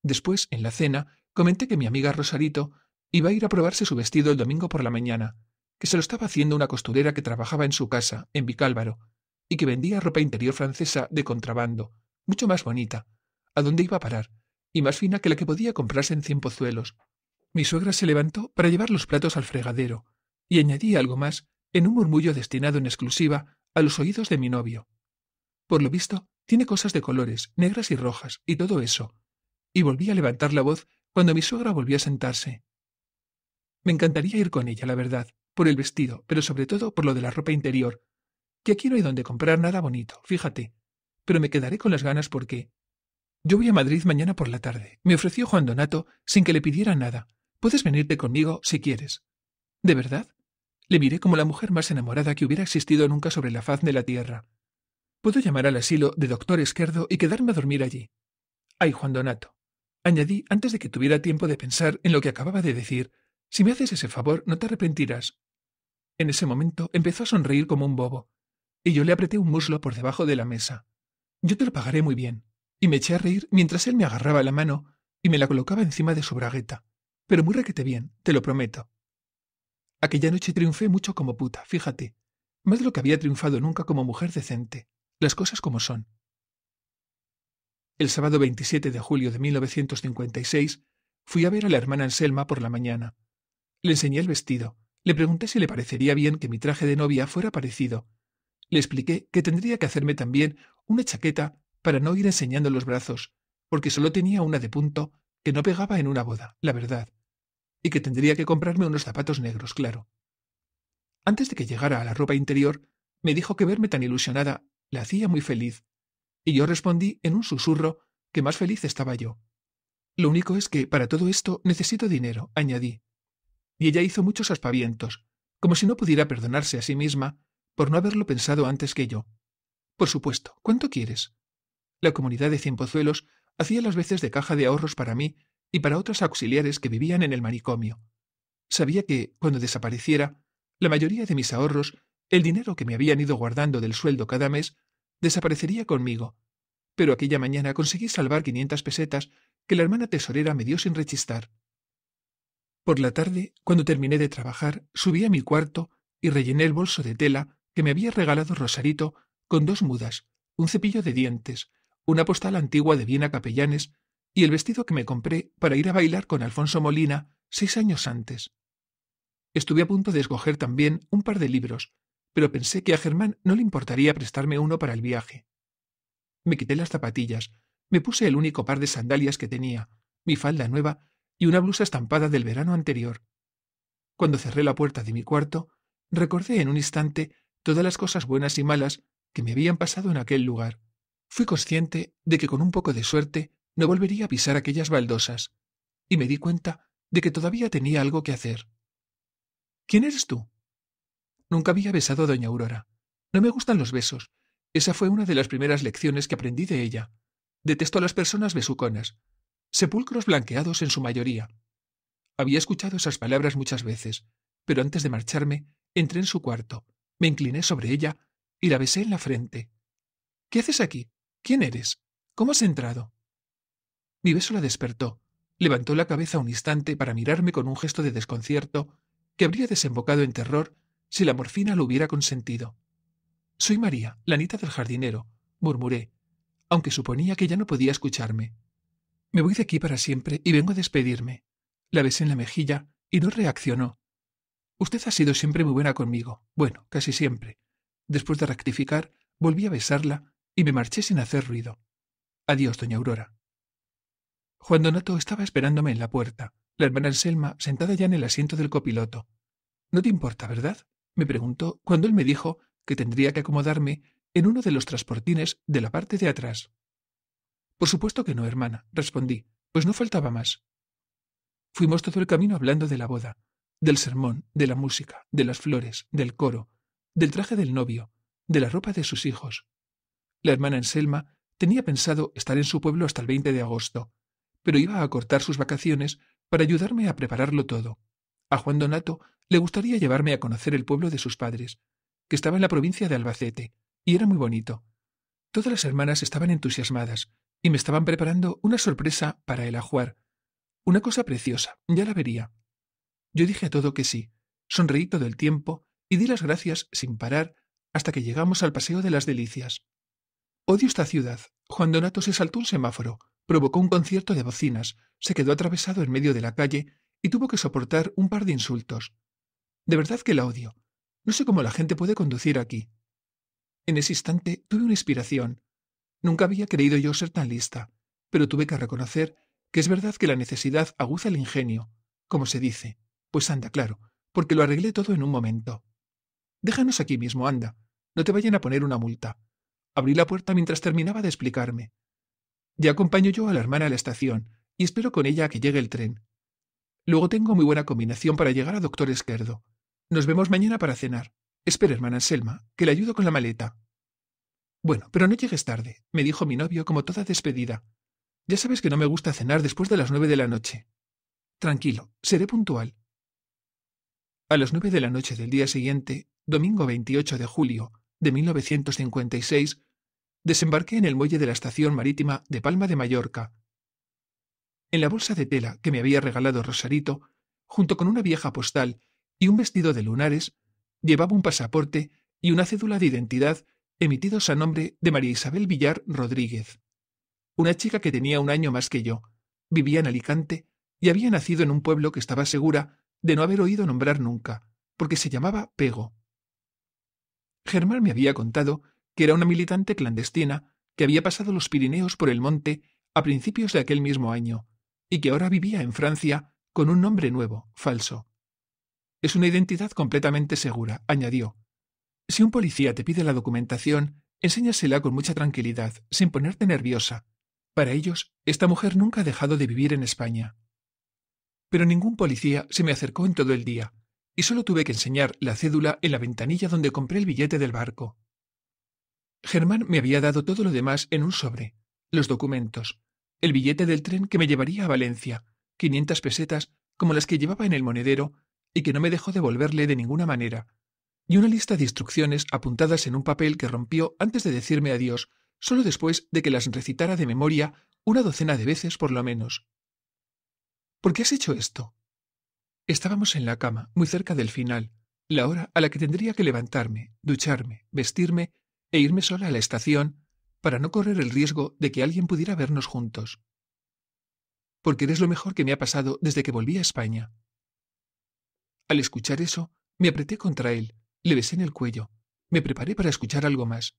Después, en la cena, Comenté que mi amiga Rosarito iba a ir a probarse su vestido el domingo por la mañana, que se lo estaba haciendo una costurera que trabajaba en su casa, en Vicálvaro, y que vendía ropa interior francesa de contrabando, mucho más bonita, a donde iba a parar, y más fina que la que podía comprarse en cien pozuelos. Mi suegra se levantó para llevar los platos al fregadero, y añadí algo más en un murmullo destinado en exclusiva a los oídos de mi novio. Por lo visto, tiene cosas de colores, negras y rojas, y todo eso. Y volví a levantar la voz cuando mi suegra volvió a sentarse. Me encantaría ir con ella, la verdad, por el vestido, pero sobre todo por lo de la ropa interior, que aquí no hay donde comprar nada bonito, fíjate, pero me quedaré con las ganas porque... Yo voy a Madrid mañana por la tarde. Me ofreció Juan Donato sin que le pidiera nada. Puedes venirte conmigo si quieres. ¿De verdad? Le miré como la mujer más enamorada que hubiera existido nunca sobre la faz de la tierra. Puedo llamar al asilo de doctor Esquerdo y quedarme a dormir allí. Ay, Juan Donato, añadí antes de que tuviera tiempo de pensar en lo que acababa de decir. Si me haces ese favor, no te arrepentirás. En ese momento empezó a sonreír como un bobo, y yo le apreté un muslo por debajo de la mesa. Yo te lo pagaré muy bien, y me eché a reír mientras él me agarraba la mano y me la colocaba encima de su bragueta. Pero muy requete bien, te lo prometo. Aquella noche triunfé mucho como puta, fíjate, más de lo que había triunfado nunca como mujer decente, las cosas como son. El sábado 27 de julio de 1956 fui a ver a la hermana Anselma por la mañana. Le enseñé el vestido, le pregunté si le parecería bien que mi traje de novia fuera parecido. Le expliqué que tendría que hacerme también una chaqueta para no ir enseñando los brazos, porque solo tenía una de punto que no pegaba en una boda, la verdad, y que tendría que comprarme unos zapatos negros, claro. Antes de que llegara a la ropa interior, me dijo que verme tan ilusionada la hacía muy feliz y yo respondí en un susurro que más feliz estaba yo. Lo único es que para todo esto necesito dinero, añadí. Y ella hizo muchos aspavientos, como si no pudiera perdonarse a sí misma por no haberlo pensado antes que yo. Por supuesto, ¿cuánto quieres? La comunidad de Cienpozuelos hacía las veces de caja de ahorros para mí y para otras auxiliares que vivían en el manicomio. Sabía que, cuando desapareciera, la mayoría de mis ahorros, el dinero que me habían ido guardando del sueldo cada mes, desaparecería conmigo. Pero aquella mañana conseguí salvar quinientas pesetas que la hermana tesorera me dio sin rechistar. Por la tarde, cuando terminé de trabajar, subí a mi cuarto y rellené el bolso de tela que me había regalado Rosarito con dos mudas, un cepillo de dientes, una postal antigua de Viena Capellanes y el vestido que me compré para ir a bailar con Alfonso Molina seis años antes. Estuve a punto de escoger también un par de libros, pero pensé que a Germán no le importaría prestarme uno para el viaje. Me quité las zapatillas, me puse el único par de sandalias que tenía, mi falda nueva y una blusa estampada del verano anterior. Cuando cerré la puerta de mi cuarto, recordé en un instante todas las cosas buenas y malas que me habían pasado en aquel lugar. Fui consciente de que con un poco de suerte no volvería a pisar aquellas baldosas, y me di cuenta de que todavía tenía algo que hacer. ¿Quién eres tú? Nunca había besado a doña Aurora. No me gustan los besos. Esa fue una de las primeras lecciones que aprendí de ella. Detesto a las personas besuconas. Sepulcros blanqueados en su mayoría. Había escuchado esas palabras muchas veces, pero antes de marcharme, entré en su cuarto, me incliné sobre ella y la besé en la frente. ¿Qué haces aquí? ¿Quién eres? ¿Cómo has entrado? Mi beso la despertó. Levantó la cabeza un instante para mirarme con un gesto de desconcierto que habría desembocado en terror si la morfina lo hubiera consentido. Soy María, la anita del jardinero, murmuré, aunque suponía que ya no podía escucharme. Me voy de aquí para siempre y vengo a despedirme. La besé en la mejilla y no reaccionó. Usted ha sido siempre muy buena conmigo, bueno, casi siempre. Después de rectificar, volví a besarla y me marché sin hacer ruido. Adiós, doña Aurora. Juan Donato estaba esperándome en la puerta, la hermana Anselma sentada ya en el asiento del copiloto. No te importa, ¿verdad? me preguntó cuando él me dijo que tendría que acomodarme en uno de los transportines de la parte de atrás. Por supuesto que no, hermana, respondí, pues no faltaba más. Fuimos todo el camino hablando de la boda, del sermón, de la música, de las flores, del coro, del traje del novio, de la ropa de sus hijos. La hermana Anselma tenía pensado estar en su pueblo hasta el 20 de agosto, pero iba a cortar sus vacaciones para ayudarme a prepararlo todo. A Juan Donato le gustaría llevarme a conocer el pueblo de sus padres, que estaba en la provincia de Albacete, y era muy bonito. Todas las hermanas estaban entusiasmadas, y me estaban preparando una sorpresa para el ajuar. Una cosa preciosa, ya la vería. Yo dije a todo que sí, sonreí todo el tiempo y di las gracias sin parar hasta que llegamos al Paseo de las Delicias. Odio esta ciudad. Juan Donato se saltó un semáforo, provocó un concierto de bocinas, se quedó atravesado en medio de la calle y tuvo que soportar un par de insultos. De verdad que la odio. No sé cómo la gente puede conducir aquí. En ese instante tuve una inspiración. Nunca había creído yo ser tan lista, pero tuve que reconocer que es verdad que la necesidad aguza el ingenio, como se dice. Pues anda, claro, porque lo arreglé todo en un momento. Déjanos aquí mismo, anda. No te vayan a poner una multa. Abrí la puerta mientras terminaba de explicarme. Ya acompaño yo a la hermana a la estación y espero con ella a que llegue el tren. Luego tengo muy buena combinación para llegar al Doctor Esquerdo. Nos vemos mañana para cenar. Espera, hermana Selma, que le ayudo con la maleta. Bueno, pero no llegues tarde, me dijo mi novio como toda despedida. Ya sabes que no me gusta cenar después de las nueve de la noche. Tranquilo, seré puntual. A las nueve de la noche del día siguiente, domingo 28 de julio de 1956, desembarqué en el muelle de la estación marítima de Palma de Mallorca. En la bolsa de tela que me había regalado Rosarito, junto con una vieja postal y un vestido de lunares, llevaba un pasaporte y una cédula de identidad emitidos a nombre de María Isabel Villar Rodríguez, una chica que tenía un año más que yo, vivía en Alicante y había nacido en un pueblo que estaba segura de no haber oído nombrar nunca, porque se llamaba Pego. Germán me había contado que era una militante clandestina que había pasado los Pirineos por el monte a principios de aquel mismo año, y que ahora vivía en Francia con un nombre nuevo, falso. Es una identidad completamente segura, añadió. Si un policía te pide la documentación, enséñasela con mucha tranquilidad, sin ponerte nerviosa. Para ellos, esta mujer nunca ha dejado de vivir en España. Pero ningún policía se me acercó en todo el día, y solo tuve que enseñar la cédula en la ventanilla donde compré el billete del barco. Germán me había dado todo lo demás en un sobre, los documentos, el billete del tren que me llevaría a Valencia, quinientas pesetas como las que llevaba en el monedero y que no me dejó devolverle de ninguna manera, y una lista de instrucciones apuntadas en un papel que rompió antes de decirme adiós, solo después de que las recitara de memoria una docena de veces por lo menos. ¿Por qué has hecho esto? Estábamos en la cama, muy cerca del final, la hora a la que tendría que levantarme, ducharme, vestirme e irme sola a la estación para no correr el riesgo de que alguien pudiera vernos juntos. Porque eres lo mejor que me ha pasado desde que volví a España. Al escuchar eso, me apreté contra él, le besé en el cuello, me preparé para escuchar algo más.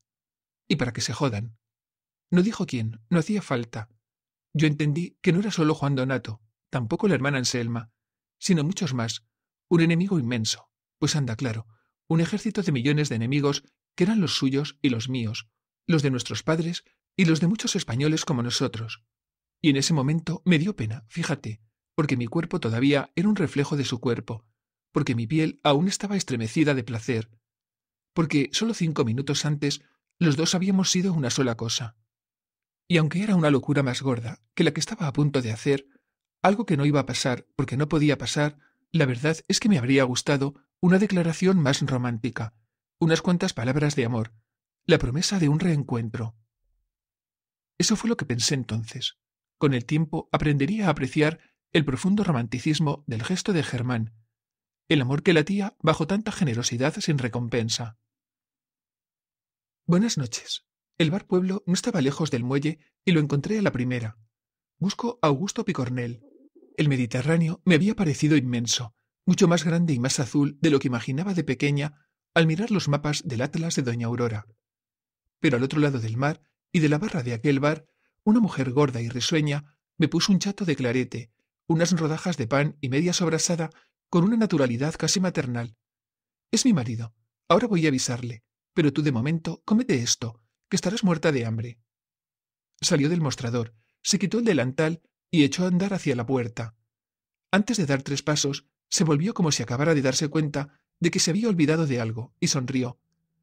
Y para que se jodan. No dijo quién, no hacía falta. Yo entendí que no era solo Juan Donato, tampoco la hermana Anselma, sino muchos más, un enemigo inmenso, pues anda claro, un ejército de millones de enemigos que eran los suyos y los míos, los de nuestros padres y los de muchos españoles como nosotros. Y en ese momento me dio pena, fíjate, porque mi cuerpo todavía era un reflejo de su cuerpo, porque mi piel aún estaba estremecida de placer, porque solo cinco minutos antes los dos habíamos sido una sola cosa. Y aunque era una locura más gorda que la que estaba a punto de hacer, algo que no iba a pasar porque no podía pasar, la verdad es que me habría gustado una declaración más romántica, unas cuantas palabras de amor, la promesa de un reencuentro. Eso fue lo que pensé entonces. Con el tiempo aprendería a apreciar el profundo romanticismo del gesto de Germán, el amor que latía bajo tanta generosidad sin recompensa. Buenas noches. El bar Pueblo no estaba lejos del muelle y lo encontré a la primera. Busco a Augusto Picornel. El Mediterráneo me había parecido inmenso, mucho más grande y más azul de lo que imaginaba de pequeña al mirar los mapas del Atlas de Doña Aurora. Pero al otro lado del mar y de la barra de aquel bar, una mujer gorda y risueña me puso un chato de clarete, unas rodajas de pan y media sobrasada con una naturalidad casi maternal. Es mi marido. Ahora voy a avisarle. Pero tú de momento comete esto, que estarás muerta de hambre. Salió del mostrador, se quitó el delantal y echó a andar hacia la puerta. Antes de dar tres pasos, se volvió como si acabara de darse cuenta de que se había olvidado de algo, y sonrió.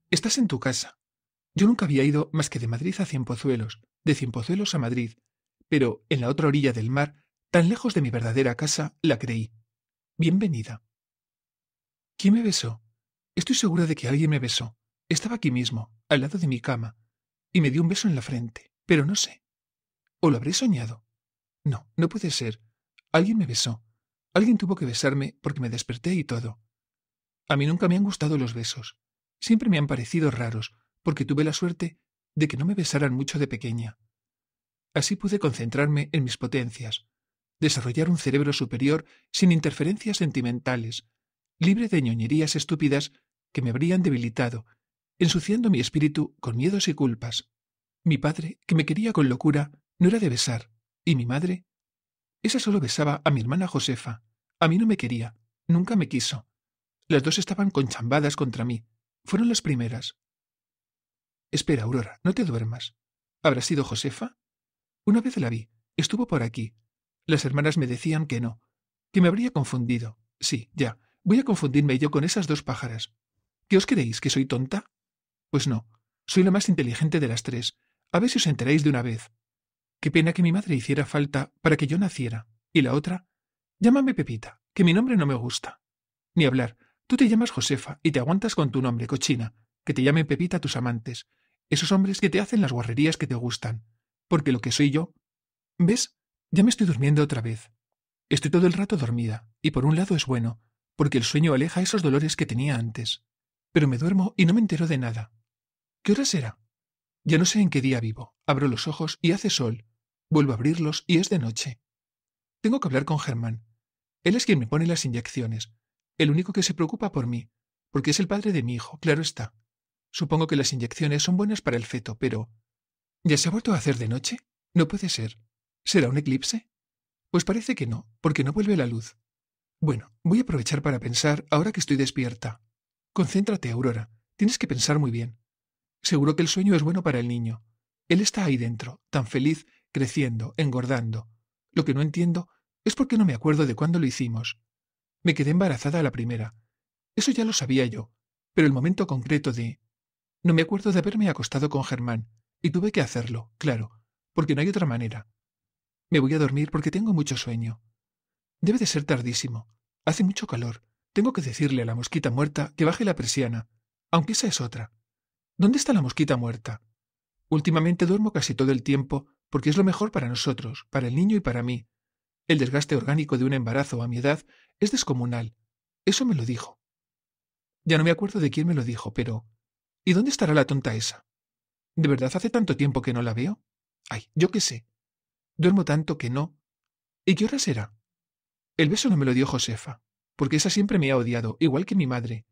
Estás en tu casa. Yo nunca había ido más que de Madrid a Cienpozuelos, de Cienpozuelos a Madrid, pero en la otra orilla del mar, tan lejos de mi verdadera casa, la creí. Bienvenida. ¿Quién me besó? Estoy segura de que alguien me besó. Estaba aquí mismo, al lado de mi cama, y me dio un beso en la frente, pero no sé. ¿O lo habré soñado? No, no puede ser. Alguien me besó. Alguien tuvo que besarme porque me desperté y todo. A mí nunca me han gustado los besos. Siempre me han parecido raros, porque tuve la suerte de que no me besaran mucho de pequeña. Así pude concentrarme en mis potencias, desarrollar un cerebro superior sin interferencias sentimentales, libre de ñoñerías estúpidas que me habrían debilitado, ensuciando mi espíritu con miedos y culpas. Mi padre, que me quería con locura, no era de besar, y mi madre, esa solo besaba a mi hermana Josefa. A mí no me quería, nunca me quiso. Las dos estaban conchambadas contra mí. Fueron las primeras. Espera, Aurora, no te duermas. ¿Habrá sido Josefa? Una vez la vi, estuvo por aquí, las hermanas me decían que no, que me habría confundido. Sí, ya, voy a confundirme yo con esas dos pájaras. ¿Qué os creéis? ¿Que soy tonta? Pues no, soy la más inteligente de las tres. A ver si os enteráis de una vez. Qué pena que mi madre hiciera falta para que yo naciera. Y la otra, llámame Pepita, que mi nombre no me gusta. Ni hablar, tú te llamas Josefa y te aguantas con tu nombre, cochina, que te llamen Pepita tus amantes, esos hombres que te hacen las guarrerías que te gustan. Porque lo que soy yo... ¿Ves? Ya me estoy durmiendo otra vez. Estoy todo el rato dormida, y por un lado es bueno, porque el sueño aleja esos dolores que tenía antes. Pero me duermo y no me entero de nada. ¿Qué hora será? Ya no sé en qué día vivo. Abro los ojos y hace sol. Vuelvo a abrirlos y es de noche. Tengo que hablar con Germán. Él es quien me pone las inyecciones, el único que se preocupa por mí, porque es el padre de mi hijo, claro está. Supongo que las inyecciones son buenas para el feto, pero... ¿Ya se ha vuelto a hacer de noche? No puede ser. ¿Será un eclipse? Pues parece que no, porque no vuelve la luz. Bueno, voy a aprovechar para pensar ahora que estoy despierta. Concéntrate, Aurora. Tienes que pensar muy bien. Seguro que el sueño es bueno para el niño. Él está ahí dentro, tan feliz, creciendo, engordando. Lo que no entiendo es por qué no me acuerdo de cuándo lo hicimos. Me quedé embarazada a la primera. Eso ya lo sabía yo, pero el momento concreto de... No me acuerdo de haberme acostado con Germán, y tuve que hacerlo, claro, porque no hay otra manera. Me voy a dormir porque tengo mucho sueño. Debe de ser tardísimo. Hace mucho calor. Tengo que decirle a la mosquita muerta que baje la persiana, aunque esa es otra. ¿Dónde está la mosquita muerta? Últimamente duermo casi todo el tiempo porque es lo mejor para nosotros, para el niño y para mí. El desgaste orgánico de un embarazo a mi edad es descomunal. Eso me lo dijo. Ya no me acuerdo de quién me lo dijo, pero... ¿Y dónde estará la tonta esa? ¿De verdad hace tanto tiempo que no la veo? Ay, yo qué sé. Duermo tanto que no. ¿Y qué hora será? El beso no me lo dio Josefa, porque esa siempre me ha odiado, igual que mi madre.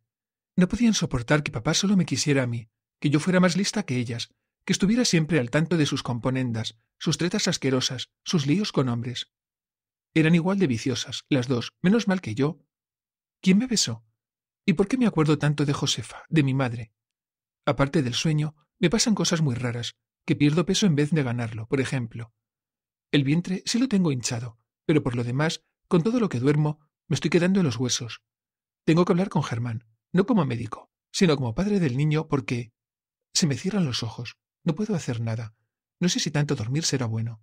No podían soportar que papá solo me quisiera a mí, que yo fuera más lista que ellas, que estuviera siempre al tanto de sus componendas, sus tretas asquerosas, sus líos con hombres. Eran igual de viciosas, las dos, menos mal que yo. ¿Quién me besó? ¿Y por qué me acuerdo tanto de Josefa, de mi madre? Aparte del sueño, me pasan cosas muy raras, que pierdo peso en vez de ganarlo, por ejemplo. El vientre sí lo tengo hinchado, pero por lo demás, con todo lo que duermo, me estoy quedando en los huesos. Tengo que hablar con Germán, no como médico, sino como padre del niño, porque... Se me cierran los ojos, no puedo hacer nada. No sé si tanto dormir será bueno.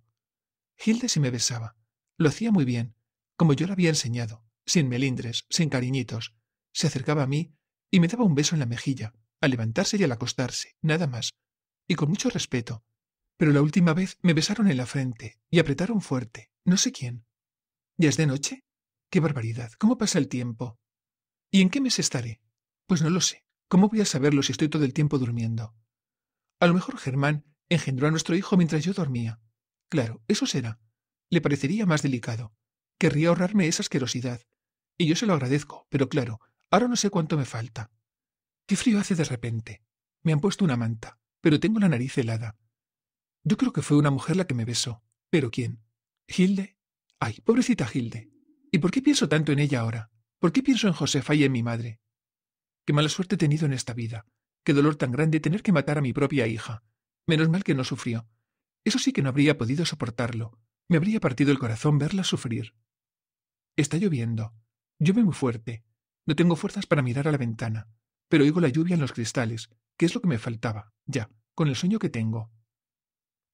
Hilde sí me besaba. Lo hacía muy bien, como yo la había enseñado, sin melindres, sin cariñitos. Se acercaba a mí y me daba un beso en la mejilla, al levantarse y al acostarse, nada más, y con mucho respeto, pero la última vez me besaron en la frente y apretaron fuerte, no sé quién. ¿Ya es de noche? ¡Qué barbaridad! ¿Cómo pasa el tiempo? ¿Y en qué mes estaré? Pues no lo sé. ¿Cómo voy a saberlo si estoy todo el tiempo durmiendo? A lo mejor Germán engendró a nuestro hijo mientras yo dormía. Claro, eso será. Le parecería más delicado. Querría ahorrarme esa asquerosidad. Y yo se lo agradezco, pero claro, ahora no sé cuánto me falta. Qué frío hace de repente. Me han puesto una manta, pero tengo la nariz helada. Yo creo que fue una mujer la que me besó. ¿Pero quién? —¿Gilde? Ay, pobrecita Gilde! ¿Y por qué pienso tanto en ella ahora? ¿Por qué pienso en Josefa y en mi madre? Qué mala suerte he tenido en esta vida. Qué dolor tan grande tener que matar a mi propia hija. Menos mal que no sufrió. Eso sí que no habría podido soportarlo. Me habría partido el corazón verla sufrir. Está lloviendo. Llueve muy fuerte. No tengo fuerzas para mirar a la ventana, pero oigo la lluvia en los cristales, que es lo que me faltaba, ya, con el sueño que tengo.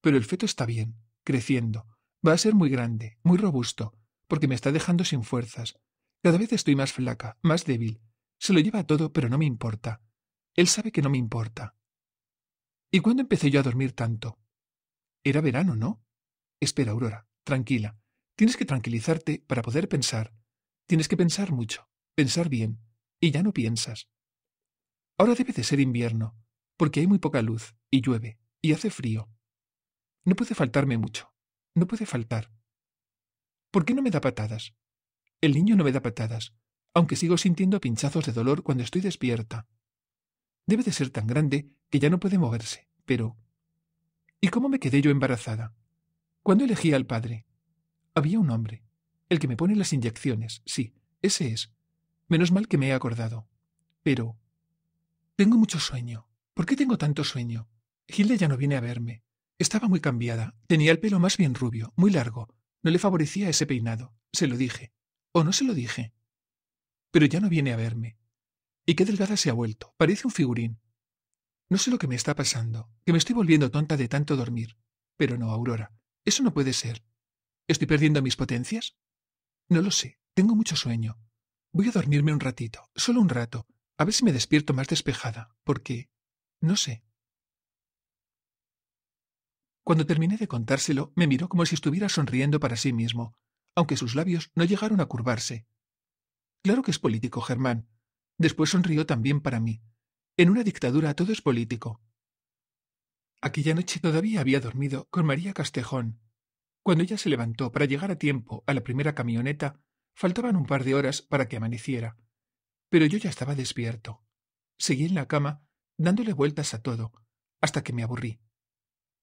Pero el feto está bien, creciendo. Va a ser muy grande, muy robusto, porque me está dejando sin fuerzas. Cada vez estoy más flaca, más débil. Se lo lleva todo, pero no me importa. Él sabe que no me importa. ¿Y cuándo empecé yo a dormir tanto? Era verano, ¿no? Espera, Aurora, tranquila. Tienes que tranquilizarte para poder pensar. Tienes que pensar mucho, pensar bien, y ya no piensas. Ahora debe de ser invierno, porque hay muy poca luz, y llueve, y hace frío. No puede faltarme mucho. No puede faltar. ¿Por qué no me da patadas? El niño no me da patadas, aunque sigo sintiendo pinchazos de dolor cuando estoy despierta. Debe de ser tan grande que ya no puede moverse, pero... ¿Y cómo me quedé yo embarazada? Cuando elegí al padre? Había un hombre, el que me pone las inyecciones, sí, ese es. Menos mal que me he acordado. Pero... Tengo mucho sueño. ¿Por qué tengo tanto sueño? Hilda ya no viene a verme. Estaba muy cambiada. Tenía el pelo más bien rubio, muy largo. No le favorecía ese peinado. Se lo dije. ¿O no se lo dije? Pero ya no viene a verme. Y qué delgada se ha vuelto. Parece un figurín. No sé lo que me está pasando, que me estoy volviendo tonta de tanto dormir. Pero no, Aurora. Eso no puede ser. ¿Estoy perdiendo mis potencias? No lo sé. Tengo mucho sueño. Voy a dormirme un ratito, solo un rato, a ver si me despierto más despejada, porque... no sé. Cuando terminé de contárselo, me miró como si estuviera sonriendo para sí mismo, aunque sus labios no llegaron a curvarse. Claro que es político, Germán. Después sonrió también para mí. En una dictadura todo es político. Aquella noche todavía había dormido con María Castejón. Cuando ella se levantó para llegar a tiempo a la primera camioneta, faltaban un par de horas para que amaneciera. Pero yo ya estaba despierto. Seguí en la cama, dándole vueltas a todo, hasta que me aburrí.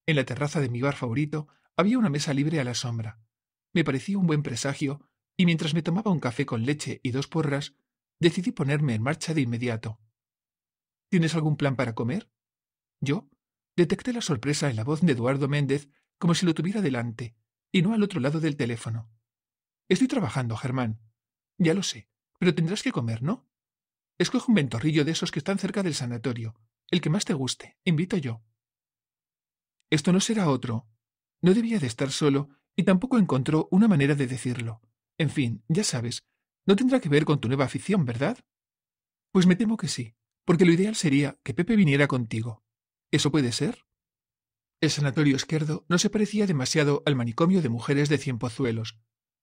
En la terraza de mi bar favorito había una mesa libre a la sombra. Me parecía un buen presagio, y mientras me tomaba un café con leche y dos porras, decidí ponerme en marcha de inmediato. ¿Tienes algún plan para comer? Yo detecté la sorpresa en la voz de Eduardo Méndez como si lo tuviera delante, y no al otro lado del teléfono. Estoy trabajando, Germán. Ya lo sé, pero tendrás que comer, ¿no? Escoge un ventorrillo de esos que están cerca del sanatorio, el que más te guste, invito yo. Esto no será otro. No debía de estar solo y tampoco encontró una manera de decirlo. En fin, ya sabes, no tendrá que ver con tu nueva afición, ¿verdad? Pues me temo que sí, porque lo ideal sería que Pepe viniera contigo. ¿Eso puede ser? El sanatorio izquierdo no se parecía demasiado al manicomio de mujeres de cien pozuelos.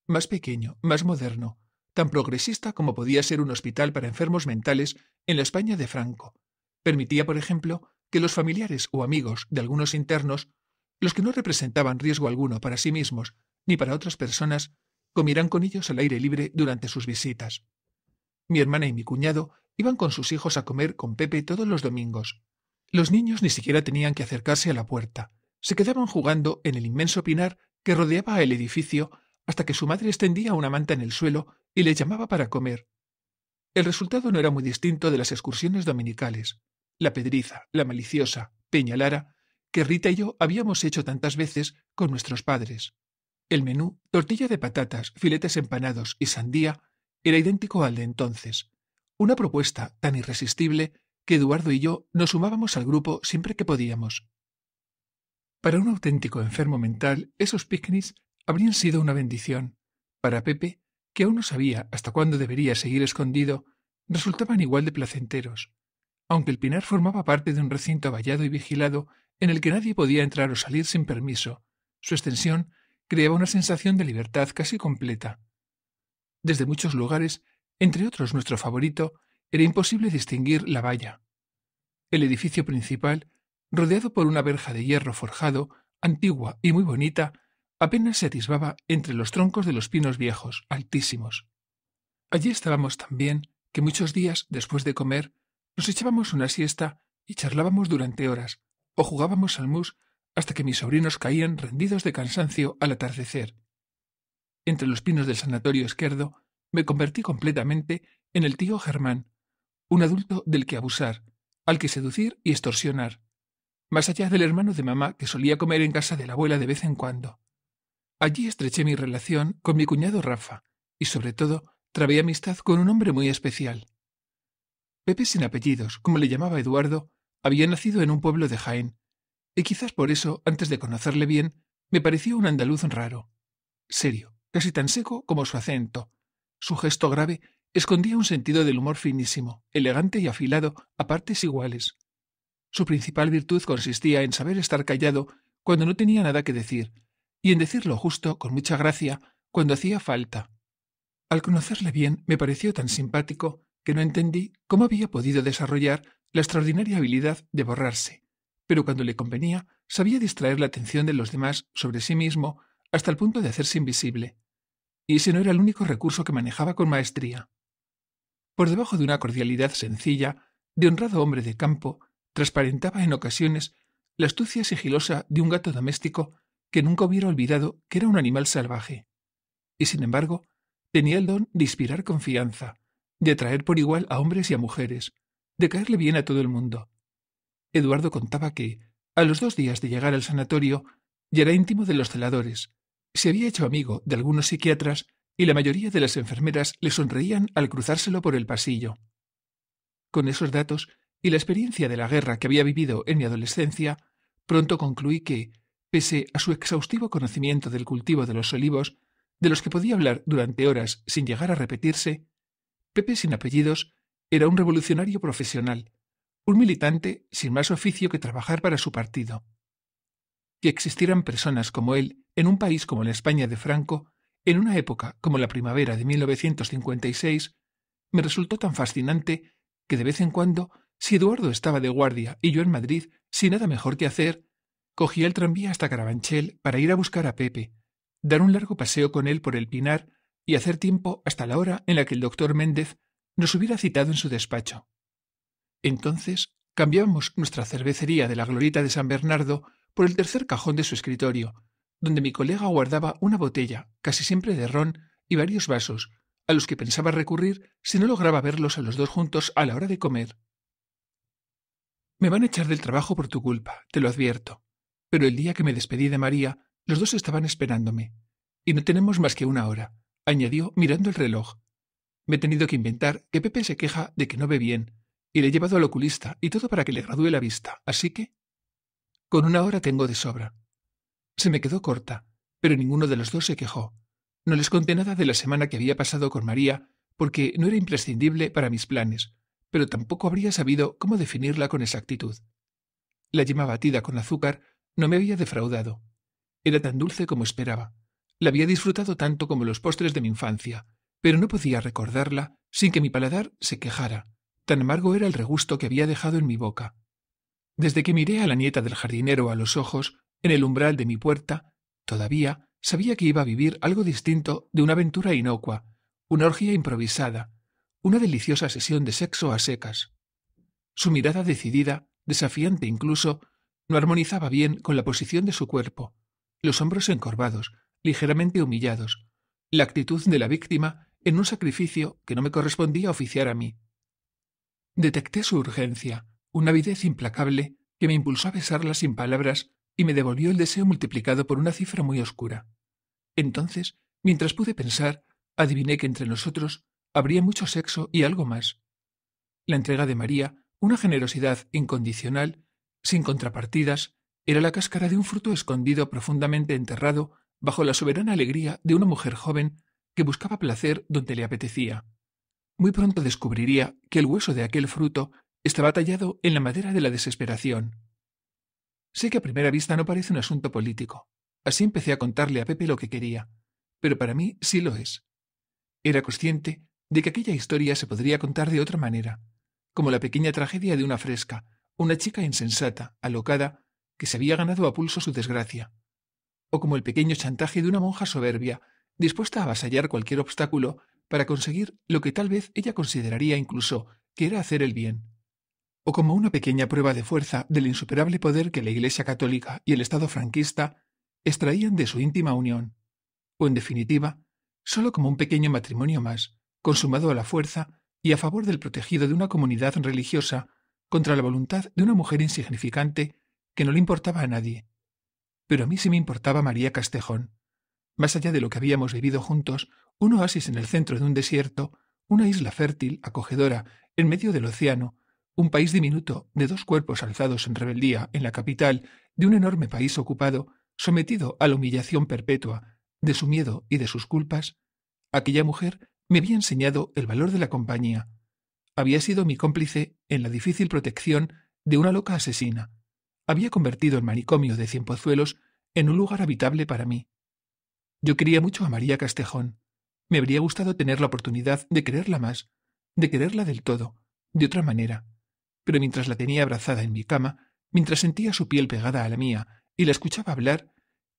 Más pequeño, más moderno, tan progresista como podía ser un hospital para enfermos mentales en la España de Franco. Permitía, por ejemplo, que los familiares o amigos de algunos internos, los que no representaban riesgo alguno para sí mismos ni para otras personas, comieran con ellos al aire libre durante sus visitas. Mi hermana y mi cuñado iban con sus hijos a comer con Pepe todos los domingos. Los niños ni siquiera tenían que acercarse a la puerta. Se quedaban jugando en el inmenso pinar que rodeaba el edificio hasta que su madre extendía una manta en el suelo y le llamaba para comer. El resultado no era muy distinto de las excursiones dominicales la pedriza, la maliciosa, Peñalara, que Rita y yo habíamos hecho tantas veces con nuestros padres. El menú, tortilla de patatas, filetes empanados y sandía, era idéntico al de entonces. Una propuesta tan irresistible que Eduardo y yo nos sumábamos al grupo siempre que podíamos. Para un auténtico enfermo mental, esos picnics habrían sido una bendición. Para Pepe, que aún no sabía hasta cuándo debería seguir escondido, resultaban igual de placenteros aunque el pinar formaba parte de un recinto vallado y vigilado en el que nadie podía entrar o salir sin permiso, su extensión creaba una sensación de libertad casi completa. Desde muchos lugares, entre otros nuestro favorito, era imposible distinguir la valla. El edificio principal, rodeado por una verja de hierro forjado, antigua y muy bonita, apenas se atisbaba entre los troncos de los pinos viejos, altísimos. Allí estábamos también, que muchos días después de comer nos echábamos una siesta y charlábamos durante horas, o jugábamos al mus hasta que mis sobrinos caían rendidos de cansancio al atardecer. Entre los pinos del sanatorio izquierdo me convertí completamente en el tío Germán, un adulto del que abusar, al que seducir y extorsionar, más allá del hermano de mamá que solía comer en casa de la abuela de vez en cuando. Allí estreché mi relación con mi cuñado Rafa, y sobre todo trabé amistad con un hombre muy especial, Pepe sin apellidos, como le llamaba Eduardo, había nacido en un pueblo de Jaén, y quizás por eso, antes de conocerle bien, me pareció un andaluz raro, serio, casi tan seco como su acento. Su gesto grave escondía un sentido del humor finísimo, elegante y afilado a partes iguales. Su principal virtud consistía en saber estar callado cuando no tenía nada que decir, y en decir lo justo, con mucha gracia, cuando hacía falta. Al conocerle bien me pareció tan simpático que no entendí cómo había podido desarrollar la extraordinaria habilidad de borrarse, pero cuando le convenía sabía distraer la atención de los demás sobre sí mismo hasta el punto de hacerse invisible. Y ese no era el único recurso que manejaba con maestría. Por debajo de una cordialidad sencilla, de honrado hombre de campo, transparentaba en ocasiones la astucia sigilosa de un gato doméstico que nunca hubiera olvidado que era un animal salvaje. Y sin embargo, tenía el don de inspirar confianza, de atraer por igual a hombres y a mujeres, de caerle bien a todo el mundo. Eduardo contaba que, a los dos días de llegar al sanatorio, ya era íntimo de los celadores, se había hecho amigo de algunos psiquiatras y la mayoría de las enfermeras le sonreían al cruzárselo por el pasillo. Con esos datos y la experiencia de la guerra que había vivido en mi adolescencia, pronto concluí que, pese a su exhaustivo conocimiento del cultivo de los olivos, de los que podía hablar durante horas sin llegar a repetirse, Pepe sin apellidos era un revolucionario profesional, un militante sin más oficio que trabajar para su partido. Que existieran personas como él en un país como la España de Franco, en una época como la primavera de 1956, me resultó tan fascinante que de vez en cuando, si Eduardo estaba de guardia y yo en Madrid, sin nada mejor que hacer, cogía el tranvía hasta Carabanchel para ir a buscar a Pepe, dar un largo paseo con él por el Pinar y hacer tiempo hasta la hora en la que el doctor Méndez nos hubiera citado en su despacho. Entonces cambiamos nuestra cervecería de la Glorita de San Bernardo por el tercer cajón de su escritorio, donde mi colega guardaba una botella, casi siempre de ron, y varios vasos, a los que pensaba recurrir si no lograba verlos a los dos juntos a la hora de comer. Me van a echar del trabajo por tu culpa, te lo advierto. Pero el día que me despedí de María, los dos estaban esperándome. Y no tenemos más que una hora, añadió mirando el reloj. Me he tenido que inventar que Pepe se queja de que no ve bien, y le he llevado al oculista, y todo para que le gradúe la vista, así que... Con una hora tengo de sobra. Se me quedó corta, pero ninguno de los dos se quejó. No les conté nada de la semana que había pasado con María, porque no era imprescindible para mis planes, pero tampoco habría sabido cómo definirla con exactitud. La yema batida con azúcar no me había defraudado. Era tan dulce como esperaba, la había disfrutado tanto como los postres de mi infancia, pero no podía recordarla sin que mi paladar se quejara. Tan amargo era el regusto que había dejado en mi boca. Desde que miré a la nieta del jardinero a los ojos, en el umbral de mi puerta, todavía sabía que iba a vivir algo distinto de una aventura inocua, una orgía improvisada, una deliciosa sesión de sexo a secas. Su mirada decidida, desafiante incluso, no armonizaba bien con la posición de su cuerpo, los hombros encorvados, ligeramente humillados, la actitud de la víctima en un sacrificio que no me correspondía oficiar a mí. Detecté su urgencia, una avidez implacable que me impulsó a besarla sin palabras y me devolvió el deseo multiplicado por una cifra muy oscura. Entonces, mientras pude pensar, adiviné que entre nosotros habría mucho sexo y algo más. La entrega de María, una generosidad incondicional, sin contrapartidas, era la cáscara de un fruto escondido profundamente enterrado bajo la soberana alegría de una mujer joven que buscaba placer donde le apetecía. Muy pronto descubriría que el hueso de aquel fruto estaba tallado en la madera de la desesperación. Sé que a primera vista no parece un asunto político. Así empecé a contarle a Pepe lo que quería, pero para mí sí lo es. Era consciente de que aquella historia se podría contar de otra manera, como la pequeña tragedia de una fresca, una chica insensata, alocada, que se había ganado a pulso su desgracia, o como el pequeño chantaje de una monja soberbia, dispuesta a avasallar cualquier obstáculo para conseguir lo que tal vez ella consideraría incluso que era hacer el bien, o como una pequeña prueba de fuerza del insuperable poder que la Iglesia católica y el Estado franquista extraían de su íntima unión, o en definitiva, sólo como un pequeño matrimonio más, consumado a la fuerza y a favor del protegido de una comunidad religiosa contra la voluntad de una mujer insignificante que no le importaba a nadie pero a mí sí me importaba María Castejón. Más allá de lo que habíamos vivido juntos, un oasis en el centro de un desierto, una isla fértil, acogedora, en medio del océano, un país diminuto de dos cuerpos alzados en rebeldía en la capital de un enorme país ocupado, sometido a la humillación perpetua, de su miedo y de sus culpas, aquella mujer me había enseñado el valor de la compañía. Había sido mi cómplice en la difícil protección de una loca asesina, había convertido el manicomio de pozuelos en un lugar habitable para mí. Yo quería mucho a María Castejón. Me habría gustado tener la oportunidad de quererla más, de quererla del todo, de otra manera. Pero mientras la tenía abrazada en mi cama, mientras sentía su piel pegada a la mía y la escuchaba hablar,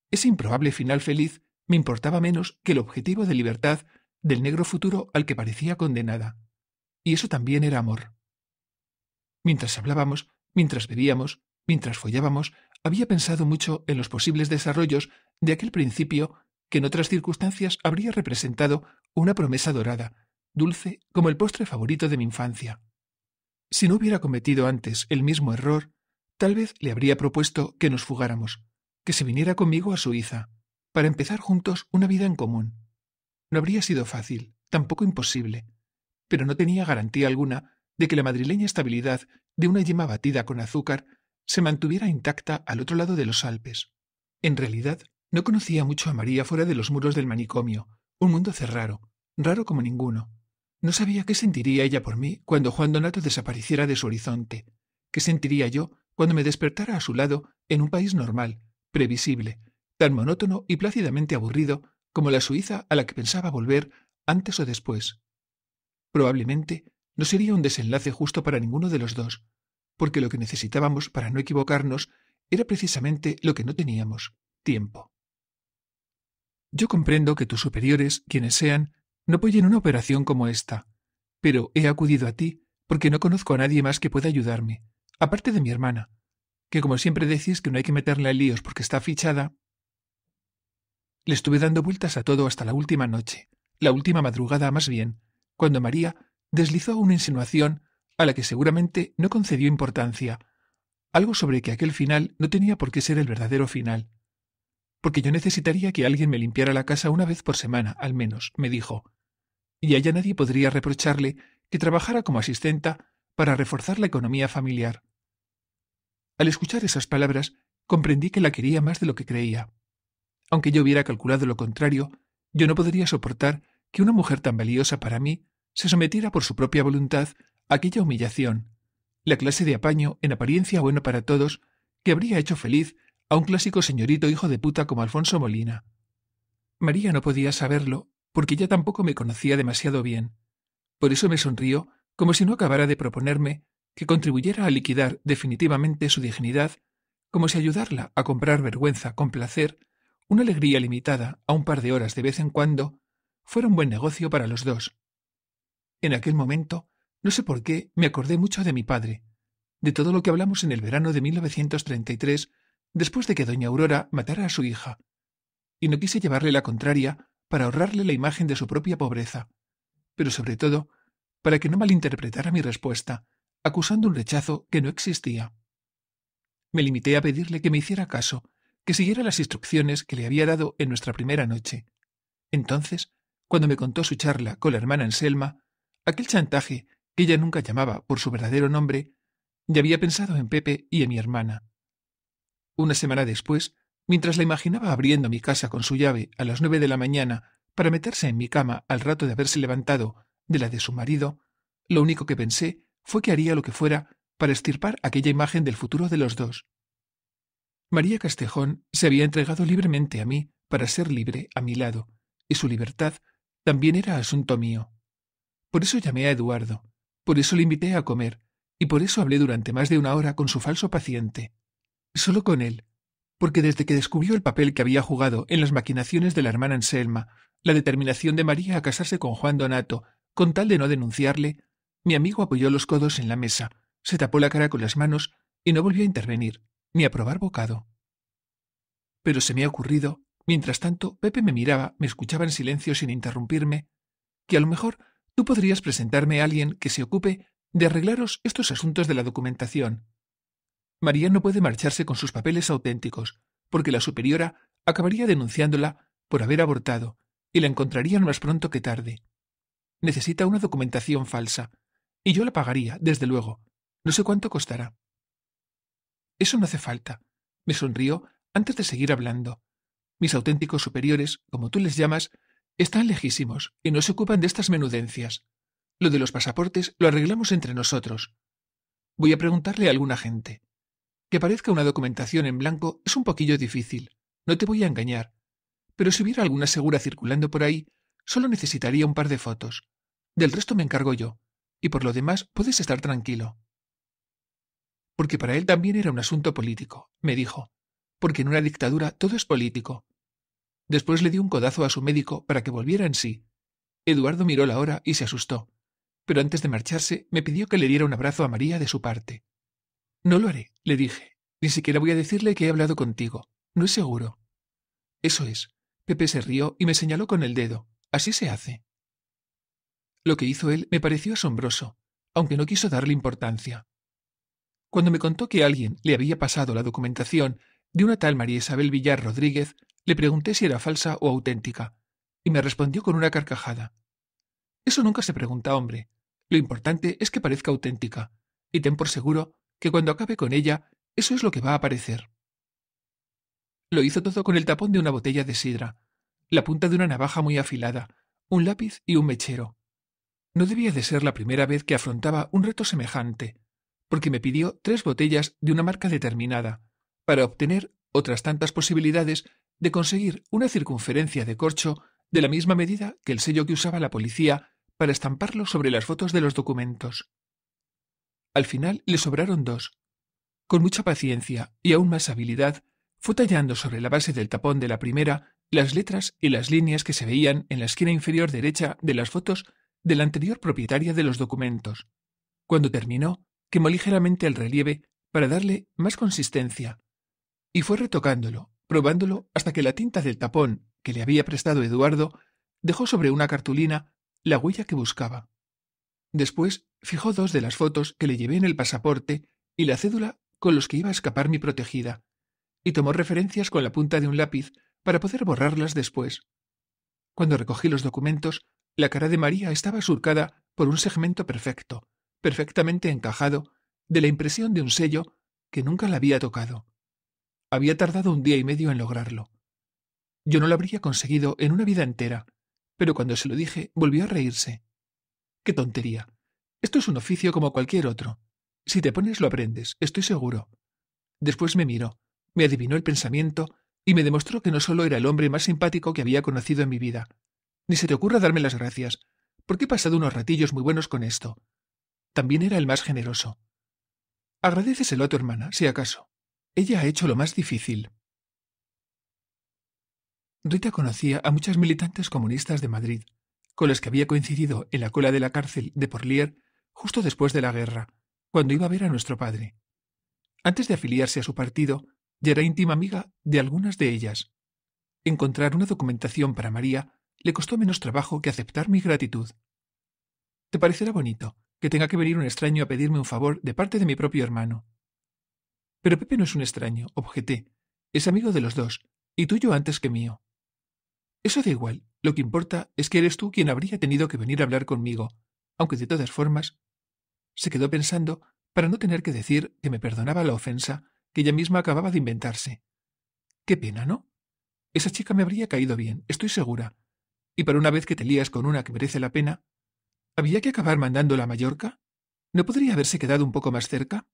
ese improbable final feliz me importaba menos que el objetivo de libertad del negro futuro al que parecía condenada. Y eso también era amor. Mientras hablábamos, mientras bebíamos, Mientras follábamos, había pensado mucho en los posibles desarrollos de aquel principio que en otras circunstancias habría representado una promesa dorada, dulce como el postre favorito de mi infancia. Si no hubiera cometido antes el mismo error, tal vez le habría propuesto que nos fugáramos, que se viniera conmigo a Suiza, para empezar juntos una vida en común. No habría sido fácil, tampoco imposible, pero no tenía garantía alguna de que la madrileña estabilidad de una yema batida con azúcar se mantuviera intacta al otro lado de los Alpes. En realidad, no conocía mucho a María fuera de los muros del manicomio, un mundo cerrado, raro como ninguno. No sabía qué sentiría ella por mí cuando Juan Donato desapareciera de su horizonte, qué sentiría yo cuando me despertara a su lado en un país normal, previsible, tan monótono y plácidamente aburrido como la Suiza a la que pensaba volver antes o después. Probablemente no sería un desenlace justo para ninguno de los dos, porque lo que necesitábamos para no equivocarnos era precisamente lo que no teníamos, tiempo. Yo comprendo que tus superiores, quienes sean, no apoyen una operación como esta, pero he acudido a ti porque no conozco a nadie más que pueda ayudarme, aparte de mi hermana, que como siempre decís que no hay que meterla en líos porque está fichada. Le estuve dando vueltas a todo hasta la última noche, la última madrugada más bien, cuando María deslizó una insinuación a la que seguramente no concedió importancia, algo sobre que aquel final no tenía por qué ser el verdadero final. Porque yo necesitaría que alguien me limpiara la casa una vez por semana, al menos, me dijo. Y allá nadie podría reprocharle que trabajara como asistenta para reforzar la economía familiar. Al escuchar esas palabras, comprendí que la quería más de lo que creía. Aunque yo hubiera calculado lo contrario, yo no podría soportar que una mujer tan valiosa para mí se sometiera por su propia voluntad aquella humillación, la clase de apaño, en apariencia bueno para todos, que habría hecho feliz a un clásico señorito hijo de puta como Alfonso Molina. María no podía saberlo, porque ya tampoco me conocía demasiado bien. Por eso me sonrió, como si no acabara de proponerme que contribuyera a liquidar definitivamente su dignidad, como si ayudarla a comprar vergüenza con placer, una alegría limitada a un par de horas de vez en cuando, fuera un buen negocio para los dos. En aquel momento no sé por qué, me acordé mucho de mi padre, de todo lo que hablamos en el verano de 1933, después de que doña Aurora matara a su hija. Y no quise llevarle la contraria para ahorrarle la imagen de su propia pobreza, pero sobre todo para que no malinterpretara mi respuesta, acusando un rechazo que no existía. Me limité a pedirle que me hiciera caso, que siguiera las instrucciones que le había dado en nuestra primera noche. Entonces, cuando me contó su charla con la hermana Anselma, aquel chantaje ella nunca llamaba por su verdadero nombre, ya había pensado en Pepe y en mi hermana. Una semana después, mientras la imaginaba abriendo mi casa con su llave a las nueve de la mañana para meterse en mi cama al rato de haberse levantado de la de su marido, lo único que pensé fue que haría lo que fuera para estirpar aquella imagen del futuro de los dos. María Castejón se había entregado libremente a mí para ser libre a mi lado, y su libertad también era asunto mío. Por eso llamé a Eduardo, por eso le invité a comer, y por eso hablé durante más de una hora con su falso paciente. Solo con él, porque desde que descubrió el papel que había jugado en las maquinaciones de la hermana Anselma, la determinación de María a casarse con Juan Donato, con tal de no denunciarle, mi amigo apoyó los codos en la mesa, se tapó la cara con las manos y no volvió a intervenir, ni a probar bocado. Pero se me ha ocurrido, mientras tanto Pepe me miraba, me escuchaba en silencio sin interrumpirme, que a lo mejor tú podrías presentarme a alguien que se ocupe de arreglaros estos asuntos de la documentación. María no puede marcharse con sus papeles auténticos, porque la superiora acabaría denunciándola por haber abortado, y la encontrarían más pronto que tarde. Necesita una documentación falsa, y yo la pagaría, desde luego. No sé cuánto costará. Eso no hace falta, me sonrió antes de seguir hablando. Mis auténticos superiores, como tú les llamas, están lejísimos y no se ocupan de estas menudencias. Lo de los pasaportes lo arreglamos entre nosotros. Voy a preguntarle a alguna gente. Que parezca una documentación en blanco es un poquillo difícil, no te voy a engañar. Pero si hubiera alguna segura circulando por ahí, solo necesitaría un par de fotos. Del resto me encargo yo, y por lo demás puedes estar tranquilo. Porque para él también era un asunto político, me dijo, porque en una dictadura todo es político, Después le dio un codazo a su médico para que volviera en sí. Eduardo miró la hora y se asustó, pero antes de marcharse me pidió que le diera un abrazo a María de su parte. No lo haré, le dije. Ni siquiera voy a decirle que he hablado contigo. No es seguro. Eso es. Pepe se rió y me señaló con el dedo. Así se hace. Lo que hizo él me pareció asombroso, aunque no quiso darle importancia. Cuando me contó que alguien le había pasado la documentación de una tal María Isabel Villar Rodríguez, le pregunté si era falsa o auténtica, y me respondió con una carcajada. Eso nunca se pregunta, hombre. Lo importante es que parezca auténtica, y ten por seguro que cuando acabe con ella, eso es lo que va a aparecer. Lo hizo todo con el tapón de una botella de sidra, la punta de una navaja muy afilada, un lápiz y un mechero. No debía de ser la primera vez que afrontaba un reto semejante, porque me pidió tres botellas de una marca determinada, para obtener otras tantas posibilidades de conseguir una circunferencia de corcho de la misma medida que el sello que usaba la policía para estamparlo sobre las fotos de los documentos. Al final le sobraron dos. Con mucha paciencia y aún más habilidad, fue tallando sobre la base del tapón de la primera las letras y las líneas que se veían en la esquina inferior derecha de las fotos de la anterior propietaria de los documentos. Cuando terminó, quemó ligeramente el relieve para darle más consistencia, y fue retocándolo probándolo hasta que la tinta del tapón que le había prestado Eduardo dejó sobre una cartulina la huella que buscaba. Después fijó dos de las fotos que le llevé en el pasaporte y la cédula con los que iba a escapar mi protegida, y tomó referencias con la punta de un lápiz para poder borrarlas después. Cuando recogí los documentos, la cara de María estaba surcada por un segmento perfecto, perfectamente encajado, de la impresión de un sello que nunca la había tocado. Había tardado un día y medio en lograrlo. Yo no lo habría conseguido en una vida entera, pero cuando se lo dije volvió a reírse. ¡Qué tontería! Esto es un oficio como cualquier otro. Si te pones lo aprendes, estoy seguro. Después me miró, me adivinó el pensamiento y me demostró que no solo era el hombre más simpático que había conocido en mi vida. Ni se te ocurra darme las gracias, porque he pasado unos ratillos muy buenos con esto. También era el más generoso. Agradeceselo a tu hermana, si acaso. Ella ha hecho lo más difícil. Rita conocía a muchas militantes comunistas de Madrid, con las que había coincidido en la cola de la cárcel de Porlier justo después de la guerra, cuando iba a ver a nuestro padre. Antes de afiliarse a su partido, ya era íntima amiga de algunas de ellas. Encontrar una documentación para María le costó menos trabajo que aceptar mi gratitud. Te parecerá bonito que tenga que venir un extraño a pedirme un favor de parte de mi propio hermano, pero Pepe no es un extraño, objeté. Es amigo de los dos, y tuyo antes que mío. Eso da igual, lo que importa es que eres tú quien habría tenido que venir a hablar conmigo, aunque de todas formas. Se quedó pensando para no tener que decir que me perdonaba la ofensa que ella misma acababa de inventarse. Qué pena, ¿no? Esa chica me habría caído bien, estoy segura. Y para una vez que te lías con una que merece la pena, ¿había que acabar mandándola a Mallorca? ¿No podría haberse quedado un poco más cerca?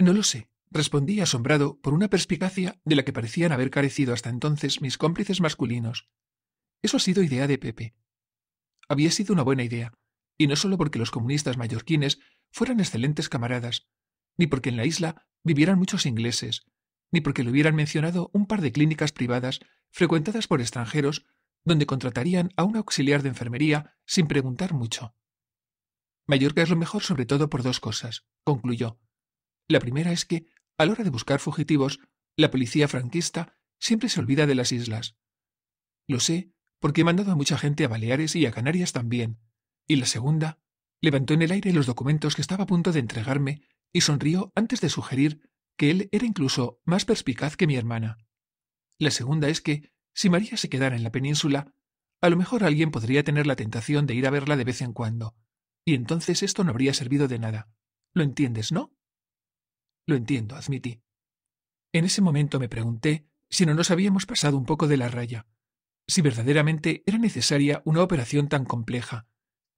No lo sé, respondí asombrado por una perspicacia de la que parecían haber carecido hasta entonces mis cómplices masculinos. Eso ha sido idea de Pepe. Había sido una buena idea, y no solo porque los comunistas mallorquines fueran excelentes camaradas, ni porque en la isla vivieran muchos ingleses, ni porque le hubieran mencionado un par de clínicas privadas frecuentadas por extranjeros donde contratarían a un auxiliar de enfermería sin preguntar mucho. Mallorca es lo mejor sobre todo por dos cosas, concluyó la primera es que, a la hora de buscar fugitivos, la policía franquista siempre se olvida de las islas. Lo sé porque he mandado a mucha gente a Baleares y a Canarias también. Y la segunda, levantó en el aire los documentos que estaba a punto de entregarme y sonrió antes de sugerir que él era incluso más perspicaz que mi hermana. La segunda es que, si María se quedara en la península, a lo mejor alguien podría tener la tentación de ir a verla de vez en cuando, y entonces esto no habría servido de nada. ¿Lo entiendes, no? Lo entiendo, admití. En ese momento me pregunté si no nos habíamos pasado un poco de la raya, si verdaderamente era necesaria una operación tan compleja,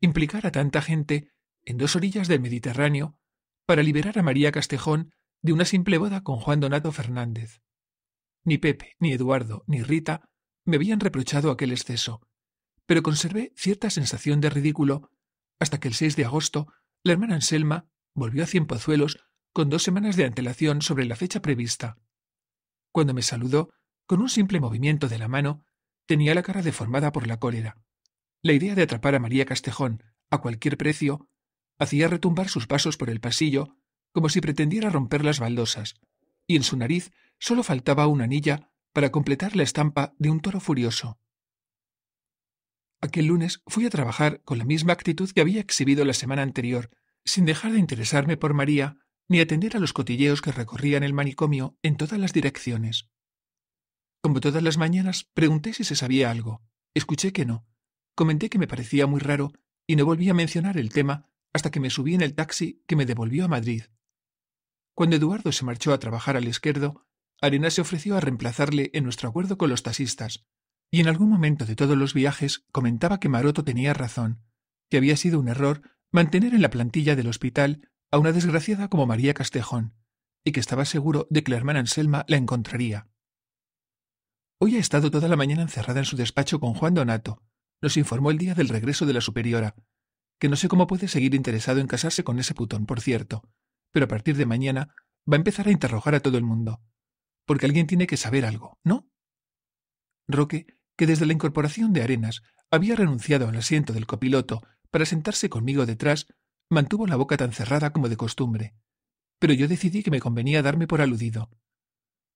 implicar a tanta gente en dos orillas del Mediterráneo para liberar a María Castejón de una simple boda con Juan Donato Fernández. Ni Pepe, ni Eduardo, ni Rita me habían reprochado aquel exceso, pero conservé cierta sensación de ridículo hasta que el 6 de agosto la hermana Anselma volvió a Cienpozuelos con dos semanas de antelación sobre la fecha prevista. Cuando me saludó, con un simple movimiento de la mano, tenía la cara deformada por la cólera. La idea de atrapar a María Castejón, a cualquier precio, hacía retumbar sus pasos por el pasillo como si pretendiera romper las baldosas, y en su nariz solo faltaba una anilla para completar la estampa de un toro furioso. Aquel lunes fui a trabajar con la misma actitud que había exhibido la semana anterior, sin dejar de interesarme por María ni atender a los cotilleos que recorrían el manicomio en todas las direcciones. Como todas las mañanas, pregunté si se sabía algo. Escuché que no. Comenté que me parecía muy raro y no volví a mencionar el tema hasta que me subí en el taxi que me devolvió a Madrid. Cuando Eduardo se marchó a trabajar al izquierdo, Arena se ofreció a reemplazarle en nuestro acuerdo con los taxistas, y en algún momento de todos los viajes comentaba que Maroto tenía razón, que había sido un error mantener en la plantilla del hospital a una desgraciada como María Castejón, y que estaba seguro de que la hermana Anselma la encontraría. Hoy ha estado toda la mañana encerrada en su despacho con Juan Donato. Nos informó el día del regreso de la superiora, que no sé cómo puede seguir interesado en casarse con ese putón, por cierto, pero a partir de mañana va a empezar a interrogar a todo el mundo, porque alguien tiene que saber algo, ¿no? Roque, que desde la incorporación de Arenas había renunciado al asiento del copiloto para sentarse conmigo detrás, Mantuvo la boca tan cerrada como de costumbre, pero yo decidí que me convenía darme por aludido.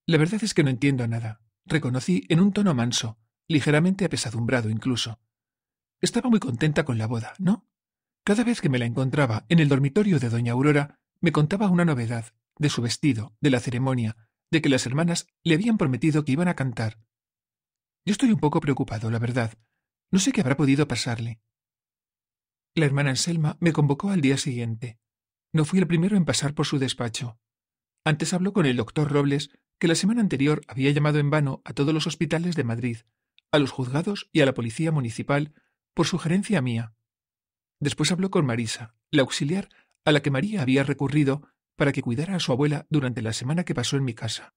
La verdad es que no entiendo nada, reconocí en un tono manso, ligeramente apesadumbrado incluso. Estaba muy contenta con la boda, ¿no? Cada vez que me la encontraba en el dormitorio de doña Aurora, me contaba una novedad, de su vestido, de la ceremonia, de que las hermanas le habían prometido que iban a cantar. Yo estoy un poco preocupado, la verdad. No sé qué habrá podido pasarle. La hermana Anselma me convocó al día siguiente. No fui el primero en pasar por su despacho. Antes habló con el doctor Robles, que la semana anterior había llamado en vano a todos los hospitales de Madrid, a los juzgados y a la policía municipal, por sugerencia mía. Después habló con Marisa, la auxiliar a la que María había recurrido para que cuidara a su abuela durante la semana que pasó en mi casa.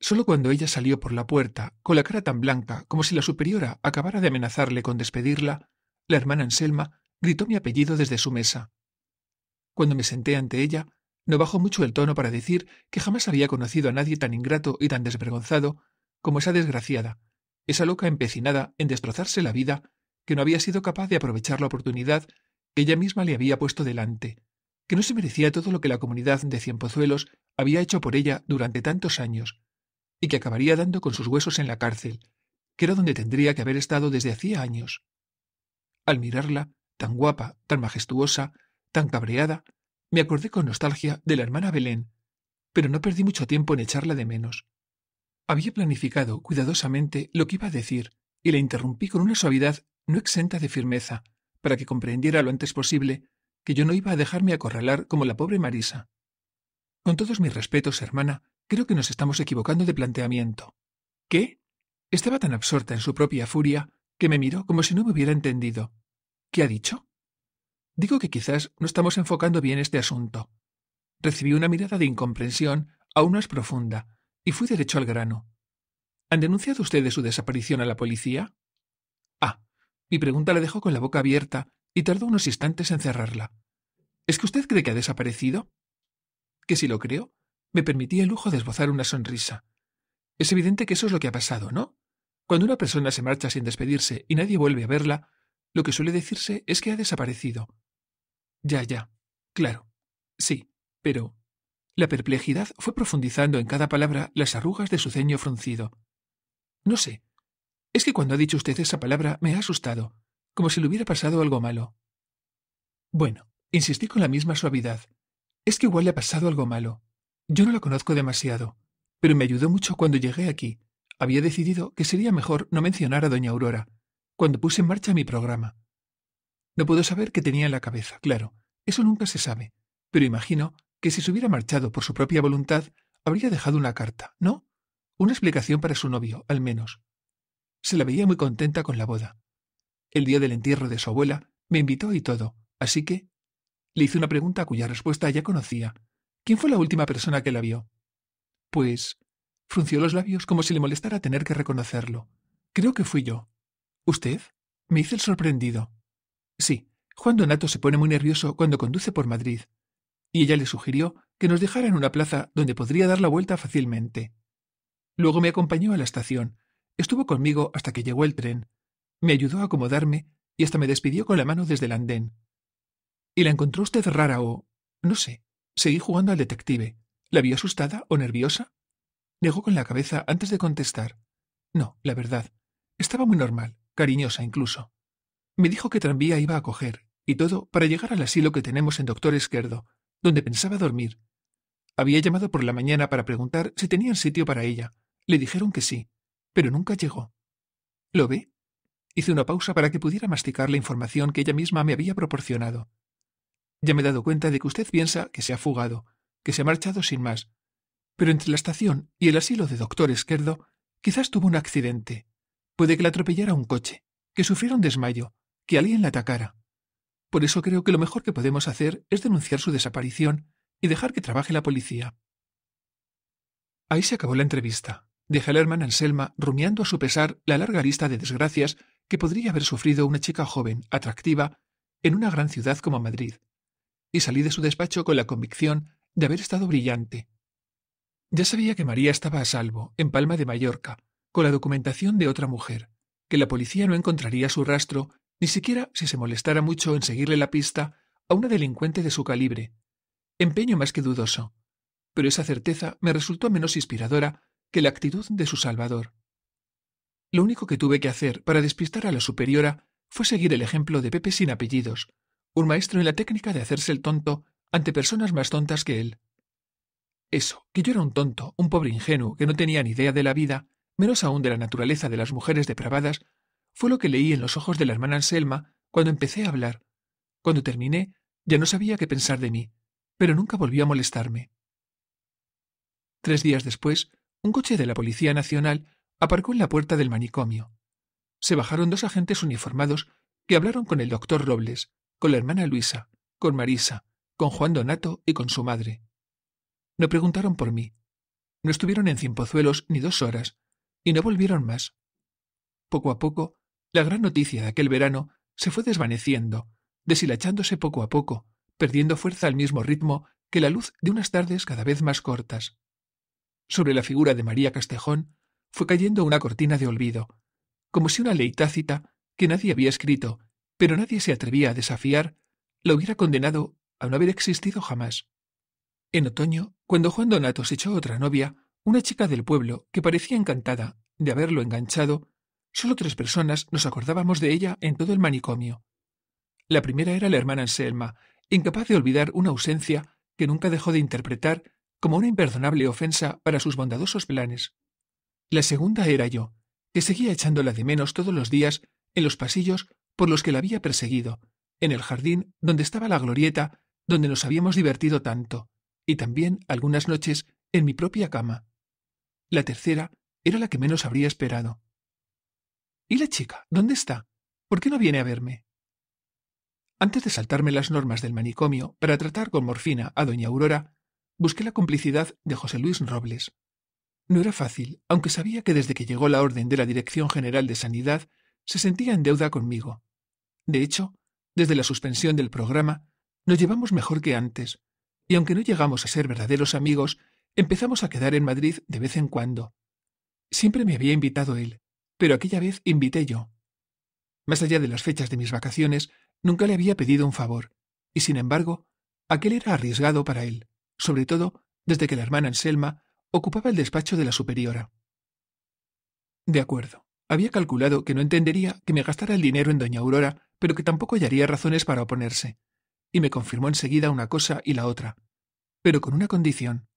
Solo cuando ella salió por la puerta, con la cara tan blanca como si la superiora acabara de amenazarle con despedirla, la hermana Anselma gritó mi apellido desde su mesa. Cuando me senté ante ella, no bajó mucho el tono para decir que jamás había conocido a nadie tan ingrato y tan desvergonzado como esa desgraciada, esa loca empecinada en destrozarse la vida, que no había sido capaz de aprovechar la oportunidad que ella misma le había puesto delante, que no se merecía todo lo que la comunidad de Cienpozuelos había hecho por ella durante tantos años, y que acabaría dando con sus huesos en la cárcel, que era donde tendría que haber estado desde hacía años. Al mirarla, tan guapa, tan majestuosa, tan cabreada, me acordé con nostalgia de la hermana Belén, pero no perdí mucho tiempo en echarla de menos. Había planificado cuidadosamente lo que iba a decir y la interrumpí con una suavidad no exenta de firmeza, para que comprendiera lo antes posible que yo no iba a dejarme acorralar como la pobre Marisa. Con todos mis respetos, hermana, creo que nos estamos equivocando de planteamiento. ¿Qué? Estaba tan absorta en su propia furia que me miró como si no me hubiera entendido. ¿Qué ha dicho? Digo que quizás no estamos enfocando bien este asunto. Recibí una mirada de incomprensión aún más profunda y fui derecho al grano. ¿Han denunciado ustedes su desaparición a la policía? Ah, mi pregunta la dejó con la boca abierta y tardó unos instantes en cerrarla. ¿Es que usted cree que ha desaparecido? Que si lo creo, me permití el lujo de esbozar una sonrisa. Es evidente que eso es lo que ha pasado, ¿no? Cuando una persona se marcha sin despedirse y nadie vuelve a verla, lo que suele decirse es que ha desaparecido. Ya, ya. Claro. Sí. Pero... La perplejidad fue profundizando en cada palabra las arrugas de su ceño fruncido. No sé. Es que cuando ha dicho usted esa palabra me ha asustado, como si le hubiera pasado algo malo. Bueno, insistí con la misma suavidad. Es que igual le ha pasado algo malo. Yo no lo conozco demasiado, pero me ayudó mucho cuando llegué aquí. Había decidido que sería mejor no mencionar a doña Aurora, cuando puse en marcha mi programa. No puedo saber qué tenía en la cabeza, claro, eso nunca se sabe, pero imagino que si se hubiera marchado por su propia voluntad, habría dejado una carta, ¿no? Una explicación para su novio, al menos. Se la veía muy contenta con la boda. El día del entierro de su abuela, me invitó y todo, así que... Le hice una pregunta cuya respuesta ya conocía. ¿Quién fue la última persona que la vio? Pues... frunció los labios como si le molestara tener que reconocerlo. Creo que fui yo. ¿Usted? Me hice el sorprendido. Sí, Juan Donato se pone muy nervioso cuando conduce por Madrid, y ella le sugirió que nos dejara en una plaza donde podría dar la vuelta fácilmente. Luego me acompañó a la estación, estuvo conmigo hasta que llegó el tren, me ayudó a acomodarme y hasta me despidió con la mano desde el andén. ¿Y la encontró usted rara o... no sé? Seguí jugando al detective. ¿La vio asustada o nerviosa? Negó con la cabeza antes de contestar. No, la verdad. Estaba muy normal cariñosa incluso. Me dijo que tranvía iba a coger, y todo, para llegar al asilo que tenemos en Doctor Esquerdo, donde pensaba dormir. Había llamado por la mañana para preguntar si tenían sitio para ella. Le dijeron que sí, pero nunca llegó. ¿Lo ve? Hice una pausa para que pudiera masticar la información que ella misma me había proporcionado. Ya me he dado cuenta de que usted piensa que se ha fugado, que se ha marchado sin más. Pero entre la estación y el asilo de doctor Esquerdo, quizás tuvo un accidente, Puede que la atropellara un coche, que sufriera un desmayo, que alguien la atacara. Por eso creo que lo mejor que podemos hacer es denunciar su desaparición y dejar que trabaje la policía. Ahí se acabó la entrevista. Dejé a la hermana Anselma rumiando a su pesar la larga lista de desgracias que podría haber sufrido una chica joven, atractiva, en una gran ciudad como Madrid, y salí de su despacho con la convicción de haber estado brillante. Ya sabía que María estaba a salvo, en Palma de Mallorca, con la documentación de otra mujer, que la policía no encontraría su rastro, ni siquiera si se molestara mucho en seguirle la pista a una delincuente de su calibre. Empeño más que dudoso. Pero esa certeza me resultó menos inspiradora que la actitud de su salvador. Lo único que tuve que hacer para despistar a la superiora fue seguir el ejemplo de Pepe sin apellidos, un maestro en la técnica de hacerse el tonto ante personas más tontas que él. Eso, que yo era un tonto, un pobre ingenuo, que no tenía ni idea de la vida, menos aún de la naturaleza de las mujeres depravadas, fue lo que leí en los ojos de la hermana Anselma cuando empecé a hablar. Cuando terminé, ya no sabía qué pensar de mí, pero nunca volvió a molestarme. Tres días después, un coche de la Policía Nacional aparcó en la puerta del manicomio. Se bajaron dos agentes uniformados que hablaron con el doctor Robles, con la hermana Luisa, con Marisa, con Juan Donato y con su madre. No preguntaron por mí. No estuvieron en Cimpozuelos ni dos horas, y no volvieron más. Poco a poco, la gran noticia de aquel verano se fue desvaneciendo, deshilachándose poco a poco, perdiendo fuerza al mismo ritmo que la luz de unas tardes cada vez más cortas. Sobre la figura de María Castejón fue cayendo una cortina de olvido, como si una ley tácita que nadie había escrito, pero nadie se atrevía a desafiar, la hubiera condenado a no haber existido jamás. En otoño, cuando Juan Donato se echó otra novia, una chica del pueblo, que parecía encantada de haberlo enganchado, solo tres personas nos acordábamos de ella en todo el manicomio. La primera era la hermana Anselma, incapaz de olvidar una ausencia que nunca dejó de interpretar como una imperdonable ofensa para sus bondadosos planes. La segunda era yo, que seguía echándola de menos todos los días en los pasillos por los que la había perseguido, en el jardín donde estaba la glorieta donde nos habíamos divertido tanto, y también algunas noches en mi propia cama. La tercera era la que menos habría esperado. ¿Y la chica? ¿Dónde está? ¿Por qué no viene a verme? Antes de saltarme las normas del manicomio para tratar con morfina a doña Aurora, busqué la complicidad de José Luis Robles. No era fácil, aunque sabía que desde que llegó la orden de la Dirección General de Sanidad se sentía en deuda conmigo. De hecho, desde la suspensión del programa, nos llevamos mejor que antes, y aunque no llegamos a ser verdaderos amigos, Empezamos a quedar en Madrid de vez en cuando. Siempre me había invitado él, pero aquella vez invité yo. Más allá de las fechas de mis vacaciones, nunca le había pedido un favor, y sin embargo, aquel era arriesgado para él, sobre todo desde que la hermana Anselma ocupaba el despacho de la superiora. De acuerdo, había calculado que no entendería que me gastara el dinero en doña Aurora, pero que tampoco hallaría razones para oponerse, y me confirmó enseguida una cosa y la otra, pero con una condición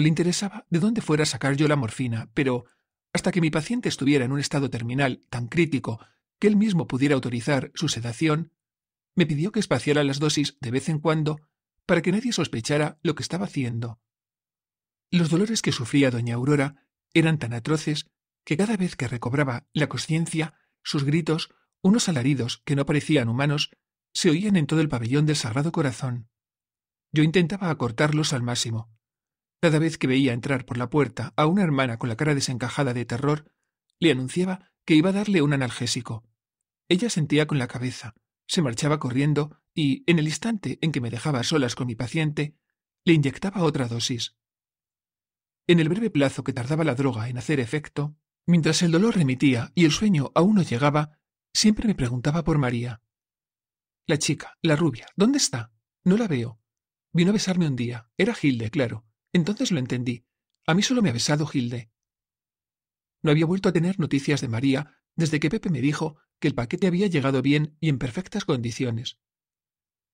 le interesaba de dónde fuera a sacar yo la morfina, pero hasta que mi paciente estuviera en un estado terminal tan crítico que él mismo pudiera autorizar su sedación, me pidió que espaciara las dosis de vez en cuando para que nadie sospechara lo que estaba haciendo. Los dolores que sufría doña Aurora eran tan atroces que cada vez que recobraba la conciencia, sus gritos, unos alaridos que no parecían humanos, se oían en todo el pabellón del Sagrado Corazón. Yo intentaba acortarlos al máximo, cada vez que veía entrar por la puerta a una hermana con la cara desencajada de terror, le anunciaba que iba a darle un analgésico. Ella sentía con la cabeza, se marchaba corriendo y, en el instante en que me dejaba solas con mi paciente, le inyectaba otra dosis. En el breve plazo que tardaba la droga en hacer efecto, mientras el dolor remitía y el sueño aún no llegaba, siempre me preguntaba por María. La chica, la rubia, ¿dónde está? No la veo. Vino a besarme un día. Era Gilde, claro. Entonces lo entendí. A mí solo me ha besado Gilde. No había vuelto a tener noticias de María desde que Pepe me dijo que el paquete había llegado bien y en perfectas condiciones.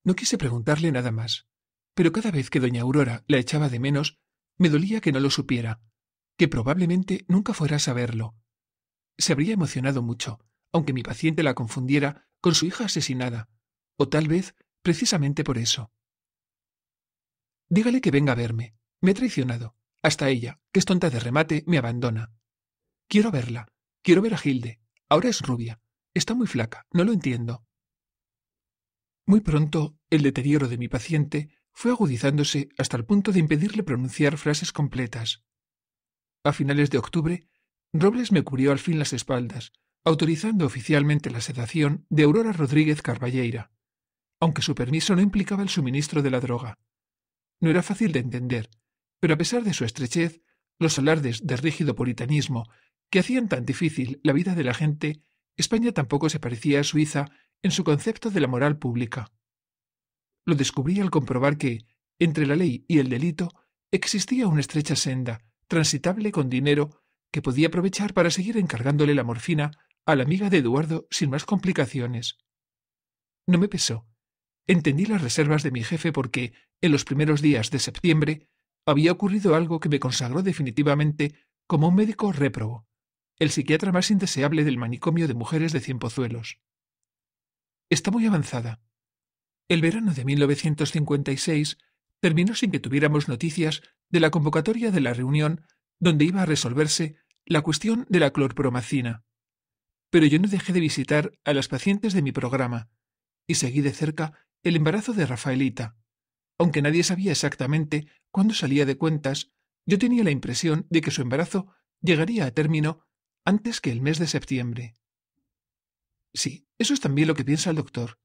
No quise preguntarle nada más, pero cada vez que doña Aurora la echaba de menos, me dolía que no lo supiera, que probablemente nunca fuera a saberlo. Se habría emocionado mucho, aunque mi paciente la confundiera con su hija asesinada, o tal vez precisamente por eso. Dígale que venga a verme, me he traicionado. Hasta ella, que es tonta de remate, me abandona. Quiero verla. Quiero ver a Gilde. Ahora es rubia. Está muy flaca. No lo entiendo. Muy pronto, el deterioro de mi paciente fue agudizándose hasta el punto de impedirle pronunciar frases completas. A finales de octubre, Robles me cubrió al fin las espaldas, autorizando oficialmente la sedación de Aurora Rodríguez Carballeira, aunque su permiso no implicaba el suministro de la droga. No era fácil de entender, pero a pesar de su estrechez, los alardes de rígido puritanismo que hacían tan difícil la vida de la gente, España tampoco se parecía a Suiza en su concepto de la moral pública. Lo descubrí al comprobar que, entre la ley y el delito, existía una estrecha senda, transitable con dinero, que podía aprovechar para seguir encargándole la morfina a la amiga de Eduardo sin más complicaciones. No me pesó. Entendí las reservas de mi jefe porque, en los primeros días de septiembre, había ocurrido algo que me consagró definitivamente como un médico réprobo, el psiquiatra más indeseable del manicomio de mujeres de Cienpozuelos. Está muy avanzada. El verano de 1956 terminó sin que tuviéramos noticias de la convocatoria de la reunión donde iba a resolverse la cuestión de la clorpromacina. Pero yo no dejé de visitar a las pacientes de mi programa y seguí de cerca el embarazo de Rafaelita, aunque nadie sabía exactamente cuándo salía de cuentas, yo tenía la impresión de que su embarazo llegaría a término antes que el mes de septiembre. Sí, eso es también lo que piensa el doctor.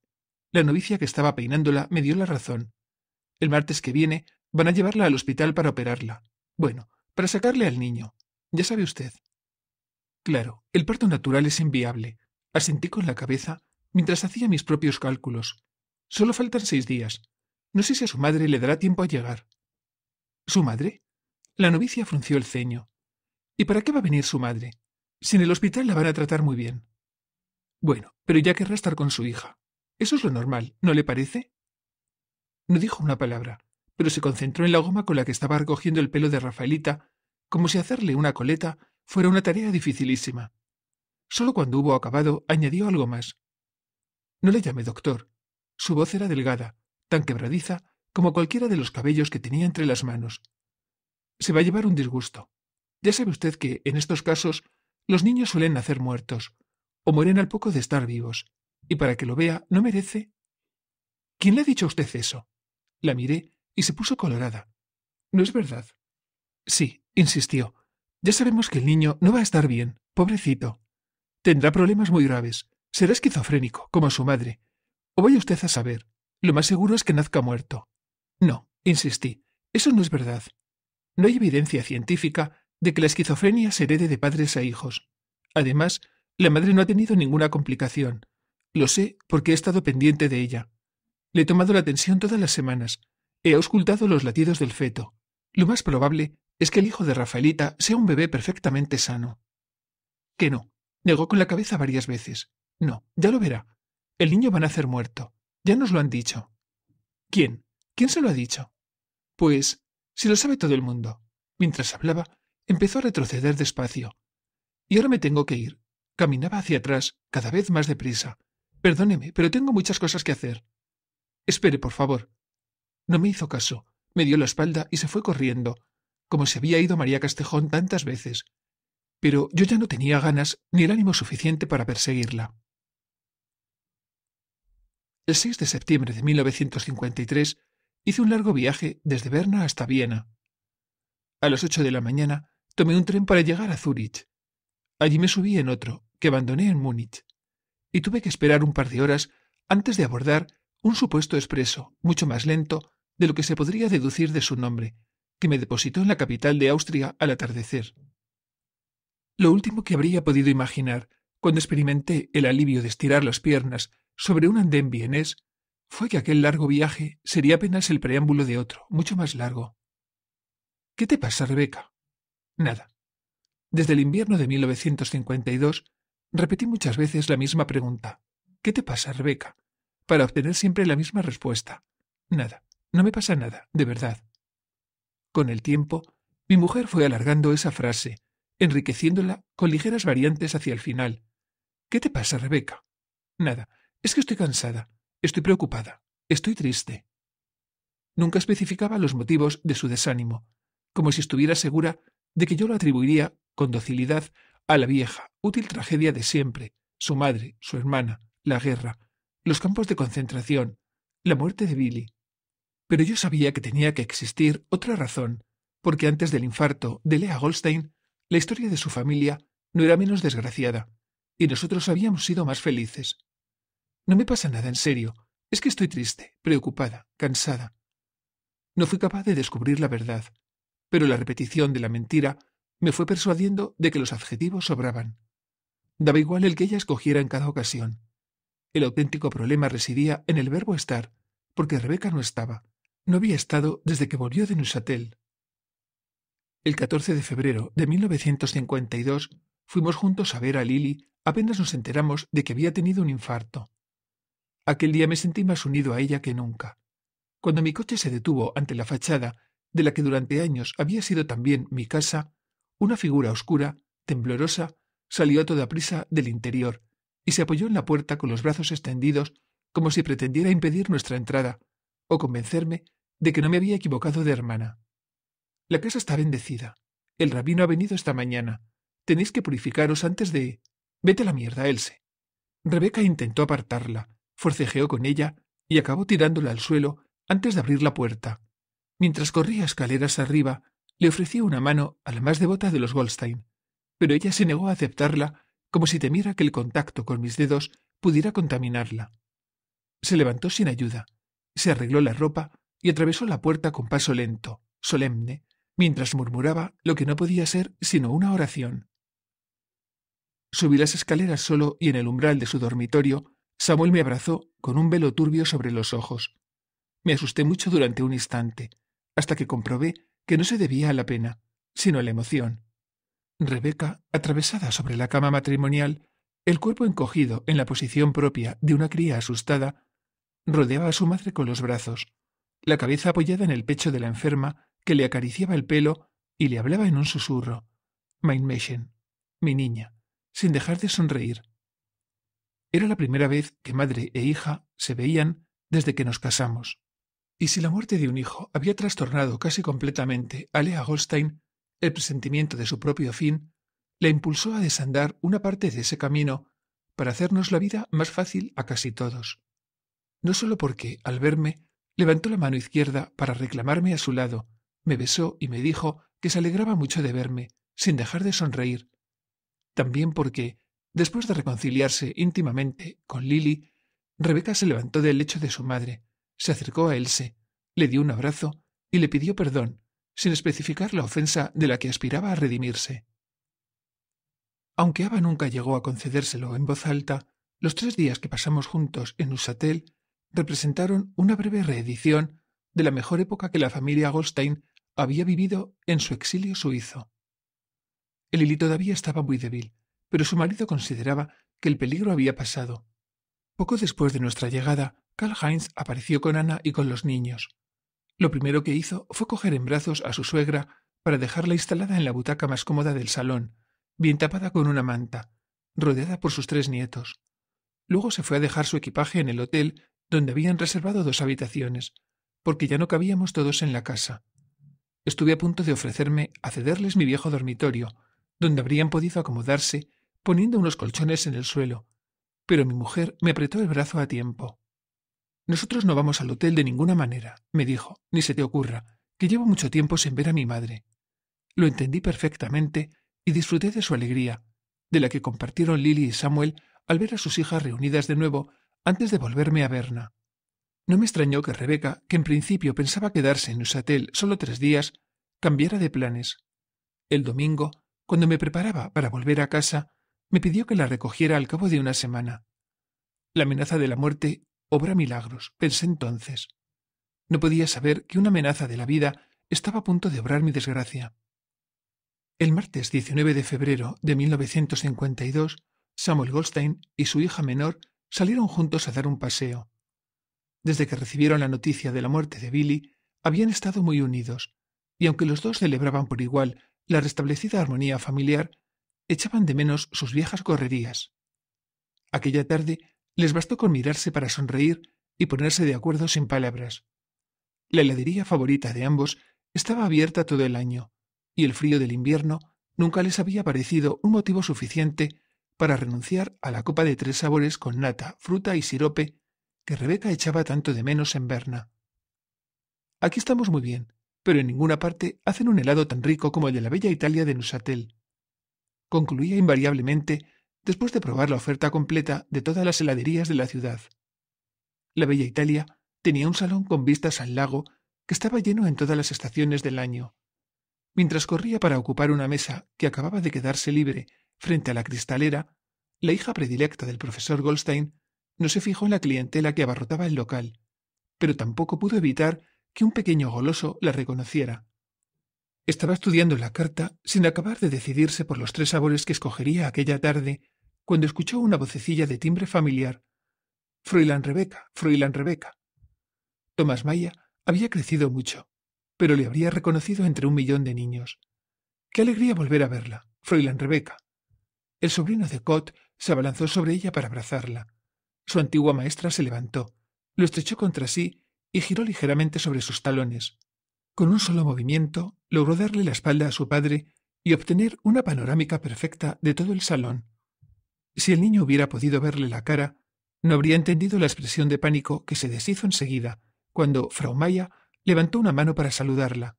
La novicia que estaba peinándola me dio la razón. El martes que viene van a llevarla al hospital para operarla. Bueno, para sacarle al niño. Ya sabe usted. Claro, el parto natural es inviable. Asentí con la cabeza mientras hacía mis propios cálculos. Solo faltan seis días. No sé si a su madre le dará tiempo a llegar. ¿Su madre? La novicia frunció el ceño. ¿Y para qué va a venir su madre? Si en el hospital la van a tratar muy bien. Bueno, pero ya querrá estar con su hija. Eso es lo normal, ¿no le parece? No dijo una palabra, pero se concentró en la goma con la que estaba recogiendo el pelo de Rafaelita, como si hacerle una coleta fuera una tarea dificilísima. Solo cuando hubo acabado, añadió algo más. No le llamé doctor. Su voz era delgada, tan quebradiza como cualquiera de los cabellos que tenía entre las manos. Se va a llevar un disgusto. Ya sabe usted que, en estos casos, los niños suelen nacer muertos, o mueren al poco de estar vivos, y para que lo vea, ¿no merece? ¿Quién le ha dicho a usted eso? La miré y se puso colorada. ¿No es verdad? Sí, insistió. Ya sabemos que el niño no va a estar bien, pobrecito. Tendrá problemas muy graves. Será esquizofrénico, como su madre. O vaya usted a saber. Lo más seguro es que nazca muerto. No, insistí, eso no es verdad. No hay evidencia científica de que la esquizofrenia se herede de padres a hijos. Además, la madre no ha tenido ninguna complicación. Lo sé porque he estado pendiente de ella. Le he tomado la atención todas las semanas. He auscultado los latidos del feto. Lo más probable es que el hijo de Rafaelita sea un bebé perfectamente sano. Que no. Negó con la cabeza varias veces. No, ya lo verá. El niño va a nacer muerto. Ya nos lo han dicho. ¿Quién? ¿Quién se lo ha dicho? Pues, si lo sabe todo el mundo. Mientras hablaba, empezó a retroceder despacio. Y ahora me tengo que ir. Caminaba hacia atrás, cada vez más deprisa. Perdóneme, pero tengo muchas cosas que hacer. Espere, por favor. No me hizo caso. Me dio la espalda y se fue corriendo, como se había ido María Castejón tantas veces. Pero yo ya no tenía ganas ni el ánimo suficiente para perseguirla. El 6 de septiembre de 1953 hice un largo viaje desde Berna hasta Viena. A las ocho de la mañana tomé un tren para llegar a Zúrich. Allí me subí en otro, que abandoné en Múnich, y tuve que esperar un par de horas antes de abordar un supuesto expreso, mucho más lento de lo que se podría deducir de su nombre, que me depositó en la capital de Austria al atardecer. Lo último que habría podido imaginar cuando experimenté el alivio de estirar las piernas sobre un andén vienés, fue que aquel largo viaje sería apenas el preámbulo de otro, mucho más largo. ¿Qué te pasa, Rebeca? Nada. Desde el invierno de 1952 repetí muchas veces la misma pregunta. ¿Qué te pasa, Rebeca? para obtener siempre la misma respuesta. Nada, no me pasa nada, de verdad. Con el tiempo, mi mujer fue alargando esa frase, enriqueciéndola con ligeras variantes hacia el final. ¿Qué te pasa, Rebeca? Nada, es que estoy cansada, estoy preocupada, estoy triste. Nunca especificaba los motivos de su desánimo, como si estuviera segura de que yo lo atribuiría con docilidad a la vieja, útil tragedia de siempre, su madre, su hermana, la guerra, los campos de concentración, la muerte de Billy. Pero yo sabía que tenía que existir otra razón, porque antes del infarto de Lea Goldstein, la historia de su familia no era menos desgraciada, y nosotros habíamos sido más felices. No me pasa nada, en serio. Es que estoy triste, preocupada, cansada. No fui capaz de descubrir la verdad, pero la repetición de la mentira me fue persuadiendo de que los adjetivos sobraban. Daba igual el que ella escogiera en cada ocasión. El auténtico problema residía en el verbo estar, porque Rebeca no estaba. No había estado desde que volvió de Nusatel. El 14 de febrero de 1952 fuimos juntos a ver a Lily apenas nos enteramos de que había tenido un infarto. Aquel día me sentí más unido a ella que nunca. Cuando mi coche se detuvo ante la fachada de la que durante años había sido también mi casa, una figura oscura, temblorosa, salió a toda prisa del interior y se apoyó en la puerta con los brazos extendidos como si pretendiera impedir nuestra entrada o convencerme de que no me había equivocado de hermana. La casa está bendecida. El rabino ha venido esta mañana. Tenéis que purificaros antes de... Vete a la mierda, Else. Rebeca intentó apartarla, forcejeó con ella y acabó tirándola al suelo antes de abrir la puerta. Mientras corría escaleras arriba, le ofreció una mano a la más devota de los Goldstein, pero ella se negó a aceptarla como si temiera que el contacto con mis dedos pudiera contaminarla. Se levantó sin ayuda, se arregló la ropa y atravesó la puerta con paso lento, solemne, mientras murmuraba lo que no podía ser sino una oración. Subí las escaleras solo y en el umbral de su dormitorio Samuel me abrazó con un velo turbio sobre los ojos. Me asusté mucho durante un instante, hasta que comprobé que no se debía a la pena, sino a la emoción. Rebeca, atravesada sobre la cama matrimonial, el cuerpo encogido en la posición propia de una cría asustada, rodeaba a su madre con los brazos, la cabeza apoyada en el pecho de la enferma, que le acariciaba el pelo y le hablaba en un susurro. Mein mi niña, sin dejar de sonreír. Era la primera vez que madre e hija se veían desde que nos casamos. Y si la muerte de un hijo había trastornado casi completamente a Lea Goldstein, el presentimiento de su propio fin la impulsó a desandar una parte de ese camino para hacernos la vida más fácil a casi todos. No solo porque, al verme, levantó la mano izquierda para reclamarme a su lado, me besó y me dijo que se alegraba mucho de verme, sin dejar de sonreír. También porque, Después de reconciliarse íntimamente con Lily, Rebeca se levantó del lecho de su madre, se acercó a Else, le dio un abrazo y le pidió perdón, sin especificar la ofensa de la que aspiraba a redimirse. Aunque Ava nunca llegó a concedérselo en voz alta, los tres días que pasamos juntos en Usatel representaron una breve reedición de la mejor época que la familia Goldstein había vivido en su exilio suizo. El todavía estaba muy débil, pero su marido consideraba que el peligro había pasado. Poco después de nuestra llegada, Karl Heinz apareció con Ana y con los niños. Lo primero que hizo fue coger en brazos a su suegra para dejarla instalada en la butaca más cómoda del salón, bien tapada con una manta, rodeada por sus tres nietos. Luego se fue a dejar su equipaje en el hotel donde habían reservado dos habitaciones, porque ya no cabíamos todos en la casa. Estuve a punto de ofrecerme a cederles mi viejo dormitorio, donde habrían podido acomodarse poniendo unos colchones en el suelo, pero mi mujer me apretó el brazo a tiempo. Nosotros no vamos al hotel de ninguna manera, me dijo, ni se te ocurra, que llevo mucho tiempo sin ver a mi madre. Lo entendí perfectamente y disfruté de su alegría, de la que compartieron Lily y Samuel al ver a sus hijas reunidas de nuevo antes de volverme a Berna. No me extrañó que Rebeca, que en principio pensaba quedarse en Usatel solo tres días, cambiara de planes. El domingo, cuando me preparaba para volver a casa, me pidió que la recogiera al cabo de una semana. La amenaza de la muerte obra milagros, pensé entonces. No podía saber que una amenaza de la vida estaba a punto de obrar mi desgracia. El martes 19 de febrero de 1952, Samuel Goldstein y su hija menor salieron juntos a dar un paseo. Desde que recibieron la noticia de la muerte de Billy, habían estado muy unidos, y aunque los dos celebraban por igual la restablecida armonía familiar, echaban de menos sus viejas correrías. Aquella tarde les bastó con mirarse para sonreír y ponerse de acuerdo sin palabras. La heladería favorita de ambos estaba abierta todo el año, y el frío del invierno nunca les había parecido un motivo suficiente para renunciar a la copa de tres sabores con nata, fruta y sirope que Rebeca echaba tanto de menos en Berna. Aquí estamos muy bien, pero en ninguna parte hacen un helado tan rico como el de la bella Italia de Nusatel» concluía invariablemente después de probar la oferta completa de todas las heladerías de la ciudad. La Bella Italia tenía un salón con vistas al lago que estaba lleno en todas las estaciones del año. Mientras corría para ocupar una mesa que acababa de quedarse libre frente a la cristalera, la hija predilecta del profesor Goldstein no se fijó en la clientela que abarrotaba el local, pero tampoco pudo evitar que un pequeño goloso la reconociera. Estaba estudiando la carta sin acabar de decidirse por los tres sabores que escogería aquella tarde cuando escuchó una vocecilla de timbre familiar. «Fruilan Rebeca, Fruilan Rebeca. Tomás Maya había crecido mucho, pero le habría reconocido entre un millón de niños. Qué alegría volver a verla, Fruilan Rebeca. El sobrino de Cot se abalanzó sobre ella para abrazarla. Su antigua maestra se levantó, lo estrechó contra sí y giró ligeramente sobre sus talones. Con un solo movimiento logró darle la espalda a su padre y obtener una panorámica perfecta de todo el salón. Si el niño hubiera podido verle la cara, no habría entendido la expresión de pánico que se deshizo enseguida cuando Frau Maya levantó una mano para saludarla.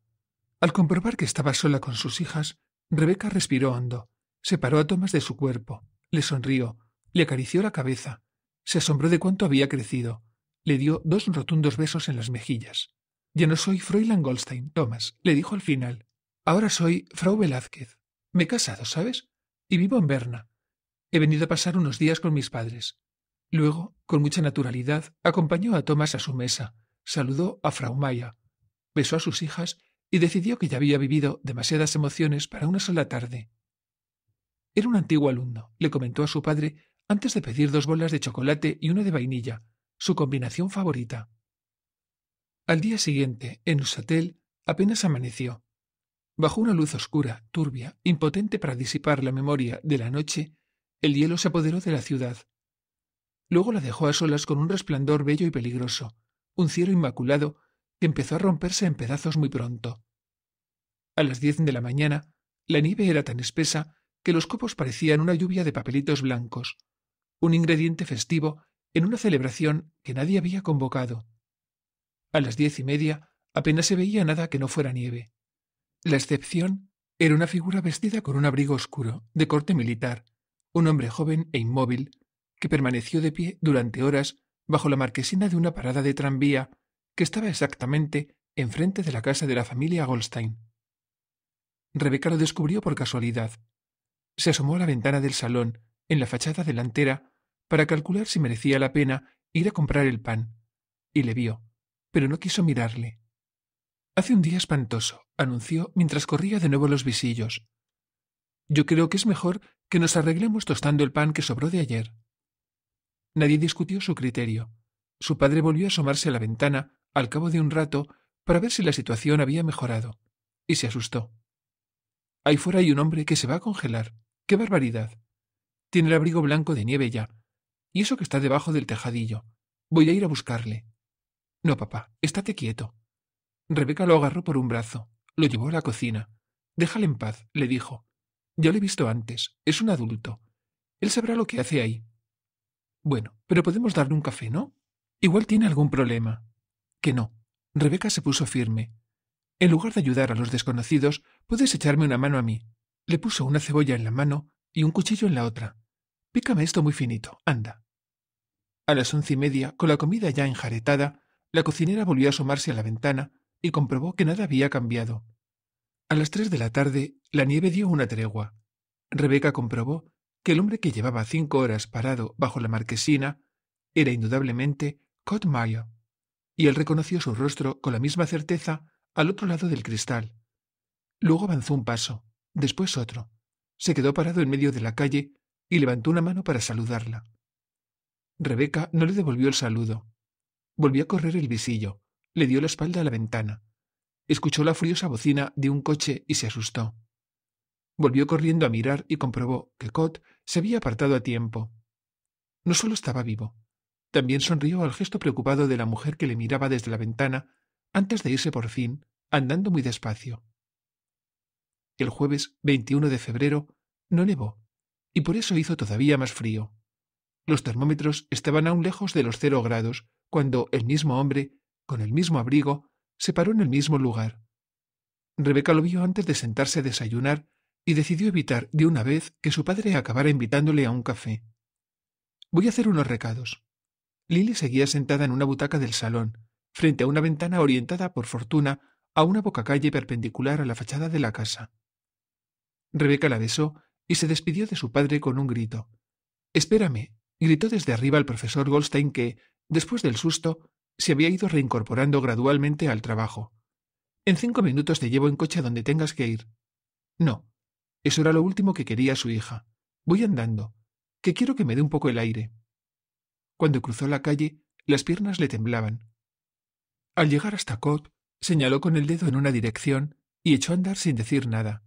Al comprobar que estaba sola con sus hijas, Rebeca respiró hondo, separó Tomás de su cuerpo, le sonrió, le acarició la cabeza, se asombró de cuánto había crecido, le dio dos rotundos besos en las mejillas. Ya no soy Fräulein Goldstein, Thomas, le dijo al final. Ahora soy Frau Velázquez. Me he casado, ¿sabes? Y vivo en Berna. He venido a pasar unos días con mis padres. Luego, con mucha naturalidad, acompañó a Thomas a su mesa, saludó a Frau Maya, besó a sus hijas y decidió que ya había vivido demasiadas emociones para una sola tarde. Era un antiguo alumno, le comentó a su padre antes de pedir dos bolas de chocolate y una de vainilla, su combinación favorita. Al día siguiente, en Usatel, apenas amaneció. Bajo una luz oscura, turbia, impotente para disipar la memoria de la noche, el hielo se apoderó de la ciudad. Luego la dejó a solas con un resplandor bello y peligroso, un cielo inmaculado que empezó a romperse en pedazos muy pronto. A las diez de la mañana, la nieve era tan espesa que los copos parecían una lluvia de papelitos blancos, un ingrediente festivo en una celebración que nadie había convocado. A las diez y media apenas se veía nada que no fuera nieve. La excepción era una figura vestida con un abrigo oscuro, de corte militar, un hombre joven e inmóvil, que permaneció de pie durante horas bajo la marquesina de una parada de tranvía que estaba exactamente enfrente de la casa de la familia Goldstein. Rebeca lo descubrió por casualidad. Se asomó a la ventana del salón, en la fachada delantera, para calcular si merecía la pena ir a comprar el pan, y le vio, pero no quiso mirarle. Hace un día espantoso, anunció mientras corría de nuevo los visillos. Yo creo que es mejor que nos arreglemos tostando el pan que sobró de ayer. Nadie discutió su criterio. Su padre volvió a asomarse a la ventana al cabo de un rato para ver si la situación había mejorado, y se asustó. Ahí fuera hay un hombre que se va a congelar. ¡Qué barbaridad! Tiene el abrigo blanco de nieve ya, y eso que está debajo del tejadillo. Voy a ir a buscarle. No, papá, estate quieto. Rebeca lo agarró por un brazo, lo llevó a la cocina. Déjale en paz, le dijo. Yo lo he visto antes, es un adulto. Él sabrá lo que hace ahí. Bueno, pero podemos darle un café, ¿no? Igual tiene algún problema. Que no. Rebeca se puso firme. En lugar de ayudar a los desconocidos, puedes echarme una mano a mí. Le puso una cebolla en la mano y un cuchillo en la otra. Pícame esto muy finito, anda. A las once y media, con la comida ya enjaretada, la cocinera volvió a asomarse a la ventana y comprobó que nada había cambiado. A las tres de la tarde la nieve dio una tregua. Rebeca comprobó que el hombre que llevaba cinco horas parado bajo la marquesina era indudablemente Cottmeyer, y él reconoció su rostro con la misma certeza al otro lado del cristal. Luego avanzó un paso, después otro. Se quedó parado en medio de la calle y levantó una mano para saludarla. Rebeca no le devolvió el saludo. Volvió a correr el visillo. Le dio la espalda a la ventana. Escuchó la furiosa bocina de un coche y se asustó. Volvió corriendo a mirar y comprobó que Cot se había apartado a tiempo. No solo estaba vivo, también sonrió al gesto preocupado de la mujer que le miraba desde la ventana antes de irse por fin, andando muy despacio. El jueves 21 de febrero no nevó, y por eso hizo todavía más frío. Los termómetros estaban aún lejos de los cero grados, cuando el mismo hombre, con el mismo abrigo, se paró en el mismo lugar. Rebeca lo vio antes de sentarse a desayunar y decidió evitar de una vez que su padre acabara invitándole a un café. Voy a hacer unos recados. Lily seguía sentada en una butaca del salón, frente a una ventana orientada, por fortuna, a una bocacalle perpendicular a la fachada de la casa. Rebeca la besó y se despidió de su padre con un grito. Espérame, gritó desde arriba el profesor Goldstein que, Después del susto, se había ido reincorporando gradualmente al trabajo. En cinco minutos te llevo en coche a donde tengas que ir. No, eso era lo último que quería su hija. Voy andando, que quiero que me dé un poco el aire. Cuando cruzó la calle, las piernas le temblaban. Al llegar hasta Cot, señaló con el dedo en una dirección y echó a andar sin decir nada.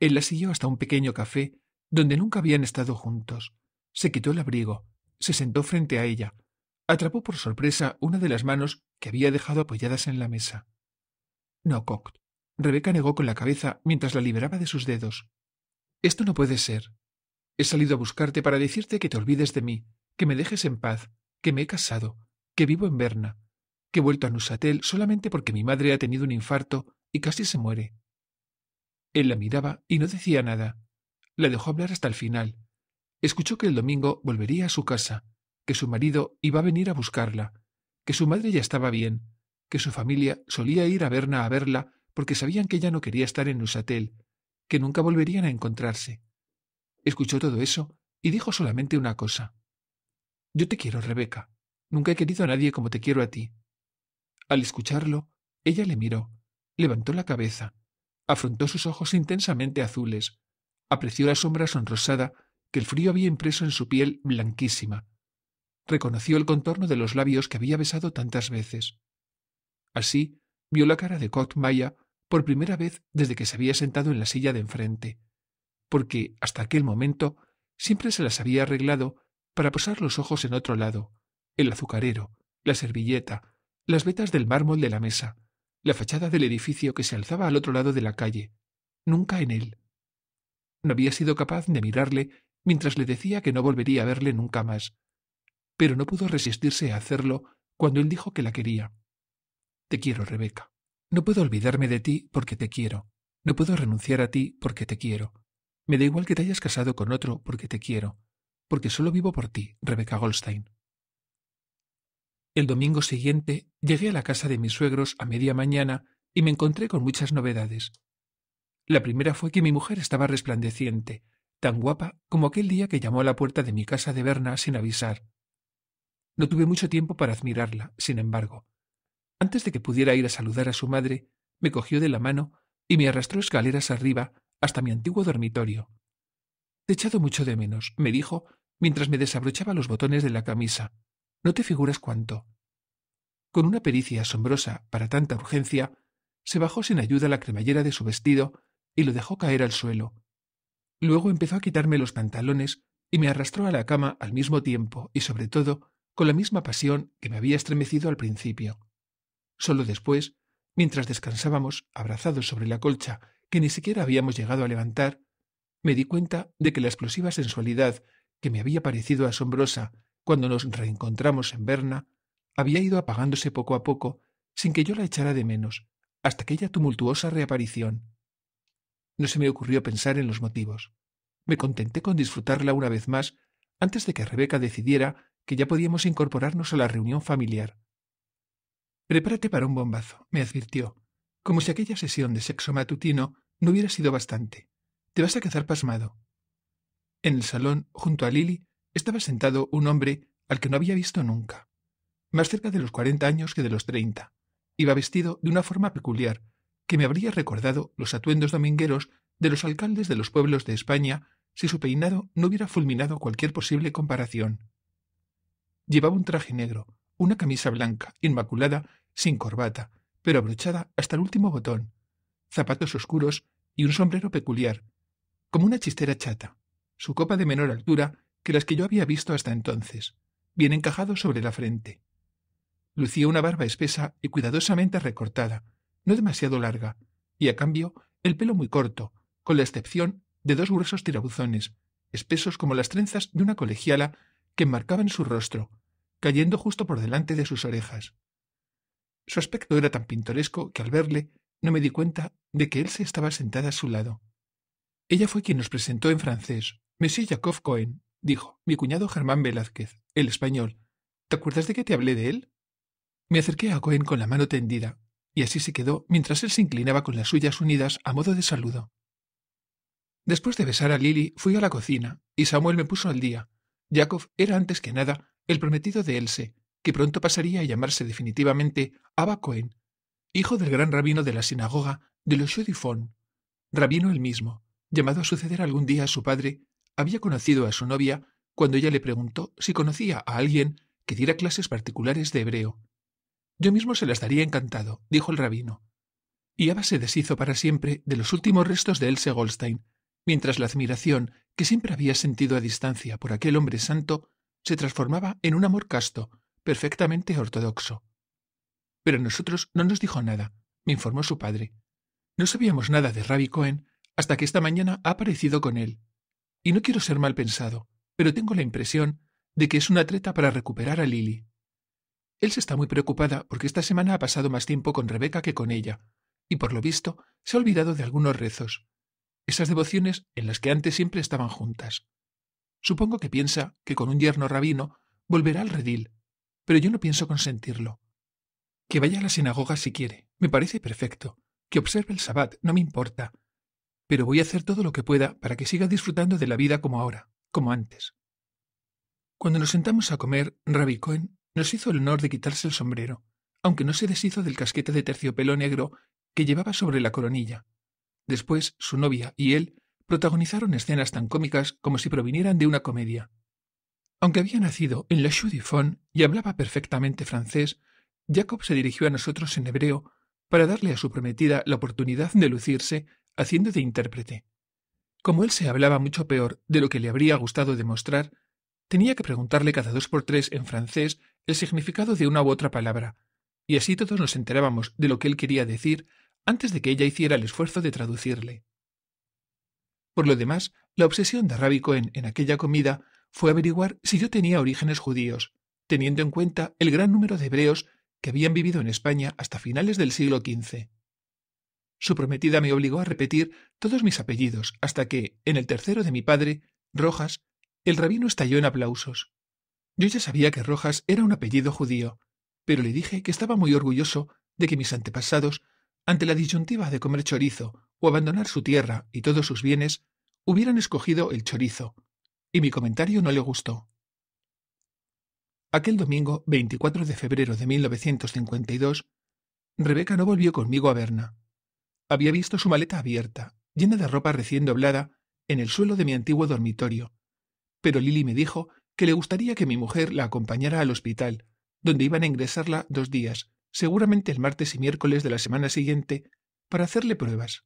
Él la siguió hasta un pequeño café donde nunca habían estado juntos. Se quitó el abrigo, se sentó frente a ella, atrapó por sorpresa una de las manos que había dejado apoyadas en la mesa. No, Coct. Rebeca negó con la cabeza mientras la liberaba de sus dedos. Esto no puede ser. He salido a buscarte para decirte que te olvides de mí, que me dejes en paz, que me he casado, que vivo en Berna, que he vuelto a Nusatel solamente porque mi madre ha tenido un infarto y casi se muere. Él la miraba y no decía nada. La dejó hablar hasta el final. Escuchó que el domingo volvería a su casa, que su marido iba a venir a buscarla, que su madre ya estaba bien, que su familia solía ir a Berna a verla porque sabían que ella no quería estar en Neuchâtel, que nunca volverían a encontrarse. Escuchó todo eso y dijo solamente una cosa. Yo te quiero, Rebeca. Nunca he querido a nadie como te quiero a ti. Al escucharlo, ella le miró, levantó la cabeza, afrontó sus ojos intensamente azules, apreció la sombra sonrosada que el frío había impreso en su piel blanquísima, reconoció el contorno de los labios que había besado tantas veces. Así, vio la cara de Maya por primera vez desde que se había sentado en la silla de enfrente, porque hasta aquel momento siempre se las había arreglado para posar los ojos en otro lado, el azucarero, la servilleta, las vetas del mármol de la mesa, la fachada del edificio que se alzaba al otro lado de la calle, nunca en él. No había sido capaz de mirarle mientras le decía que no volvería a verle nunca más, pero no pudo resistirse a hacerlo cuando él dijo que la quería. Te quiero, Rebeca. No puedo olvidarme de ti porque te quiero. No puedo renunciar a ti porque te quiero. Me da igual que te hayas casado con otro porque te quiero, porque solo vivo por ti, Rebeca Goldstein. El domingo siguiente llegué a la casa de mis suegros a media mañana y me encontré con muchas novedades. La primera fue que mi mujer estaba resplandeciente, tan guapa como aquel día que llamó a la puerta de mi casa de Berna sin avisar. No tuve mucho tiempo para admirarla, sin embargo. Antes de que pudiera ir a saludar a su madre, me cogió de la mano y me arrastró escaleras arriba hasta mi antiguo dormitorio. Te he echado mucho de menos, me dijo, mientras me desabrochaba los botones de la camisa. No te figuras cuánto. Con una pericia asombrosa para tanta urgencia, se bajó sin ayuda la cremallera de su vestido y lo dejó caer al suelo. Luego empezó a quitarme los pantalones y me arrastró a la cama al mismo tiempo y sobre todo con la misma pasión que me había estremecido al principio. Solo después, mientras descansábamos abrazados sobre la colcha que ni siquiera habíamos llegado a levantar, me di cuenta de que la explosiva sensualidad que me había parecido asombrosa cuando nos reencontramos en Berna había ido apagándose poco a poco sin que yo la echara de menos hasta aquella tumultuosa reaparición. No se me ocurrió pensar en los motivos. Me contenté con disfrutarla una vez más antes de que Rebeca decidiera que ya podíamos incorporarnos a la reunión familiar. Prepárate para un bombazo, me advirtió, como si aquella sesión de sexo matutino no hubiera sido bastante. Te vas a quedar pasmado. En el salón, junto a Lily, estaba sentado un hombre al que no había visto nunca, más cerca de los cuarenta años que de los treinta. Iba vestido de una forma peculiar, que me habría recordado los atuendos domingueros de los alcaldes de los pueblos de España si su peinado no hubiera fulminado cualquier posible comparación. Llevaba un traje negro, una camisa blanca, inmaculada, sin corbata, pero abrochada hasta el último botón, zapatos oscuros y un sombrero peculiar, como una chistera chata, su copa de menor altura que las que yo había visto hasta entonces, bien encajado sobre la frente. Lucía una barba espesa y cuidadosamente recortada, no demasiado larga, y a cambio el pelo muy corto, con la excepción de dos gruesos tirabuzones, espesos como las trenzas de una colegiala que enmarcaban su rostro, cayendo justo por delante de sus orejas. Su aspecto era tan pintoresco que al verle no me di cuenta de que él se estaba sentada a su lado. Ella fue quien nos presentó en francés. Monsieur Jacob Cohen, dijo, mi cuñado Germán Velázquez, el español. ¿Te acuerdas de que te hablé de él? Me acerqué a Cohen con la mano tendida, y así se quedó mientras él se inclinaba con las suyas unidas a modo de saludo. Después de besar a Lily, fui a la cocina, y Samuel me puso al día. Jacob era antes que nada el prometido de Else, que pronto pasaría a llamarse definitivamente Abba Cohen, hijo del gran rabino de la sinagoga de los Judifón. Rabino él mismo, llamado a suceder algún día a su padre, había conocido a su novia cuando ella le preguntó si conocía a alguien que diera clases particulares de hebreo. Yo mismo se las daría encantado, dijo el rabino. Y Abba se deshizo para siempre de los últimos restos de Else Goldstein, mientras la admiración que siempre había sentido a distancia por aquel hombre santo se transformaba en un amor casto, perfectamente ortodoxo. Pero a nosotros no nos dijo nada, me informó su padre. No sabíamos nada de Rabbi Cohen hasta que esta mañana ha aparecido con él. Y no quiero ser mal pensado, pero tengo la impresión de que es una treta para recuperar a Lily. Él se está muy preocupada porque esta semana ha pasado más tiempo con Rebeca que con ella, y por lo visto se ha olvidado de algunos rezos, esas devociones en las que antes siempre estaban juntas. Supongo que piensa que con un yerno rabino volverá al redil, pero yo no pienso consentirlo. Que vaya a la sinagoga si quiere, me parece perfecto. Que observe el sabbat, no me importa. Pero voy a hacer todo lo que pueda para que siga disfrutando de la vida como ahora, como antes. Cuando nos sentamos a comer, Rabicoen nos hizo el honor de quitarse el sombrero, aunque no se deshizo del casquete de terciopelo negro que llevaba sobre la coronilla. Después, su novia y él protagonizaron escenas tan cómicas como si provinieran de una comedia. Aunque había nacido en La chou du y hablaba perfectamente francés, Jacob se dirigió a nosotros en hebreo para darle a su prometida la oportunidad de lucirse haciendo de intérprete. Como él se hablaba mucho peor de lo que le habría gustado demostrar, tenía que preguntarle cada dos por tres en francés el significado de una u otra palabra, y así todos nos enterábamos de lo que él quería decir antes de que ella hiciera el esfuerzo de traducirle. Por lo demás, la obsesión de rabicoen Cohen en aquella comida fue averiguar si yo tenía orígenes judíos, teniendo en cuenta el gran número de hebreos que habían vivido en España hasta finales del siglo XV. Su prometida me obligó a repetir todos mis apellidos hasta que, en el tercero de mi padre, Rojas, el rabino estalló en aplausos. Yo ya sabía que Rojas era un apellido judío, pero le dije que estaba muy orgulloso de que mis antepasados, ante la disyuntiva de comer chorizo o abandonar su tierra y todos sus bienes, hubieran escogido el chorizo, y mi comentario no le gustó. Aquel domingo 24 de febrero de 1952, Rebeca no volvió conmigo a Berna. Había visto su maleta abierta, llena de ropa recién doblada, en el suelo de mi antiguo dormitorio, pero Lili me dijo que le gustaría que mi mujer la acompañara al hospital, donde iban a ingresarla dos días, seguramente el martes y miércoles de la semana siguiente, para hacerle pruebas.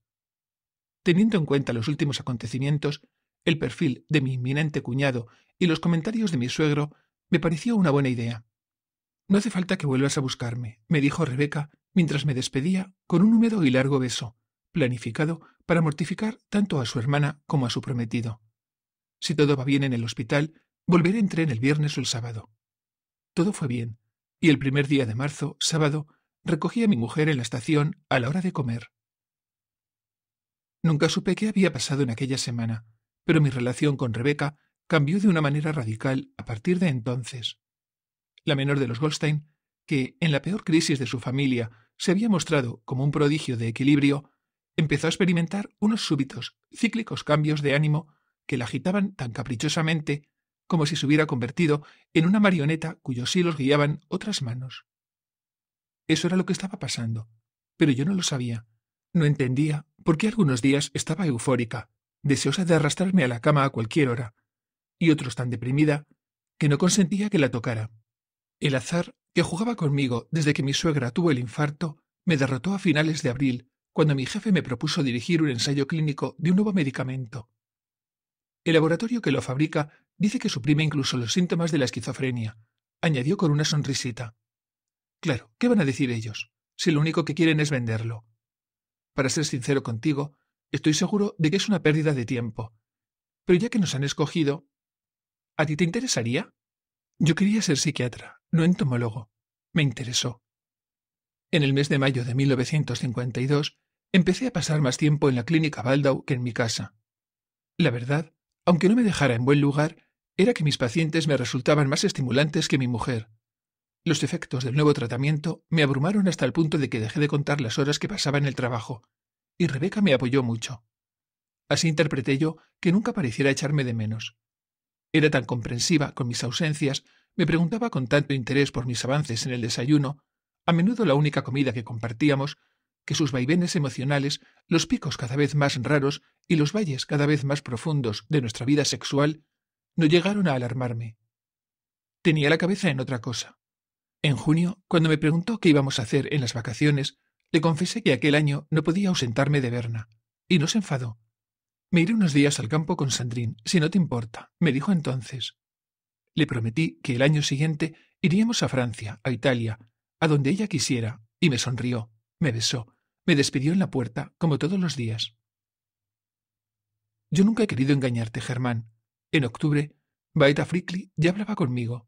Teniendo en cuenta los últimos acontecimientos, el perfil de mi inminente cuñado y los comentarios de mi suegro, me pareció una buena idea. No hace falta que vuelvas a buscarme, me dijo Rebeca mientras me despedía con un húmedo y largo beso, planificado para mortificar tanto a su hermana como a su prometido. Si todo va bien en el hospital, volveré en el viernes o el sábado. Todo fue bien, y el primer día de marzo, sábado, recogí a mi mujer en la estación a la hora de comer. Nunca supe qué había pasado en aquella semana, pero mi relación con Rebeca cambió de una manera radical a partir de entonces. La menor de los Goldstein, que en la peor crisis de su familia se había mostrado como un prodigio de equilibrio, empezó a experimentar unos súbitos, cíclicos cambios de ánimo que la agitaban tan caprichosamente como si se hubiera convertido en una marioneta cuyos hilos guiaban otras manos. Eso era lo que estaba pasando, pero yo no lo sabía, no entendía porque algunos días estaba eufórica, deseosa de arrastrarme a la cama a cualquier hora, y otros tan deprimida que no consentía que la tocara. El azar, que jugaba conmigo desde que mi suegra tuvo el infarto, me derrotó a finales de abril, cuando mi jefe me propuso dirigir un ensayo clínico de un nuevo medicamento. El laboratorio que lo fabrica dice que suprime incluso los síntomas de la esquizofrenia, añadió con una sonrisita. Claro, ¿qué van a decir ellos, si lo único que quieren es venderlo? Para ser sincero contigo, estoy seguro de que es una pérdida de tiempo. Pero ya que nos han escogido, ¿a ti te interesaría? Yo quería ser psiquiatra, no entomólogo. Me interesó. En el mes de mayo de 1952 empecé a pasar más tiempo en la clínica Baldau que en mi casa. La verdad, aunque no me dejara en buen lugar, era que mis pacientes me resultaban más estimulantes que mi mujer. Los efectos del nuevo tratamiento me abrumaron hasta el punto de que dejé de contar las horas que pasaba en el trabajo, y Rebeca me apoyó mucho. Así interpreté yo que nunca pareciera echarme de menos. Era tan comprensiva con mis ausencias, me preguntaba con tanto interés por mis avances en el desayuno, a menudo la única comida que compartíamos, que sus vaivenes emocionales, los picos cada vez más raros y los valles cada vez más profundos de nuestra vida sexual, no llegaron a alarmarme. Tenía la cabeza en otra cosa. En junio, cuando me preguntó qué íbamos a hacer en las vacaciones, le confesé que aquel año no podía ausentarme de Berna, y no se enfadó. Me iré unos días al campo con Sandrín, si no te importa, me dijo entonces. Le prometí que el año siguiente iríamos a Francia, a Italia, a donde ella quisiera, y me sonrió, me besó, me despidió en la puerta, como todos los días. Yo nunca he querido engañarte, Germán. En octubre, Baeta Frickley ya hablaba conmigo.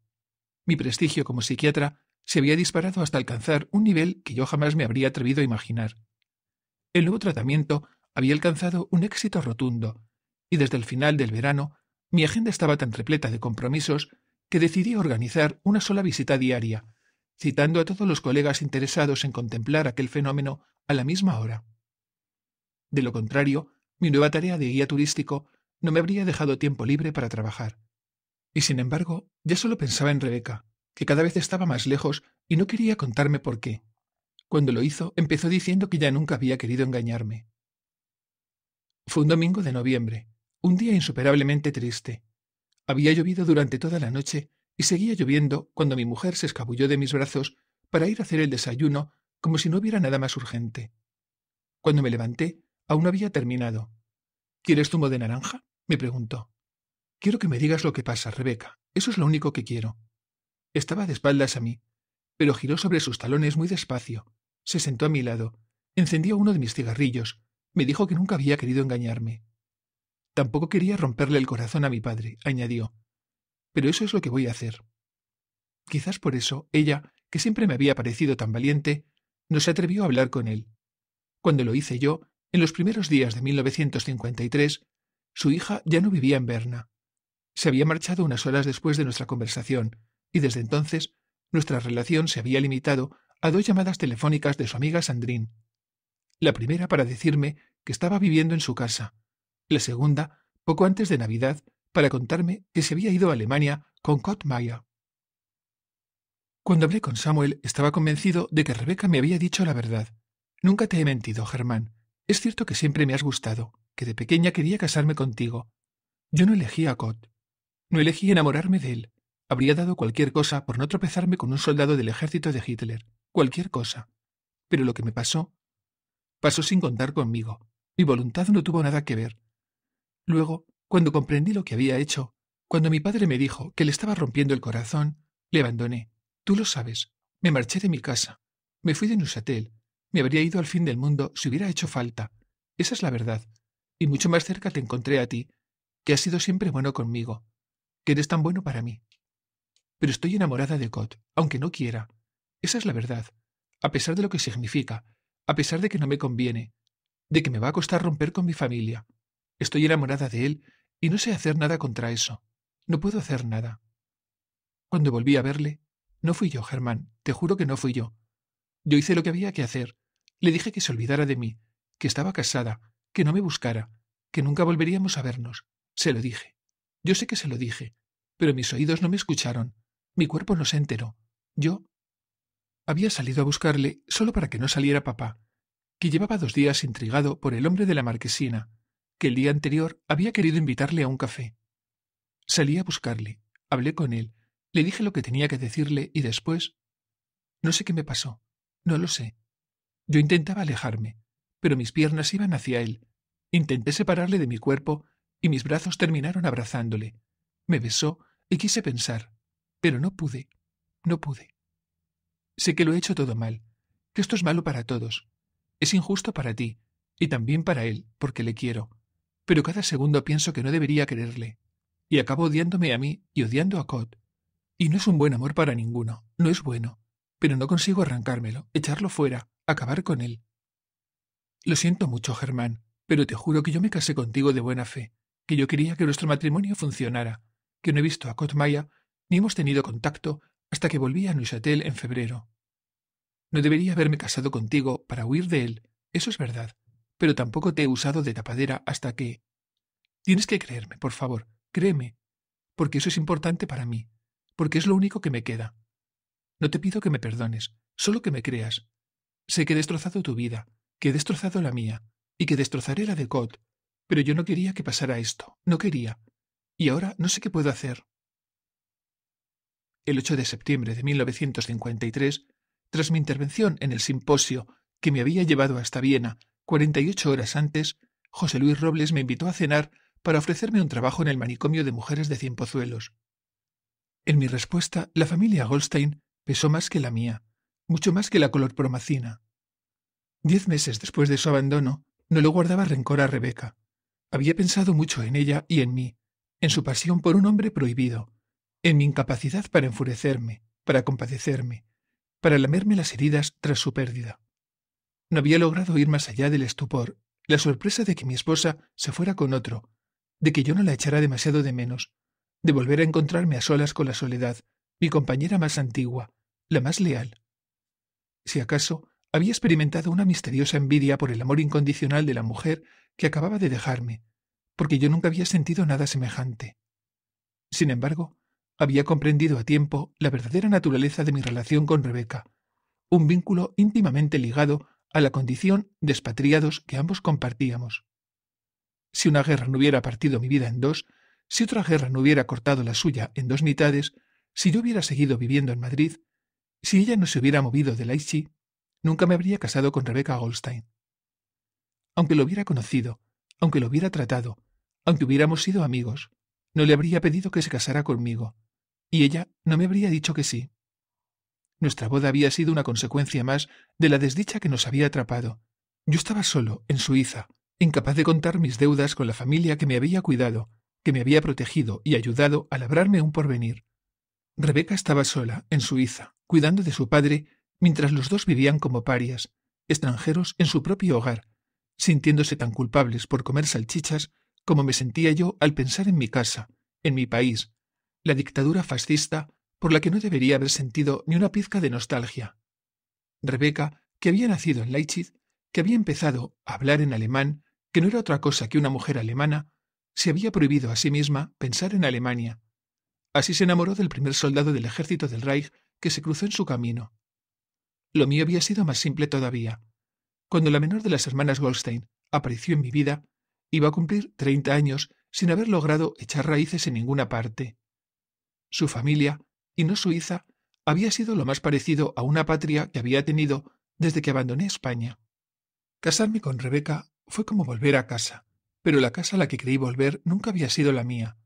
Mi prestigio como psiquiatra se había disparado hasta alcanzar un nivel que yo jamás me habría atrevido a imaginar. El nuevo tratamiento había alcanzado un éxito rotundo, y desde el final del verano mi agenda estaba tan repleta de compromisos que decidí organizar una sola visita diaria, citando a todos los colegas interesados en contemplar aquel fenómeno a la misma hora. De lo contrario, mi nueva tarea de guía turístico no me habría dejado tiempo libre para trabajar. Y sin embargo, ya solo pensaba en Rebeca, que cada vez estaba más lejos y no quería contarme por qué. Cuando lo hizo, empezó diciendo que ya nunca había querido engañarme. Fue un domingo de noviembre, un día insuperablemente triste. Había llovido durante toda la noche y seguía lloviendo cuando mi mujer se escabulló de mis brazos para ir a hacer el desayuno como si no hubiera nada más urgente. Cuando me levanté, aún había terminado. ¿Quieres zumo de naranja? me preguntó. Quiero que me digas lo que pasa, Rebeca. Eso es lo único que quiero. Estaba de espaldas a mí, pero giró sobre sus talones muy despacio. Se sentó a mi lado, encendió uno de mis cigarrillos, me dijo que nunca había querido engañarme. Tampoco quería romperle el corazón a mi padre, añadió. Pero eso es lo que voy a hacer. Quizás por eso ella, que siempre me había parecido tan valiente, no se atrevió a hablar con él. Cuando lo hice yo, en los primeros días de 1953, su hija ya no vivía en Berna. Se había marchado unas horas después de nuestra conversación, y desde entonces nuestra relación se había limitado a dos llamadas telefónicas de su amiga Sandrine. La primera para decirme que estaba viviendo en su casa, la segunda poco antes de Navidad para contarme que se había ido a Alemania con Maya. Cuando hablé con Samuel estaba convencido de que Rebeca me había dicho la verdad. Nunca te he mentido, Germán. Es cierto que siempre me has gustado, que de pequeña quería casarme contigo. Yo no elegí a Cot. No elegí enamorarme de él. Habría dado cualquier cosa por no tropezarme con un soldado del ejército de Hitler, cualquier cosa. Pero lo que me pasó, pasó sin contar conmigo. Mi voluntad no tuvo nada que ver. Luego, cuando comprendí lo que había hecho, cuando mi padre me dijo que le estaba rompiendo el corazón, le abandoné. Tú lo sabes. Me marché de mi casa. Me fui de Nusatel. Me habría ido al fin del mundo si hubiera hecho falta. Esa es la verdad. Y mucho más cerca te encontré a ti, que has sido siempre bueno conmigo, que eres tan bueno para mí pero estoy enamorada de Cot, aunque no quiera. Esa es la verdad, a pesar de lo que significa, a pesar de que no me conviene, de que me va a costar romper con mi familia. Estoy enamorada de él y no sé hacer nada contra eso. No puedo hacer nada. Cuando volví a verle, no fui yo, Germán, te juro que no fui yo. Yo hice lo que había que hacer. Le dije que se olvidara de mí, que estaba casada, que no me buscara, que nunca volveríamos a vernos. Se lo dije. Yo sé que se lo dije, pero mis oídos no me escucharon. Mi cuerpo no se enteró. Yo había salido a buscarle solo para que no saliera papá, que llevaba dos días intrigado por el hombre de la marquesina, que el día anterior había querido invitarle a un café. Salí a buscarle, hablé con él, le dije lo que tenía que decirle y después... No sé qué me pasó, no lo sé. Yo intentaba alejarme, pero mis piernas iban hacia él. Intenté separarle de mi cuerpo y mis brazos terminaron abrazándole. Me besó y quise pensar, pero no pude, no pude. Sé que lo he hecho todo mal, que esto es malo para todos. Es injusto para ti, y también para él, porque le quiero. Pero cada segundo pienso que no debería quererle, y acabo odiándome a mí y odiando a Cot. Y no es un buen amor para ninguno, no es bueno, pero no consigo arrancármelo, echarlo fuera, acabar con él. Lo siento mucho, Germán, pero te juro que yo me casé contigo de buena fe, que yo quería que nuestro matrimonio funcionara, que no he visto a Cod Maya ni hemos tenido contacto hasta que volví a Neuchâtel en febrero. No debería haberme casado contigo para huir de él, eso es verdad, pero tampoco te he usado de tapadera hasta que... Tienes que creerme, por favor, créeme, porque eso es importante para mí, porque es lo único que me queda. No te pido que me perdones, solo que me creas. Sé que he destrozado tu vida, que he destrozado la mía, y que destrozaré la de Cot, pero yo no quería que pasara esto, no quería. Y ahora no sé qué puedo hacer el 8 de septiembre de 1953, tras mi intervención en el simposio que me había llevado hasta Viena cuarenta y ocho horas antes, José Luis Robles me invitó a cenar para ofrecerme un trabajo en el manicomio de mujeres de pozuelos. En mi respuesta, la familia Goldstein pesó más que la mía, mucho más que la color promacina. Diez meses después de su abandono, no lo guardaba rencor a Rebeca. Había pensado mucho en ella y en mí, en su pasión por un hombre prohibido, en mi incapacidad para enfurecerme, para compadecerme, para lamerme las heridas tras su pérdida. No había logrado ir más allá del estupor, la sorpresa de que mi esposa se fuera con otro, de que yo no la echara demasiado de menos, de volver a encontrarme a solas con la soledad, mi compañera más antigua, la más leal. Si acaso había experimentado una misteriosa envidia por el amor incondicional de la mujer que acababa de dejarme, porque yo nunca había sentido nada semejante. Sin embargo, había comprendido a tiempo la verdadera naturaleza de mi relación con Rebeca, un vínculo íntimamente ligado a la condición de expatriados que ambos compartíamos. Si una guerra no hubiera partido mi vida en dos, si otra guerra no hubiera cortado la suya en dos mitades, si yo hubiera seguido viviendo en Madrid, si ella no se hubiera movido de Laichi, nunca me habría casado con Rebeca Goldstein. Aunque lo hubiera conocido, aunque lo hubiera tratado, aunque hubiéramos sido amigos, no le habría pedido que se casara conmigo, y ella no me habría dicho que sí. Nuestra boda había sido una consecuencia más de la desdicha que nos había atrapado. Yo estaba solo, en Suiza, incapaz de contar mis deudas con la familia que me había cuidado, que me había protegido y ayudado a labrarme un porvenir. Rebeca estaba sola, en Suiza, cuidando de su padre, mientras los dos vivían como parias, extranjeros en su propio hogar, sintiéndose tan culpables por comer salchichas como me sentía yo al pensar en mi casa, en mi país, la dictadura fascista por la que no debería haber sentido ni una pizca de nostalgia. Rebeca, que había nacido en Leipzig, que había empezado a hablar en alemán, que no era otra cosa que una mujer alemana, se había prohibido a sí misma pensar en Alemania. Así se enamoró del primer soldado del ejército del Reich que se cruzó en su camino. Lo mío había sido más simple todavía. Cuando la menor de las hermanas Goldstein apareció en mi vida, Iba a cumplir treinta años sin haber logrado echar raíces en ninguna parte. Su familia, y no Suiza, había sido lo más parecido a una patria que había tenido desde que abandoné España. Casarme con Rebeca fue como volver a casa, pero la casa a la que creí volver nunca había sido la mía.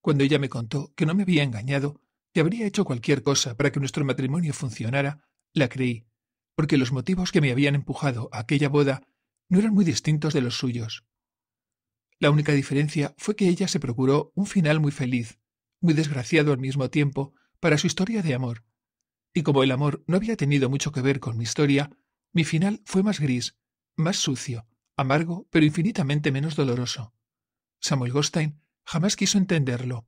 Cuando ella me contó que no me había engañado, que habría hecho cualquier cosa para que nuestro matrimonio funcionara, la creí, porque los motivos que me habían empujado a aquella boda no eran muy distintos de los suyos. La única diferencia fue que ella se procuró un final muy feliz, muy desgraciado al mismo tiempo, para su historia de amor. Y como el amor no había tenido mucho que ver con mi historia, mi final fue más gris, más sucio, amargo, pero infinitamente menos doloroso. Samuel Gostein jamás quiso entenderlo.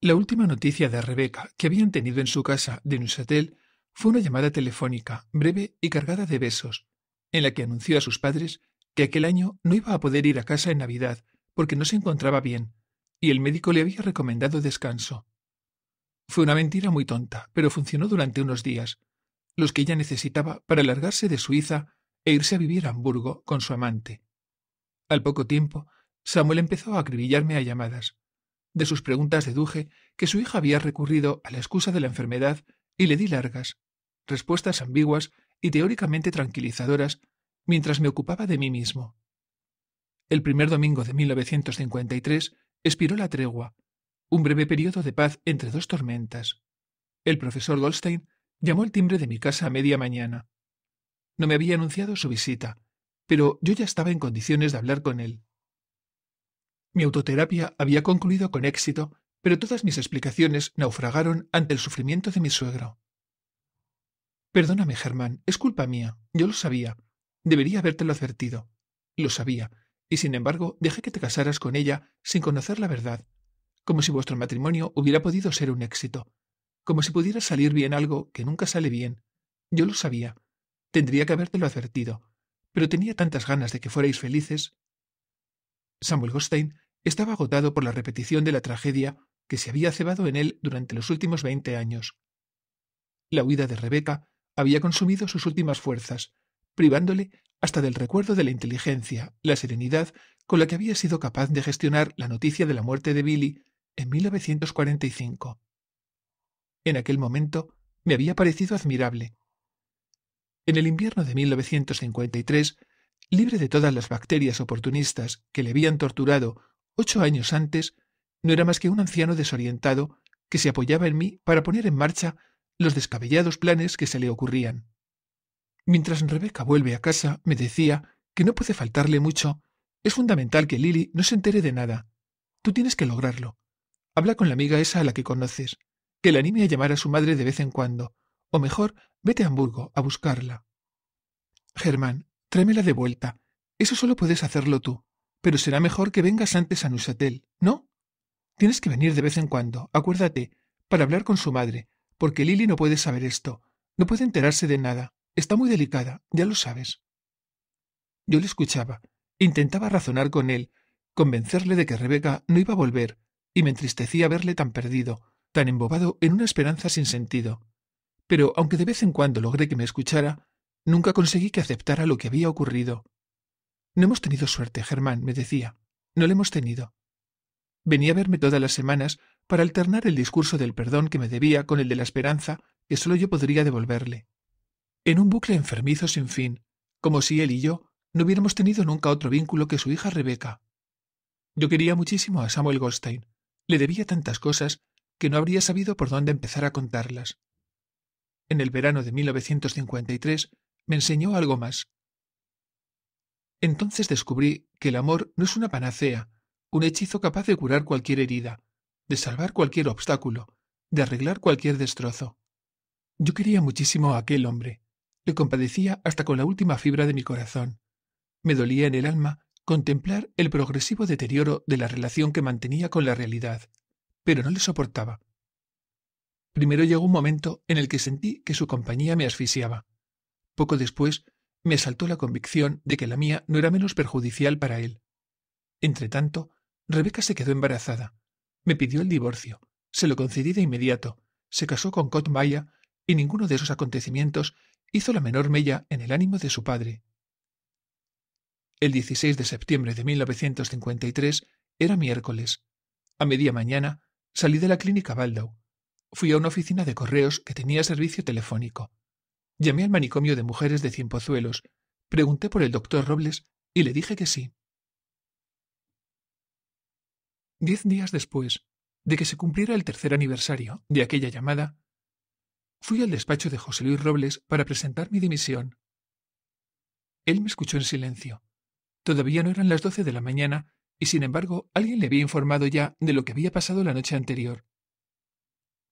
La última noticia de Rebeca que habían tenido en su casa de Neuchâtel fue una llamada telefónica, breve y cargada de besos, en la que anunció a sus padres que aquel año no iba a poder ir a casa en Navidad porque no se encontraba bien, y el médico le había recomendado descanso. Fue una mentira muy tonta, pero funcionó durante unos días, los que ella necesitaba para largarse de Suiza e irse a vivir a Hamburgo con su amante. Al poco tiempo, Samuel empezó a acribillarme a llamadas. De sus preguntas deduje que su hija había recurrido a la excusa de la enfermedad y le di largas, respuestas ambiguas y teóricamente tranquilizadoras mientras me ocupaba de mí mismo. El primer domingo de 1953 expiró la tregua, un breve periodo de paz entre dos tormentas. El profesor Goldstein llamó el timbre de mi casa a media mañana. No me había anunciado su visita, pero yo ya estaba en condiciones de hablar con él. Mi autoterapia había concluido con éxito, pero todas mis explicaciones naufragaron ante el sufrimiento de mi suegro. Perdóname, Germán, es culpa mía, yo lo sabía, Debería habértelo advertido. Lo sabía, y sin embargo dejé que te casaras con ella sin conocer la verdad, como si vuestro matrimonio hubiera podido ser un éxito, como si pudiera salir bien algo que nunca sale bien. Yo lo sabía. Tendría que habértelo advertido, pero tenía tantas ganas de que fuerais felices. Samuel Goldstein estaba agotado por la repetición de la tragedia que se había cebado en él durante los últimos veinte años. La huida de Rebeca había consumido sus últimas fuerzas, privándole hasta del recuerdo de la inteligencia, la serenidad con la que había sido capaz de gestionar la noticia de la muerte de Billy en 1945. En aquel momento me había parecido admirable. En el invierno de 1953, libre de todas las bacterias oportunistas que le habían torturado ocho años antes, no era más que un anciano desorientado que se apoyaba en mí para poner en marcha los descabellados planes que se le ocurrían. Mientras Rebeca vuelve a casa, me decía que no puede faltarle mucho. Es fundamental que Lily no se entere de nada. Tú tienes que lograrlo. Habla con la amiga esa a la que conoces, que la anime a llamar a su madre de vez en cuando, o mejor, vete a Hamburgo a buscarla. Germán, tráemela de vuelta. Eso solo puedes hacerlo tú, pero será mejor que vengas antes a Nusatel, ¿no? Tienes que venir de vez en cuando, acuérdate, para hablar con su madre, porque Lily no puede saber esto, no puede enterarse de nada. Está muy delicada, ya lo sabes. Yo le escuchaba, intentaba razonar con él, convencerle de que Rebeca no iba a volver, y me entristecía verle tan perdido, tan embobado en una esperanza sin sentido. Pero aunque de vez en cuando logré que me escuchara, nunca conseguí que aceptara lo que había ocurrido. No hemos tenido suerte, Germán, me decía. No le hemos tenido. Venía a verme todas las semanas para alternar el discurso del perdón que me debía con el de la esperanza que sólo yo podría devolverle en un bucle enfermizo sin fin, como si él y yo no hubiéramos tenido nunca otro vínculo que su hija Rebeca. Yo quería muchísimo a Samuel Goldstein. Le debía tantas cosas que no habría sabido por dónde empezar a contarlas. En el verano de 1953 me enseñó algo más. Entonces descubrí que el amor no es una panacea, un hechizo capaz de curar cualquier herida, de salvar cualquier obstáculo, de arreglar cualquier destrozo. Yo quería muchísimo a aquel hombre, le compadecía hasta con la última fibra de mi corazón. Me dolía en el alma contemplar el progresivo deterioro de la relación que mantenía con la realidad, pero no le soportaba. Primero llegó un momento en el que sentí que su compañía me asfixiaba. Poco después me asaltó la convicción de que la mía no era menos perjudicial para él. Entretanto, Rebeca se quedó embarazada. Me pidió el divorcio. Se lo concedí de inmediato. Se casó con Cot Maya y ninguno de esos acontecimientos hizo la menor mella en el ánimo de su padre. El 16 de septiembre de 1953 era miércoles. A media mañana salí de la clínica Baldau. Fui a una oficina de correos que tenía servicio telefónico. Llamé al manicomio de mujeres de pozuelos, pregunté por el doctor Robles y le dije que sí. Diez días después de que se cumpliera el tercer aniversario de aquella llamada, Fui al despacho de José Luis Robles para presentar mi dimisión. Él me escuchó en silencio. Todavía no eran las doce de la mañana y sin embargo alguien le había informado ya de lo que había pasado la noche anterior.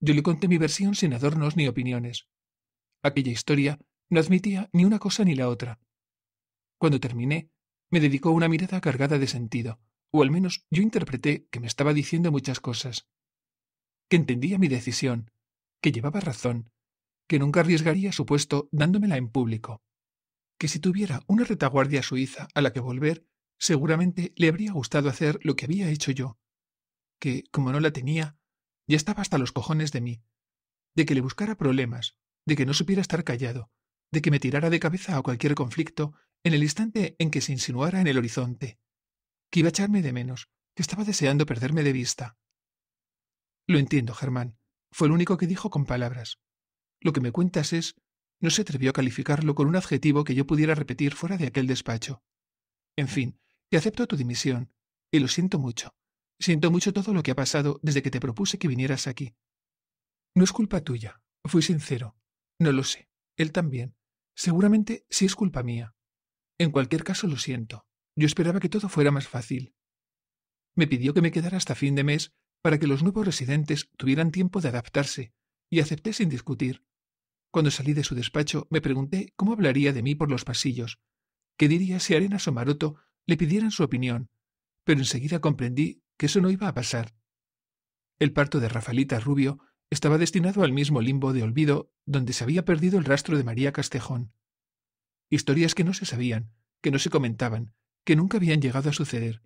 Yo le conté mi versión sin adornos ni opiniones. Aquella historia no admitía ni una cosa ni la otra. Cuando terminé, me dedicó una mirada cargada de sentido, o al menos yo interpreté que me estaba diciendo muchas cosas. Que entendía mi decisión, que llevaba razón, que nunca arriesgaría su puesto dándomela en público, que si tuviera una retaguardia suiza a la que volver, seguramente le habría gustado hacer lo que había hecho yo, que, como no la tenía, ya estaba hasta los cojones de mí, de que le buscara problemas, de que no supiera estar callado, de que me tirara de cabeza a cualquier conflicto en el instante en que se insinuara en el horizonte, que iba a echarme de menos, que estaba deseando perderme de vista. Lo entiendo, Germán, fue el único que dijo con palabras. Lo que me cuentas es... No se atrevió a calificarlo con un adjetivo que yo pudiera repetir fuera de aquel despacho. En fin, te acepto tu dimisión, y lo siento mucho. Siento mucho todo lo que ha pasado desde que te propuse que vinieras aquí. No es culpa tuya, fui sincero. No lo sé, él también. Seguramente sí es culpa mía. En cualquier caso lo siento. Yo esperaba que todo fuera más fácil. Me pidió que me quedara hasta fin de mes para que los nuevos residentes tuvieran tiempo de adaptarse, y acepté sin discutir. Cuando salí de su despacho me pregunté cómo hablaría de mí por los pasillos, qué diría si Arenas o Maroto le pidieran su opinión, pero enseguida comprendí que eso no iba a pasar. El parto de Rafaelita Rubio estaba destinado al mismo limbo de olvido donde se había perdido el rastro de María Castejón. Historias que no se sabían, que no se comentaban, que nunca habían llegado a suceder.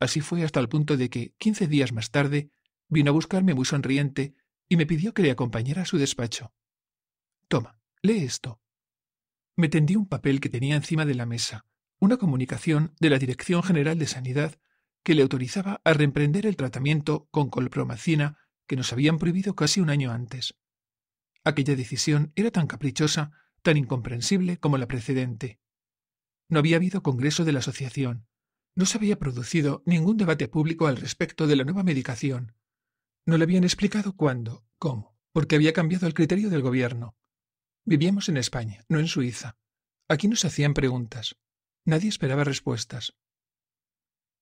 Así fue hasta el punto de que, quince días más tarde, vino a buscarme muy sonriente y me pidió que le acompañara a su despacho. Toma, lee esto. Me tendí un papel que tenía encima de la mesa, una comunicación de la Dirección General de Sanidad que le autorizaba a reemprender el tratamiento con colpromacina que nos habían prohibido casi un año antes. Aquella decisión era tan caprichosa, tan incomprensible como la precedente. No había habido congreso de la asociación, no se había producido ningún debate público al respecto de la nueva medicación. No le habían explicado cuándo, cómo, porque había cambiado el criterio del gobierno, Vivíamos en España, no en Suiza. Aquí no se hacían preguntas. Nadie esperaba respuestas.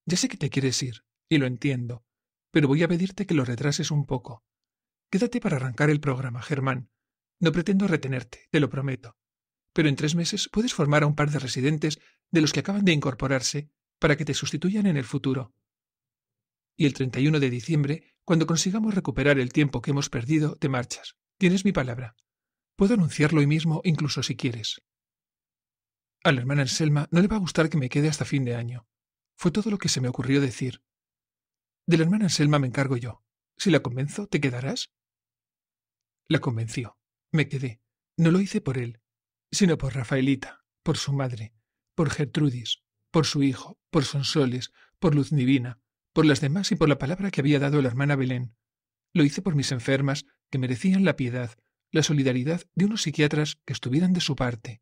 Ya sé que te quieres ir, y lo entiendo, pero voy a pedirte que lo retrases un poco. Quédate para arrancar el programa, Germán. No pretendo retenerte, te lo prometo. Pero en tres meses puedes formar a un par de residentes de los que acaban de incorporarse para que te sustituyan en el futuro. Y el 31 de diciembre, cuando consigamos recuperar el tiempo que hemos perdido, te marchas. Tienes mi palabra. Puedo anunciarlo hoy mismo, incluso si quieres. A la hermana Anselma no le va a gustar que me quede hasta fin de año. Fue todo lo que se me ocurrió decir. De la hermana Anselma me encargo yo. Si la convenzo, ¿te quedarás? La convenció. Me quedé. No lo hice por él, sino por Rafaelita, por su madre, por Gertrudis, por su hijo, por Sonsoles, por Luz Divina, por las demás y por la palabra que había dado la hermana Belén. Lo hice por mis enfermas, que merecían la piedad, la solidaridad de unos psiquiatras que estuvieran de su parte.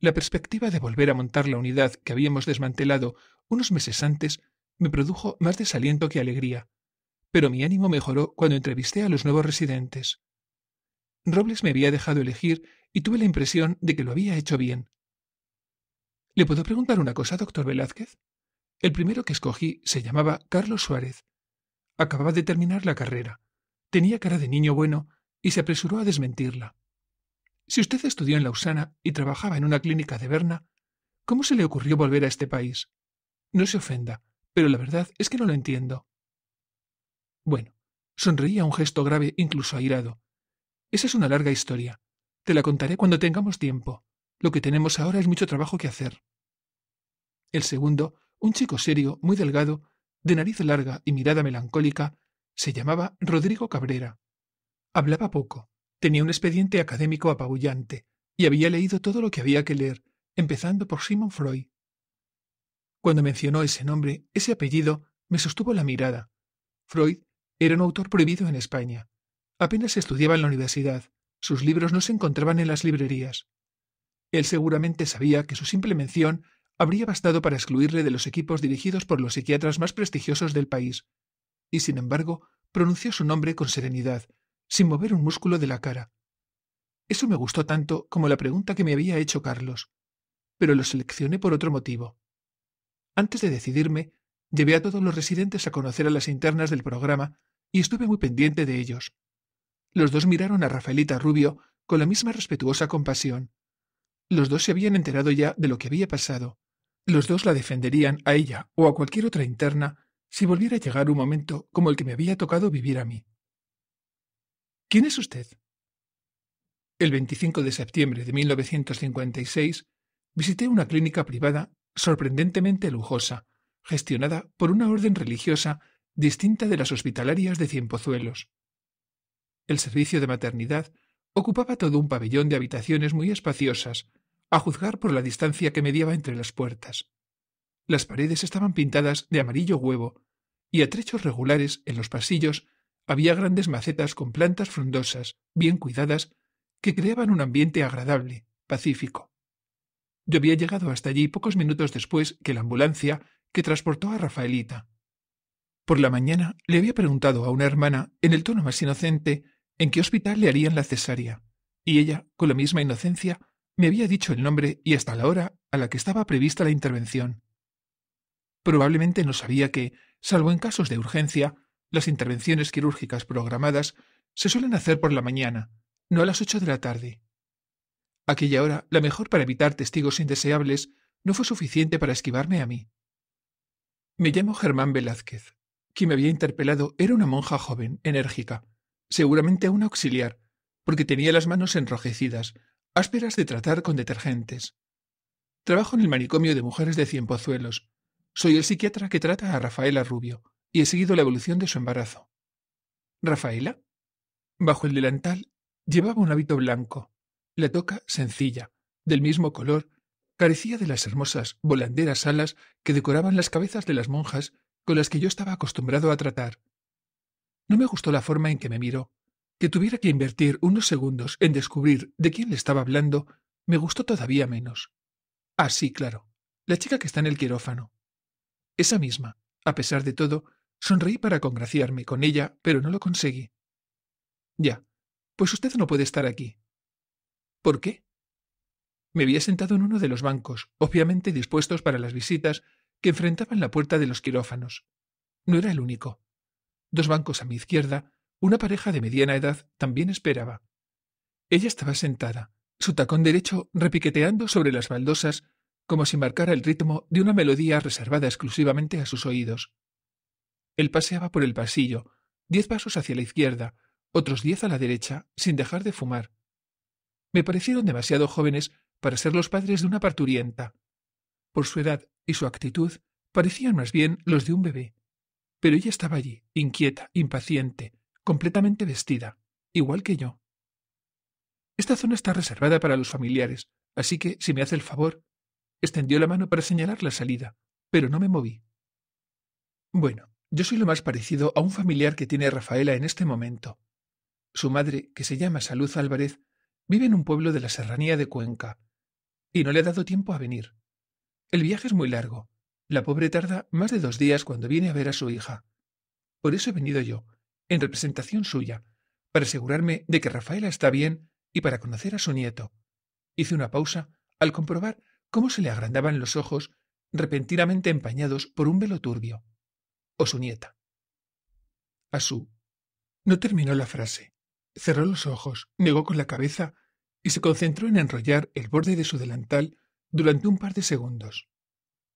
La perspectiva de volver a montar la unidad que habíamos desmantelado unos meses antes me produjo más desaliento que alegría, pero mi ánimo mejoró cuando entrevisté a los nuevos residentes. Robles me había dejado elegir y tuve la impresión de que lo había hecho bien. ¿Le puedo preguntar una cosa, doctor Velázquez? El primero que escogí se llamaba Carlos Suárez. Acababa de terminar la carrera. Tenía cara de niño bueno y se apresuró a desmentirla. Si usted estudió en Lausana y trabajaba en una clínica de Berna, ¿cómo se le ocurrió volver a este país? No se ofenda, pero la verdad es que no lo entiendo. Bueno, sonreía un gesto grave, incluso airado. Esa es una larga historia. Te la contaré cuando tengamos tiempo. Lo que tenemos ahora es mucho trabajo que hacer. El segundo, un chico serio, muy delgado, de nariz larga y mirada melancólica, se llamaba Rodrigo Cabrera. Hablaba poco, tenía un expediente académico apabullante, y había leído todo lo que había que leer, empezando por Simon Freud. Cuando mencionó ese nombre, ese apellido, me sostuvo la mirada. Freud era un autor prohibido en España. Apenas estudiaba en la universidad, sus libros no se encontraban en las librerías. Él seguramente sabía que su simple mención habría bastado para excluirle de los equipos dirigidos por los psiquiatras más prestigiosos del país, y sin embargo pronunció su nombre con serenidad, sin mover un músculo de la cara. Eso me gustó tanto como la pregunta que me había hecho Carlos, pero lo seleccioné por otro motivo. Antes de decidirme, llevé a todos los residentes a conocer a las internas del programa y estuve muy pendiente de ellos. Los dos miraron a Rafaelita Rubio con la misma respetuosa compasión. Los dos se habían enterado ya de lo que había pasado. Los dos la defenderían a ella o a cualquier otra interna si volviera a llegar un momento como el que me había tocado vivir a mí. ¿Quién es usted? El 25 de septiembre de 1956 visité una clínica privada sorprendentemente lujosa, gestionada por una orden religiosa distinta de las hospitalarias de Cienpozuelos. El servicio de maternidad ocupaba todo un pabellón de habitaciones muy espaciosas, a juzgar por la distancia que mediaba entre las puertas. Las paredes estaban pintadas de amarillo huevo, y a trechos regulares en los pasillos había grandes macetas con plantas frondosas, bien cuidadas, que creaban un ambiente agradable, pacífico. Yo había llegado hasta allí pocos minutos después que la ambulancia que transportó a Rafaelita. Por la mañana le había preguntado a una hermana, en el tono más inocente, en qué hospital le harían la cesárea, y ella, con la misma inocencia, me había dicho el nombre y hasta la hora a la que estaba prevista la intervención. Probablemente no sabía que, salvo en casos de urgencia, las intervenciones quirúrgicas programadas se suelen hacer por la mañana, no a las ocho de la tarde. Aquella hora, la mejor para evitar testigos indeseables, no fue suficiente para esquivarme a mí. Me llamo Germán Velázquez. Quien me había interpelado era una monja joven, enérgica, seguramente un auxiliar, porque tenía las manos enrojecidas, ásperas de tratar con detergentes. Trabajo en el manicomio de mujeres de Cienpozuelos. Soy el psiquiatra que trata a Rafaela Rubio, y he seguido la evolución de su embarazo. Rafaela, bajo el delantal, llevaba un hábito blanco, la toca sencilla, del mismo color, carecía de las hermosas volanderas alas que decoraban las cabezas de las monjas con las que yo estaba acostumbrado a tratar. No me gustó la forma en que me miró. Que tuviera que invertir unos segundos en descubrir de quién le estaba hablando me gustó todavía menos. Ah, sí, claro, la chica que está en el quirófano. Esa misma, a pesar de todo, Sonreí para congraciarme con ella, pero no lo conseguí. Ya, pues usted no puede estar aquí. ¿Por qué? Me había sentado en uno de los bancos, obviamente dispuestos para las visitas, que enfrentaban la puerta de los quirófanos. No era el único. Dos bancos a mi izquierda, una pareja de mediana edad también esperaba. Ella estaba sentada, su tacón derecho repiqueteando sobre las baldosas, como si marcara el ritmo de una melodía reservada exclusivamente a sus oídos. Él paseaba por el pasillo, diez pasos hacia la izquierda, otros diez a la derecha, sin dejar de fumar. Me parecieron demasiado jóvenes para ser los padres de una parturienta. Por su edad y su actitud, parecían más bien los de un bebé. Pero ella estaba allí, inquieta, impaciente, completamente vestida, igual que yo. Esta zona está reservada para los familiares, así que, si me hace el favor, extendió la mano para señalar la salida, pero no me moví. Bueno, yo soy lo más parecido a un familiar que tiene Rafaela en este momento. Su madre, que se llama Salud Álvarez, vive en un pueblo de la serranía de Cuenca, y no le ha dado tiempo a venir. El viaje es muy largo. La pobre tarda más de dos días cuando viene a ver a su hija. Por eso he venido yo, en representación suya, para asegurarme de que Rafaela está bien y para conocer a su nieto. Hice una pausa al comprobar cómo se le agrandaban los ojos repentinamente empañados por un velo turbio su nieta. Asu no terminó la frase. Cerró los ojos, negó con la cabeza y se concentró en enrollar el borde de su delantal durante un par de segundos.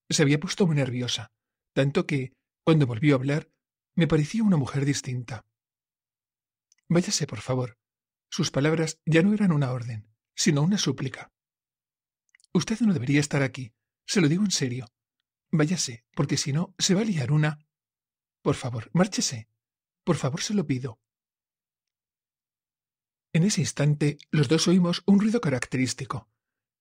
Se había puesto muy nerviosa, tanto que, cuando volvió a hablar, me parecía una mujer distinta. Váyase, por favor. Sus palabras ya no eran una orden, sino una súplica. Usted no debería estar aquí. Se lo digo en serio. Váyase, porque si no, se va a liar una. Por favor, márchese. Por favor, se lo pido. En ese instante, los dos oímos un ruido característico,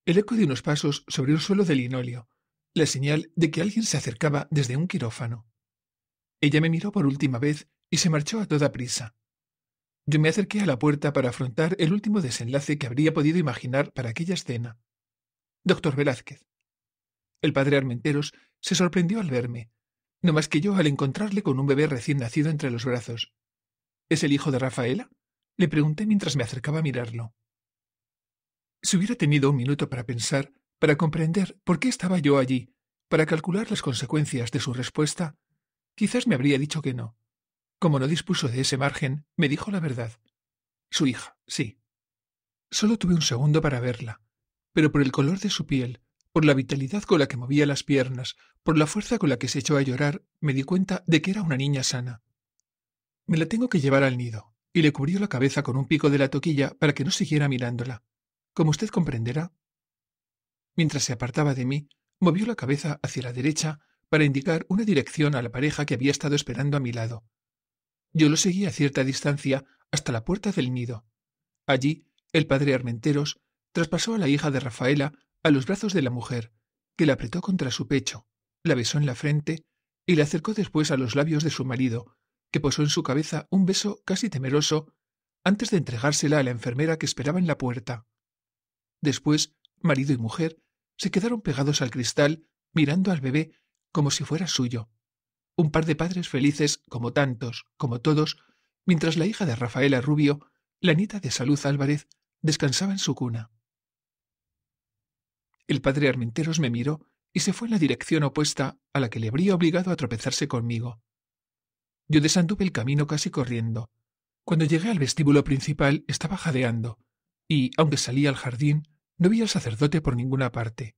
el eco de unos pasos sobre un suelo de linóleo, la señal de que alguien se acercaba desde un quirófano. Ella me miró por última vez y se marchó a toda prisa. Yo me acerqué a la puerta para afrontar el último desenlace que habría podido imaginar para aquella escena. Doctor Velázquez. El padre Armenteros se sorprendió al verme, no más que yo al encontrarle con un bebé recién nacido entre los brazos. ¿Es el hijo de Rafaela? Le pregunté mientras me acercaba a mirarlo. Si hubiera tenido un minuto para pensar, para comprender por qué estaba yo allí, para calcular las consecuencias de su respuesta, quizás me habría dicho que no. Como no dispuso de ese margen, me dijo la verdad. Su hija, sí. Solo tuve un segundo para verla, pero por el color de su piel, por la vitalidad con la que movía las piernas, por la fuerza con la que se echó a llorar, me di cuenta de que era una niña sana. Me la tengo que llevar al nido, y le cubrió la cabeza con un pico de la toquilla para que no siguiera mirándola. Como usted comprenderá. Mientras se apartaba de mí, movió la cabeza hacia la derecha para indicar una dirección a la pareja que había estado esperando a mi lado. Yo lo seguí a cierta distancia hasta la puerta del nido. Allí, el padre Armenteros traspasó a la hija de Rafaela a los brazos de la mujer, que la apretó contra su pecho, la besó en la frente y la acercó después a los labios de su marido, que posó en su cabeza un beso casi temeroso antes de entregársela a la enfermera que esperaba en la puerta. Después, marido y mujer se quedaron pegados al cristal mirando al bebé como si fuera suyo. Un par de padres felices como tantos, como todos, mientras la hija de Rafaela Rubio, la nieta de Salud Álvarez, descansaba en su cuna. El padre Armenteros me miró y se fue en la dirección opuesta a la que le habría obligado a tropezarse conmigo. Yo desanduve el camino casi corriendo. Cuando llegué al vestíbulo principal estaba jadeando, y, aunque salí al jardín, no vi al sacerdote por ninguna parte.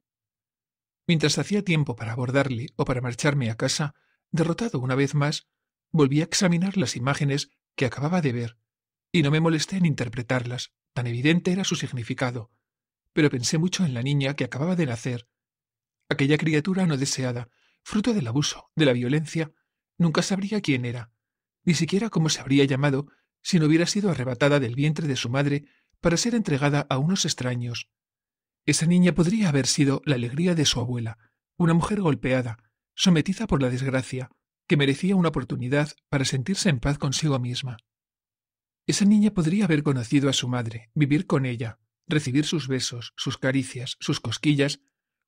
Mientras hacía tiempo para abordarle o para marcharme a casa, derrotado una vez más, volví a examinar las imágenes que acababa de ver, y no me molesté en interpretarlas, tan evidente era su significado, pero pensé mucho en la niña que acababa de nacer, aquella criatura no deseada, fruto del abuso, de la violencia. Nunca sabría quién era, ni siquiera cómo se habría llamado si no hubiera sido arrebatada del vientre de su madre para ser entregada a unos extraños. Esa niña podría haber sido la alegría de su abuela, una mujer golpeada, sometida por la desgracia, que merecía una oportunidad para sentirse en paz consigo misma. Esa niña podría haber conocido a su madre, vivir con ella, recibir sus besos, sus caricias, sus cosquillas,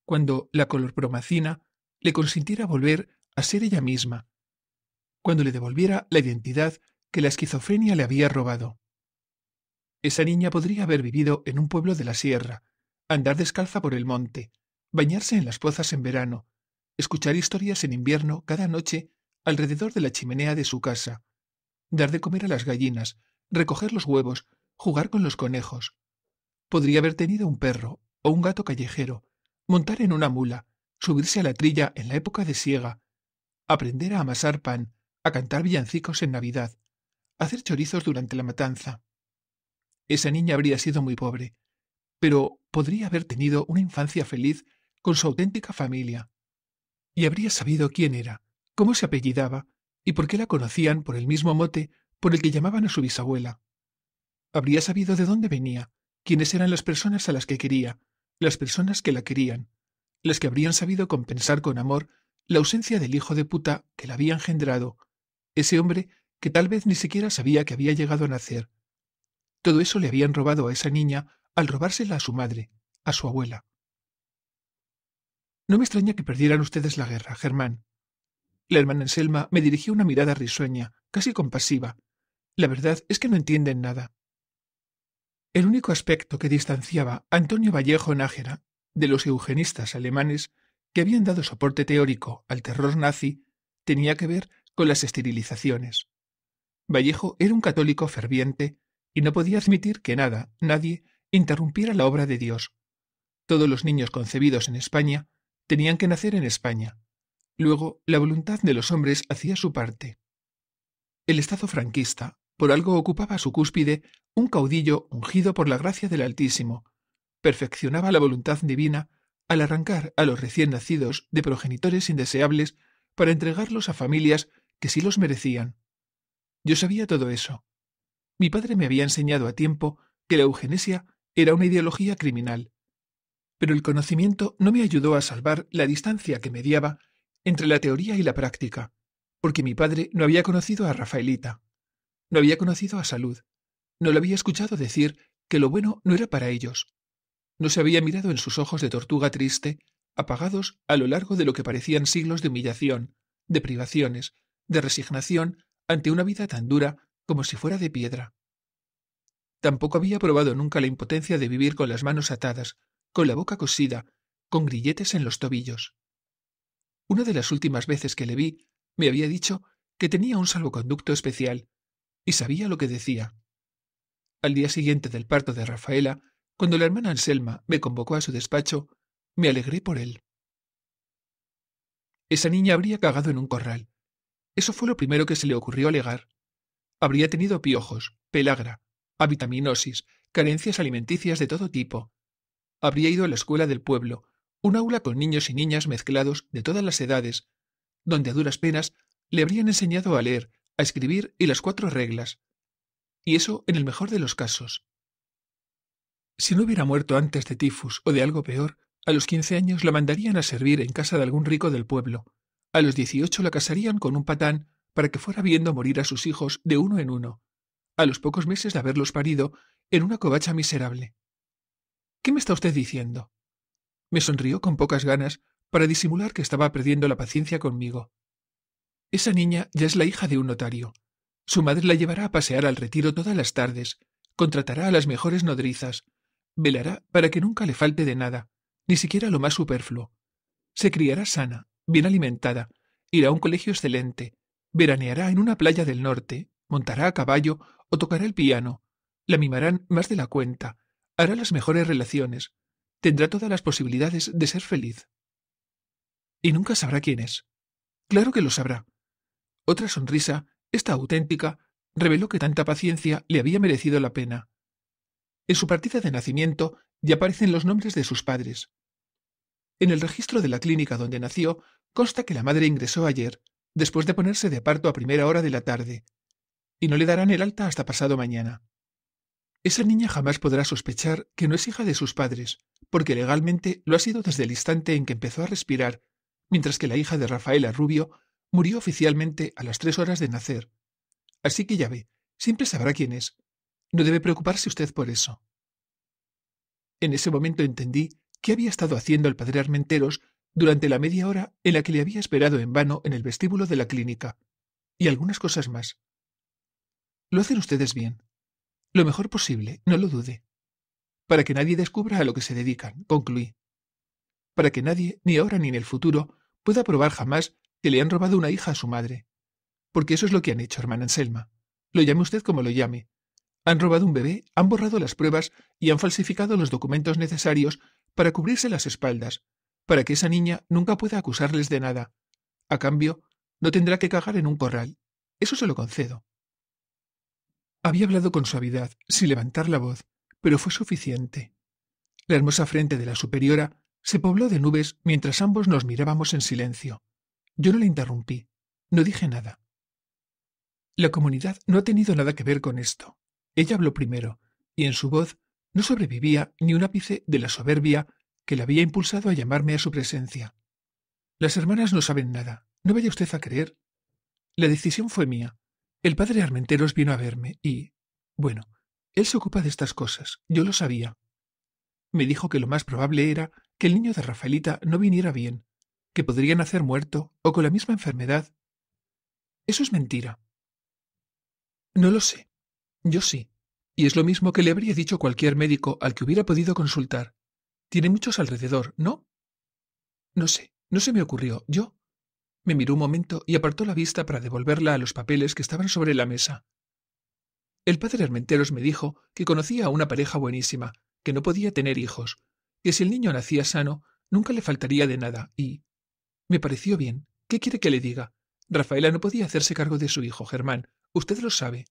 cuando la colorpromacina le consintiera volver a ser ella misma, cuando le devolviera la identidad que la esquizofrenia le había robado. Esa niña podría haber vivido en un pueblo de la sierra, andar descalza por el monte, bañarse en las pozas en verano, escuchar historias en invierno cada noche alrededor de la chimenea de su casa, dar de comer a las gallinas, recoger los huevos, jugar con los conejos, Podría haber tenido un perro o un gato callejero, montar en una mula, subirse a la trilla en la época de siega, aprender a amasar pan, a cantar villancicos en Navidad, hacer chorizos durante la matanza. Esa niña habría sido muy pobre, pero podría haber tenido una infancia feliz con su auténtica familia. Y habría sabido quién era, cómo se apellidaba y por qué la conocían por el mismo mote por el que llamaban a su bisabuela. Habría sabido de dónde venía, quiénes eran las personas a las que quería, las personas que la querían, las que habrían sabido compensar con amor la ausencia del hijo de puta que la había engendrado, ese hombre que tal vez ni siquiera sabía que había llegado a nacer. Todo eso le habían robado a esa niña al robársela a su madre, a su abuela. No me extraña que perdieran ustedes la guerra, Germán. La hermana Anselma me dirigió una mirada risueña, casi compasiva. La verdad es que no entienden nada. El único aspecto que distanciaba Antonio Vallejo Nájera de los eugenistas alemanes que habían dado soporte teórico al terror nazi tenía que ver con las esterilizaciones. Vallejo era un católico ferviente y no podía admitir que nada, nadie, interrumpiera la obra de Dios. Todos los niños concebidos en España tenían que nacer en España. Luego, la voluntad de los hombres hacía su parte. El Estado franquista por algo ocupaba su cúspide un caudillo ungido por la gracia del Altísimo. Perfeccionaba la voluntad divina al arrancar a los recién nacidos de progenitores indeseables para entregarlos a familias que sí los merecían. Yo sabía todo eso. Mi padre me había enseñado a tiempo que la eugenesia era una ideología criminal. Pero el conocimiento no me ayudó a salvar la distancia que mediaba entre la teoría y la práctica, porque mi padre no había conocido a Rafaelita. No había conocido a Salud. No le había escuchado decir que lo bueno no era para ellos. No se había mirado en sus ojos de tortuga triste, apagados a lo largo de lo que parecían siglos de humillación, de privaciones, de resignación ante una vida tan dura como si fuera de piedra. Tampoco había probado nunca la impotencia de vivir con las manos atadas, con la boca cosida, con grilletes en los tobillos. Una de las últimas veces que le vi, me había dicho que tenía un salvoconducto especial, y sabía lo que decía. Al día siguiente del parto de Rafaela, cuando la hermana Anselma me convocó a su despacho, me alegré por él. Esa niña habría cagado en un corral. Eso fue lo primero que se le ocurrió alegar. Habría tenido piojos, pelagra, avitaminosis, carencias alimenticias de todo tipo. Habría ido a la escuela del pueblo, un aula con niños y niñas mezclados de todas las edades, donde a duras penas le habrían enseñado a leer, a escribir y las cuatro reglas, y eso en el mejor de los casos. Si no hubiera muerto antes de tifus o de algo peor, a los quince años la mandarían a servir en casa de algún rico del pueblo, a los dieciocho la casarían con un patán para que fuera viendo morir a sus hijos de uno en uno, a los pocos meses de haberlos parido en una covacha miserable. ¿Qué me está usted diciendo? Me sonrió con pocas ganas para disimular que estaba perdiendo la paciencia conmigo. Esa niña ya es la hija de un notario. Su madre la llevará a pasear al retiro todas las tardes, contratará a las mejores nodrizas, velará para que nunca le falte de nada, ni siquiera lo más superfluo. Se criará sana, bien alimentada, irá a un colegio excelente, veraneará en una playa del norte, montará a caballo o tocará el piano, la mimarán más de la cuenta, hará las mejores relaciones, tendrá todas las posibilidades de ser feliz. Y nunca sabrá quién es. Claro que lo sabrá, otra sonrisa, esta auténtica, reveló que tanta paciencia le había merecido la pena. En su partida de nacimiento ya aparecen los nombres de sus padres. En el registro de la clínica donde nació consta que la madre ingresó ayer, después de ponerse de parto a primera hora de la tarde, y no le darán el alta hasta pasado mañana. Esa niña jamás podrá sospechar que no es hija de sus padres, porque legalmente lo ha sido desde el instante en que empezó a respirar, mientras que la hija de Rafaela Rubio Murió oficialmente a las tres horas de nacer. Así que ya ve, siempre sabrá quién es. No debe preocuparse usted por eso. En ese momento entendí qué había estado haciendo el padre Armenteros durante la media hora en la que le había esperado en vano en el vestíbulo de la clínica, y algunas cosas más. Lo hacen ustedes bien. Lo mejor posible, no lo dude. Para que nadie descubra a lo que se dedican, concluí. Para que nadie, ni ahora ni en el futuro, pueda probar jamás que le han robado una hija a su madre. Porque eso es lo que han hecho, hermana Anselma. Lo llame usted como lo llame. Han robado un bebé, han borrado las pruebas y han falsificado los documentos necesarios para cubrirse las espaldas, para que esa niña nunca pueda acusarles de nada. A cambio, no tendrá que cagar en un corral. Eso se lo concedo. Había hablado con suavidad, sin levantar la voz, pero fue suficiente. La hermosa frente de la superiora se pobló de nubes mientras ambos nos mirábamos en silencio. Yo no le interrumpí, no dije nada. La comunidad no ha tenido nada que ver con esto. Ella habló primero, y en su voz no sobrevivía ni un ápice de la soberbia que la había impulsado a llamarme a su presencia. Las hermanas no saben nada, no vaya usted a creer. La decisión fue mía. El padre Armenteros vino a verme y... Bueno, él se ocupa de estas cosas, yo lo sabía. Me dijo que lo más probable era que el niño de Rafaelita no viniera bien, que podría nacer muerto o con la misma enfermedad. Eso es mentira. No lo sé. Yo sí. Y es lo mismo que le habría dicho cualquier médico al que hubiera podido consultar. Tiene muchos alrededor, ¿no? No sé, no se me ocurrió. Yo. Me miró un momento y apartó la vista para devolverla a los papeles que estaban sobre la mesa. El padre Armenteros me dijo que conocía a una pareja buenísima, que no podía tener hijos, que si el niño nacía sano, nunca le faltaría de nada, y me pareció bien. ¿Qué quiere que le diga? Rafaela no podía hacerse cargo de su hijo, Germán. Usted lo sabe.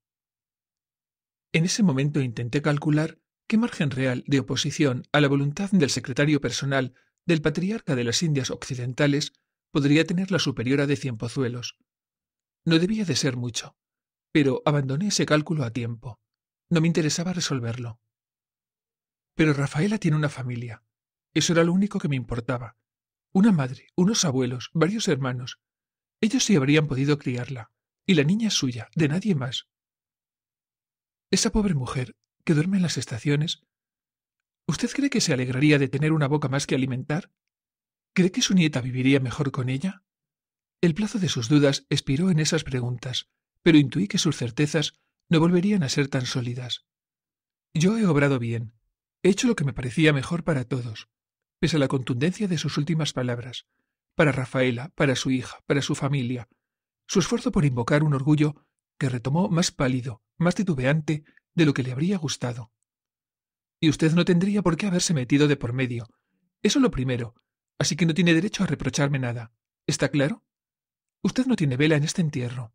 En ese momento intenté calcular qué margen real de oposición a la voluntad del secretario personal del patriarca de las Indias Occidentales podría tener la superiora de pozuelos. No debía de ser mucho, pero abandoné ese cálculo a tiempo. No me interesaba resolverlo. Pero Rafaela tiene una familia. Eso era lo único que me importaba, una madre, unos abuelos, varios hermanos. Ellos sí habrían podido criarla, y la niña es suya, de nadie más. Esa pobre mujer, que duerme en las estaciones, ¿usted cree que se alegraría de tener una boca más que alimentar? ¿Cree que su nieta viviría mejor con ella? El plazo de sus dudas expiró en esas preguntas, pero intuí que sus certezas no volverían a ser tan sólidas. Yo he obrado bien, he hecho lo que me parecía mejor para todos pese a la contundencia de sus últimas palabras, para Rafaela, para su hija, para su familia, su esfuerzo por invocar un orgullo que retomó más pálido, más titubeante de lo que le habría gustado. Y usted no tendría por qué haberse metido de por medio. Eso lo primero, así que no tiene derecho a reprocharme nada. ¿Está claro? Usted no tiene vela en este entierro.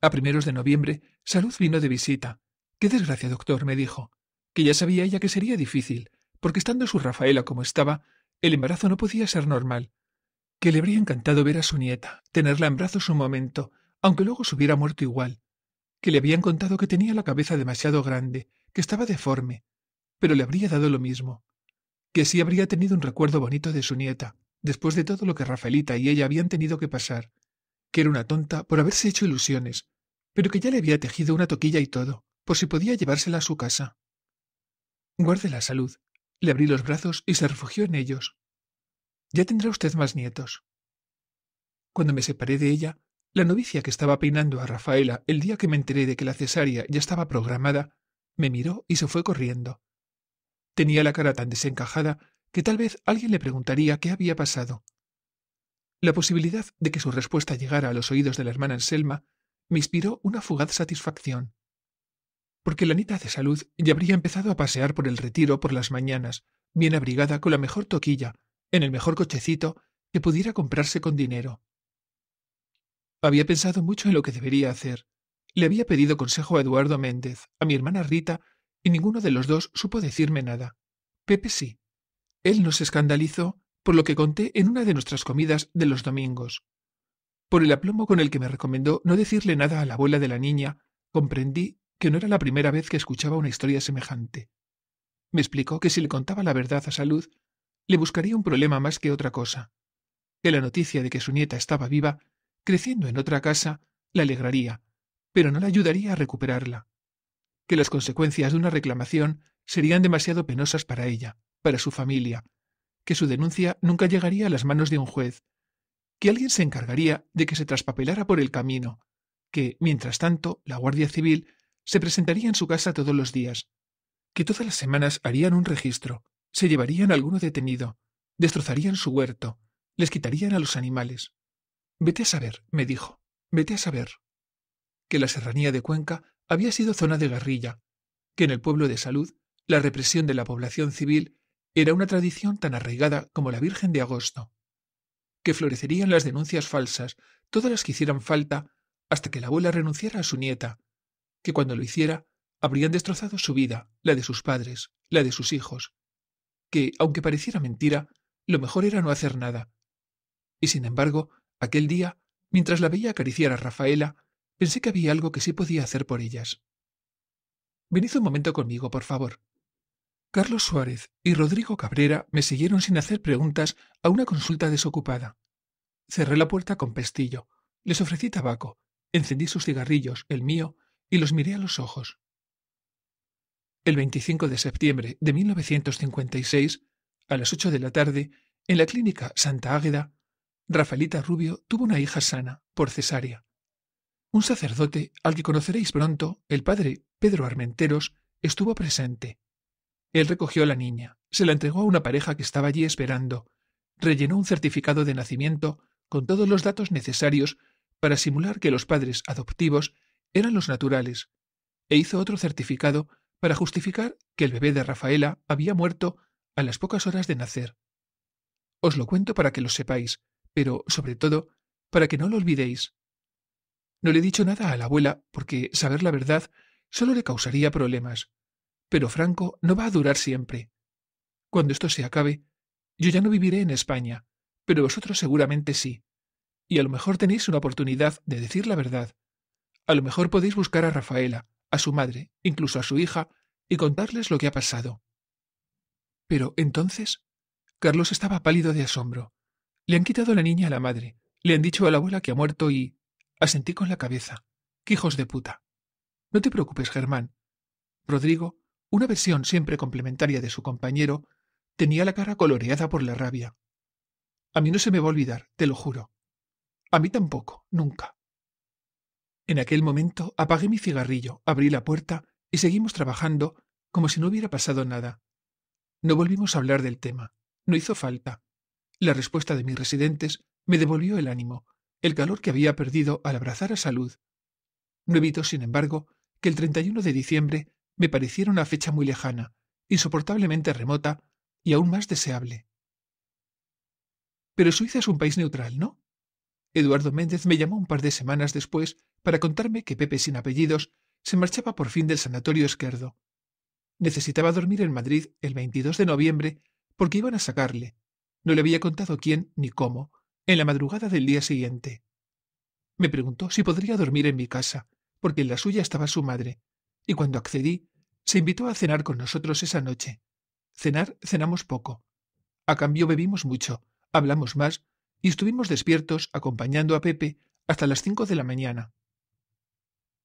A primeros de noviembre, Salud vino de visita. Qué desgracia, doctor, me dijo, que ya sabía ella que sería difícil, porque estando su Rafaela como estaba, el embarazo no podía ser normal, que le habría encantado ver a su nieta, tenerla en brazos un momento, aunque luego se hubiera muerto igual, que le habían contado que tenía la cabeza demasiado grande, que estaba deforme, pero le habría dado lo mismo, que sí habría tenido un recuerdo bonito de su nieta, después de todo lo que Rafaelita y ella habían tenido que pasar, que era una tonta por haberse hecho ilusiones, pero que ya le había tejido una toquilla y todo, por si podía llevársela a su casa. Guarde la salud, le abrí los brazos y se refugió en ellos. Ya tendrá usted más nietos. Cuando me separé de ella, la novicia que estaba peinando a Rafaela el día que me enteré de que la cesárea ya estaba programada, me miró y se fue corriendo. Tenía la cara tan desencajada que tal vez alguien le preguntaría qué había pasado. La posibilidad de que su respuesta llegara a los oídos de la hermana Anselma me inspiró una fugaz satisfacción porque la Anita de salud ya habría empezado a pasear por el retiro por las mañanas, bien abrigada con la mejor toquilla, en el mejor cochecito que pudiera comprarse con dinero. Había pensado mucho en lo que debería hacer. Le había pedido consejo a Eduardo Méndez, a mi hermana Rita, y ninguno de los dos supo decirme nada. Pepe sí. Él nos escandalizó por lo que conté en una de nuestras comidas de los domingos. Por el aplomo con el que me recomendó no decirle nada a la abuela de la niña, comprendí que no era la primera vez que escuchaba una historia semejante. Me explicó que si le contaba la verdad a Salud, le buscaría un problema más que otra cosa, que la noticia de que su nieta estaba viva, creciendo en otra casa, la alegraría, pero no la ayudaría a recuperarla, que las consecuencias de una reclamación serían demasiado penosas para ella, para su familia, que su denuncia nunca llegaría a las manos de un juez, que alguien se encargaría de que se traspapelara por el camino, que, mientras tanto, la Guardia Civil se presentaría en su casa todos los días, que todas las semanas harían un registro, se llevarían a alguno detenido, destrozarían su huerto, les quitarían a los animales. Vete a saber, me dijo, vete a saber. Que la serranía de Cuenca había sido zona de guerrilla, que en el pueblo de Salud la represión de la población civil era una tradición tan arraigada como la Virgen de Agosto, que florecerían las denuncias falsas, todas las que hicieran falta, hasta que la abuela renunciara a su nieta, que cuando lo hiciera habrían destrozado su vida, la de sus padres, la de sus hijos, que, aunque pareciera mentira, lo mejor era no hacer nada. Y sin embargo, aquel día, mientras la veía acariciar a Rafaela, pensé que había algo que sí podía hacer por ellas. Venid un momento conmigo, por favor. Carlos Suárez y Rodrigo Cabrera me siguieron sin hacer preguntas a una consulta desocupada. Cerré la puerta con pestillo, les ofrecí tabaco, encendí sus cigarrillos, el mío, y los miré a los ojos. El 25 de septiembre de 1956, a las ocho de la tarde, en la clínica Santa Águeda, Rafaelita Rubio tuvo una hija sana, por cesárea. Un sacerdote, al que conoceréis pronto, el padre Pedro Armenteros, estuvo presente. Él recogió a la niña, se la entregó a una pareja que estaba allí esperando, rellenó un certificado de nacimiento con todos los datos necesarios para simular que los padres adoptivos eran los naturales, e hizo otro certificado para justificar que el bebé de Rafaela había muerto a las pocas horas de nacer. Os lo cuento para que lo sepáis, pero sobre todo para que no lo olvidéis. No le he dicho nada a la abuela porque saber la verdad solo le causaría problemas. Pero Franco no va a durar siempre. Cuando esto se acabe, yo ya no viviré en España, pero vosotros seguramente sí. Y a lo mejor tenéis una oportunidad de decir la verdad, a lo mejor podéis buscar a Rafaela, a su madre, incluso a su hija, y contarles lo que ha pasado. Pero entonces, Carlos estaba pálido de asombro. Le han quitado la niña a la madre, le han dicho a la abuela que ha muerto y... Asentí con la cabeza. Quijos hijos de puta! No te preocupes, Germán. Rodrigo, una versión siempre complementaria de su compañero, tenía la cara coloreada por la rabia. A mí no se me va a olvidar, te lo juro. A mí tampoco, nunca. En aquel momento apagué mi cigarrillo, abrí la puerta y seguimos trabajando como si no hubiera pasado nada. No volvimos a hablar del tema. No hizo falta. La respuesta de mis residentes me devolvió el ánimo, el calor que había perdido al abrazar a salud. No evitó, sin embargo, que el 31 de diciembre me pareciera una fecha muy lejana, insoportablemente remota y aún más deseable. Pero Suiza es un país neutral, ¿no? Eduardo Méndez me llamó un par de semanas después para contarme que Pepe sin apellidos se marchaba por fin del sanatorio izquierdo. Necesitaba dormir en Madrid el 22 de noviembre porque iban a sacarle. No le había contado quién ni cómo, en la madrugada del día siguiente. Me preguntó si podría dormir en mi casa, porque en la suya estaba su madre, y cuando accedí, se invitó a cenar con nosotros esa noche. Cenar cenamos poco. A cambio bebimos mucho, hablamos más y estuvimos despiertos acompañando a Pepe hasta las cinco de la mañana.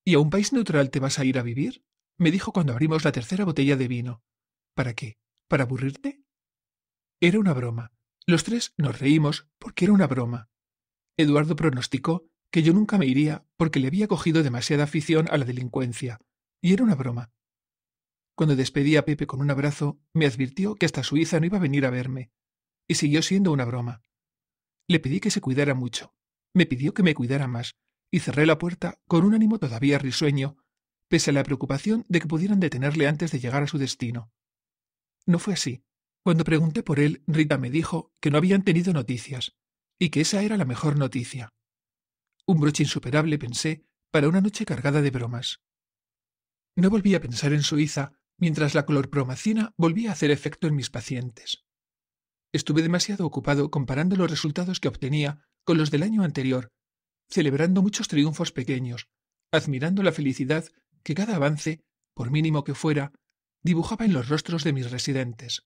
¿Y a un país neutral te vas a ir a vivir? me dijo cuando abrimos la tercera botella de vino. ¿Para qué? ¿Para aburrirte? Era una broma. Los tres nos reímos porque era una broma. Eduardo pronosticó que yo nunca me iría porque le había cogido demasiada afición a la delincuencia, y era una broma. Cuando despedí a Pepe con un abrazo, me advirtió que hasta Suiza no iba a venir a verme, y siguió siendo una broma. Le pedí que se cuidara mucho. Me pidió que me cuidara más, y cerré la puerta con un ánimo todavía risueño, pese a la preocupación de que pudieran detenerle antes de llegar a su destino. No fue así. Cuando pregunté por él, Rita me dijo que no habían tenido noticias, y que esa era la mejor noticia. Un broche insuperable, pensé, para una noche cargada de bromas. No volví a pensar en Suiza mientras la clorpromacina volvía a hacer efecto en mis pacientes. Estuve demasiado ocupado comparando los resultados que obtenía con los del año anterior, celebrando muchos triunfos pequeños, admirando la felicidad que cada avance, por mínimo que fuera, dibujaba en los rostros de mis residentes.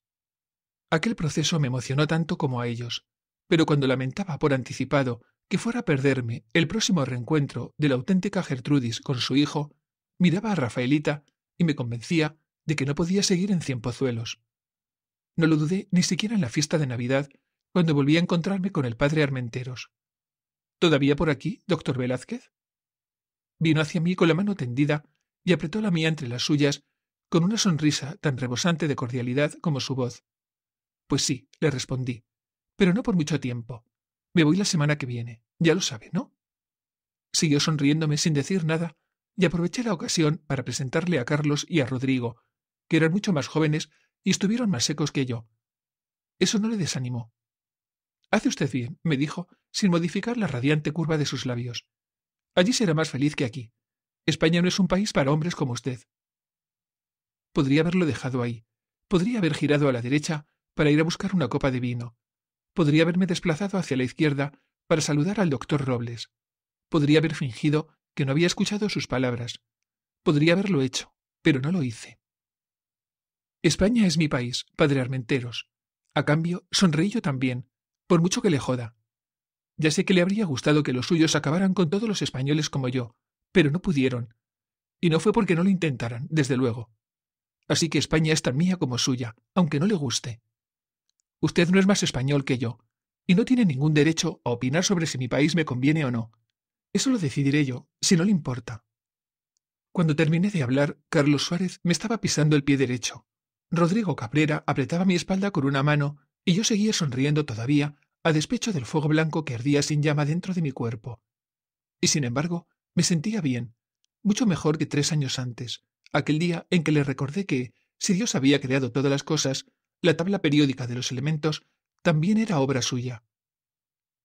Aquel proceso me emocionó tanto como a ellos, pero cuando lamentaba por anticipado que fuera a perderme el próximo reencuentro de la auténtica Gertrudis con su hijo, miraba a Rafaelita y me convencía de que no podía seguir en pozuelos. No lo dudé ni siquiera en la fiesta de Navidad, cuando volví a encontrarme con el padre Armenteros. ¿Todavía por aquí, doctor Velázquez? Vino hacia mí con la mano tendida y apretó la mía entre las suyas, con una sonrisa tan rebosante de cordialidad como su voz. Pues sí, le respondí, pero no por mucho tiempo. Me voy la semana que viene, ya lo sabe, ¿no? Siguió sonriéndome sin decir nada, y aproveché la ocasión para presentarle a Carlos y a Rodrigo, que eran mucho más jóvenes y estuvieron más secos que yo. Eso no le desanimó. Hace usted bien, me dijo, sin modificar la radiante curva de sus labios. Allí será más feliz que aquí. España no es un país para hombres como usted. Podría haberlo dejado ahí. Podría haber girado a la derecha para ir a buscar una copa de vino. Podría haberme desplazado hacia la izquierda para saludar al doctor Robles. Podría haber fingido que no había escuchado sus palabras. Podría haberlo hecho, pero no lo hice. España es mi país, padre Armenteros. A cambio, sonreí yo también, por mucho que le joda. Ya sé que le habría gustado que los suyos acabaran con todos los españoles como yo, pero no pudieron. Y no fue porque no lo intentaran, desde luego. Así que España es tan mía como suya, aunque no le guste. Usted no es más español que yo, y no tiene ningún derecho a opinar sobre si mi país me conviene o no. Eso lo decidiré yo, si no le importa. Cuando terminé de hablar, Carlos Suárez me estaba pisando el pie derecho, Rodrigo Cabrera apretaba mi espalda con una mano y yo seguía sonriendo todavía a despecho del fuego blanco que ardía sin llama dentro de mi cuerpo. Y sin embargo, me sentía bien, mucho mejor que tres años antes, aquel día en que le recordé que, si Dios había creado todas las cosas, la tabla periódica de los elementos también era obra suya.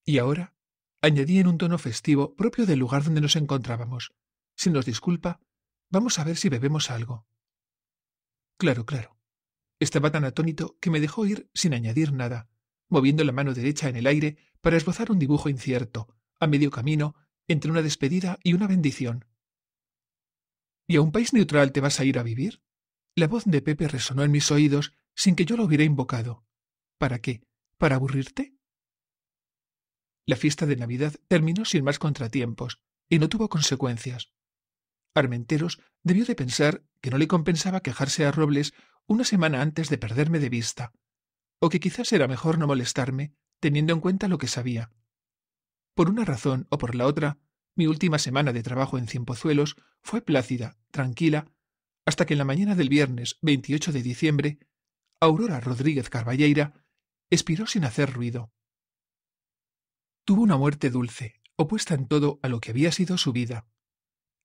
Y ahora, añadí en un tono festivo propio del lugar donde nos encontrábamos, si nos disculpa, vamos a ver si bebemos algo. Claro, claro. Estaba tan atónito que me dejó ir sin añadir nada, moviendo la mano derecha en el aire para esbozar un dibujo incierto, a medio camino, entre una despedida y una bendición. ¿Y a un país neutral te vas a ir a vivir? La voz de Pepe resonó en mis oídos sin que yo lo hubiera invocado. ¿Para qué? ¿Para aburrirte? La fiesta de Navidad terminó sin más contratiempos y no tuvo consecuencias. Armenteros debió de pensar que no le compensaba quejarse a Robles una semana antes de perderme de vista, o que quizás era mejor no molestarme, teniendo en cuenta lo que sabía. Por una razón o por la otra, mi última semana de trabajo en Cienpozuelos fue plácida, tranquila, hasta que en la mañana del viernes 28 de diciembre, Aurora Rodríguez Carballeira expiró sin hacer ruido. Tuvo una muerte dulce, opuesta en todo a lo que había sido su vida.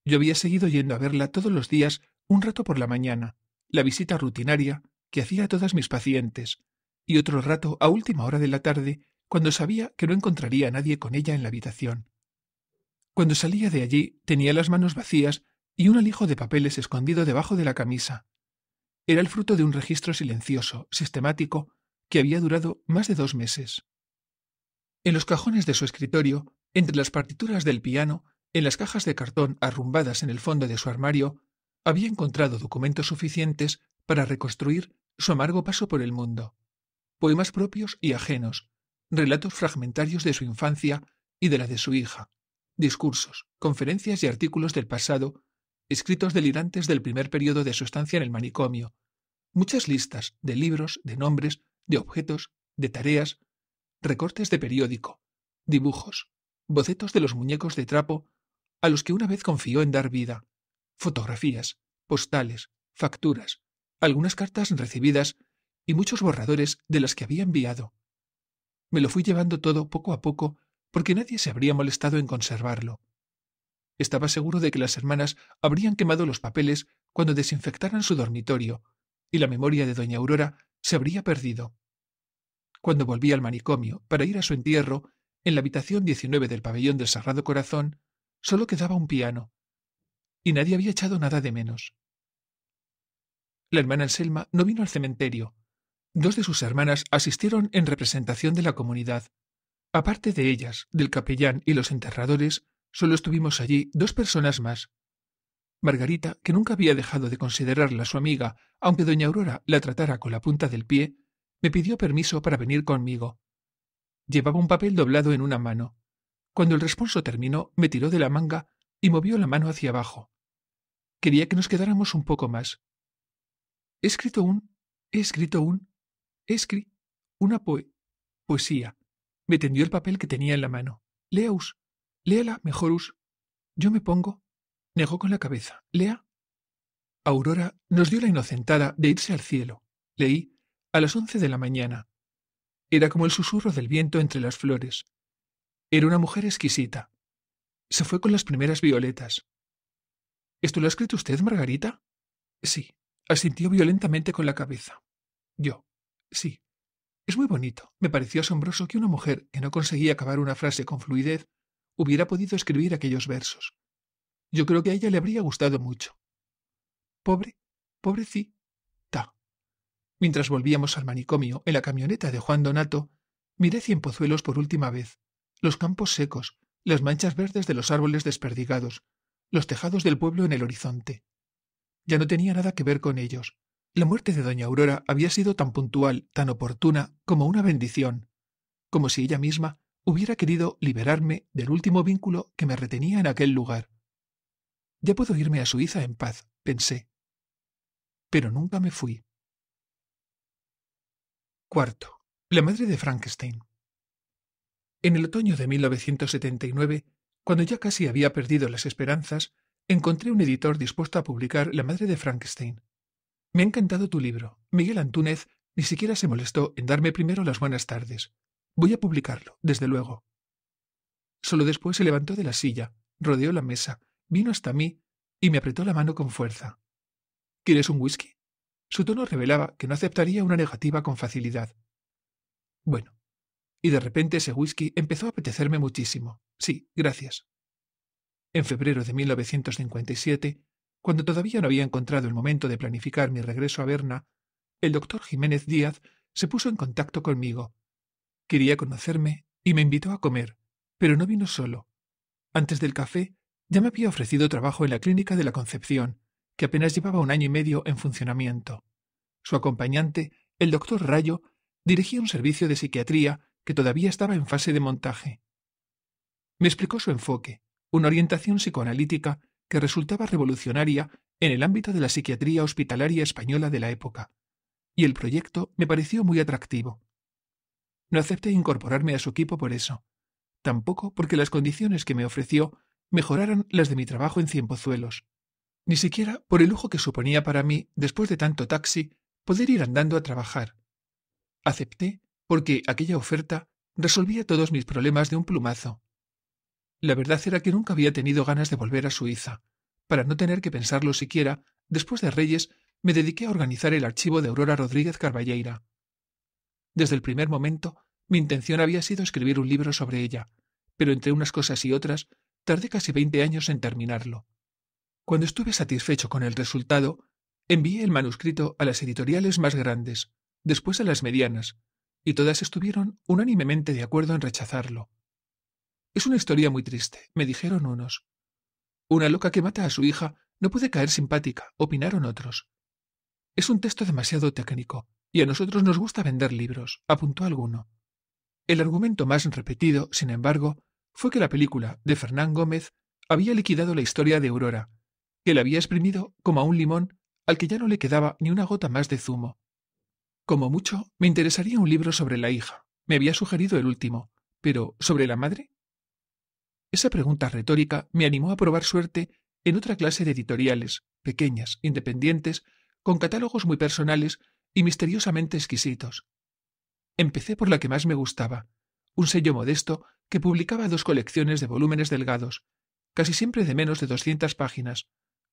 Yo había seguido yendo a verla todos los días un rato por la mañana, la visita rutinaria que hacía a todas mis pacientes, y otro rato a última hora de la tarde, cuando sabía que no encontraría a nadie con ella en la habitación. Cuando salía de allí tenía las manos vacías y un alijo de papeles escondido debajo de la camisa. Era el fruto de un registro silencioso, sistemático, que había durado más de dos meses. En los cajones de su escritorio, entre las partituras del piano, en las cajas de cartón arrumbadas en el fondo de su armario, había encontrado documentos suficientes para reconstruir su amargo paso por el mundo, poemas propios y ajenos, relatos fragmentarios de su infancia y de la de su hija, discursos, conferencias y artículos del pasado, escritos delirantes del primer periodo de su estancia en el manicomio, muchas listas de libros, de nombres, de objetos, de tareas, recortes de periódico, dibujos, bocetos de los muñecos de trapo a los que una vez confió en dar vida, fotografías, postales, facturas, algunas cartas recibidas y muchos borradores de las que había enviado. Me lo fui llevando todo poco a poco porque nadie se habría molestado en conservarlo. Estaba seguro de que las hermanas habrían quemado los papeles cuando desinfectaran su dormitorio, y la memoria de doña Aurora se habría perdido. Cuando volví al manicomio para ir a su entierro, en la habitación 19 del pabellón del Sagrado Corazón, solo quedaba un piano, y nadie había echado nada de menos. La hermana Anselma no vino al cementerio. Dos de sus hermanas asistieron en representación de la comunidad. Aparte de ellas, del capellán y los enterradores, solo estuvimos allí dos personas más. Margarita, que nunca había dejado de considerarla su amiga, aunque doña Aurora la tratara con la punta del pie, me pidió permiso para venir conmigo. Llevaba un papel doblado en una mano. Cuando el responso terminó, me tiró de la manga y movió la mano hacia abajo. Quería que nos quedáramos un poco más. He escrito un, he escrito un, he una poe poesía. Me tendió el papel que tenía en la mano. Leaus, léala, mejorus. Yo me pongo. Negó con la cabeza. Lea. Aurora nos dio la inocentada de irse al cielo. Leí a las once de la mañana. Era como el susurro del viento entre las flores. Era una mujer exquisita. Se fue con las primeras violetas. ¿Esto lo ha escrito usted, Margarita? Sí. Asintió violentamente con la cabeza. Yo. Sí. Es muy bonito. Me pareció asombroso que una mujer que no conseguía acabar una frase con fluidez hubiera podido escribir aquellos versos. Yo creo que a ella le habría gustado mucho. Pobre, pobrecita. Mientras volvíamos al manicomio en la camioneta de Juan Donato, miré cien pozuelos por última vez, los campos secos, las manchas verdes de los árboles desperdigados, los tejados del pueblo en el horizonte. Ya no tenía nada que ver con ellos. La muerte de doña Aurora había sido tan puntual, tan oportuna, como una bendición, como si ella misma hubiera querido liberarme del último vínculo que me retenía en aquel lugar. Ya puedo irme a Suiza en paz, pensé. Pero nunca me fui. Cuarto. La madre de Frankenstein. En el otoño de 1979 cuando ya casi había perdido las esperanzas, encontré un editor dispuesto a publicar La madre de Frankenstein. Me ha encantado tu libro. Miguel Antúnez ni siquiera se molestó en darme primero las buenas tardes. Voy a publicarlo, desde luego. Solo después se levantó de la silla, rodeó la mesa, vino hasta mí y me apretó la mano con fuerza. ¿Quieres un whisky? Su tono revelaba que no aceptaría una negativa con facilidad. Bueno, y de repente ese whisky empezó a apetecerme muchísimo. Sí, gracias. En febrero de 1957, cuando todavía no había encontrado el momento de planificar mi regreso a Berna, el doctor Jiménez Díaz se puso en contacto conmigo. Quería conocerme y me invitó a comer, pero no vino solo. Antes del café, ya me había ofrecido trabajo en la Clínica de la Concepción, que apenas llevaba un año y medio en funcionamiento. Su acompañante, el doctor Rayo, dirigía un servicio de psiquiatría que todavía estaba en fase de montaje. Me explicó su enfoque, una orientación psicoanalítica que resultaba revolucionaria en el ámbito de la psiquiatría hospitalaria española de la época, y el proyecto me pareció muy atractivo. No acepté incorporarme a su equipo por eso, tampoco porque las condiciones que me ofreció mejoraran las de mi trabajo en cienpozuelos, ni siquiera por el lujo que suponía para mí, después de tanto taxi, poder ir andando a trabajar. Acepté porque aquella oferta resolvía todos mis problemas de un plumazo. La verdad era que nunca había tenido ganas de volver a Suiza. Para no tener que pensarlo siquiera, después de Reyes me dediqué a organizar el archivo de Aurora Rodríguez Carballeira. Desde el primer momento, mi intención había sido escribir un libro sobre ella, pero entre unas cosas y otras, tardé casi veinte años en terminarlo. Cuando estuve satisfecho con el resultado, envié el manuscrito a las editoriales más grandes, después a las medianas, y todas estuvieron unánimemente de acuerdo en rechazarlo. Es una historia muy triste, me dijeron unos. Una loca que mata a su hija no puede caer simpática, opinaron otros. Es un texto demasiado técnico, y a nosotros nos gusta vender libros, apuntó alguno. El argumento más repetido, sin embargo, fue que la película de Fernán Gómez había liquidado la historia de Aurora, que la había exprimido como a un limón al que ya no le quedaba ni una gota más de zumo. Como mucho, me interesaría un libro sobre la hija. Me había sugerido el último. Pero, ¿sobre la madre? Esa pregunta retórica me animó a probar suerte en otra clase de editoriales, pequeñas, independientes, con catálogos muy personales y misteriosamente exquisitos. Empecé por la que más me gustaba, un sello modesto que publicaba dos colecciones de volúmenes delgados, casi siempre de menos de doscientas páginas,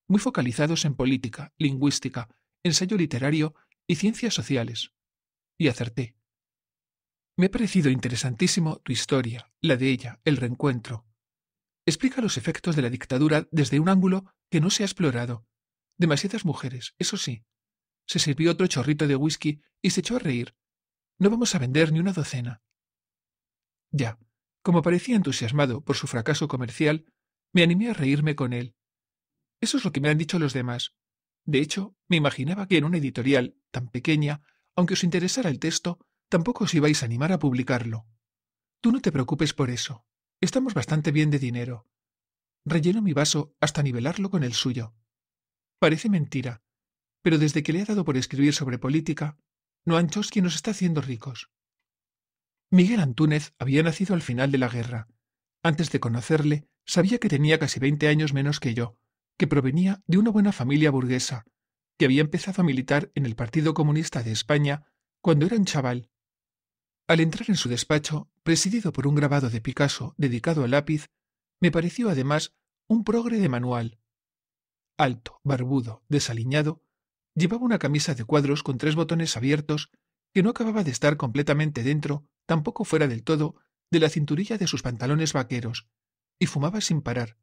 muy focalizados en política, lingüística, ensayo literario y ciencias sociales. Y acerté. Me ha parecido interesantísimo tu historia, la de ella, el reencuentro. Explica los efectos de la dictadura desde un ángulo que no se ha explorado. Demasiadas mujeres, eso sí. Se sirvió otro chorrito de whisky y se echó a reír. No vamos a vender ni una docena. Ya, como parecía entusiasmado por su fracaso comercial, me animé a reírme con él. Eso es lo que me han dicho los demás. De hecho, me imaginaba que en una editorial tan pequeña, aunque os interesara el texto, tampoco os ibais a animar a publicarlo. Tú no te preocupes por eso. Estamos bastante bien de dinero. Relleno mi vaso hasta nivelarlo con el suyo. Parece mentira, pero desde que le ha dado por escribir sobre política, no quien nos está haciendo ricos. Miguel Antúnez había nacido al final de la guerra. Antes de conocerle, sabía que tenía casi veinte años menos que yo, que provenía de una buena familia burguesa, que había empezado a militar en el Partido Comunista de España cuando era un chaval. Al entrar en su despacho, presidido por un grabado de Picasso dedicado al lápiz, me pareció además un progre de manual. Alto, barbudo, desaliñado, llevaba una camisa de cuadros con tres botones abiertos que no acababa de estar completamente dentro, tampoco fuera del todo, de la cinturilla de sus pantalones vaqueros, y fumaba sin parar.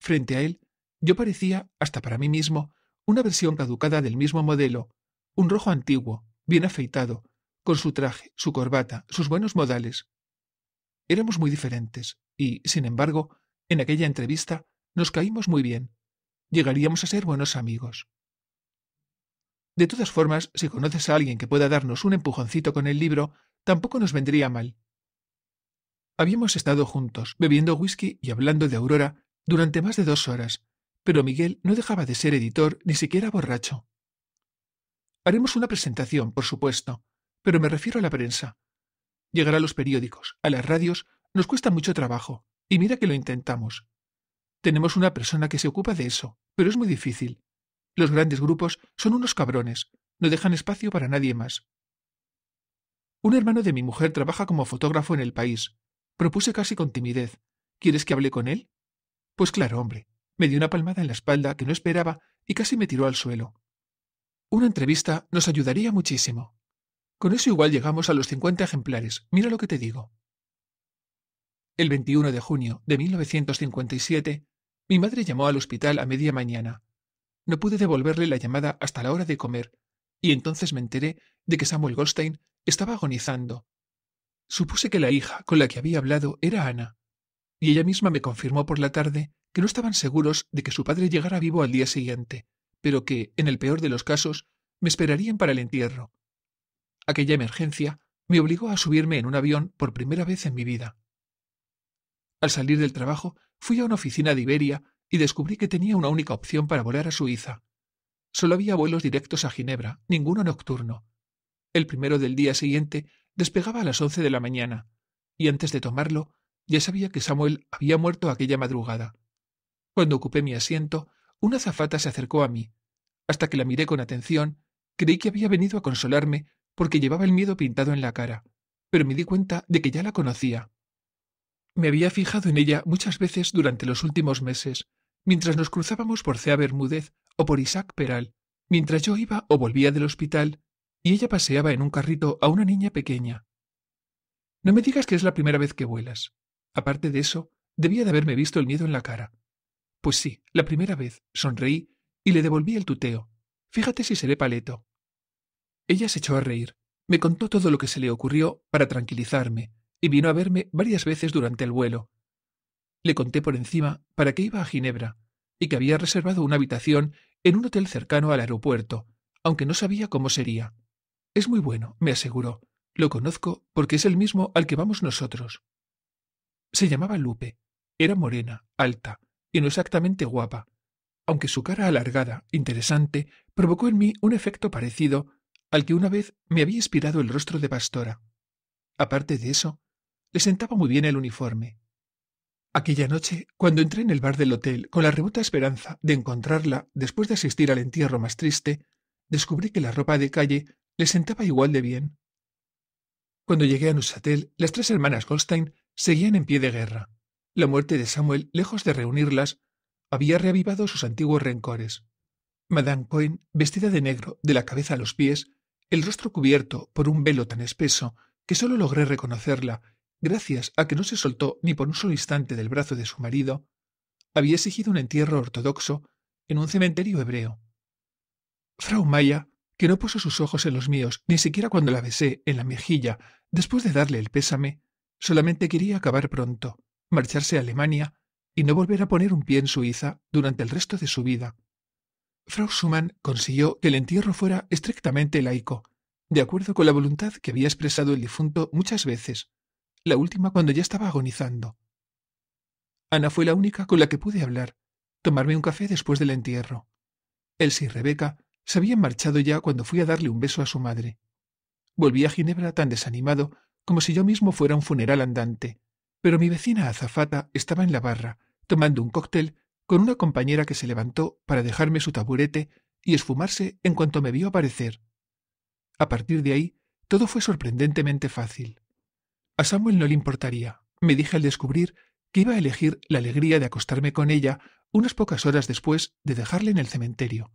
Frente a él yo parecía, hasta para mí mismo, una versión caducada del mismo modelo, un rojo antiguo, bien afeitado, con su traje, su corbata, sus buenos modales. Éramos muy diferentes, y, sin embargo, en aquella entrevista nos caímos muy bien. Llegaríamos a ser buenos amigos. De todas formas, si conoces a alguien que pueda darnos un empujoncito con el libro, tampoco nos vendría mal. Habíamos estado juntos, bebiendo whisky y hablando de Aurora durante más de dos horas, pero Miguel no dejaba de ser editor ni siquiera borracho. Haremos una presentación, por supuesto, pero me refiero a la prensa. Llegar a los periódicos, a las radios, nos cuesta mucho trabajo, y mira que lo intentamos. Tenemos una persona que se ocupa de eso, pero es muy difícil. Los grandes grupos son unos cabrones, no dejan espacio para nadie más. Un hermano de mi mujer trabaja como fotógrafo en el país. Propuse casi con timidez. ¿Quieres que hable con él? Pues claro, hombre. Me dio una palmada en la espalda que no esperaba y casi me tiró al suelo. Una entrevista nos ayudaría muchísimo. Con eso igual llegamos a los cincuenta ejemplares. Mira lo que te digo. El 21 de junio de 1957, mi madre llamó al hospital a media mañana. No pude devolverle la llamada hasta la hora de comer, y entonces me enteré de que Samuel Goldstein estaba agonizando. Supuse que la hija con la que había hablado era Ana, y ella misma me confirmó por la tarde que no estaban seguros de que su padre llegara vivo al día siguiente, pero que, en el peor de los casos, me esperarían para el entierro. Aquella emergencia me obligó a subirme en un avión por primera vez en mi vida. Al salir del trabajo, fui a una oficina de Iberia y descubrí que tenía una única opción para volar a Suiza. Solo había vuelos directos a Ginebra, ninguno nocturno. El primero del día siguiente despegaba a las once de la mañana, y antes de tomarlo ya sabía que Samuel había muerto aquella madrugada. Cuando ocupé mi asiento, una azafata se acercó a mí. Hasta que la miré con atención, creí que había venido a consolarme porque llevaba el miedo pintado en la cara, pero me di cuenta de que ya la conocía. Me había fijado en ella muchas veces durante los últimos meses, mientras nos cruzábamos por Cea Bermúdez o por Isaac Peral, mientras yo iba o volvía del hospital, y ella paseaba en un carrito a una niña pequeña. No me digas que es la primera vez que vuelas. Aparte de eso, debía de haberme visto el miedo en la cara, pues sí, la primera vez, sonreí y le devolví el tuteo. Fíjate si seré paleto. Ella se echó a reír, me contó todo lo que se le ocurrió para tranquilizarme, y vino a verme varias veces durante el vuelo. Le conté por encima para qué iba a Ginebra, y que había reservado una habitación en un hotel cercano al aeropuerto, aunque no sabía cómo sería. Es muy bueno, me aseguró. Lo conozco porque es el mismo al que vamos nosotros. Se llamaba Lupe. Era morena, alta, y no exactamente guapa, aunque su cara alargada, interesante, provocó en mí un efecto parecido al que una vez me había inspirado el rostro de pastora. Aparte de eso, le sentaba muy bien el uniforme. Aquella noche, cuando entré en el bar del hotel con la rebota esperanza de encontrarla después de asistir al entierro más triste, descubrí que la ropa de calle le sentaba igual de bien. Cuando llegué a Neuchâtel, las tres hermanas Goldstein seguían en pie de guerra. La muerte de Samuel, lejos de reunirlas, había reavivado sus antiguos rencores. Madame Cohen, vestida de negro, de la cabeza a los pies, el rostro cubierto por un velo tan espeso que sólo logré reconocerla, gracias a que no se soltó ni por un solo instante del brazo de su marido, había exigido un entierro ortodoxo en un cementerio hebreo. Frau Maya, que no puso sus ojos en los míos, ni siquiera cuando la besé en la mejilla, después de darle el pésame, solamente quería acabar pronto marcharse a Alemania y no volver a poner un pie en Suiza durante el resto de su vida. Frau Schumann consiguió que el entierro fuera estrictamente laico, de acuerdo con la voluntad que había expresado el difunto muchas veces, la última cuando ya estaba agonizando. Ana fue la única con la que pude hablar, tomarme un café después del entierro. Elsie y Rebeca se habían marchado ya cuando fui a darle un beso a su madre. Volví a Ginebra tan desanimado como si yo mismo fuera un funeral andante, pero mi vecina azafata estaba en la barra, tomando un cóctel con una compañera que se levantó para dejarme su taburete y esfumarse en cuanto me vio aparecer. A partir de ahí, todo fue sorprendentemente fácil. A Samuel no le importaría, me dije al descubrir que iba a elegir la alegría de acostarme con ella unas pocas horas después de dejarle en el cementerio.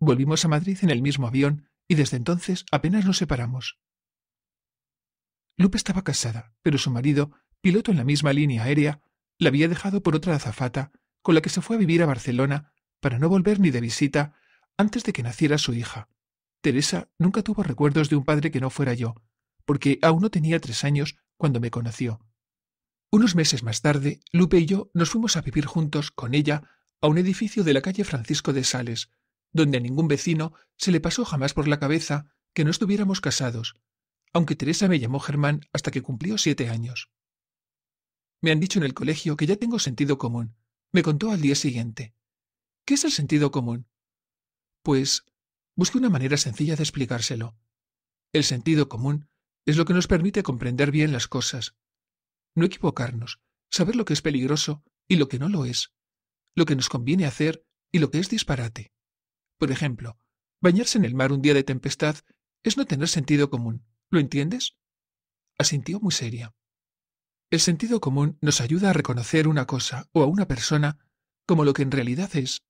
Volvimos a Madrid en el mismo avión y desde entonces apenas nos separamos. Lupe estaba casada, pero su marido piloto en la misma línea aérea, la había dejado por otra azafata, con la que se fue a vivir a Barcelona para no volver ni de visita antes de que naciera su hija. Teresa nunca tuvo recuerdos de un padre que no fuera yo, porque aún no tenía tres años cuando me conoció. Unos meses más tarde, Lupe y yo nos fuimos a vivir juntos con ella a un edificio de la calle Francisco de Sales, donde a ningún vecino se le pasó jamás por la cabeza que no estuviéramos casados, aunque Teresa me llamó Germán hasta que cumplió siete años. Me han dicho en el colegio que ya tengo sentido común. Me contó al día siguiente. ¿Qué es el sentido común? Pues busqué una manera sencilla de explicárselo. El sentido común es lo que nos permite comprender bien las cosas, no equivocarnos, saber lo que es peligroso y lo que no lo es, lo que nos conviene hacer y lo que es disparate. Por ejemplo, bañarse en el mar un día de tempestad es no tener sentido común. ¿Lo entiendes? Asintió muy seria. El sentido común nos ayuda a reconocer una cosa o a una persona como lo que en realidad es,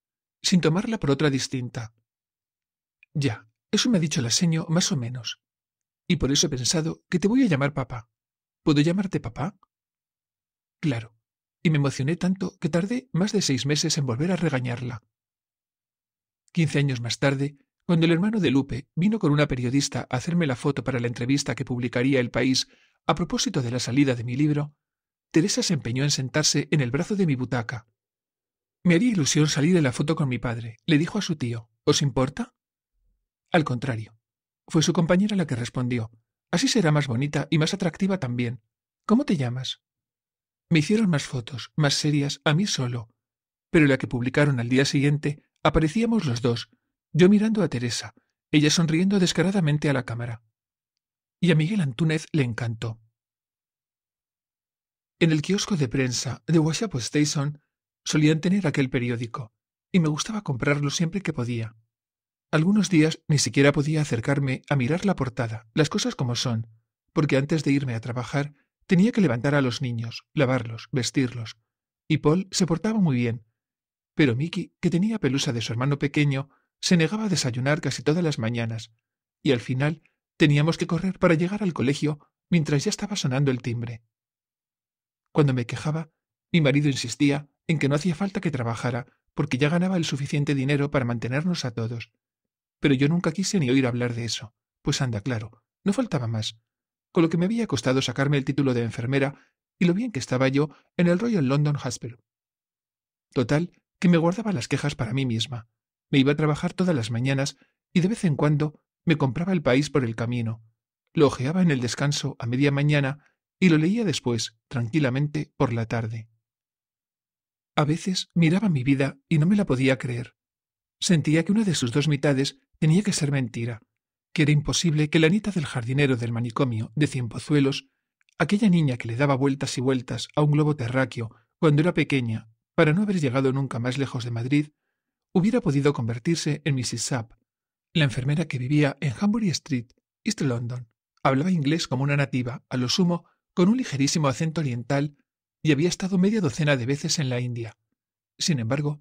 sin tomarla por otra distinta. Ya, eso me ha dicho la seño más o menos. Y por eso he pensado que te voy a llamar papá. ¿Puedo llamarte papá? Claro. Y me emocioné tanto que tardé más de seis meses en volver a regañarla. Quince años más tarde, cuando el hermano de Lupe vino con una periodista a hacerme la foto para la entrevista que publicaría El País a propósito de la salida de mi libro, Teresa se empeñó en sentarse en el brazo de mi butaca. Me haría ilusión salir de la foto con mi padre, le dijo a su tío. ¿Os importa? Al contrario. Fue su compañera la que respondió. Así será más bonita y más atractiva también. ¿Cómo te llamas? Me hicieron más fotos, más serias, a mí solo. Pero la que publicaron al día siguiente, aparecíamos los dos, yo mirando a Teresa, ella sonriendo descaradamente a la cámara y a Miguel Antúnez le encantó. En el kiosco de prensa de Washapo Station solían tener aquel periódico, y me gustaba comprarlo siempre que podía. Algunos días ni siquiera podía acercarme a mirar la portada, las cosas como son, porque antes de irme a trabajar tenía que levantar a los niños, lavarlos, vestirlos, y Paul se portaba muy bien. Pero Mickey, que tenía pelusa de su hermano pequeño, se negaba a desayunar casi todas las mañanas, y al final Teníamos que correr para llegar al colegio mientras ya estaba sonando el timbre. Cuando me quejaba, mi marido insistía en que no hacía falta que trabajara, porque ya ganaba el suficiente dinero para mantenernos a todos. Pero yo nunca quise ni oír hablar de eso, pues anda claro, no faltaba más, con lo que me había costado sacarme el título de enfermera y lo bien que estaba yo en el Royal London Hospital. Total, que me guardaba las quejas para mí misma. Me iba a trabajar todas las mañanas y de vez en cuando me compraba el país por el camino, lo ojeaba en el descanso a media mañana y lo leía después, tranquilamente, por la tarde. A veces miraba mi vida y no me la podía creer. Sentía que una de sus dos mitades tenía que ser mentira, que era imposible que la Anita del jardinero del manicomio de Cienpozuelos, aquella niña que le daba vueltas y vueltas a un globo terráqueo cuando era pequeña para no haber llegado nunca más lejos de Madrid, hubiera podido convertirse en Mrs. Sapp, la enfermera que vivía en Hambury Street, East London, hablaba inglés como una nativa, a lo sumo, con un ligerísimo acento oriental, y había estado media docena de veces en la India. Sin embargo,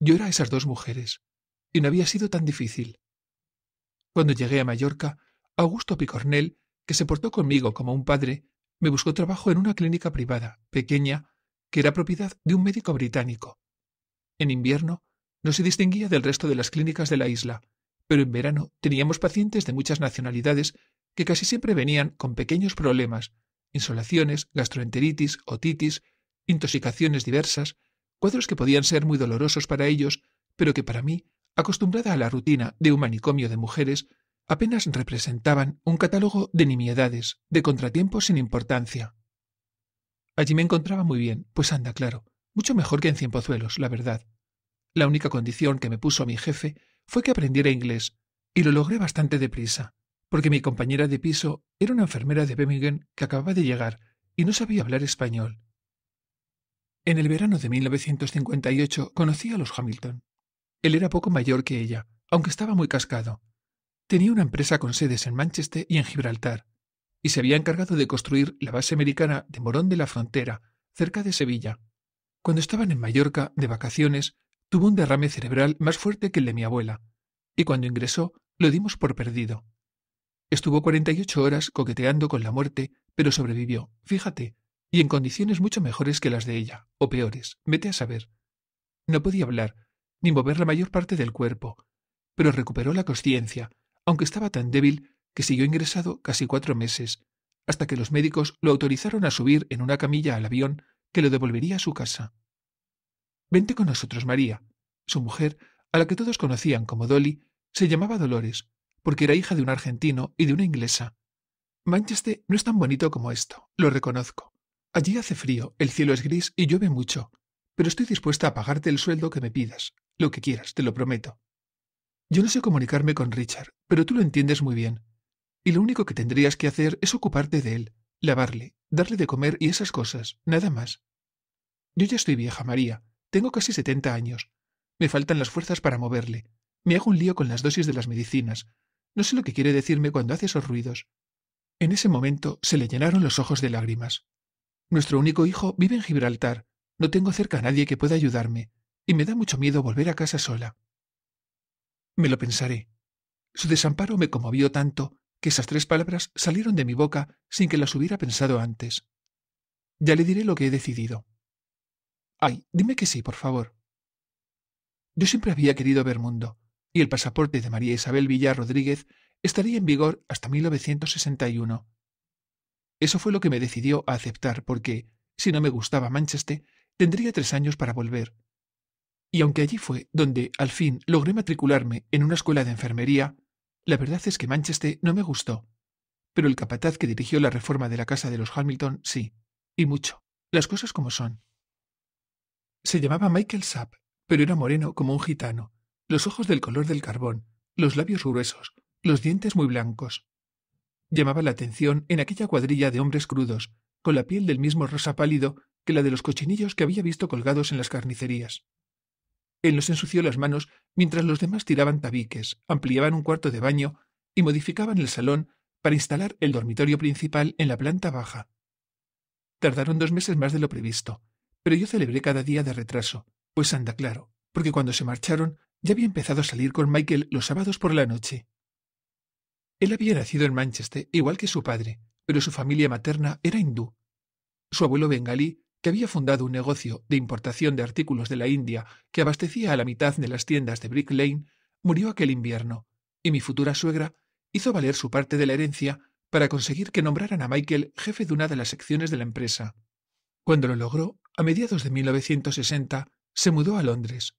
yo era esas dos mujeres, y no había sido tan difícil. Cuando llegué a Mallorca, Augusto Picornel, que se portó conmigo como un padre, me buscó trabajo en una clínica privada, pequeña, que era propiedad de un médico británico. En invierno, no se distinguía del resto de las clínicas de la isla, pero en verano teníamos pacientes de muchas nacionalidades que casi siempre venían con pequeños problemas, insolaciones, gastroenteritis, otitis, intoxicaciones diversas, cuadros que podían ser muy dolorosos para ellos, pero que para mí, acostumbrada a la rutina de un manicomio de mujeres, apenas representaban un catálogo de nimiedades, de contratiempos sin importancia. Allí me encontraba muy bien, pues anda claro, mucho mejor que en Cienpozuelos, la verdad. La única condición que me puso mi jefe fue que aprendiera inglés, y lo logré bastante deprisa, porque mi compañera de piso era una enfermera de Birmingham que acababa de llegar y no sabía hablar español. En el verano de 1958 conocí a los Hamilton. Él era poco mayor que ella, aunque estaba muy cascado. Tenía una empresa con sedes en Manchester y en Gibraltar, y se había encargado de construir la base americana de Morón de la Frontera, cerca de Sevilla. Cuando estaban en Mallorca de vacaciones, Tuvo un derrame cerebral más fuerte que el de mi abuela, y cuando ingresó lo dimos por perdido. Estuvo ocho horas coqueteando con la muerte, pero sobrevivió, fíjate, y en condiciones mucho mejores que las de ella, o peores, vete a saber. No podía hablar, ni mover la mayor parte del cuerpo, pero recuperó la conciencia, aunque estaba tan débil que siguió ingresado casi cuatro meses, hasta que los médicos lo autorizaron a subir en una camilla al avión que lo devolvería a su casa. Vente con nosotros, María. Su mujer, a la que todos conocían como Dolly, se llamaba Dolores, porque era hija de un argentino y de una inglesa. Manchester no es tan bonito como esto, lo reconozco. Allí hace frío, el cielo es gris y llueve mucho, pero estoy dispuesta a pagarte el sueldo que me pidas, lo que quieras, te lo prometo. Yo no sé comunicarme con Richard, pero tú lo entiendes muy bien. Y lo único que tendrías que hacer es ocuparte de él, lavarle, darle de comer y esas cosas, nada más. Yo ya estoy vieja, María, tengo casi setenta años. Me faltan las fuerzas para moverle. Me hago un lío con las dosis de las medicinas. No sé lo que quiere decirme cuando hace esos ruidos. En ese momento se le llenaron los ojos de lágrimas. Nuestro único hijo vive en Gibraltar. No tengo cerca a nadie que pueda ayudarme, y me da mucho miedo volver a casa sola. Me lo pensaré. Su desamparo me conmovió tanto que esas tres palabras salieron de mi boca sin que las hubiera pensado antes. Ya le diré lo que he decidido. Ay, dime que sí, por favor. Yo siempre había querido ver mundo, y el pasaporte de María Isabel Villar Rodríguez estaría en vigor hasta 1961. Eso fue lo que me decidió a aceptar, porque, si no me gustaba Manchester, tendría tres años para volver. Y aunque allí fue donde, al fin, logré matricularme en una escuela de enfermería, la verdad es que Manchester no me gustó. Pero el capataz que dirigió la reforma de la casa de los Hamilton sí, y mucho, las cosas como son. Se llamaba Michael Sapp, pero era moreno como un gitano, los ojos del color del carbón, los labios gruesos, los dientes muy blancos. Llamaba la atención en aquella cuadrilla de hombres crudos, con la piel del mismo rosa pálido que la de los cochinillos que había visto colgados en las carnicerías. Él los ensució las manos mientras los demás tiraban tabiques, ampliaban un cuarto de baño y modificaban el salón para instalar el dormitorio principal en la planta baja. Tardaron dos meses más de lo previsto, pero yo celebré cada día de retraso, pues anda claro, porque cuando se marcharon ya había empezado a salir con Michael los sábados por la noche. Él había nacido en Manchester, igual que su padre, pero su familia materna era hindú. Su abuelo bengalí, que había fundado un negocio de importación de artículos de la India que abastecía a la mitad de las tiendas de Brick Lane, murió aquel invierno, y mi futura suegra hizo valer su parte de la herencia para conseguir que nombraran a Michael jefe de una de las secciones de la empresa. Cuando lo logró, a mediados de 1960 se mudó a Londres.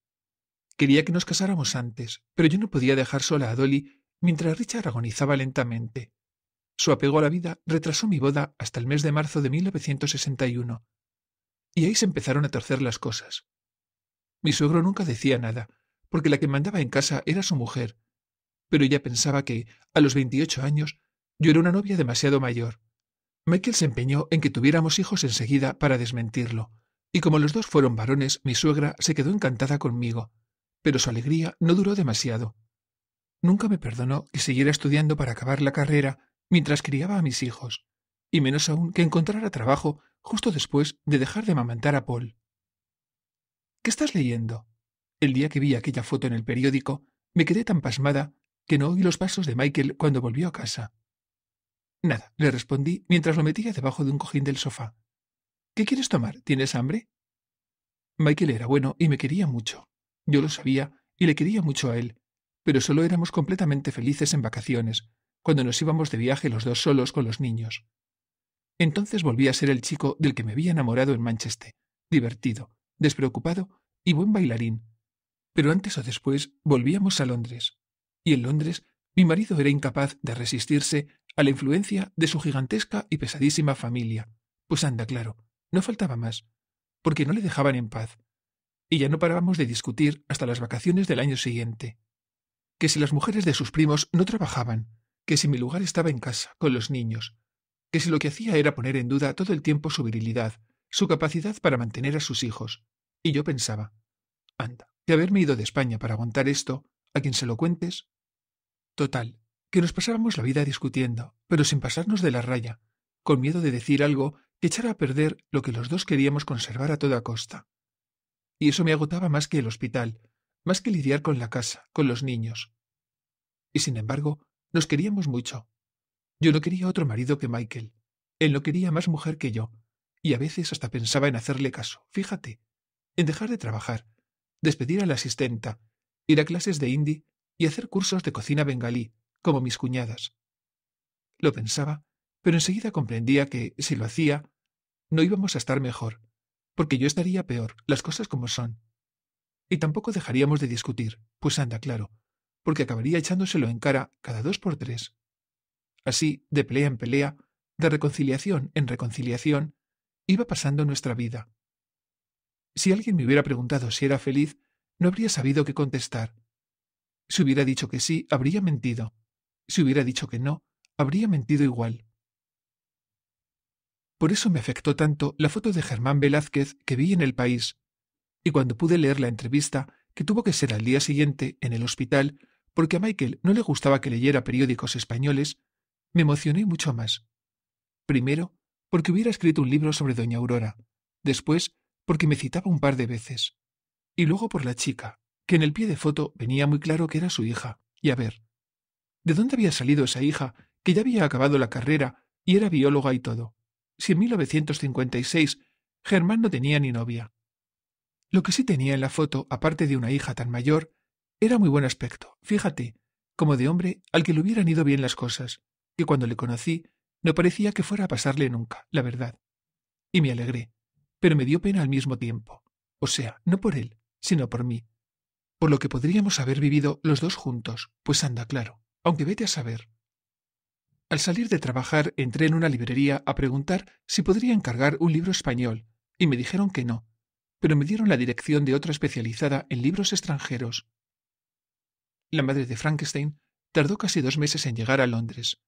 Quería que nos casáramos antes, pero yo no podía dejar sola a Dolly mientras Richard agonizaba lentamente. Su apego a la vida retrasó mi boda hasta el mes de marzo de 1961. Y ahí se empezaron a torcer las cosas. Mi suegro nunca decía nada, porque la que mandaba en casa era su mujer, pero ella pensaba que, a los 28 años, yo era una novia demasiado mayor. Michael se empeñó en que tuviéramos hijos enseguida para desmentirlo, y como los dos fueron varones, mi suegra se quedó encantada conmigo, pero su alegría no duró demasiado. Nunca me perdonó que siguiera estudiando para acabar la carrera mientras criaba a mis hijos, y menos aún que encontrara trabajo justo después de dejar de mamantar a Paul. ¿Qué estás leyendo? El día que vi aquella foto en el periódico, me quedé tan pasmada que no oí los pasos de Michael cuando volvió a casa. Nada, le respondí mientras lo metía debajo de un cojín del sofá. ¿Qué quieres tomar? ¿Tienes hambre? Michael era bueno y me quería mucho. Yo lo sabía y le quería mucho a él, pero solo éramos completamente felices en vacaciones, cuando nos íbamos de viaje los dos solos con los niños. Entonces volví a ser el chico del que me había enamorado en Manchester, divertido, despreocupado y buen bailarín. Pero antes o después volvíamos a Londres, y en Londres mi marido era incapaz de resistirse a la influencia de su gigantesca y pesadísima familia, pues anda claro, no faltaba más, porque no le dejaban en paz, y ya no parábamos de discutir hasta las vacaciones del año siguiente. Que si las mujeres de sus primos no trabajaban, que si mi lugar estaba en casa, con los niños, que si lo que hacía era poner en duda todo el tiempo su virilidad, su capacidad para mantener a sus hijos. Y yo pensaba, anda, que haberme ido de España para aguantar esto, a quien se lo cuentes. Total, que nos pasábamos la vida discutiendo, pero sin pasarnos de la raya, con miedo de decir algo echar a perder lo que los dos queríamos conservar a toda costa. Y eso me agotaba más que el hospital, más que lidiar con la casa, con los niños. Y sin embargo, nos queríamos mucho. Yo no quería otro marido que Michael. Él no quería más mujer que yo, y a veces hasta pensaba en hacerle caso, fíjate, en dejar de trabajar, despedir a la asistenta, ir a clases de indie y hacer cursos de cocina bengalí, como mis cuñadas. Lo pensaba, pero enseguida comprendía que, si lo hacía, no íbamos a estar mejor, porque yo estaría peor, las cosas como son. Y tampoco dejaríamos de discutir, pues anda, claro, porque acabaría echándoselo en cara cada dos por tres. Así, de pelea en pelea, de reconciliación en reconciliación, iba pasando nuestra vida. Si alguien me hubiera preguntado si era feliz, no habría sabido qué contestar. Si hubiera dicho que sí, habría mentido. Si hubiera dicho que no, habría mentido igual. Por eso me afectó tanto la foto de Germán Velázquez que vi en el país, y cuando pude leer la entrevista, que tuvo que ser al día siguiente en el hospital, porque a Michael no le gustaba que leyera periódicos españoles, me emocioné mucho más. Primero, porque hubiera escrito un libro sobre Doña Aurora, después, porque me citaba un par de veces, y luego por la chica, que en el pie de foto venía muy claro que era su hija, y a ver, ¿de dónde había salido esa hija que ya había acabado la carrera y era bióloga y todo? si en 1956 Germán no tenía ni novia. Lo que sí tenía en la foto, aparte de una hija tan mayor, era muy buen aspecto, fíjate, como de hombre al que le hubieran ido bien las cosas, que cuando le conocí no parecía que fuera a pasarle nunca, la verdad. Y me alegré, pero me dio pena al mismo tiempo, o sea, no por él, sino por mí, por lo que podríamos haber vivido los dos juntos, pues anda claro, aunque vete a saber. Al salir de trabajar entré en una librería a preguntar si podría encargar un libro español, y me dijeron que no, pero me dieron la dirección de otra especializada en libros extranjeros. La madre de Frankenstein tardó casi dos meses en llegar a Londres.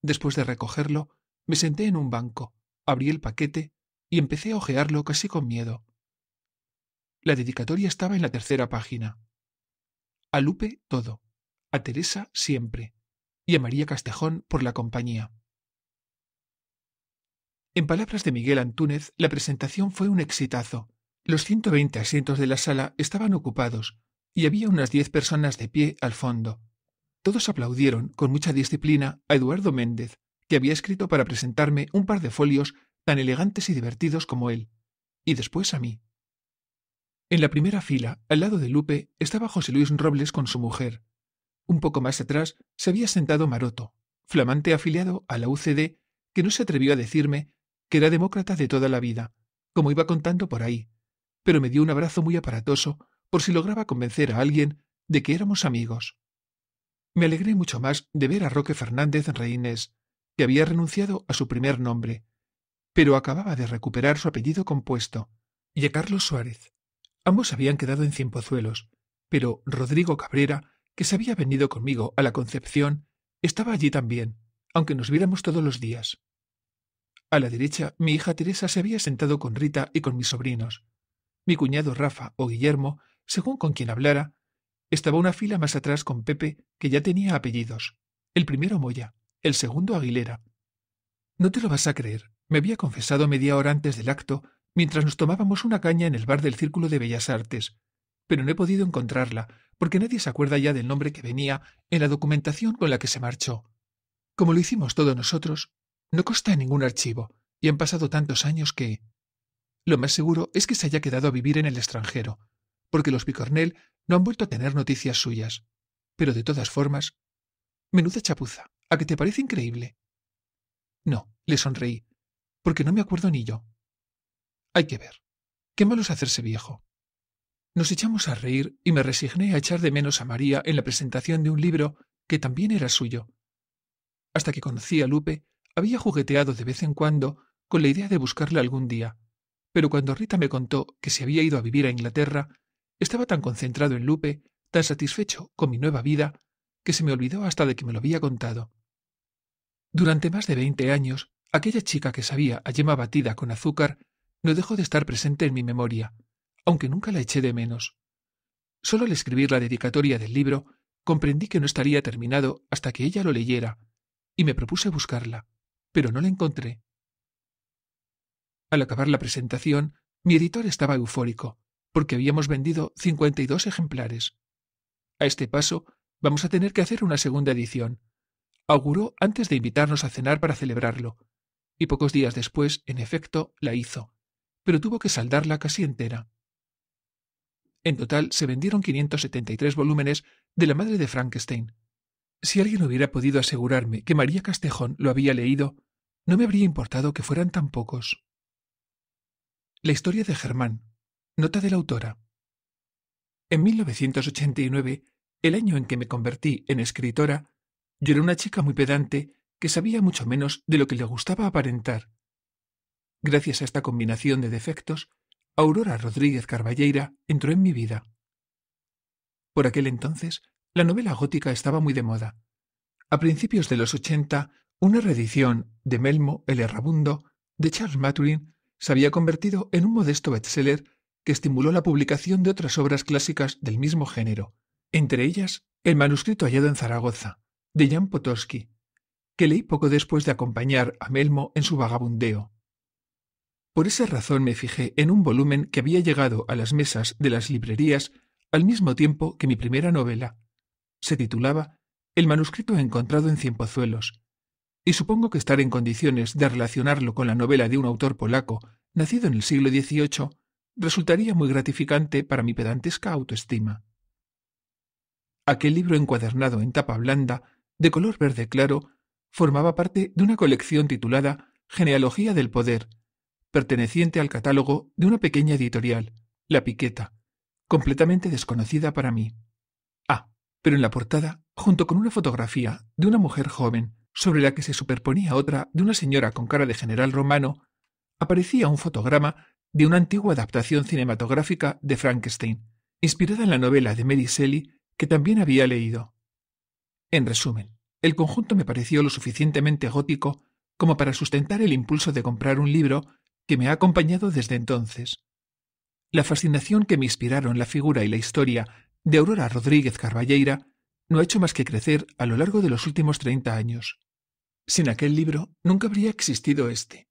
Después de recogerlo, me senté en un banco, abrí el paquete y empecé a hojearlo casi con miedo. La dedicatoria estaba en la tercera página. A Lupe todo, a Teresa siempre, y a María Castejón por la compañía. En palabras de Miguel Antúnez, la presentación fue un exitazo. Los 120 asientos de la sala estaban ocupados y había unas diez personas de pie al fondo. Todos aplaudieron con mucha disciplina a Eduardo Méndez, que había escrito para presentarme un par de folios tan elegantes y divertidos como él, y después a mí. En la primera fila, al lado de Lupe, estaba José Luis Robles con su mujer, un poco más atrás se había sentado Maroto, flamante afiliado a la UCD, que no se atrevió a decirme que era demócrata de toda la vida, como iba contando por ahí, pero me dio un abrazo muy aparatoso por si lograba convencer a alguien de que éramos amigos. Me alegré mucho más de ver a Roque Fernández Reines, que había renunciado a su primer nombre, pero acababa de recuperar su apellido compuesto, y a Carlos Suárez. Ambos habían quedado en Cienpozuelos, pero Rodrigo Cabrera que se había venido conmigo a la Concepción, estaba allí también, aunque nos viéramos todos los días. A la derecha, mi hija Teresa se había sentado con Rita y con mis sobrinos. Mi cuñado Rafa o Guillermo, según con quien hablara, estaba una fila más atrás con Pepe, que ya tenía apellidos. El primero Moya, el segundo Aguilera. No te lo vas a creer, me había confesado media hora antes del acto, mientras nos tomábamos una caña en el bar del Círculo de Bellas Artes, pero no he podido encontrarla, porque nadie se acuerda ya del nombre que venía en la documentación con la que se marchó. Como lo hicimos todos nosotros, no consta en ningún archivo, y han pasado tantos años que... Lo más seguro es que se haya quedado a vivir en el extranjero, porque los Picornell no han vuelto a tener noticias suyas. Pero de todas formas... Menuda chapuza, ¿a que te parece increíble? No, le sonreí, porque no me acuerdo ni yo. Hay que ver. Qué malos hacerse viejo. Nos echamos a reír y me resigné a echar de menos a María en la presentación de un libro que también era suyo. Hasta que conocí a Lupe, había jugueteado de vez en cuando con la idea de buscarle algún día, pero cuando Rita me contó que se había ido a vivir a Inglaterra, estaba tan concentrado en Lupe, tan satisfecho con mi nueva vida, que se me olvidó hasta de que me lo había contado. Durante más de veinte años, aquella chica que sabía a yema batida con azúcar no dejó de estar presente en mi memoria, aunque nunca la eché de menos. Solo al escribir la dedicatoria del libro comprendí que no estaría terminado hasta que ella lo leyera, y me propuse buscarla, pero no la encontré. Al acabar la presentación, mi editor estaba eufórico, porque habíamos vendido cincuenta y dos ejemplares. A este paso, vamos a tener que hacer una segunda edición. Auguró antes de invitarnos a cenar para celebrarlo, y pocos días después, en efecto, la hizo, pero tuvo que saldarla casi entera. En total se vendieron 573 volúmenes de La Madre de Frankenstein. Si alguien hubiera podido asegurarme que María Castejón lo había leído, no me habría importado que fueran tan pocos. La historia de Germán. Nota de la autora. En 1989, el año en que me convertí en escritora, yo era una chica muy pedante que sabía mucho menos de lo que le gustaba aparentar. Gracias a esta combinación de defectos, Aurora Rodríguez Carballeira entró en mi vida. Por aquel entonces, la novela gótica estaba muy de moda. A principios de los ochenta, una reedición de Melmo el Errabundo de Charles Maturin se había convertido en un modesto bestseller que estimuló la publicación de otras obras clásicas del mismo género, entre ellas el manuscrito hallado en Zaragoza, de Jan Potosky, que leí poco después de acompañar a Melmo en su vagabundeo. Por esa razón me fijé en un volumen que había llegado a las mesas de las librerías al mismo tiempo que mi primera novela. Se titulaba El manuscrito encontrado en Cienpozuelos y supongo que estar en condiciones de relacionarlo con la novela de un autor polaco nacido en el siglo XVIII resultaría muy gratificante para mi pedantesca autoestima. Aquel libro encuadernado en tapa blanda, de color verde claro, formaba parte de una colección titulada Genealogía del Poder, perteneciente al catálogo de una pequeña editorial, La Piqueta, completamente desconocida para mí. Ah, pero en la portada, junto con una fotografía de una mujer joven, sobre la que se superponía otra de una señora con cara de general romano, aparecía un fotograma de una antigua adaptación cinematográfica de Frankenstein, inspirada en la novela de Mary Shelley que también había leído. En resumen, el conjunto me pareció lo suficientemente gótico como para sustentar el impulso de comprar un libro que me ha acompañado desde entonces. La fascinación que me inspiraron la figura y la historia de Aurora Rodríguez Carballeira no ha hecho más que crecer a lo largo de los últimos treinta años. Sin aquel libro nunca habría existido este.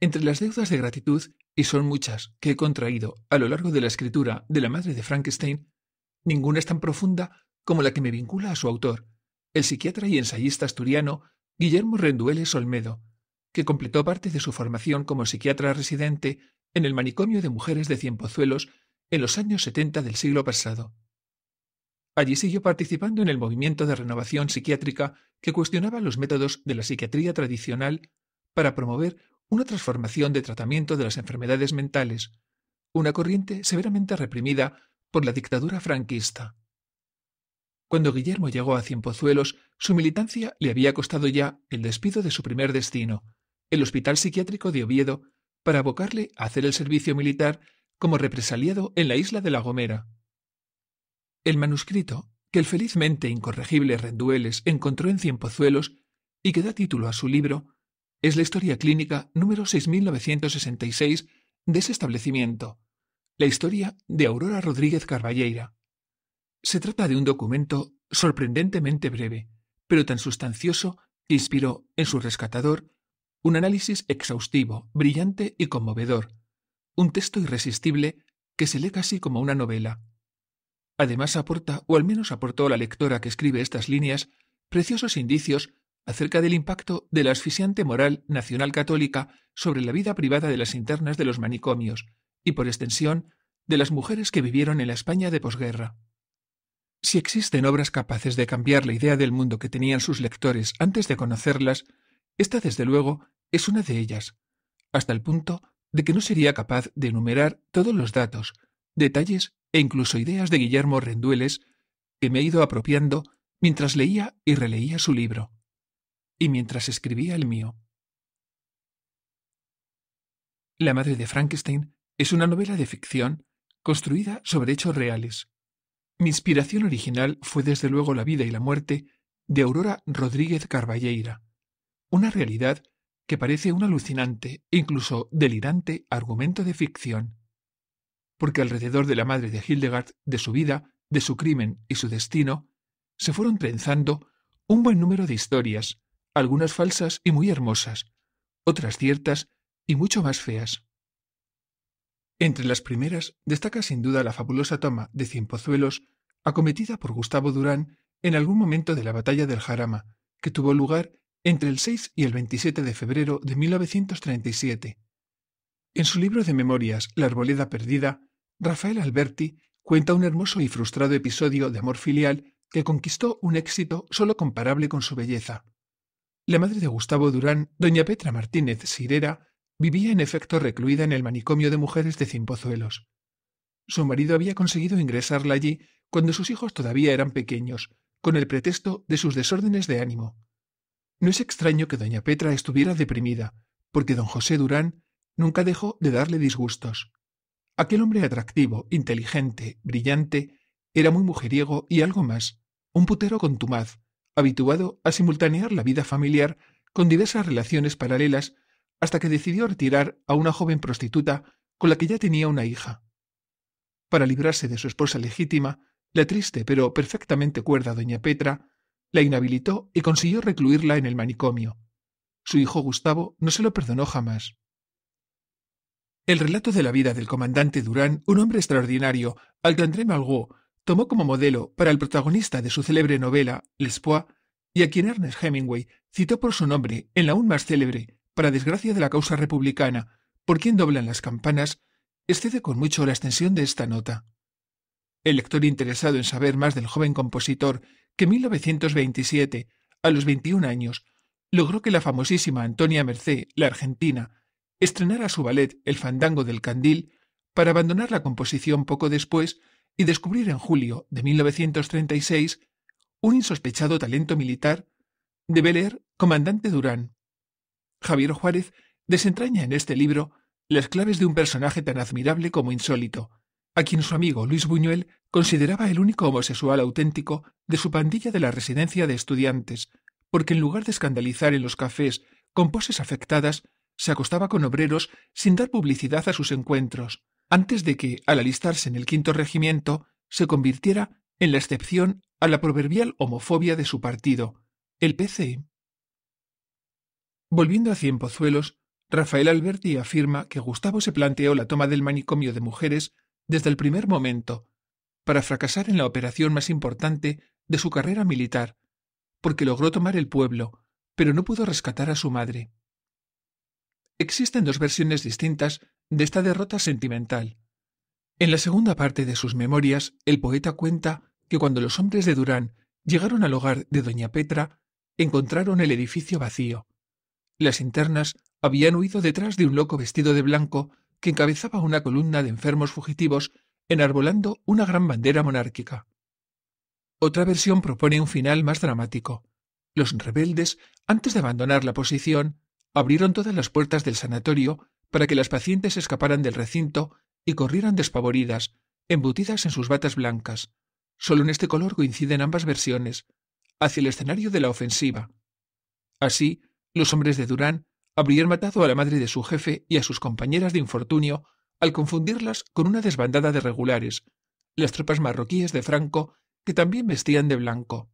Entre las deudas de gratitud, y son muchas, que he contraído a lo largo de la escritura de la madre de Frankenstein, ninguna es tan profunda como la que me vincula a su autor, el psiquiatra y ensayista asturiano Guillermo Rendueles Olmedo, que completó parte de su formación como psiquiatra residente en el manicomio de mujeres de Cienpozuelos en los años 70 del siglo pasado. Allí siguió participando en el movimiento de renovación psiquiátrica que cuestionaba los métodos de la psiquiatría tradicional para promover una transformación de tratamiento de las enfermedades mentales, una corriente severamente reprimida por la dictadura franquista. Cuando Guillermo llegó a Cienpozuelos, su militancia le había costado ya el despido de su primer destino, el Hospital Psiquiátrico de Oviedo para abocarle a hacer el servicio militar como represaliado en la isla de La Gomera. El manuscrito, que el felizmente incorregible Rendueles encontró en Cienpozuelos y que da título a su libro, es la historia clínica número 6966 de ese establecimiento, la historia de Aurora Rodríguez Carballeira. Se trata de un documento sorprendentemente breve, pero tan sustancioso que inspiró en su rescatador un análisis exhaustivo, brillante y conmovedor. Un texto irresistible que se lee casi como una novela. Además aporta, o al menos aportó la lectora que escribe estas líneas, preciosos indicios acerca del impacto de la asfixiante moral nacional católica sobre la vida privada de las internas de los manicomios y, por extensión, de las mujeres que vivieron en la España de posguerra. Si existen obras capaces de cambiar la idea del mundo que tenían sus lectores antes de conocerlas, esta, desde luego, es una de ellas, hasta el punto de que no sería capaz de enumerar todos los datos, detalles e incluso ideas de Guillermo Rendueles que me he ido apropiando mientras leía y releía su libro, y mientras escribía el mío. La madre de Frankenstein es una novela de ficción construida sobre hechos reales. Mi inspiración original fue desde luego la vida y la muerte de Aurora Rodríguez Carballeira, una realidad que parece un alucinante incluso delirante argumento de ficción. Porque alrededor de la madre de Hildegard, de su vida, de su crimen y su destino, se fueron trenzando un buen número de historias, algunas falsas y muy hermosas, otras ciertas y mucho más feas. Entre las primeras destaca sin duda la fabulosa toma de Pozuelos, acometida por Gustavo Durán en algún momento de la batalla del Jarama, que tuvo lugar entre el 6 y el 27 de febrero de 1937. En su libro de memorias La arboleda perdida, Rafael Alberti cuenta un hermoso y frustrado episodio de amor filial que conquistó un éxito solo comparable con su belleza. La madre de Gustavo Durán, doña Petra Martínez Sirera, vivía en efecto recluida en el manicomio de mujeres de Cimpozuelos. Su marido había conseguido ingresarla allí cuando sus hijos todavía eran pequeños, con el pretexto de sus desórdenes de ánimo. No es extraño que doña Petra estuviera deprimida, porque don José Durán nunca dejó de darle disgustos. Aquel hombre atractivo, inteligente, brillante, era muy mujeriego y algo más, un putero contumaz, habituado a simultanear la vida familiar con diversas relaciones paralelas hasta que decidió retirar a una joven prostituta con la que ya tenía una hija. Para librarse de su esposa legítima, la triste pero perfectamente cuerda doña Petra la inhabilitó y consiguió recluirla en el manicomio. Su hijo Gustavo no se lo perdonó jamás. El relato de la vida del comandante Durán, un hombre extraordinario, al que André Malraux tomó como modelo para el protagonista de su célebre novela L'Espoir, y a quien Ernest Hemingway citó por su nombre en la aún más célebre, para desgracia de la causa republicana, por quien doblan las campanas, excede con mucho la extensión de esta nota. El lector interesado en saber más del joven compositor que en 1927, a los 21 años, logró que la famosísima Antonia Mercé, la argentina, estrenara su ballet El Fandango del Candil para abandonar la composición poco después y descubrir en julio de 1936 un insospechado talento militar de Beler, comandante Durán. Javier Juárez desentraña en este libro las claves de un personaje tan admirable como insólito, a quien su amigo Luis Buñuel consideraba el único homosexual auténtico de su pandilla de la residencia de estudiantes, porque en lugar de escandalizar en los cafés con poses afectadas, se acostaba con obreros sin dar publicidad a sus encuentros, antes de que, al alistarse en el quinto regimiento, se convirtiera en la excepción a la proverbial homofobia de su partido, el PCI. E. Volviendo a Cienpozuelos, Rafael Alberti afirma que Gustavo se planteó la toma del manicomio de mujeres desde el primer momento, para fracasar en la operación más importante de su carrera militar, porque logró tomar el pueblo, pero no pudo rescatar a su madre. Existen dos versiones distintas de esta derrota sentimental. En la segunda parte de sus memorias, el poeta cuenta que cuando los hombres de Durán llegaron al hogar de doña Petra, encontraron el edificio vacío. Las internas habían huido detrás de un loco vestido de blanco que encabezaba una columna de enfermos fugitivos enarbolando una gran bandera monárquica. Otra versión propone un final más dramático. Los rebeldes, antes de abandonar la posición, abrieron todas las puertas del sanatorio para que las pacientes escaparan del recinto y corrieran despavoridas, embutidas en sus batas blancas. Solo en este color coinciden ambas versiones, hacia el escenario de la ofensiva. Así, los hombres de Durán habrían matado a la madre de su jefe y a sus compañeras de infortunio al confundirlas con una desbandada de regulares, las tropas marroquíes de Franco, que también vestían de blanco.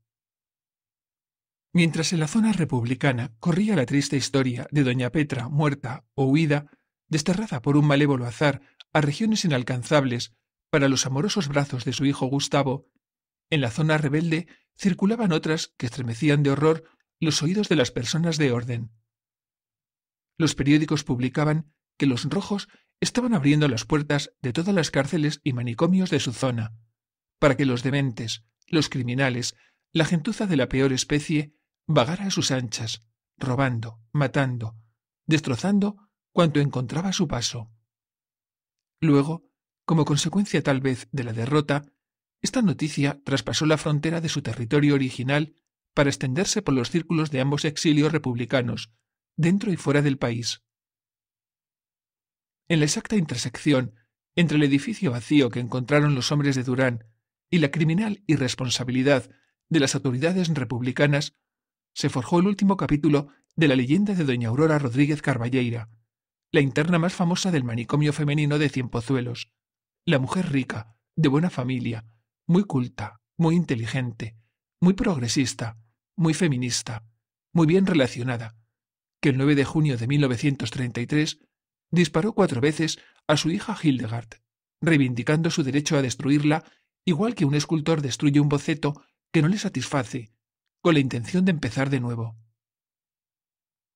Mientras en la zona republicana corría la triste historia de doña Petra muerta o huida, desterrada por un malévolo azar a regiones inalcanzables para los amorosos brazos de su hijo Gustavo, en la zona rebelde circulaban otras que estremecían de horror los oídos de las personas de orden, los periódicos publicaban que los rojos estaban abriendo las puertas de todas las cárceles y manicomios de su zona, para que los dementes, los criminales, la gentuza de la peor especie, vagara a sus anchas, robando, matando, destrozando cuanto encontraba a su paso. Luego, como consecuencia tal vez de la derrota, esta noticia traspasó la frontera de su territorio original para extenderse por los círculos de ambos exilios republicanos, dentro y fuera del país. En la exacta intersección entre el edificio vacío que encontraron los hombres de Durán y la criminal irresponsabilidad de las autoridades republicanas, se forjó el último capítulo de la leyenda de doña Aurora Rodríguez Carballeira, la interna más famosa del manicomio femenino de Cienpozuelos, la mujer rica, de buena familia, muy culta, muy inteligente, muy progresista, muy feminista, muy bien relacionada, el 9 de junio de 1933 disparó cuatro veces a su hija Hildegard, reivindicando su derecho a destruirla igual que un escultor destruye un boceto que no le satisface, con la intención de empezar de nuevo.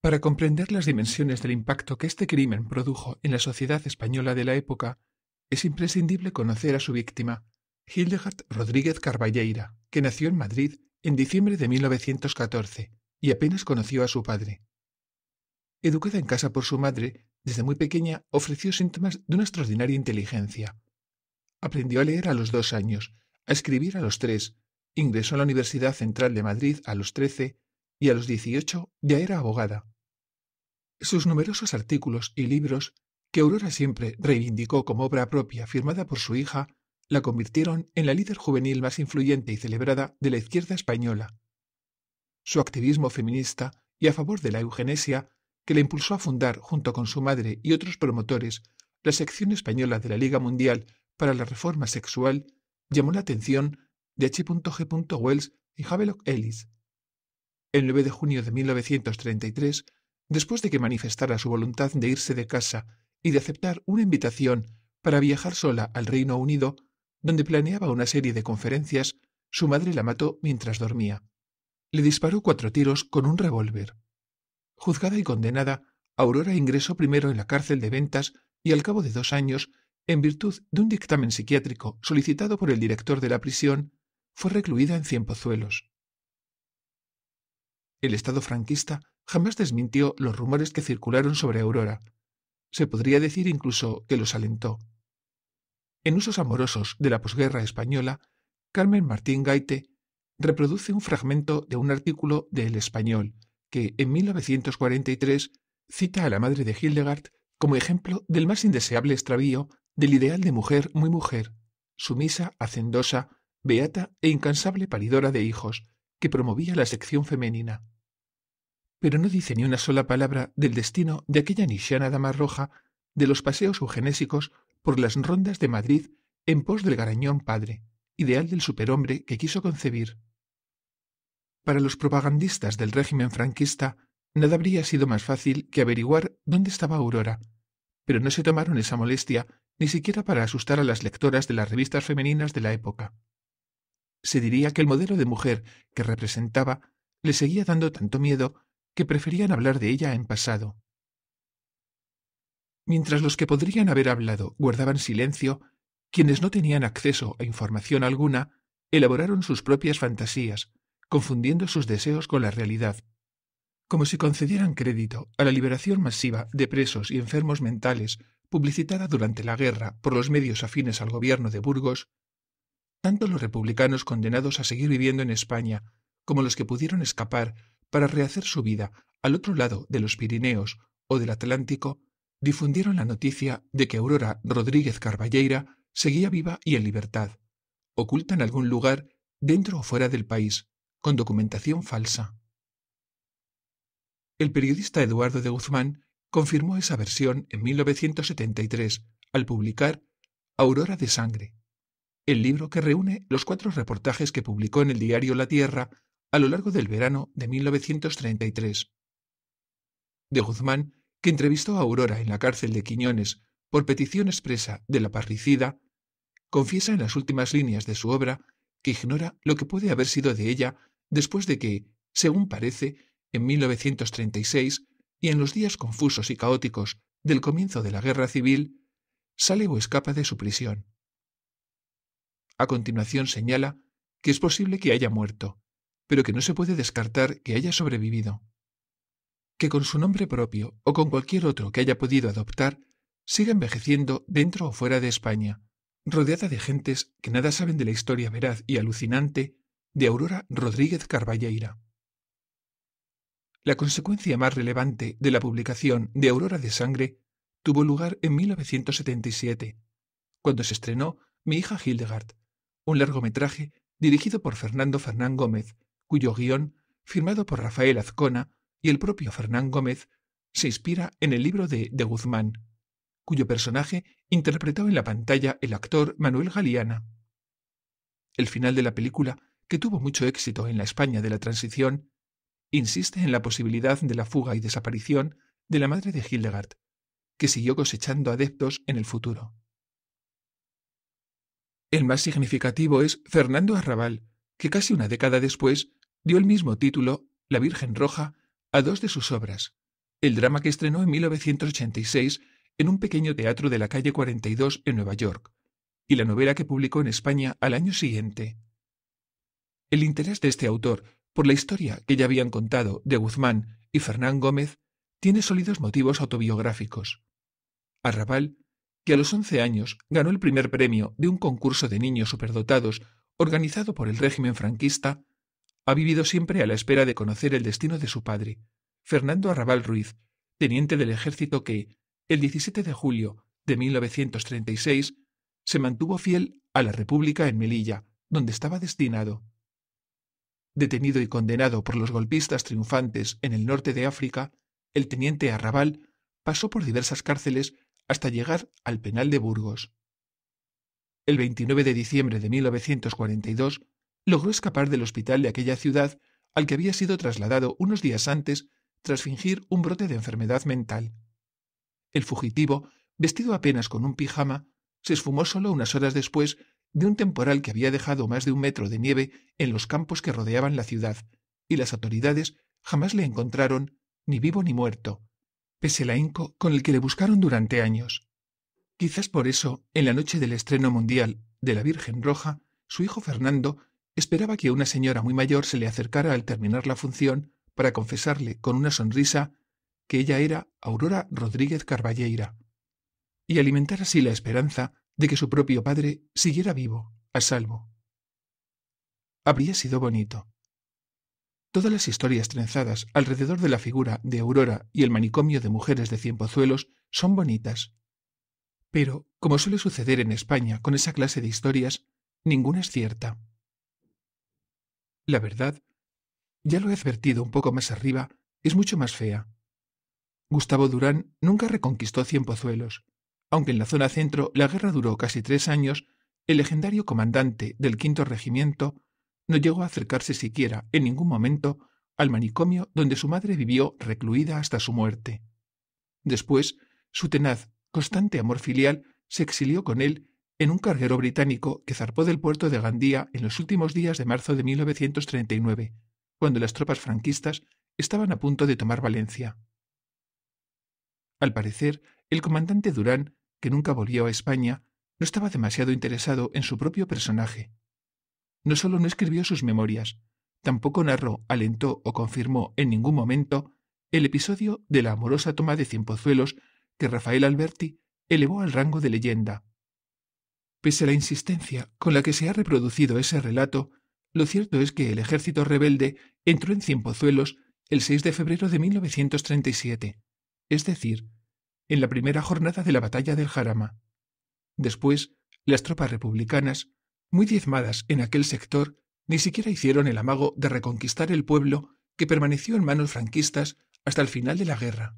Para comprender las dimensiones del impacto que este crimen produjo en la sociedad española de la época, es imprescindible conocer a su víctima, Hildegard Rodríguez Carballeira, que nació en Madrid en diciembre de 1914 y apenas conoció a su padre. Educada en casa por su madre, desde muy pequeña ofreció síntomas de una extraordinaria inteligencia. Aprendió a leer a los dos años, a escribir a los tres, ingresó a la Universidad Central de Madrid a los trece y a los dieciocho ya era abogada. Sus numerosos artículos y libros, que Aurora siempre reivindicó como obra propia firmada por su hija, la convirtieron en la líder juvenil más influyente y celebrada de la izquierda española. Su activismo feminista y a favor de la eugenesia que le impulsó a fundar, junto con su madre y otros promotores, la sección española de la Liga Mundial para la Reforma Sexual, llamó la atención de H.G. Wells y Havelock Ellis. El 9 de junio de 1933, después de que manifestara su voluntad de irse de casa y de aceptar una invitación para viajar sola al Reino Unido, donde planeaba una serie de conferencias, su madre la mató mientras dormía. Le disparó cuatro tiros con un revólver. Juzgada y condenada, Aurora ingresó primero en la cárcel de ventas y al cabo de dos años, en virtud de un dictamen psiquiátrico solicitado por el director de la prisión, fue recluida en Pozuelos. El Estado franquista jamás desmintió los rumores que circularon sobre Aurora. Se podría decir incluso que los alentó. En usos amorosos de la posguerra española, Carmen Martín Gaite reproduce un fragmento de un artículo de El Español, que en 1943 cita a la madre de Hildegard como ejemplo del más indeseable extravío del ideal de mujer muy mujer, sumisa, hacendosa, beata e incansable paridora de hijos, que promovía la sección femenina. Pero no dice ni una sola palabra del destino de aquella nisiana dama roja de los paseos eugenésicos por las rondas de Madrid en pos del garañón padre, ideal del superhombre que quiso concebir. Para los propagandistas del régimen franquista, nada habría sido más fácil que averiguar dónde estaba Aurora, pero no se tomaron esa molestia ni siquiera para asustar a las lectoras de las revistas femeninas de la época. Se diría que el modelo de mujer que representaba le seguía dando tanto miedo que preferían hablar de ella en pasado. Mientras los que podrían haber hablado guardaban silencio, quienes no tenían acceso a información alguna elaboraron sus propias fantasías, confundiendo sus deseos con la realidad, como si concedieran crédito a la liberación masiva de presos y enfermos mentales publicitada durante la guerra por los medios afines al gobierno de Burgos, tanto los republicanos condenados a seguir viviendo en España como los que pudieron escapar para rehacer su vida al otro lado de los Pirineos o del Atlántico, difundieron la noticia de que Aurora Rodríguez Carballeira seguía viva y en libertad, oculta en algún lugar dentro o fuera del país, con documentación falsa. El periodista Eduardo de Guzmán confirmó esa versión en 1973 al publicar Aurora de Sangre, el libro que reúne los cuatro reportajes que publicó en el diario La Tierra a lo largo del verano de 1933. De Guzmán, que entrevistó a Aurora en la cárcel de Quiñones por petición expresa de la parricida, confiesa en las últimas líneas de su obra que ignora lo que puede haber sido de ella después de que, según parece, en 1936 y en los días confusos y caóticos del comienzo de la guerra civil, sale o escapa de su prisión. A continuación señala que es posible que haya muerto, pero que no se puede descartar que haya sobrevivido. Que con su nombre propio o con cualquier otro que haya podido adoptar, siga envejeciendo dentro o fuera de España, rodeada de gentes que nada saben de la historia veraz y alucinante de Aurora Rodríguez Carballeira. La consecuencia más relevante de la publicación de Aurora de Sangre tuvo lugar en 1977, cuando se estrenó Mi hija Hildegard, un largometraje dirigido por Fernando Fernán Gómez, cuyo guión, firmado por Rafael Azcona y el propio Fernán Gómez, se inspira en el libro de De Guzmán, cuyo personaje interpretó en la pantalla el actor Manuel Galiana. El final de la película que tuvo mucho éxito en la España de la Transición, insiste en la posibilidad de la fuga y desaparición de la madre de Hildegard, que siguió cosechando adeptos en el futuro. El más significativo es Fernando Arrabal, que casi una década después dio el mismo título, La Virgen Roja, a dos de sus obras, el drama que estrenó en 1986 en un pequeño teatro de la calle 42 en Nueva York, y la novela que publicó en España al año siguiente, el interés de este autor por la historia que ya habían contado de Guzmán y Fernán Gómez tiene sólidos motivos autobiográficos. Arrabal, que a los once años ganó el primer premio de un concurso de niños superdotados organizado por el régimen franquista, ha vivido siempre a la espera de conocer el destino de su padre, Fernando Arrabal Ruiz, teniente del ejército que, el 17 de julio de 1936, se mantuvo fiel a la República en Melilla, donde estaba destinado. Detenido y condenado por los golpistas triunfantes en el norte de África, el teniente Arrabal pasó por diversas cárceles hasta llegar al penal de Burgos. El 29 de diciembre de 1942 logró escapar del hospital de aquella ciudad al que había sido trasladado unos días antes tras fingir un brote de enfermedad mental. El fugitivo, vestido apenas con un pijama, se esfumó solo unas horas después de un temporal que había dejado más de un metro de nieve en los campos que rodeaban la ciudad, y las autoridades jamás le encontraron ni vivo ni muerto, pese el ahínco con el que le buscaron durante años. Quizás por eso, en la noche del estreno mundial de La Virgen Roja, su hijo Fernando esperaba que una señora muy mayor se le acercara al terminar la función para confesarle con una sonrisa que ella era Aurora Rodríguez Carballeira, y alimentar así la esperanza de que su propio padre siguiera vivo, a salvo. Habría sido bonito. Todas las historias trenzadas alrededor de la figura de Aurora y el manicomio de mujeres de Cienpozuelos son bonitas. Pero, como suele suceder en España con esa clase de historias, ninguna es cierta. La verdad, ya lo he advertido un poco más arriba, es mucho más fea. Gustavo Durán nunca reconquistó Cienpozuelos. Aunque en la zona centro la guerra duró casi tres años, el legendario comandante del quinto regimiento no llegó a acercarse siquiera en ningún momento al manicomio donde su madre vivió recluida hasta su muerte. Después, su tenaz, constante amor filial se exilió con él en un carguero británico que zarpó del puerto de Gandía en los últimos días de marzo de 1939, cuando las tropas franquistas estaban a punto de tomar Valencia. Al parecer, el comandante Durán que nunca volvió a España, no estaba demasiado interesado en su propio personaje. No solo no escribió sus memorias, tampoco narró, alentó o confirmó en ningún momento el episodio de la amorosa toma de Cienpozuelos que Rafael Alberti elevó al rango de leyenda. Pese a la insistencia con la que se ha reproducido ese relato, lo cierto es que el ejército rebelde entró en Cienpozuelos el 6 de febrero de 1937, es decir, en la primera jornada de la batalla del Jarama. Después, las tropas republicanas, muy diezmadas en aquel sector, ni siquiera hicieron el amago de reconquistar el pueblo que permaneció en manos franquistas hasta el final de la guerra.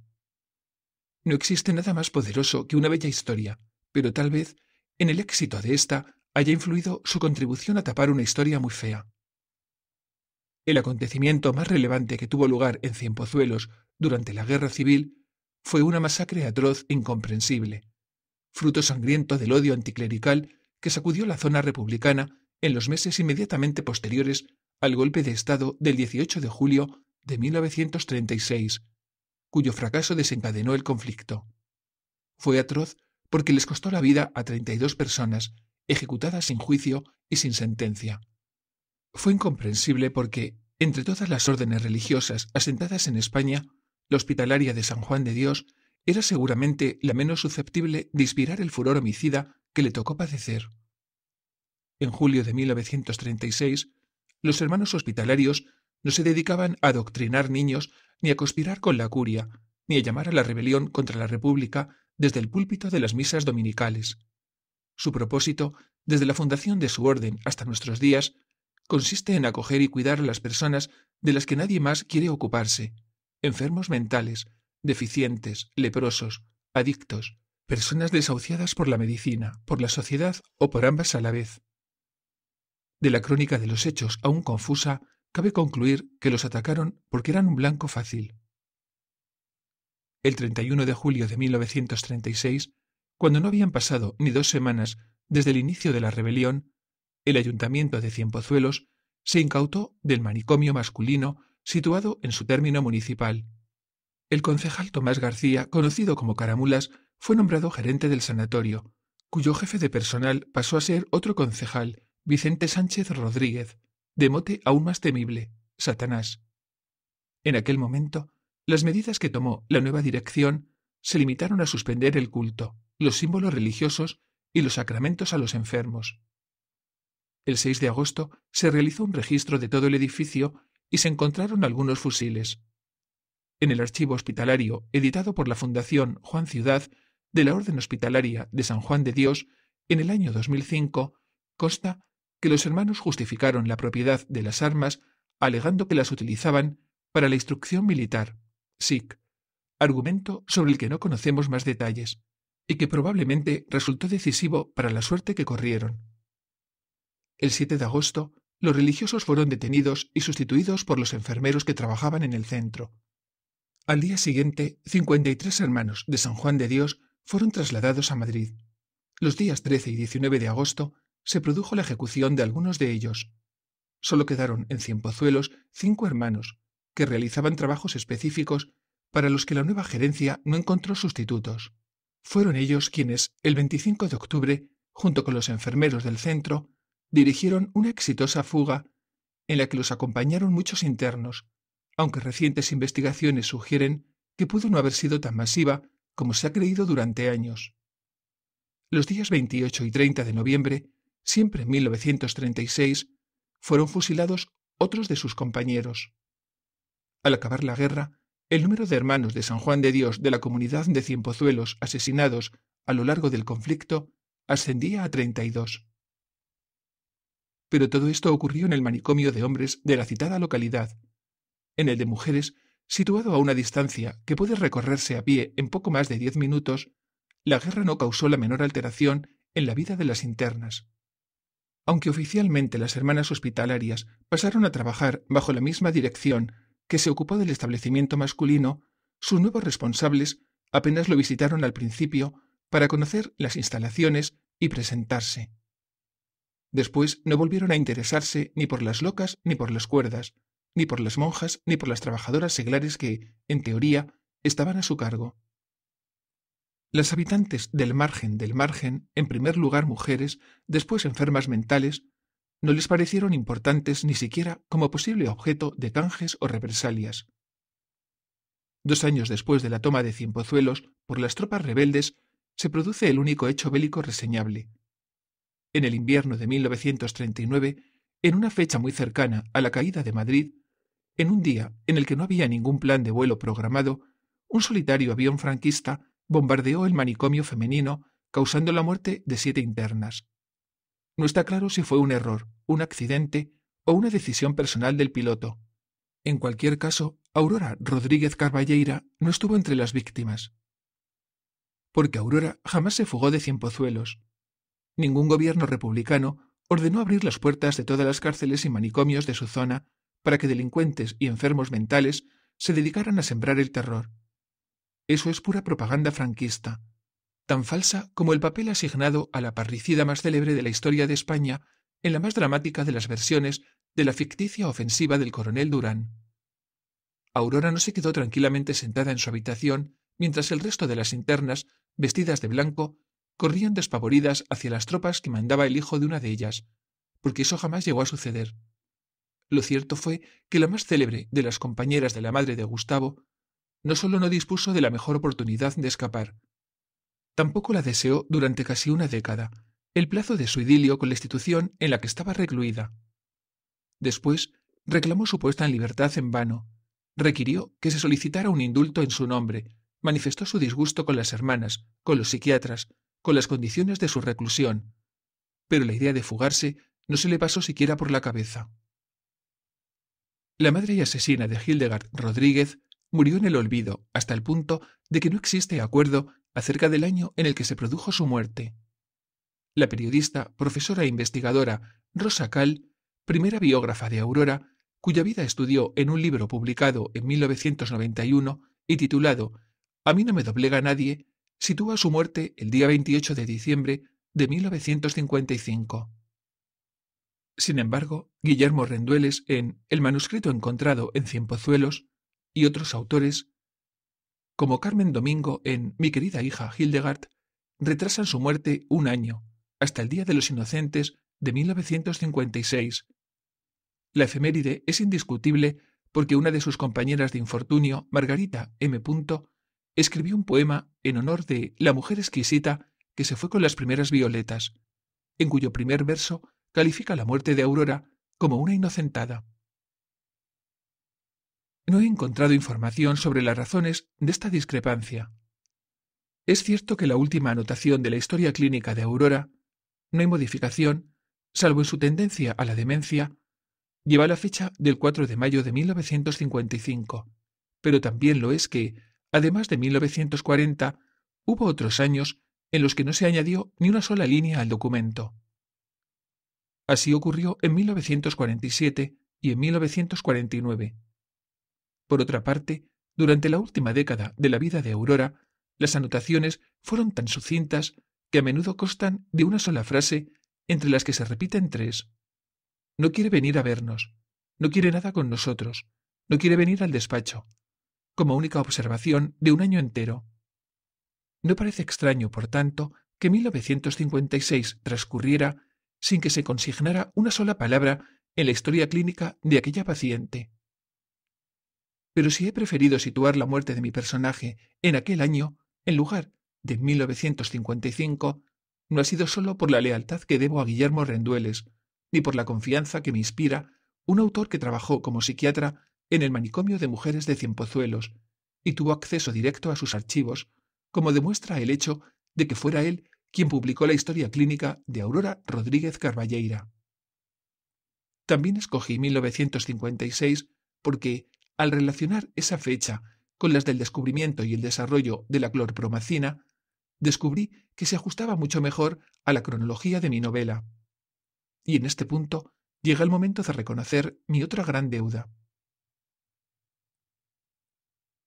No existe nada más poderoso que una bella historia, pero tal vez en el éxito de ésta haya influido su contribución a tapar una historia muy fea. El acontecimiento más relevante que tuvo lugar en Cienpozuelos durante la Guerra Civil fue una masacre atroz incomprensible, fruto sangriento del odio anticlerical que sacudió la zona republicana en los meses inmediatamente posteriores al golpe de Estado del 18 de julio de 1936, cuyo fracaso desencadenó el conflicto. Fue atroz porque les costó la vida a 32 personas, ejecutadas sin juicio y sin sentencia. Fue incomprensible porque, entre todas las órdenes religiosas asentadas en España, la hospitalaria de San Juan de Dios era seguramente la menos susceptible de inspirar el furor homicida que le tocó padecer. En julio de 1936, los hermanos hospitalarios no se dedicaban a adoctrinar niños ni a conspirar con la curia, ni a llamar a la rebelión contra la República desde el púlpito de las misas dominicales. Su propósito, desde la fundación de su orden hasta nuestros días, consiste en acoger y cuidar a las personas de las que nadie más quiere ocuparse, enfermos mentales, deficientes, leprosos, adictos, personas desahuciadas por la medicina, por la sociedad o por ambas a la vez. De la crónica de los hechos, aún confusa, cabe concluir que los atacaron porque eran un blanco fácil. El 31 de julio de 1936, cuando no habían pasado ni dos semanas desde el inicio de la rebelión, el ayuntamiento de Cienpozuelos se incautó del manicomio masculino situado en su término municipal. El concejal Tomás García, conocido como Caramulas, fue nombrado gerente del sanatorio, cuyo jefe de personal pasó a ser otro concejal, Vicente Sánchez Rodríguez, de mote aún más temible, Satanás. En aquel momento, las medidas que tomó la nueva dirección se limitaron a suspender el culto, los símbolos religiosos y los sacramentos a los enfermos. El 6 de agosto se realizó un registro de todo el edificio y se encontraron algunos fusiles. En el archivo hospitalario, editado por la Fundación Juan Ciudad de la Orden Hospitalaria de San Juan de Dios en el año 2005, consta que los hermanos justificaron la propiedad de las armas alegando que las utilizaban para la instrucción militar, SIC, argumento sobre el que no conocemos más detalles, y que probablemente resultó decisivo para la suerte que corrieron. El 7 de agosto, los religiosos fueron detenidos y sustituidos por los enfermeros que trabajaban en el centro. Al día siguiente, cincuenta y tres hermanos de San Juan de Dios fueron trasladados a Madrid. Los días 13 y 19 de agosto se produjo la ejecución de algunos de ellos. Solo quedaron en Cienpozuelos cinco hermanos, que realizaban trabajos específicos para los que la nueva gerencia no encontró sustitutos. Fueron ellos quienes, el 25 de octubre, junto con los enfermeros del centro, dirigieron una exitosa fuga en la que los acompañaron muchos internos, aunque recientes investigaciones sugieren que pudo no haber sido tan masiva como se ha creído durante años. Los días 28 y 30 de noviembre, siempre en 1936, fueron fusilados otros de sus compañeros. Al acabar la guerra, el número de hermanos de San Juan de Dios de la comunidad de Cienpozuelos asesinados a lo largo del conflicto ascendía a 32 pero todo esto ocurrió en el manicomio de hombres de la citada localidad. En el de mujeres, situado a una distancia que puede recorrerse a pie en poco más de diez minutos, la guerra no causó la menor alteración en la vida de las internas. Aunque oficialmente las hermanas hospitalarias pasaron a trabajar bajo la misma dirección que se ocupó del establecimiento masculino, sus nuevos responsables apenas lo visitaron al principio para conocer las instalaciones y presentarse. Después no volvieron a interesarse ni por las locas ni por las cuerdas, ni por las monjas ni por las trabajadoras seglares que, en teoría, estaban a su cargo. Las habitantes del margen del margen, en primer lugar mujeres, después enfermas mentales, no les parecieron importantes ni siquiera como posible objeto de canjes o represalias. Dos años después de la toma de cimpozuelos por las tropas rebeldes, se produce el único hecho bélico reseñable, en el invierno de 1939, en una fecha muy cercana a la caída de Madrid, en un día en el que no había ningún plan de vuelo programado, un solitario avión franquista bombardeó el manicomio femenino, causando la muerte de siete internas. No está claro si fue un error, un accidente o una decisión personal del piloto. En cualquier caso, Aurora Rodríguez Carballeira no estuvo entre las víctimas. Porque Aurora jamás se fugó de Cienpozuelos, ningún gobierno republicano ordenó abrir las puertas de todas las cárceles y manicomios de su zona para que delincuentes y enfermos mentales se dedicaran a sembrar el terror. Eso es pura propaganda franquista, tan falsa como el papel asignado a la parricida más célebre de la historia de España en la más dramática de las versiones de la ficticia ofensiva del coronel Durán. Aurora no se quedó tranquilamente sentada en su habitación mientras el resto de las internas, vestidas de blanco, corrían despavoridas hacia las tropas que mandaba el hijo de una de ellas, porque eso jamás llegó a suceder. Lo cierto fue que la más célebre de las compañeras de la madre de Gustavo no solo no dispuso de la mejor oportunidad de escapar, tampoco la deseó durante casi una década, el plazo de su idilio con la institución en la que estaba recluida. Después reclamó su puesta en libertad en vano, requirió que se solicitara un indulto en su nombre, manifestó su disgusto con las hermanas, con los psiquiatras, con las condiciones de su reclusión, pero la idea de fugarse no se le pasó siquiera por la cabeza. La madre y asesina de Hildegard Rodríguez murió en el olvido hasta el punto de que no existe acuerdo acerca del año en el que se produjo su muerte. La periodista, profesora e investigadora Rosa Cal, primera biógrafa de Aurora, cuya vida estudió en un libro publicado en 1991 y titulado A mí no me doblega nadie, sitúa su muerte el día 28 de diciembre de 1955. Sin embargo, Guillermo Rendueles, en El manuscrito encontrado en Cienpozuelos y otros autores, como Carmen Domingo en Mi querida hija Hildegard, retrasan su muerte un año, hasta el Día de los Inocentes de 1956. La efeméride es indiscutible porque una de sus compañeras de infortunio, Margarita M escribió un poema en honor de la mujer exquisita que se fue con las primeras violetas, en cuyo primer verso califica la muerte de Aurora como una inocentada. No he encontrado información sobre las razones de esta discrepancia. Es cierto que la última anotación de la historia clínica de Aurora, no hay modificación, salvo en su tendencia a la demencia, lleva la fecha del 4 de mayo de 1955, pero también lo es que Además de 1940, hubo otros años en los que no se añadió ni una sola línea al documento. Así ocurrió en 1947 y en 1949. Por otra parte, durante la última década de la vida de Aurora, las anotaciones fueron tan sucintas que a menudo constan de una sola frase entre las que se repiten tres. No quiere venir a vernos, no quiere nada con nosotros, no quiere venir al despacho, como única observación de un año entero. No parece extraño, por tanto, que 1956 transcurriera sin que se consignara una sola palabra en la historia clínica de aquella paciente. Pero si he preferido situar la muerte de mi personaje en aquel año, en lugar de 1955, no ha sido solo por la lealtad que debo a Guillermo Rendueles, ni por la confianza que me inspira un autor que trabajó como psiquiatra en el manicomio de mujeres de Cienpozuelos, y tuvo acceso directo a sus archivos, como demuestra el hecho de que fuera él quien publicó la historia clínica de Aurora Rodríguez Carballeira. También escogí 1956 porque, al relacionar esa fecha con las del descubrimiento y el desarrollo de la clorpromacina, descubrí que se ajustaba mucho mejor a la cronología de mi novela. Y en este punto llega el momento de reconocer mi otra gran deuda.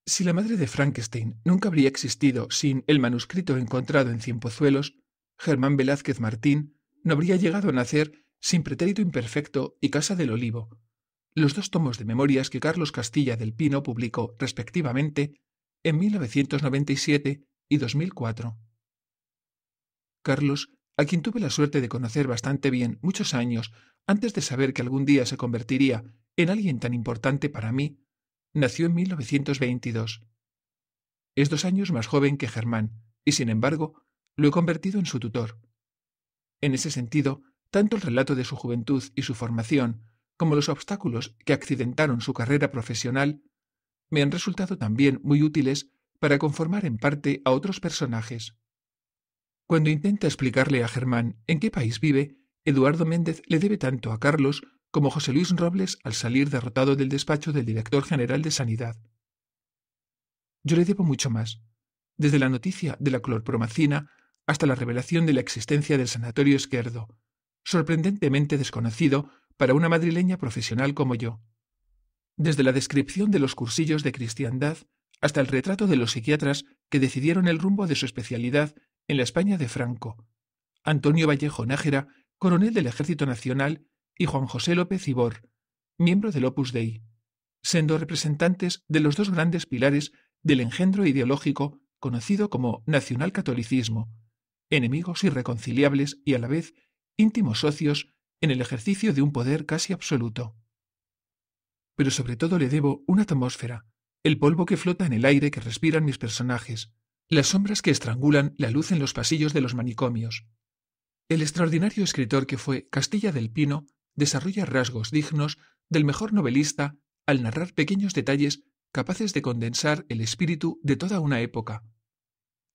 Si la madre de Frankenstein nunca habría existido sin el manuscrito encontrado en Cienpozuelos, Germán Velázquez Martín no habría llegado a nacer sin Pretérito Imperfecto y Casa del Olivo, los dos tomos de memorias que Carlos Castilla del Pino publicó respectivamente en 1997 y 2004. Carlos, a quien tuve la suerte de conocer bastante bien muchos años antes de saber que algún día se convertiría en alguien tan importante para mí nació en 1922. Es dos años más joven que Germán, y sin embargo, lo he convertido en su tutor. En ese sentido, tanto el relato de su juventud y su formación, como los obstáculos que accidentaron su carrera profesional, me han resultado también muy útiles para conformar en parte a otros personajes. Cuando intenta explicarle a Germán en qué país vive, Eduardo Méndez le debe tanto a Carlos como José Luis Robles al salir derrotado del despacho del director general de Sanidad. Yo le debo mucho más, desde la noticia de la clorpromacina hasta la revelación de la existencia del sanatorio izquierdo, sorprendentemente desconocido para una madrileña profesional como yo. Desde la descripción de los cursillos de cristiandad hasta el retrato de los psiquiatras que decidieron el rumbo de su especialidad en la España de Franco. Antonio Vallejo Nájera, coronel del Ejército Nacional y Juan José López Ibor, miembro del Opus Dei, siendo representantes de los dos grandes pilares del engendro ideológico conocido como nacionalcatolicismo, enemigos irreconciliables y a la vez íntimos socios en el ejercicio de un poder casi absoluto. Pero sobre todo le debo una atmósfera, el polvo que flota en el aire que respiran mis personajes, las sombras que estrangulan la luz en los pasillos de los manicomios. El extraordinario escritor que fue Castilla del Pino desarrolla rasgos dignos del mejor novelista al narrar pequeños detalles capaces de condensar el espíritu de toda una época.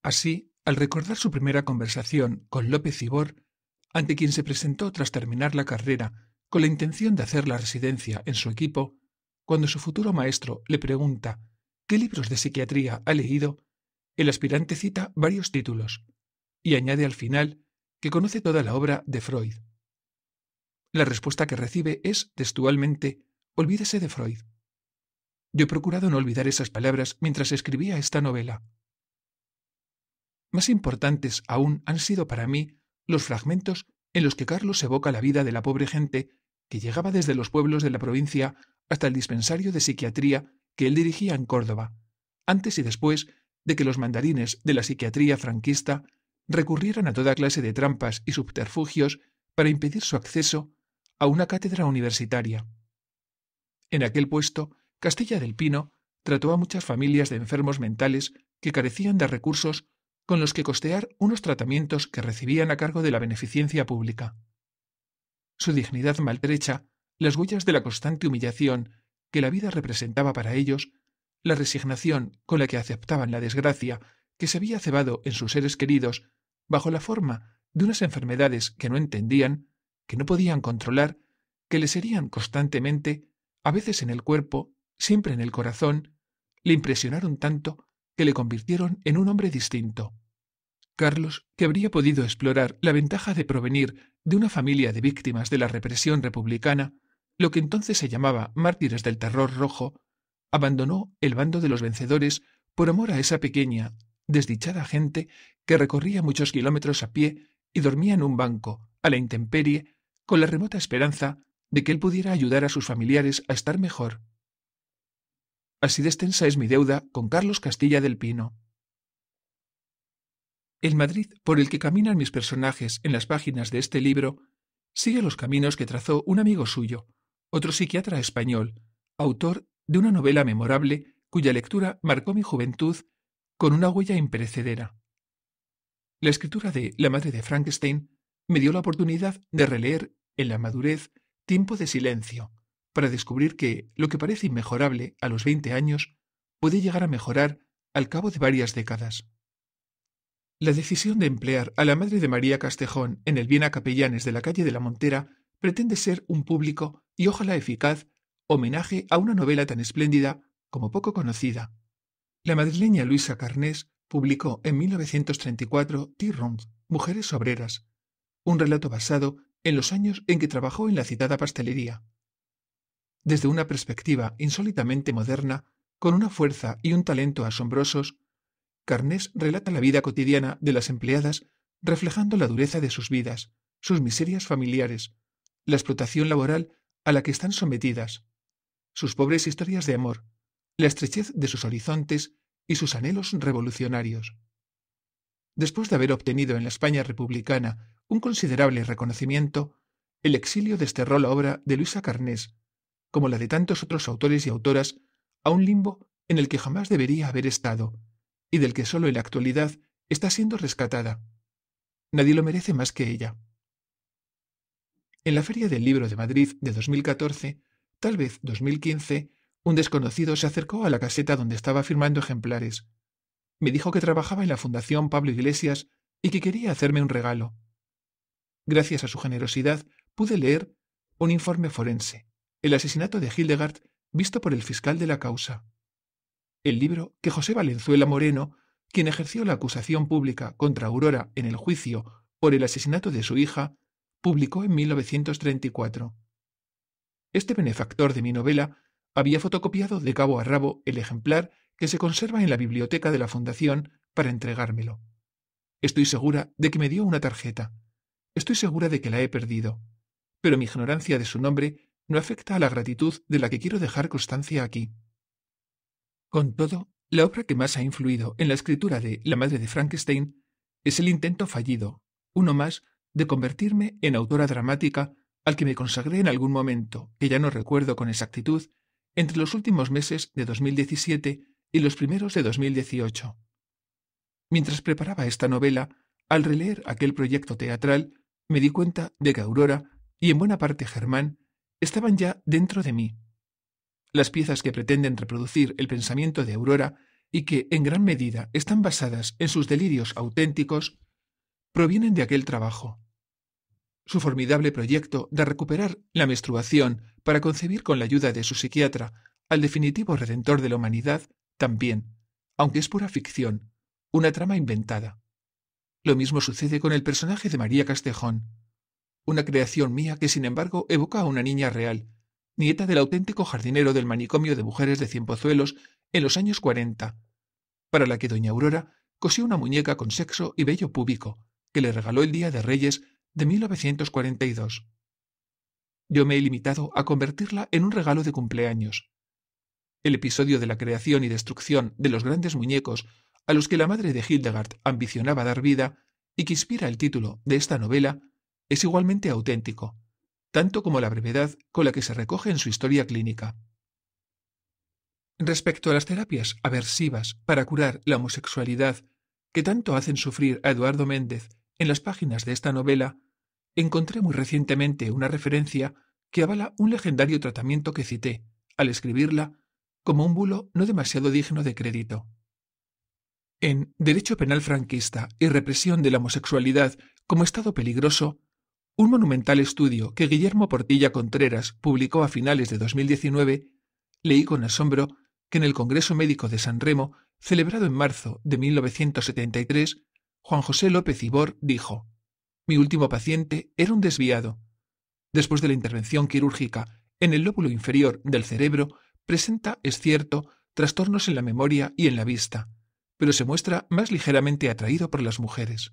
Así, al recordar su primera conversación con López Ibor, ante quien se presentó tras terminar la carrera con la intención de hacer la residencia en su equipo, cuando su futuro maestro le pregunta qué libros de psiquiatría ha leído, el aspirante cita varios títulos y añade al final que conoce toda la obra de Freud. La respuesta que recibe es, textualmente, olvídese de Freud. Yo he procurado no olvidar esas palabras mientras escribía esta novela. Más importantes aún han sido para mí los fragmentos en los que Carlos evoca la vida de la pobre gente que llegaba desde los pueblos de la provincia hasta el dispensario de psiquiatría que él dirigía en Córdoba, antes y después de que los mandarines de la psiquiatría franquista recurrieran a toda clase de trampas y subterfugios para impedir su acceso a una cátedra universitaria. En aquel puesto, Castilla del Pino trató a muchas familias de enfermos mentales que carecían de recursos con los que costear unos tratamientos que recibían a cargo de la beneficencia pública. Su dignidad maltrecha, las huellas de la constante humillación que la vida representaba para ellos, la resignación con la que aceptaban la desgracia que se había cebado en sus seres queridos bajo la forma de unas enfermedades que no entendían, no podían controlar, que le serían constantemente, a veces en el cuerpo, siempre en el corazón, le impresionaron tanto que le convirtieron en un hombre distinto. Carlos, que habría podido explorar la ventaja de provenir de una familia de víctimas de la represión republicana, lo que entonces se llamaba mártires del terror rojo, abandonó el bando de los vencedores por amor a esa pequeña, desdichada gente que recorría muchos kilómetros a pie y dormía en un banco, a la intemperie, con la remota esperanza de que él pudiera ayudar a sus familiares a estar mejor. Así de es mi deuda con Carlos Castilla del Pino. El Madrid por el que caminan mis personajes en las páginas de este libro sigue los caminos que trazó un amigo suyo, otro psiquiatra español, autor de una novela memorable cuya lectura marcó mi juventud con una huella imperecedera. La escritura de La madre de Frankenstein me dio la oportunidad de releer en la madurez Tiempo de Silencio, para descubrir que lo que parece inmejorable a los 20 años puede llegar a mejorar al cabo de varias décadas. La decisión de emplear a la madre de María Castejón en el bien a Capellanes de la calle de la Montera pretende ser un público y ojalá eficaz homenaje a una novela tan espléndida como poco conocida. La madrileña Luisa Carnés publicó en 1934 Mujeres Obreras, un relato basado en los años en que trabajó en la citada pastelería. Desde una perspectiva insólitamente moderna, con una fuerza y un talento asombrosos, Carnés relata la vida cotidiana de las empleadas reflejando la dureza de sus vidas, sus miserias familiares, la explotación laboral a la que están sometidas, sus pobres historias de amor, la estrechez de sus horizontes y sus anhelos revolucionarios. Después de haber obtenido en la España republicana un considerable reconocimiento, el exilio desterró la obra de Luisa Carnés, como la de tantos otros autores y autoras, a un limbo en el que jamás debería haber estado, y del que sólo en la actualidad está siendo rescatada. Nadie lo merece más que ella. En la Feria del Libro de Madrid de 2014, tal vez 2015, un desconocido se acercó a la caseta donde estaba firmando ejemplares. Me dijo que trabajaba en la Fundación Pablo Iglesias y que quería hacerme un regalo. Gracias a su generosidad, pude leer un informe forense, el asesinato de Hildegard visto por el fiscal de la causa. El libro que José Valenzuela Moreno, quien ejerció la acusación pública contra Aurora en el juicio por el asesinato de su hija, publicó en 1934. Este benefactor de mi novela había fotocopiado de cabo a rabo el ejemplar que se conserva en la biblioteca de la Fundación para entregármelo. Estoy segura de que me dio una tarjeta. Estoy segura de que la he perdido, pero mi ignorancia de su nombre no afecta a la gratitud de la que quiero dejar constancia aquí. Con todo, la obra que más ha influido en la escritura de La madre de Frankenstein es el intento fallido, uno más, de convertirme en autora dramática al que me consagré en algún momento, que ya no recuerdo con exactitud, entre los últimos meses de 2017 y los primeros de 2018. Mientras preparaba esta novela, al releer aquel proyecto teatral, me di cuenta de que Aurora y en buena parte Germán estaban ya dentro de mí. Las piezas que pretenden reproducir el pensamiento de Aurora y que en gran medida están basadas en sus delirios auténticos, provienen de aquel trabajo. Su formidable proyecto de recuperar la menstruación para concebir con la ayuda de su psiquiatra al definitivo redentor de la humanidad también, aunque es pura ficción, una trama inventada. Lo mismo sucede con el personaje de María Castejón, una creación mía que sin embargo evoca a una niña real, nieta del auténtico jardinero del manicomio de mujeres de Cienpozuelos en los años cuarenta, para la que doña Aurora cosió una muñeca con sexo y bello púbico que le regaló el Día de Reyes de 1942. Yo me he limitado a convertirla en un regalo de cumpleaños. El episodio de la creación y destrucción de los grandes muñecos a los que la madre de Hildegard ambicionaba dar vida y que inspira el título de esta novela, es igualmente auténtico, tanto como la brevedad con la que se recoge en su historia clínica. Respecto a las terapias aversivas para curar la homosexualidad que tanto hacen sufrir a Eduardo Méndez en las páginas de esta novela, encontré muy recientemente una referencia que avala un legendario tratamiento que cité, al escribirla, como un bulo no demasiado digno de crédito. En Derecho Penal Franquista y Represión de la Homosexualidad como Estado Peligroso, un monumental estudio que Guillermo Portilla Contreras publicó a finales de 2019, leí con asombro que en el Congreso Médico de San Remo, celebrado en marzo de 1973, Juan José López Ibor dijo, Mi último paciente era un desviado. Después de la intervención quirúrgica en el lóbulo inferior del cerebro, presenta, es cierto, trastornos en la memoria y en la vista pero se muestra más ligeramente atraído por las mujeres.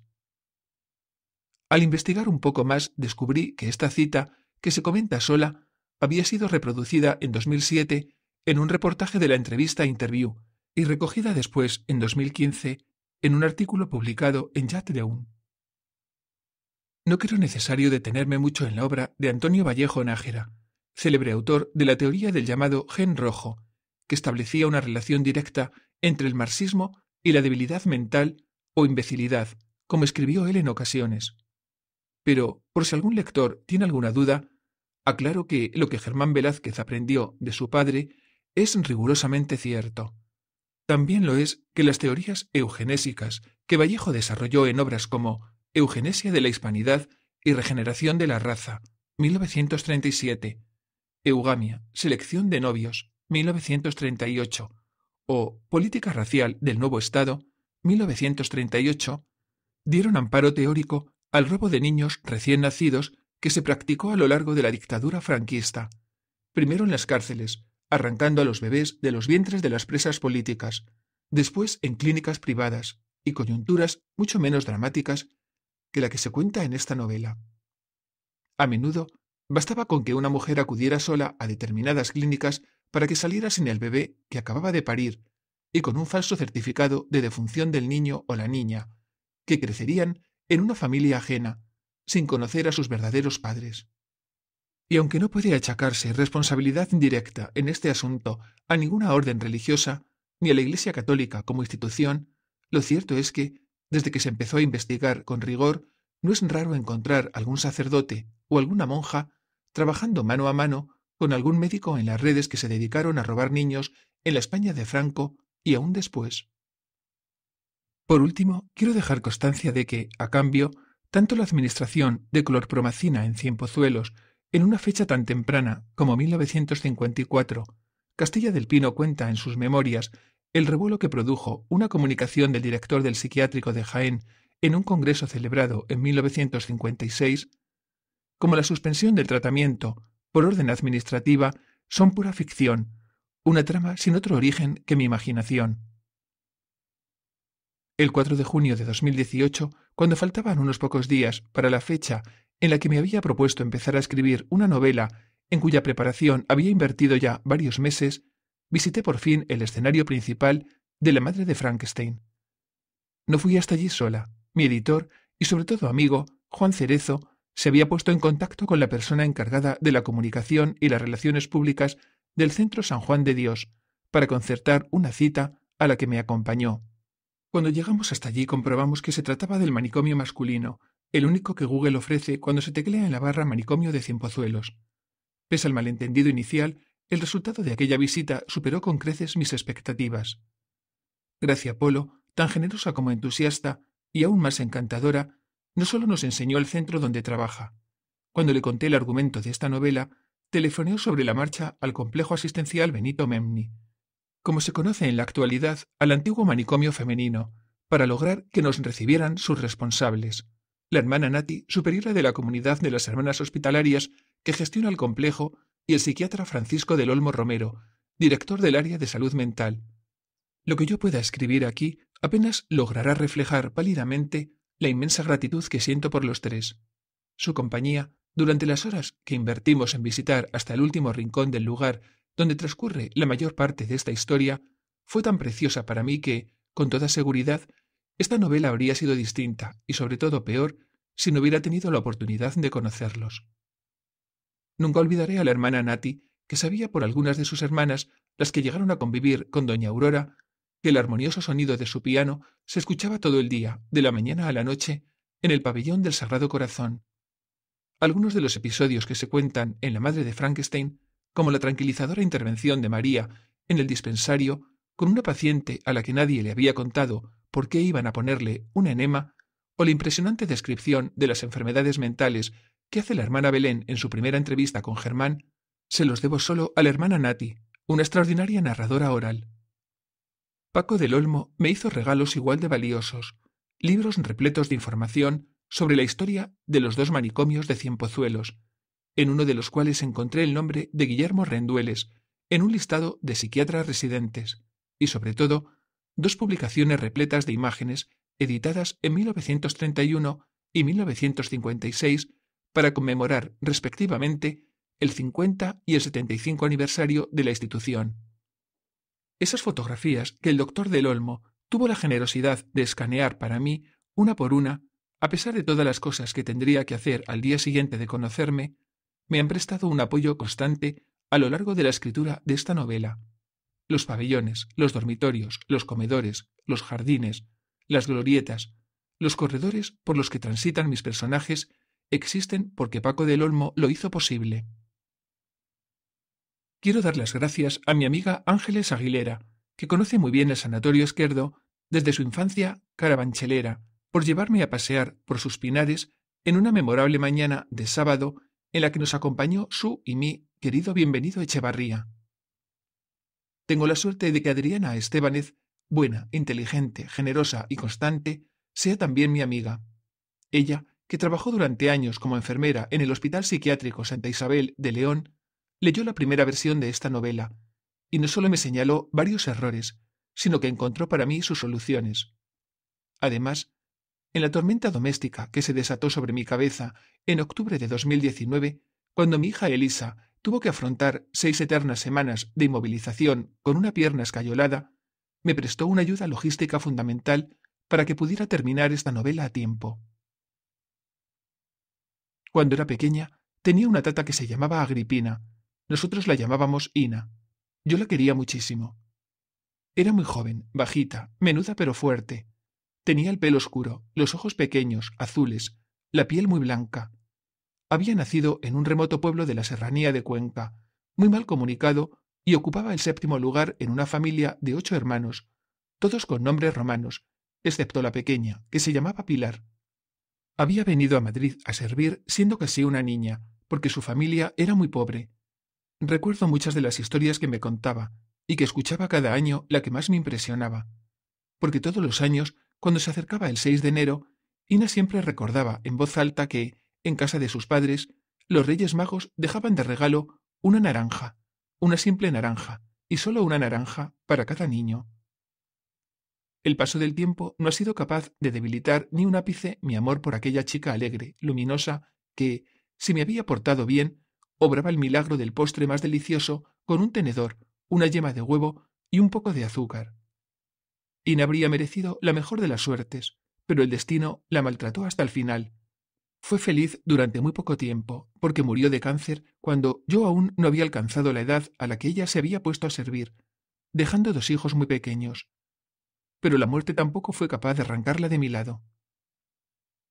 Al investigar un poco más, descubrí que esta cita, que se comenta sola, había sido reproducida en 2007 en un reportaje de la entrevista Interview y recogida después, en 2015, en un artículo publicado en Yatreun. No creo necesario detenerme mucho en la obra de Antonio Vallejo Nájera, célebre autor de la teoría del llamado gen rojo, que establecía una relación directa entre el marxismo y la debilidad mental o imbecilidad, como escribió él en ocasiones. Pero, por si algún lector tiene alguna duda, aclaro que lo que Germán Velázquez aprendió de su padre es rigurosamente cierto. También lo es que las teorías eugenésicas que Vallejo desarrolló en obras como Eugenesia de la Hispanidad y Regeneración de la Raza, 1937, Eugamia, Selección de Novios, 1938, o Política Racial del Nuevo Estado, 1938, dieron amparo teórico al robo de niños recién nacidos que se practicó a lo largo de la dictadura franquista, primero en las cárceles, arrancando a los bebés de los vientres de las presas políticas, después en clínicas privadas y coyunturas mucho menos dramáticas que la que se cuenta en esta novela. A menudo, bastaba con que una mujer acudiera sola a determinadas clínicas para que saliera sin el bebé que acababa de parir y con un falso certificado de defunción del niño o la niña, que crecerían en una familia ajena, sin conocer a sus verdaderos padres. Y aunque no puede achacarse responsabilidad indirecta en este asunto a ninguna orden religiosa, ni a la Iglesia Católica como institución, lo cierto es que, desde que se empezó a investigar con rigor, no es raro encontrar algún sacerdote o alguna monja trabajando mano a mano con algún médico en las redes que se dedicaron a robar niños en la España de Franco y aún después. Por último, quiero dejar constancia de que, a cambio, tanto la administración de clorpromacina en Cienpozuelos, en una fecha tan temprana como 1954, Castilla del Pino cuenta en sus memorias el revuelo que produjo una comunicación del director del psiquiátrico de Jaén en un congreso celebrado en 1956, como la suspensión del tratamiento por orden administrativa, son pura ficción, una trama sin otro origen que mi imaginación. El 4 de junio de 2018, cuando faltaban unos pocos días para la fecha en la que me había propuesto empezar a escribir una novela en cuya preparación había invertido ya varios meses, visité por fin el escenario principal de La Madre de Frankenstein. No fui hasta allí sola. Mi editor y sobre todo amigo, Juan Cerezo, se había puesto en contacto con la persona encargada de la comunicación y las relaciones públicas del Centro San Juan de Dios para concertar una cita a la que me acompañó. Cuando llegamos hasta allí comprobamos que se trataba del manicomio masculino, el único que Google ofrece cuando se teclea en la barra manicomio de Cienpozuelos. Pese al malentendido inicial, el resultado de aquella visita superó con creces mis expectativas. Gracia Polo, tan generosa como entusiasta y aún más encantadora, no solo nos enseñó el centro donde trabaja. Cuando le conté el argumento de esta novela, telefoneó sobre la marcha al complejo asistencial Benito Memni, como se conoce en la actualidad al antiguo manicomio femenino, para lograr que nos recibieran sus responsables. La hermana Nati, superiora de la comunidad de las hermanas hospitalarias que gestiona el complejo, y el psiquiatra Francisco del Olmo Romero, director del área de salud mental. Lo que yo pueda escribir aquí apenas logrará reflejar pálidamente la inmensa gratitud que siento por los tres. Su compañía, durante las horas que invertimos en visitar hasta el último rincón del lugar donde transcurre la mayor parte de esta historia, fue tan preciosa para mí que, con toda seguridad, esta novela habría sido distinta y sobre todo peor si no hubiera tenido la oportunidad de conocerlos. Nunca olvidaré a la hermana Nati, que sabía por algunas de sus hermanas, las que llegaron a convivir con doña Aurora, que el armonioso sonido de su piano se escuchaba todo el día, de la mañana a la noche, en el pabellón del Sagrado Corazón. Algunos de los episodios que se cuentan en La Madre de Frankenstein, como la tranquilizadora intervención de María en el dispensario con una paciente a la que nadie le había contado por qué iban a ponerle un enema, o la impresionante descripción de las enfermedades mentales que hace la hermana Belén en su primera entrevista con Germán, se los debo solo a la hermana Nati, una extraordinaria narradora oral. Paco del Olmo me hizo regalos igual de valiosos, libros repletos de información sobre la historia de los dos manicomios de Cienpozuelos, en uno de los cuales encontré el nombre de Guillermo Rendueles, en un listado de psiquiatras residentes, y sobre todo, dos publicaciones repletas de imágenes editadas en 1931 y 1956 para conmemorar, respectivamente, el 50 y el 75 aniversario de la institución. Esas fotografías que el doctor del Olmo tuvo la generosidad de escanear para mí, una por una, a pesar de todas las cosas que tendría que hacer al día siguiente de conocerme, me han prestado un apoyo constante a lo largo de la escritura de esta novela. Los pabellones, los dormitorios, los comedores, los jardines, las glorietas, los corredores por los que transitan mis personajes existen porque Paco del Olmo lo hizo posible quiero dar las gracias a mi amiga Ángeles Aguilera, que conoce muy bien el Sanatorio Izquierdo desde su infancia carabanchelera, por llevarme a pasear por sus pinares en una memorable mañana de sábado en la que nos acompañó su y mi querido bienvenido Echevarría. Tengo la suerte de que Adriana Estebanez, buena, inteligente, generosa y constante, sea también mi amiga. Ella, que trabajó durante años como enfermera en el Hospital Psiquiátrico Santa Isabel de León, leyó la primera versión de esta novela, y no solo me señaló varios errores, sino que encontró para mí sus soluciones. Además, en la tormenta doméstica que se desató sobre mi cabeza en octubre de 2019, cuando mi hija Elisa tuvo que afrontar seis eternas semanas de inmovilización con una pierna escayolada, me prestó una ayuda logística fundamental para que pudiera terminar esta novela a tiempo. Cuando era pequeña, tenía una tata que se llamaba Agripina, nosotros la llamábamos Ina. Yo la quería muchísimo. Era muy joven, bajita, menuda pero fuerte. Tenía el pelo oscuro, los ojos pequeños, azules, la piel muy blanca. Había nacido en un remoto pueblo de la serranía de Cuenca, muy mal comunicado, y ocupaba el séptimo lugar en una familia de ocho hermanos, todos con nombres romanos, excepto la pequeña, que se llamaba Pilar. Había venido a Madrid a servir siendo casi una niña, porque su familia era muy pobre, Recuerdo muchas de las historias que me contaba y que escuchaba cada año la que más me impresionaba, porque todos los años, cuando se acercaba el 6 de enero, Ina siempre recordaba en voz alta que, en casa de sus padres, los Reyes Magos dejaban de regalo una naranja, una simple naranja, y solo una naranja para cada niño. El paso del tiempo no ha sido capaz de debilitar ni un ápice mi amor por aquella chica alegre, luminosa, que, si me había portado bien, obraba el milagro del postre más delicioso con un tenedor, una yema de huevo y un poco de azúcar. Ina habría merecido la mejor de las suertes, pero el destino la maltrató hasta el final. Fue feliz durante muy poco tiempo, porque murió de cáncer cuando yo aún no había alcanzado la edad a la que ella se había puesto a servir, dejando dos hijos muy pequeños. Pero la muerte tampoco fue capaz de arrancarla de mi lado.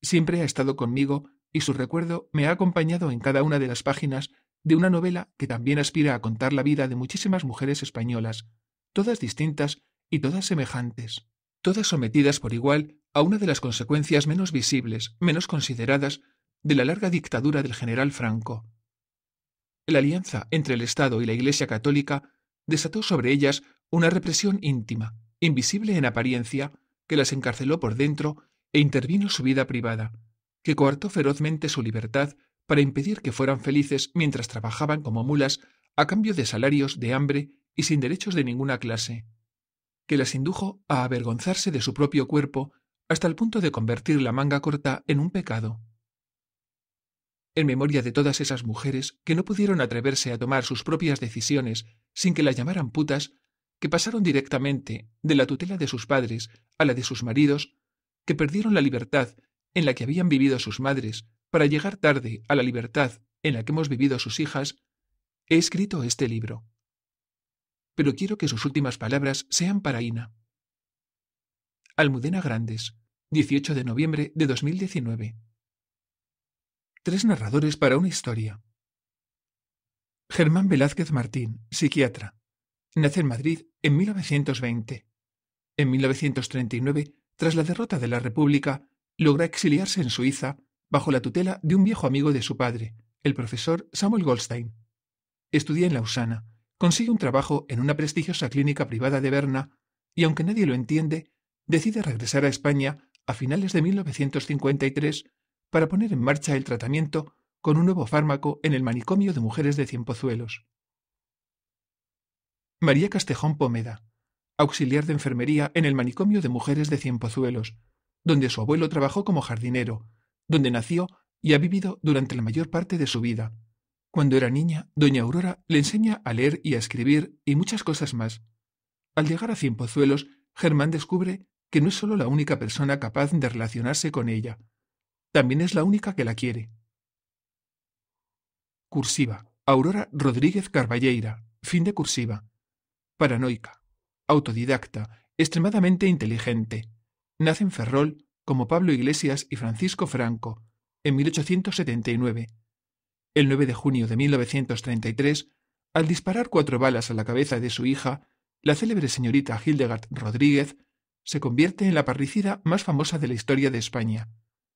Siempre ha estado conmigo y su recuerdo me ha acompañado en cada una de las páginas de una novela que también aspira a contar la vida de muchísimas mujeres españolas, todas distintas y todas semejantes, todas sometidas por igual a una de las consecuencias menos visibles, menos consideradas, de la larga dictadura del general Franco. La alianza entre el Estado y la Iglesia católica desató sobre ellas una represión íntima, invisible en apariencia, que las encarceló por dentro e intervino su vida privada, que coartó ferozmente su libertad para impedir que fueran felices mientras trabajaban como mulas a cambio de salarios de hambre y sin derechos de ninguna clase, que las indujo a avergonzarse de su propio cuerpo hasta el punto de convertir la manga corta en un pecado. En memoria de todas esas mujeres que no pudieron atreverse a tomar sus propias decisiones sin que las llamaran putas, que pasaron directamente de la tutela de sus padres a la de sus maridos, que perdieron la libertad en la que habían vivido sus madres para llegar tarde a la libertad en la que hemos vivido sus hijas, he escrito este libro. Pero quiero que sus últimas palabras sean para Ina. Almudena Grandes, 18 de noviembre de 2019. Tres narradores para una historia. Germán Velázquez Martín, psiquiatra. Nace en Madrid en 1920. En 1939, tras la derrota de la República, logra exiliarse en Suiza bajo la tutela de un viejo amigo de su padre, el profesor Samuel Goldstein. Estudia en Lausana, consigue un trabajo en una prestigiosa clínica privada de Berna y, aunque nadie lo entiende, decide regresar a España a finales de 1953 para poner en marcha el tratamiento con un nuevo fármaco en el manicomio de mujeres de Cienpozuelos. María Castejón Pomeda, auxiliar de enfermería en el manicomio de mujeres de Cienpozuelos, donde su abuelo trabajó como jardinero, donde nació y ha vivido durante la mayor parte de su vida. Cuando era niña, doña Aurora le enseña a leer y a escribir y muchas cosas más. Al llegar a Cienpozuelos, Germán descubre que no es solo la única persona capaz de relacionarse con ella, también es la única que la quiere. Cursiva. Aurora Rodríguez Carballeira. Fin de cursiva. Paranoica. Autodidacta. Extremadamente inteligente. Nace Ferrol como Pablo Iglesias y Francisco Franco en 1879. El 9 de junio de 1933, al disparar cuatro balas a la cabeza de su hija, la célebre señorita Hildegard Rodríguez se convierte en la parricida más famosa de la historia de España.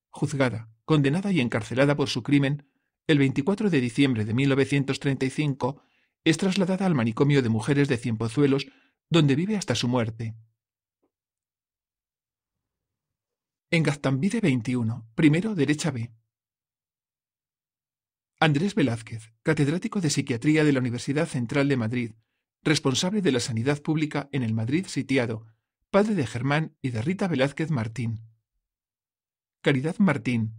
Juzgada, condenada y encarcelada por su crimen, el 24 de diciembre de 1935 es trasladada al manicomio de mujeres de Cienpozuelos, donde vive hasta su muerte. En Gaztambide 21, primero derecha B. Andrés Velázquez, catedrático de Psiquiatría de la Universidad Central de Madrid, responsable de la sanidad pública en el Madrid sitiado, padre de Germán y de Rita Velázquez Martín. Caridad Martín,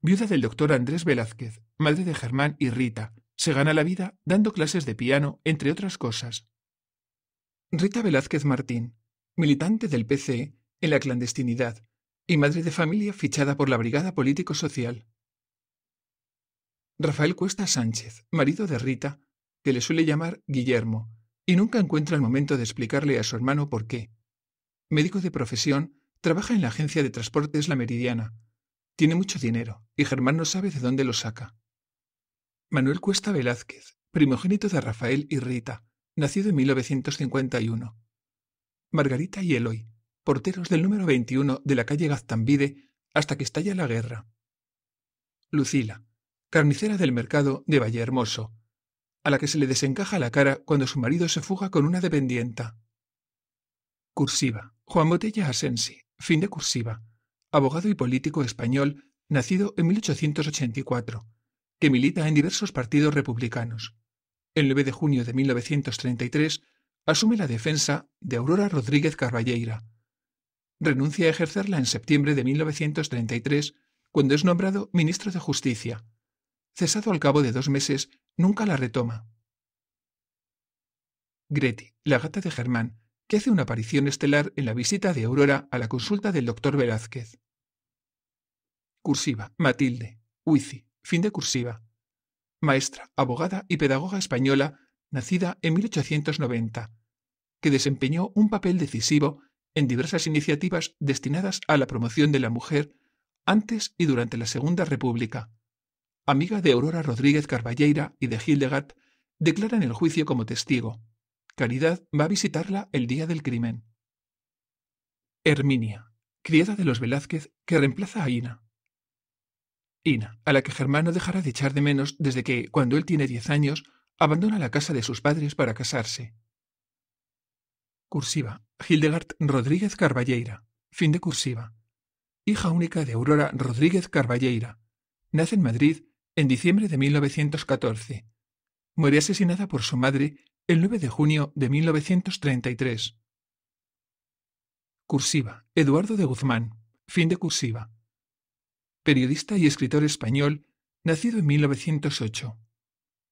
viuda del doctor Andrés Velázquez, madre de Germán y Rita, se gana la vida dando clases de piano, entre otras cosas. Rita Velázquez Martín, militante del PCE en la clandestinidad, y madre de familia fichada por la Brigada Político-Social. Rafael Cuesta Sánchez, marido de Rita, que le suele llamar Guillermo, y nunca encuentra el momento de explicarle a su hermano por qué. Médico de profesión, trabaja en la agencia de transportes La Meridiana. Tiene mucho dinero, y Germán no sabe de dónde lo saca. Manuel Cuesta Velázquez, primogénito de Rafael y Rita, nacido en 1951. Margarita y Eloy, porteros del número 21 de la calle Gaztambide hasta que estalla la guerra. Lucila, carnicera del mercado de Vallehermoso, a la que se le desencaja la cara cuando su marido se fuga con una dependienta. Cursiva, Juan Botella Asensi, fin de cursiva, abogado y político español, nacido en 1884, que milita en diversos partidos republicanos. El 9 de junio de 1933 asume la defensa de Aurora Rodríguez Carballeira, renuncia a ejercerla en septiembre de 1933, cuando es nombrado ministro de Justicia. Cesado al cabo de dos meses, nunca la retoma. Greti, la gata de Germán, que hace una aparición estelar en la visita de Aurora a la consulta del doctor Velázquez. Cursiva, Matilde, Huici, fin de cursiva. Maestra, abogada y pedagoga española, nacida en 1890, que desempeñó un papel decisivo en diversas iniciativas destinadas a la promoción de la mujer antes y durante la Segunda República. Amiga de Aurora Rodríguez Carballeira y de Hildegard, declaran el juicio como testigo. Caridad va a visitarla el día del crimen. Herminia, criada de los Velázquez, que reemplaza a Ina. Ina, a la que Germán no dejará de echar de menos desde que, cuando él tiene diez años, abandona la casa de sus padres para casarse. Cursiva, Hildegard Rodríguez Carballeira, fin de cursiva. Hija única de Aurora Rodríguez Carballeira. Nace en Madrid en diciembre de 1914. Muere asesinada por su madre el 9 de junio de 1933. Cursiva. Eduardo de Guzmán. Fin de cursiva. Periodista y escritor español, nacido en 1908.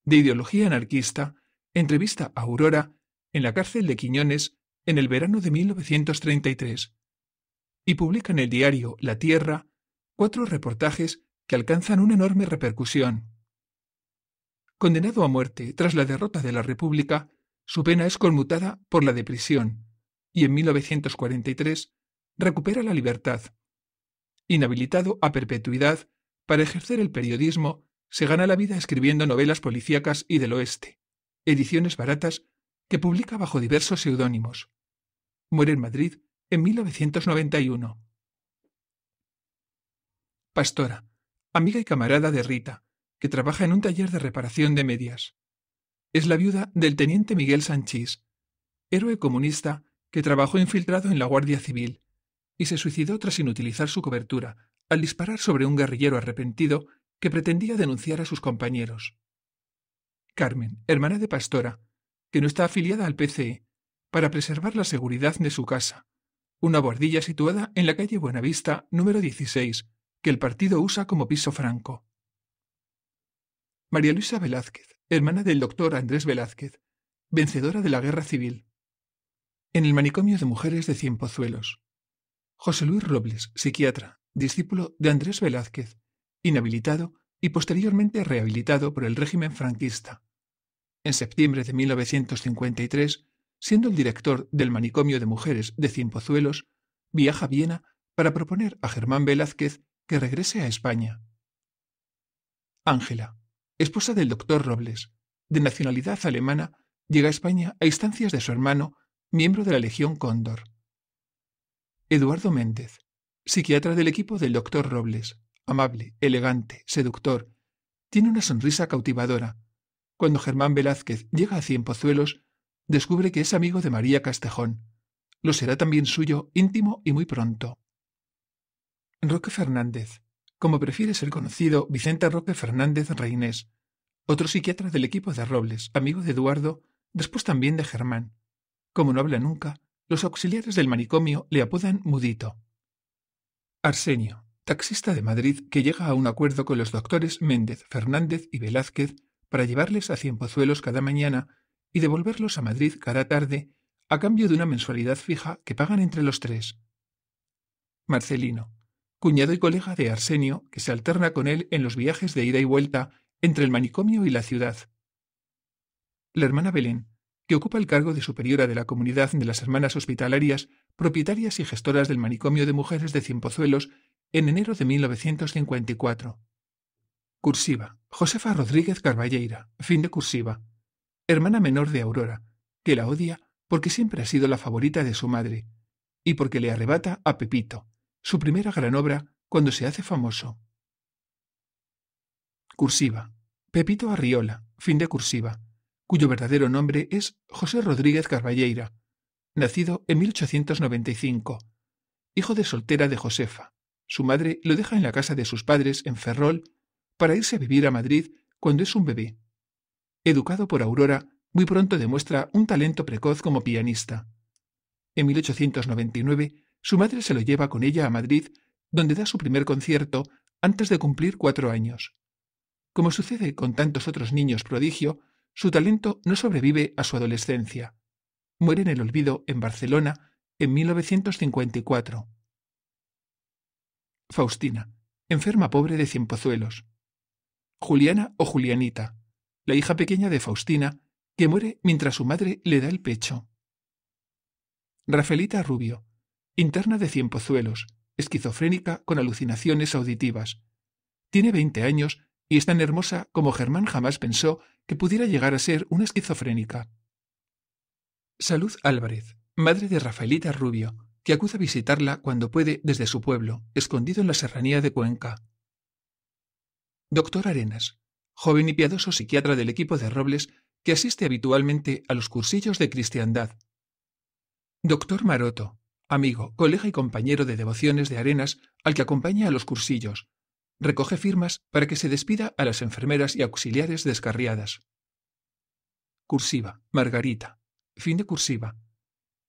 De ideología anarquista, entrevista a Aurora en la cárcel de Quiñones en el verano de 1933 y publica en el diario La Tierra cuatro reportajes que alcanzan una enorme repercusión. Condenado a muerte tras la derrota de la República, su pena es conmutada por la de prisión y en 1943 recupera la libertad. Inhabilitado a perpetuidad para ejercer el periodismo, se gana la vida escribiendo novelas policíacas y del oeste, ediciones baratas que publica bajo diversos seudónimos. Muere en Madrid en 1991. Pastora, amiga y camarada de Rita, que trabaja en un taller de reparación de medias. Es la viuda del teniente Miguel Sanchís, héroe comunista que trabajó infiltrado en la Guardia Civil y se suicidó tras inutilizar su cobertura al disparar sobre un guerrillero arrepentido que pretendía denunciar a sus compañeros. Carmen, hermana de Pastora, que no está afiliada al PCE, para preservar la seguridad de su casa, una bordilla situada en la calle Buenavista número 16, que el partido usa como piso franco. María Luisa Velázquez, hermana del doctor Andrés Velázquez, vencedora de la guerra civil. En el manicomio de mujeres de Cienpozuelos. José Luis Robles, psiquiatra, discípulo de Andrés Velázquez, inhabilitado y posteriormente rehabilitado por el régimen franquista. En septiembre de 1953 Siendo el director del manicomio de mujeres de Cienpozuelos viaja a Viena para proponer a Germán Velázquez que regrese a España. Ángela, esposa del doctor Robles, de nacionalidad alemana, llega a España a instancias de su hermano, miembro de la Legión Cóndor. Eduardo Méndez, psiquiatra del equipo del doctor Robles, amable, elegante, seductor, tiene una sonrisa cautivadora. Cuando Germán Velázquez llega a Cienpozuelos descubre que es amigo de María Castejón. Lo será también suyo, íntimo y muy pronto. Roque Fernández. Como prefiere ser conocido, Vicente Roque Fernández Reinés, otro psiquiatra del equipo de Robles, amigo de Eduardo, después también de Germán. Como no habla nunca, los auxiliares del manicomio le apodan Mudito. Arsenio, taxista de Madrid que llega a un acuerdo con los doctores Méndez, Fernández y Velázquez para llevarles a Cienpozuelos cada mañana y devolverlos a Madrid cada tarde a cambio de una mensualidad fija que pagan entre los tres. Marcelino, cuñado y colega de Arsenio, que se alterna con él en los viajes de ida y vuelta entre el manicomio y la ciudad. La hermana Belén, que ocupa el cargo de superiora de la comunidad de las hermanas hospitalarias, propietarias y gestoras del manicomio de mujeres de Cienpozuelos en enero de 1954. Cursiva. Josefa Rodríguez Carballeira. Fin de cursiva hermana menor de Aurora, que la odia porque siempre ha sido la favorita de su madre, y porque le arrebata a Pepito, su primera gran obra cuando se hace famoso. Cursiva. Pepito Arriola, fin de cursiva, cuyo verdadero nombre es José Rodríguez Carballeira, nacido en 1895, hijo de soltera de Josefa. Su madre lo deja en la casa de sus padres en Ferrol para irse a vivir a Madrid cuando es un bebé. Educado por Aurora, muy pronto demuestra un talento precoz como pianista. En 1899, su madre se lo lleva con ella a Madrid, donde da su primer concierto antes de cumplir cuatro años. Como sucede con tantos otros niños prodigio, su talento no sobrevive a su adolescencia. Muere en el olvido en Barcelona en 1954. Faustina, enferma pobre de cienpozuelos. Juliana o Julianita, la hija pequeña de Faustina, que muere mientras su madre le da el pecho. Rafaelita Rubio, interna de Pozuelos, esquizofrénica con alucinaciones auditivas. Tiene 20 años y es tan hermosa como Germán jamás pensó que pudiera llegar a ser una esquizofrénica. Salud Álvarez, madre de Rafaelita Rubio, que acude a visitarla cuando puede desde su pueblo, escondido en la serranía de Cuenca. Doctor Arenas, joven y piadoso psiquiatra del equipo de Robles que asiste habitualmente a los cursillos de cristiandad. Doctor Maroto, amigo, colega y compañero de devociones de Arenas, al que acompaña a los cursillos, recoge firmas para que se despida a las enfermeras y auxiliares descarriadas. Cursiva, Margarita. Fin de cursiva.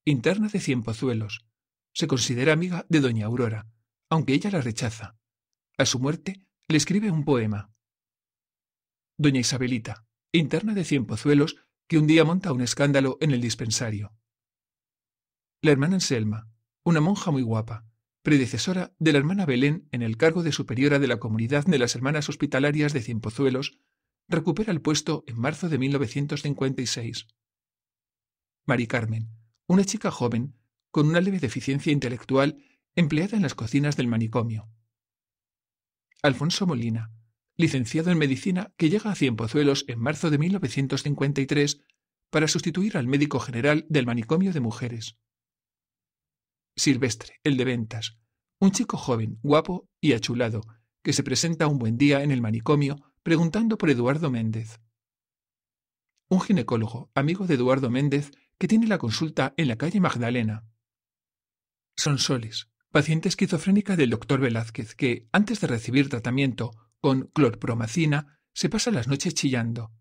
Interna de cien pozuelos. Se considera amiga de doña Aurora, aunque ella la rechaza. A su muerte le escribe un poema doña Isabelita, interna de Cienpozuelos, que un día monta un escándalo en el dispensario. La hermana Anselma, una monja muy guapa, predecesora de la hermana Belén en el cargo de superiora de la comunidad de las hermanas hospitalarias de Cienpozuelos, recupera el puesto en marzo de 1956. Mari Carmen, una chica joven con una leve deficiencia intelectual empleada en las cocinas del manicomio. Alfonso Molina, licenciado en medicina, que llega a Cienpozuelos en marzo de 1953 para sustituir al médico general del manicomio de mujeres. Silvestre, el de ventas, un chico joven, guapo y achulado, que se presenta un buen día en el manicomio preguntando por Eduardo Méndez. Un ginecólogo, amigo de Eduardo Méndez, que tiene la consulta en la calle Magdalena. Son paciente esquizofrénica del doctor Velázquez, que, antes de recibir tratamiento, con clorpromacina, se pasa las noches chillando.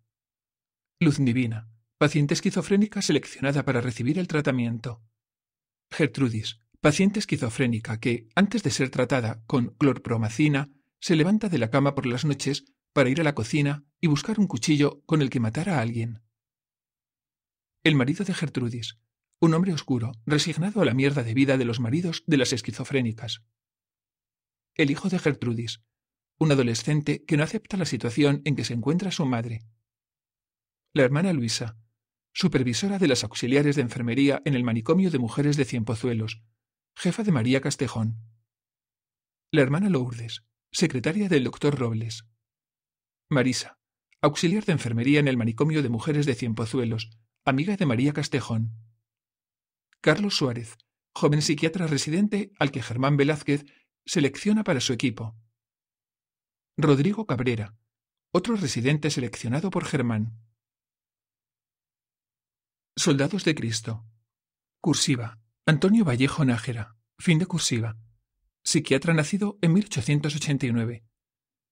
Luz Divina, paciente esquizofrénica seleccionada para recibir el tratamiento. Gertrudis, paciente esquizofrénica que, antes de ser tratada con clorpromacina, se levanta de la cama por las noches para ir a la cocina y buscar un cuchillo con el que matar a alguien. El marido de Gertrudis, un hombre oscuro, resignado a la mierda de vida de los maridos de las esquizofrénicas. El hijo de Gertrudis, un adolescente que no acepta la situación en que se encuentra su madre. La hermana Luisa, supervisora de las auxiliares de enfermería en el manicomio de mujeres de Cienpozuelos, jefa de María Castejón. La hermana Lourdes, secretaria del doctor Robles. Marisa, auxiliar de enfermería en el manicomio de mujeres de Cienpozuelos, amiga de María Castejón. Carlos Suárez, joven psiquiatra residente al que Germán Velázquez selecciona para su equipo. Rodrigo Cabrera, otro residente seleccionado por Germán. Soldados de Cristo. Cursiva. Antonio Vallejo Nájera. Fin de cursiva. Psiquiatra nacido en 1889.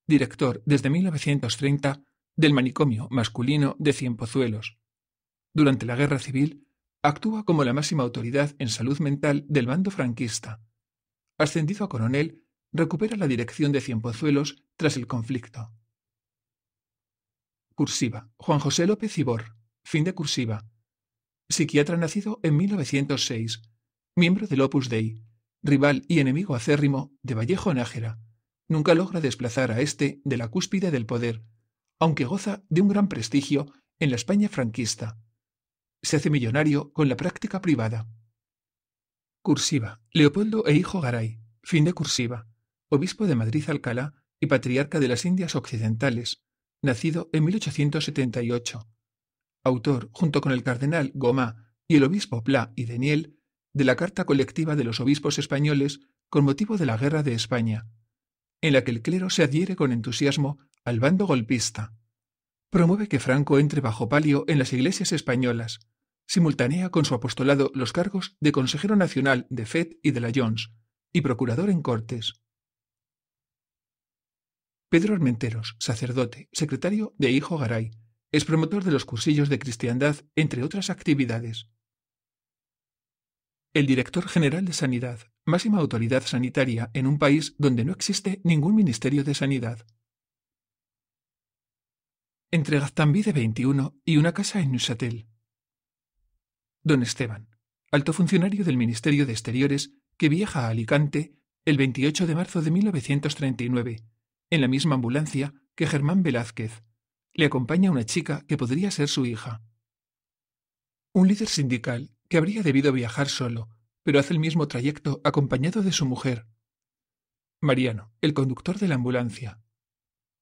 Director desde 1930 del manicomio masculino de Cienpozuelos. Durante la Guerra Civil actúa como la máxima autoridad en salud mental del bando franquista. Ascendido a coronel recupera la dirección de Cienpozuelos tras el conflicto. Cursiva. Juan José López Ibor. Fin de cursiva. Psiquiatra nacido en 1906. Miembro del Opus Dei. Rival y enemigo acérrimo de Vallejo Nájera. Nunca logra desplazar a este de la cúspide del poder, aunque goza de un gran prestigio en la España franquista. Se hace millonario con la práctica privada. Cursiva. Leopoldo e hijo Garay. Fin de cursiva obispo de Madrid-Alcalá y patriarca de las Indias Occidentales, nacido en 1878, autor, junto con el cardenal Gomá y el obispo Pla y Deniel, de la Carta Colectiva de los Obispos Españoles con motivo de la Guerra de España, en la que el clero se adhiere con entusiasmo al bando golpista. Promueve que Franco entre bajo palio en las iglesias españolas, simultanea con su apostolado los cargos de consejero nacional de FED y de la Jones, y procurador en Cortes. Pedro Armenteros, sacerdote, secretario de Hijo Garay, es promotor de los cursillos de cristiandad, entre otras actividades. El director general de Sanidad, máxima autoridad sanitaria en un país donde no existe ningún ministerio de sanidad. Entre Gaztambide de 21 y una casa en Neuchâtel. Don Esteban, alto funcionario del Ministerio de Exteriores que viaja a Alicante el 28 de marzo de 1939 en la misma ambulancia que Germán Velázquez. Le acompaña una chica que podría ser su hija. Un líder sindical que habría debido viajar solo, pero hace el mismo trayecto acompañado de su mujer. Mariano, el conductor de la ambulancia.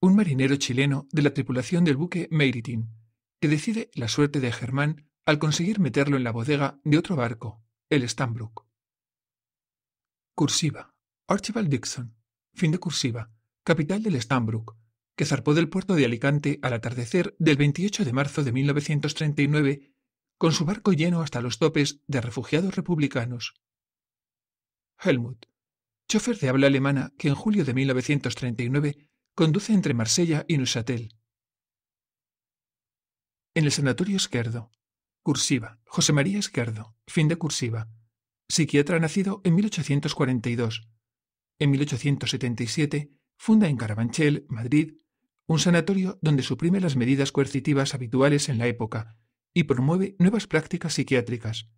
Un marinero chileno de la tripulación del buque Meriting que decide la suerte de Germán al conseguir meterlo en la bodega de otro barco, el Stanbrook. Cursiva. Archibald Dixon. Fin de cursiva capital del Stambrook, que zarpó del puerto de Alicante al atardecer del 28 de marzo de 1939 con su barco lleno hasta los topes de refugiados republicanos. Helmut, chofer de habla alemana que en julio de 1939 conduce entre Marsella y Neuchâtel. En el sanatorio izquierdo. cursiva, José María Izquierdo, fin de cursiva, psiquiatra nacido en 1842. En 1877 Funda en Carabanchel, Madrid, un sanatorio donde suprime las medidas coercitivas habituales en la época y promueve nuevas prácticas psiquiátricas.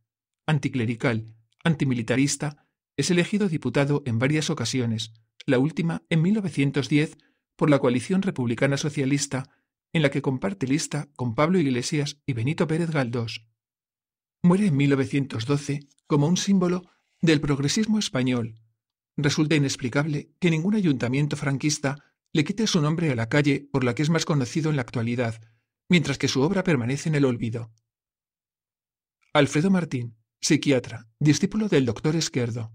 Anticlerical, antimilitarista, es elegido diputado en varias ocasiones, la última en 1910 por la coalición republicana socialista, en la que comparte lista con Pablo Iglesias y Benito Pérez Galdós. Muere en 1912 como un símbolo del progresismo español, Resulta inexplicable que ningún ayuntamiento franquista le quite su nombre a la calle por la que es más conocido en la actualidad, mientras que su obra permanece en el olvido. Alfredo Martín, psiquiatra, discípulo del doctor Esquerdo.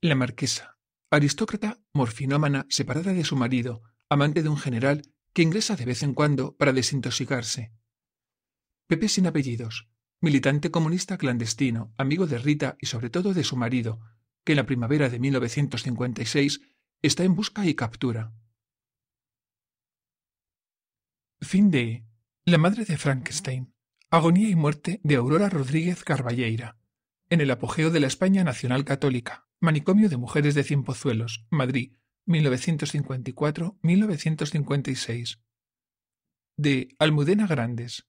La marquesa, aristócrata morfinómana separada de su marido, amante de un general que ingresa de vez en cuando para desintoxicarse. Pepe sin apellidos, militante comunista clandestino, amigo de Rita y sobre todo de su marido, que en la primavera de 1956 está en busca y captura. Fin de La madre de Frankenstein. Agonía y muerte de Aurora Rodríguez Carballeira. En el apogeo de la España Nacional Católica. Manicomio de Mujeres de Cienpozuelos, Madrid, 1954-1956. De Almudena Grandes.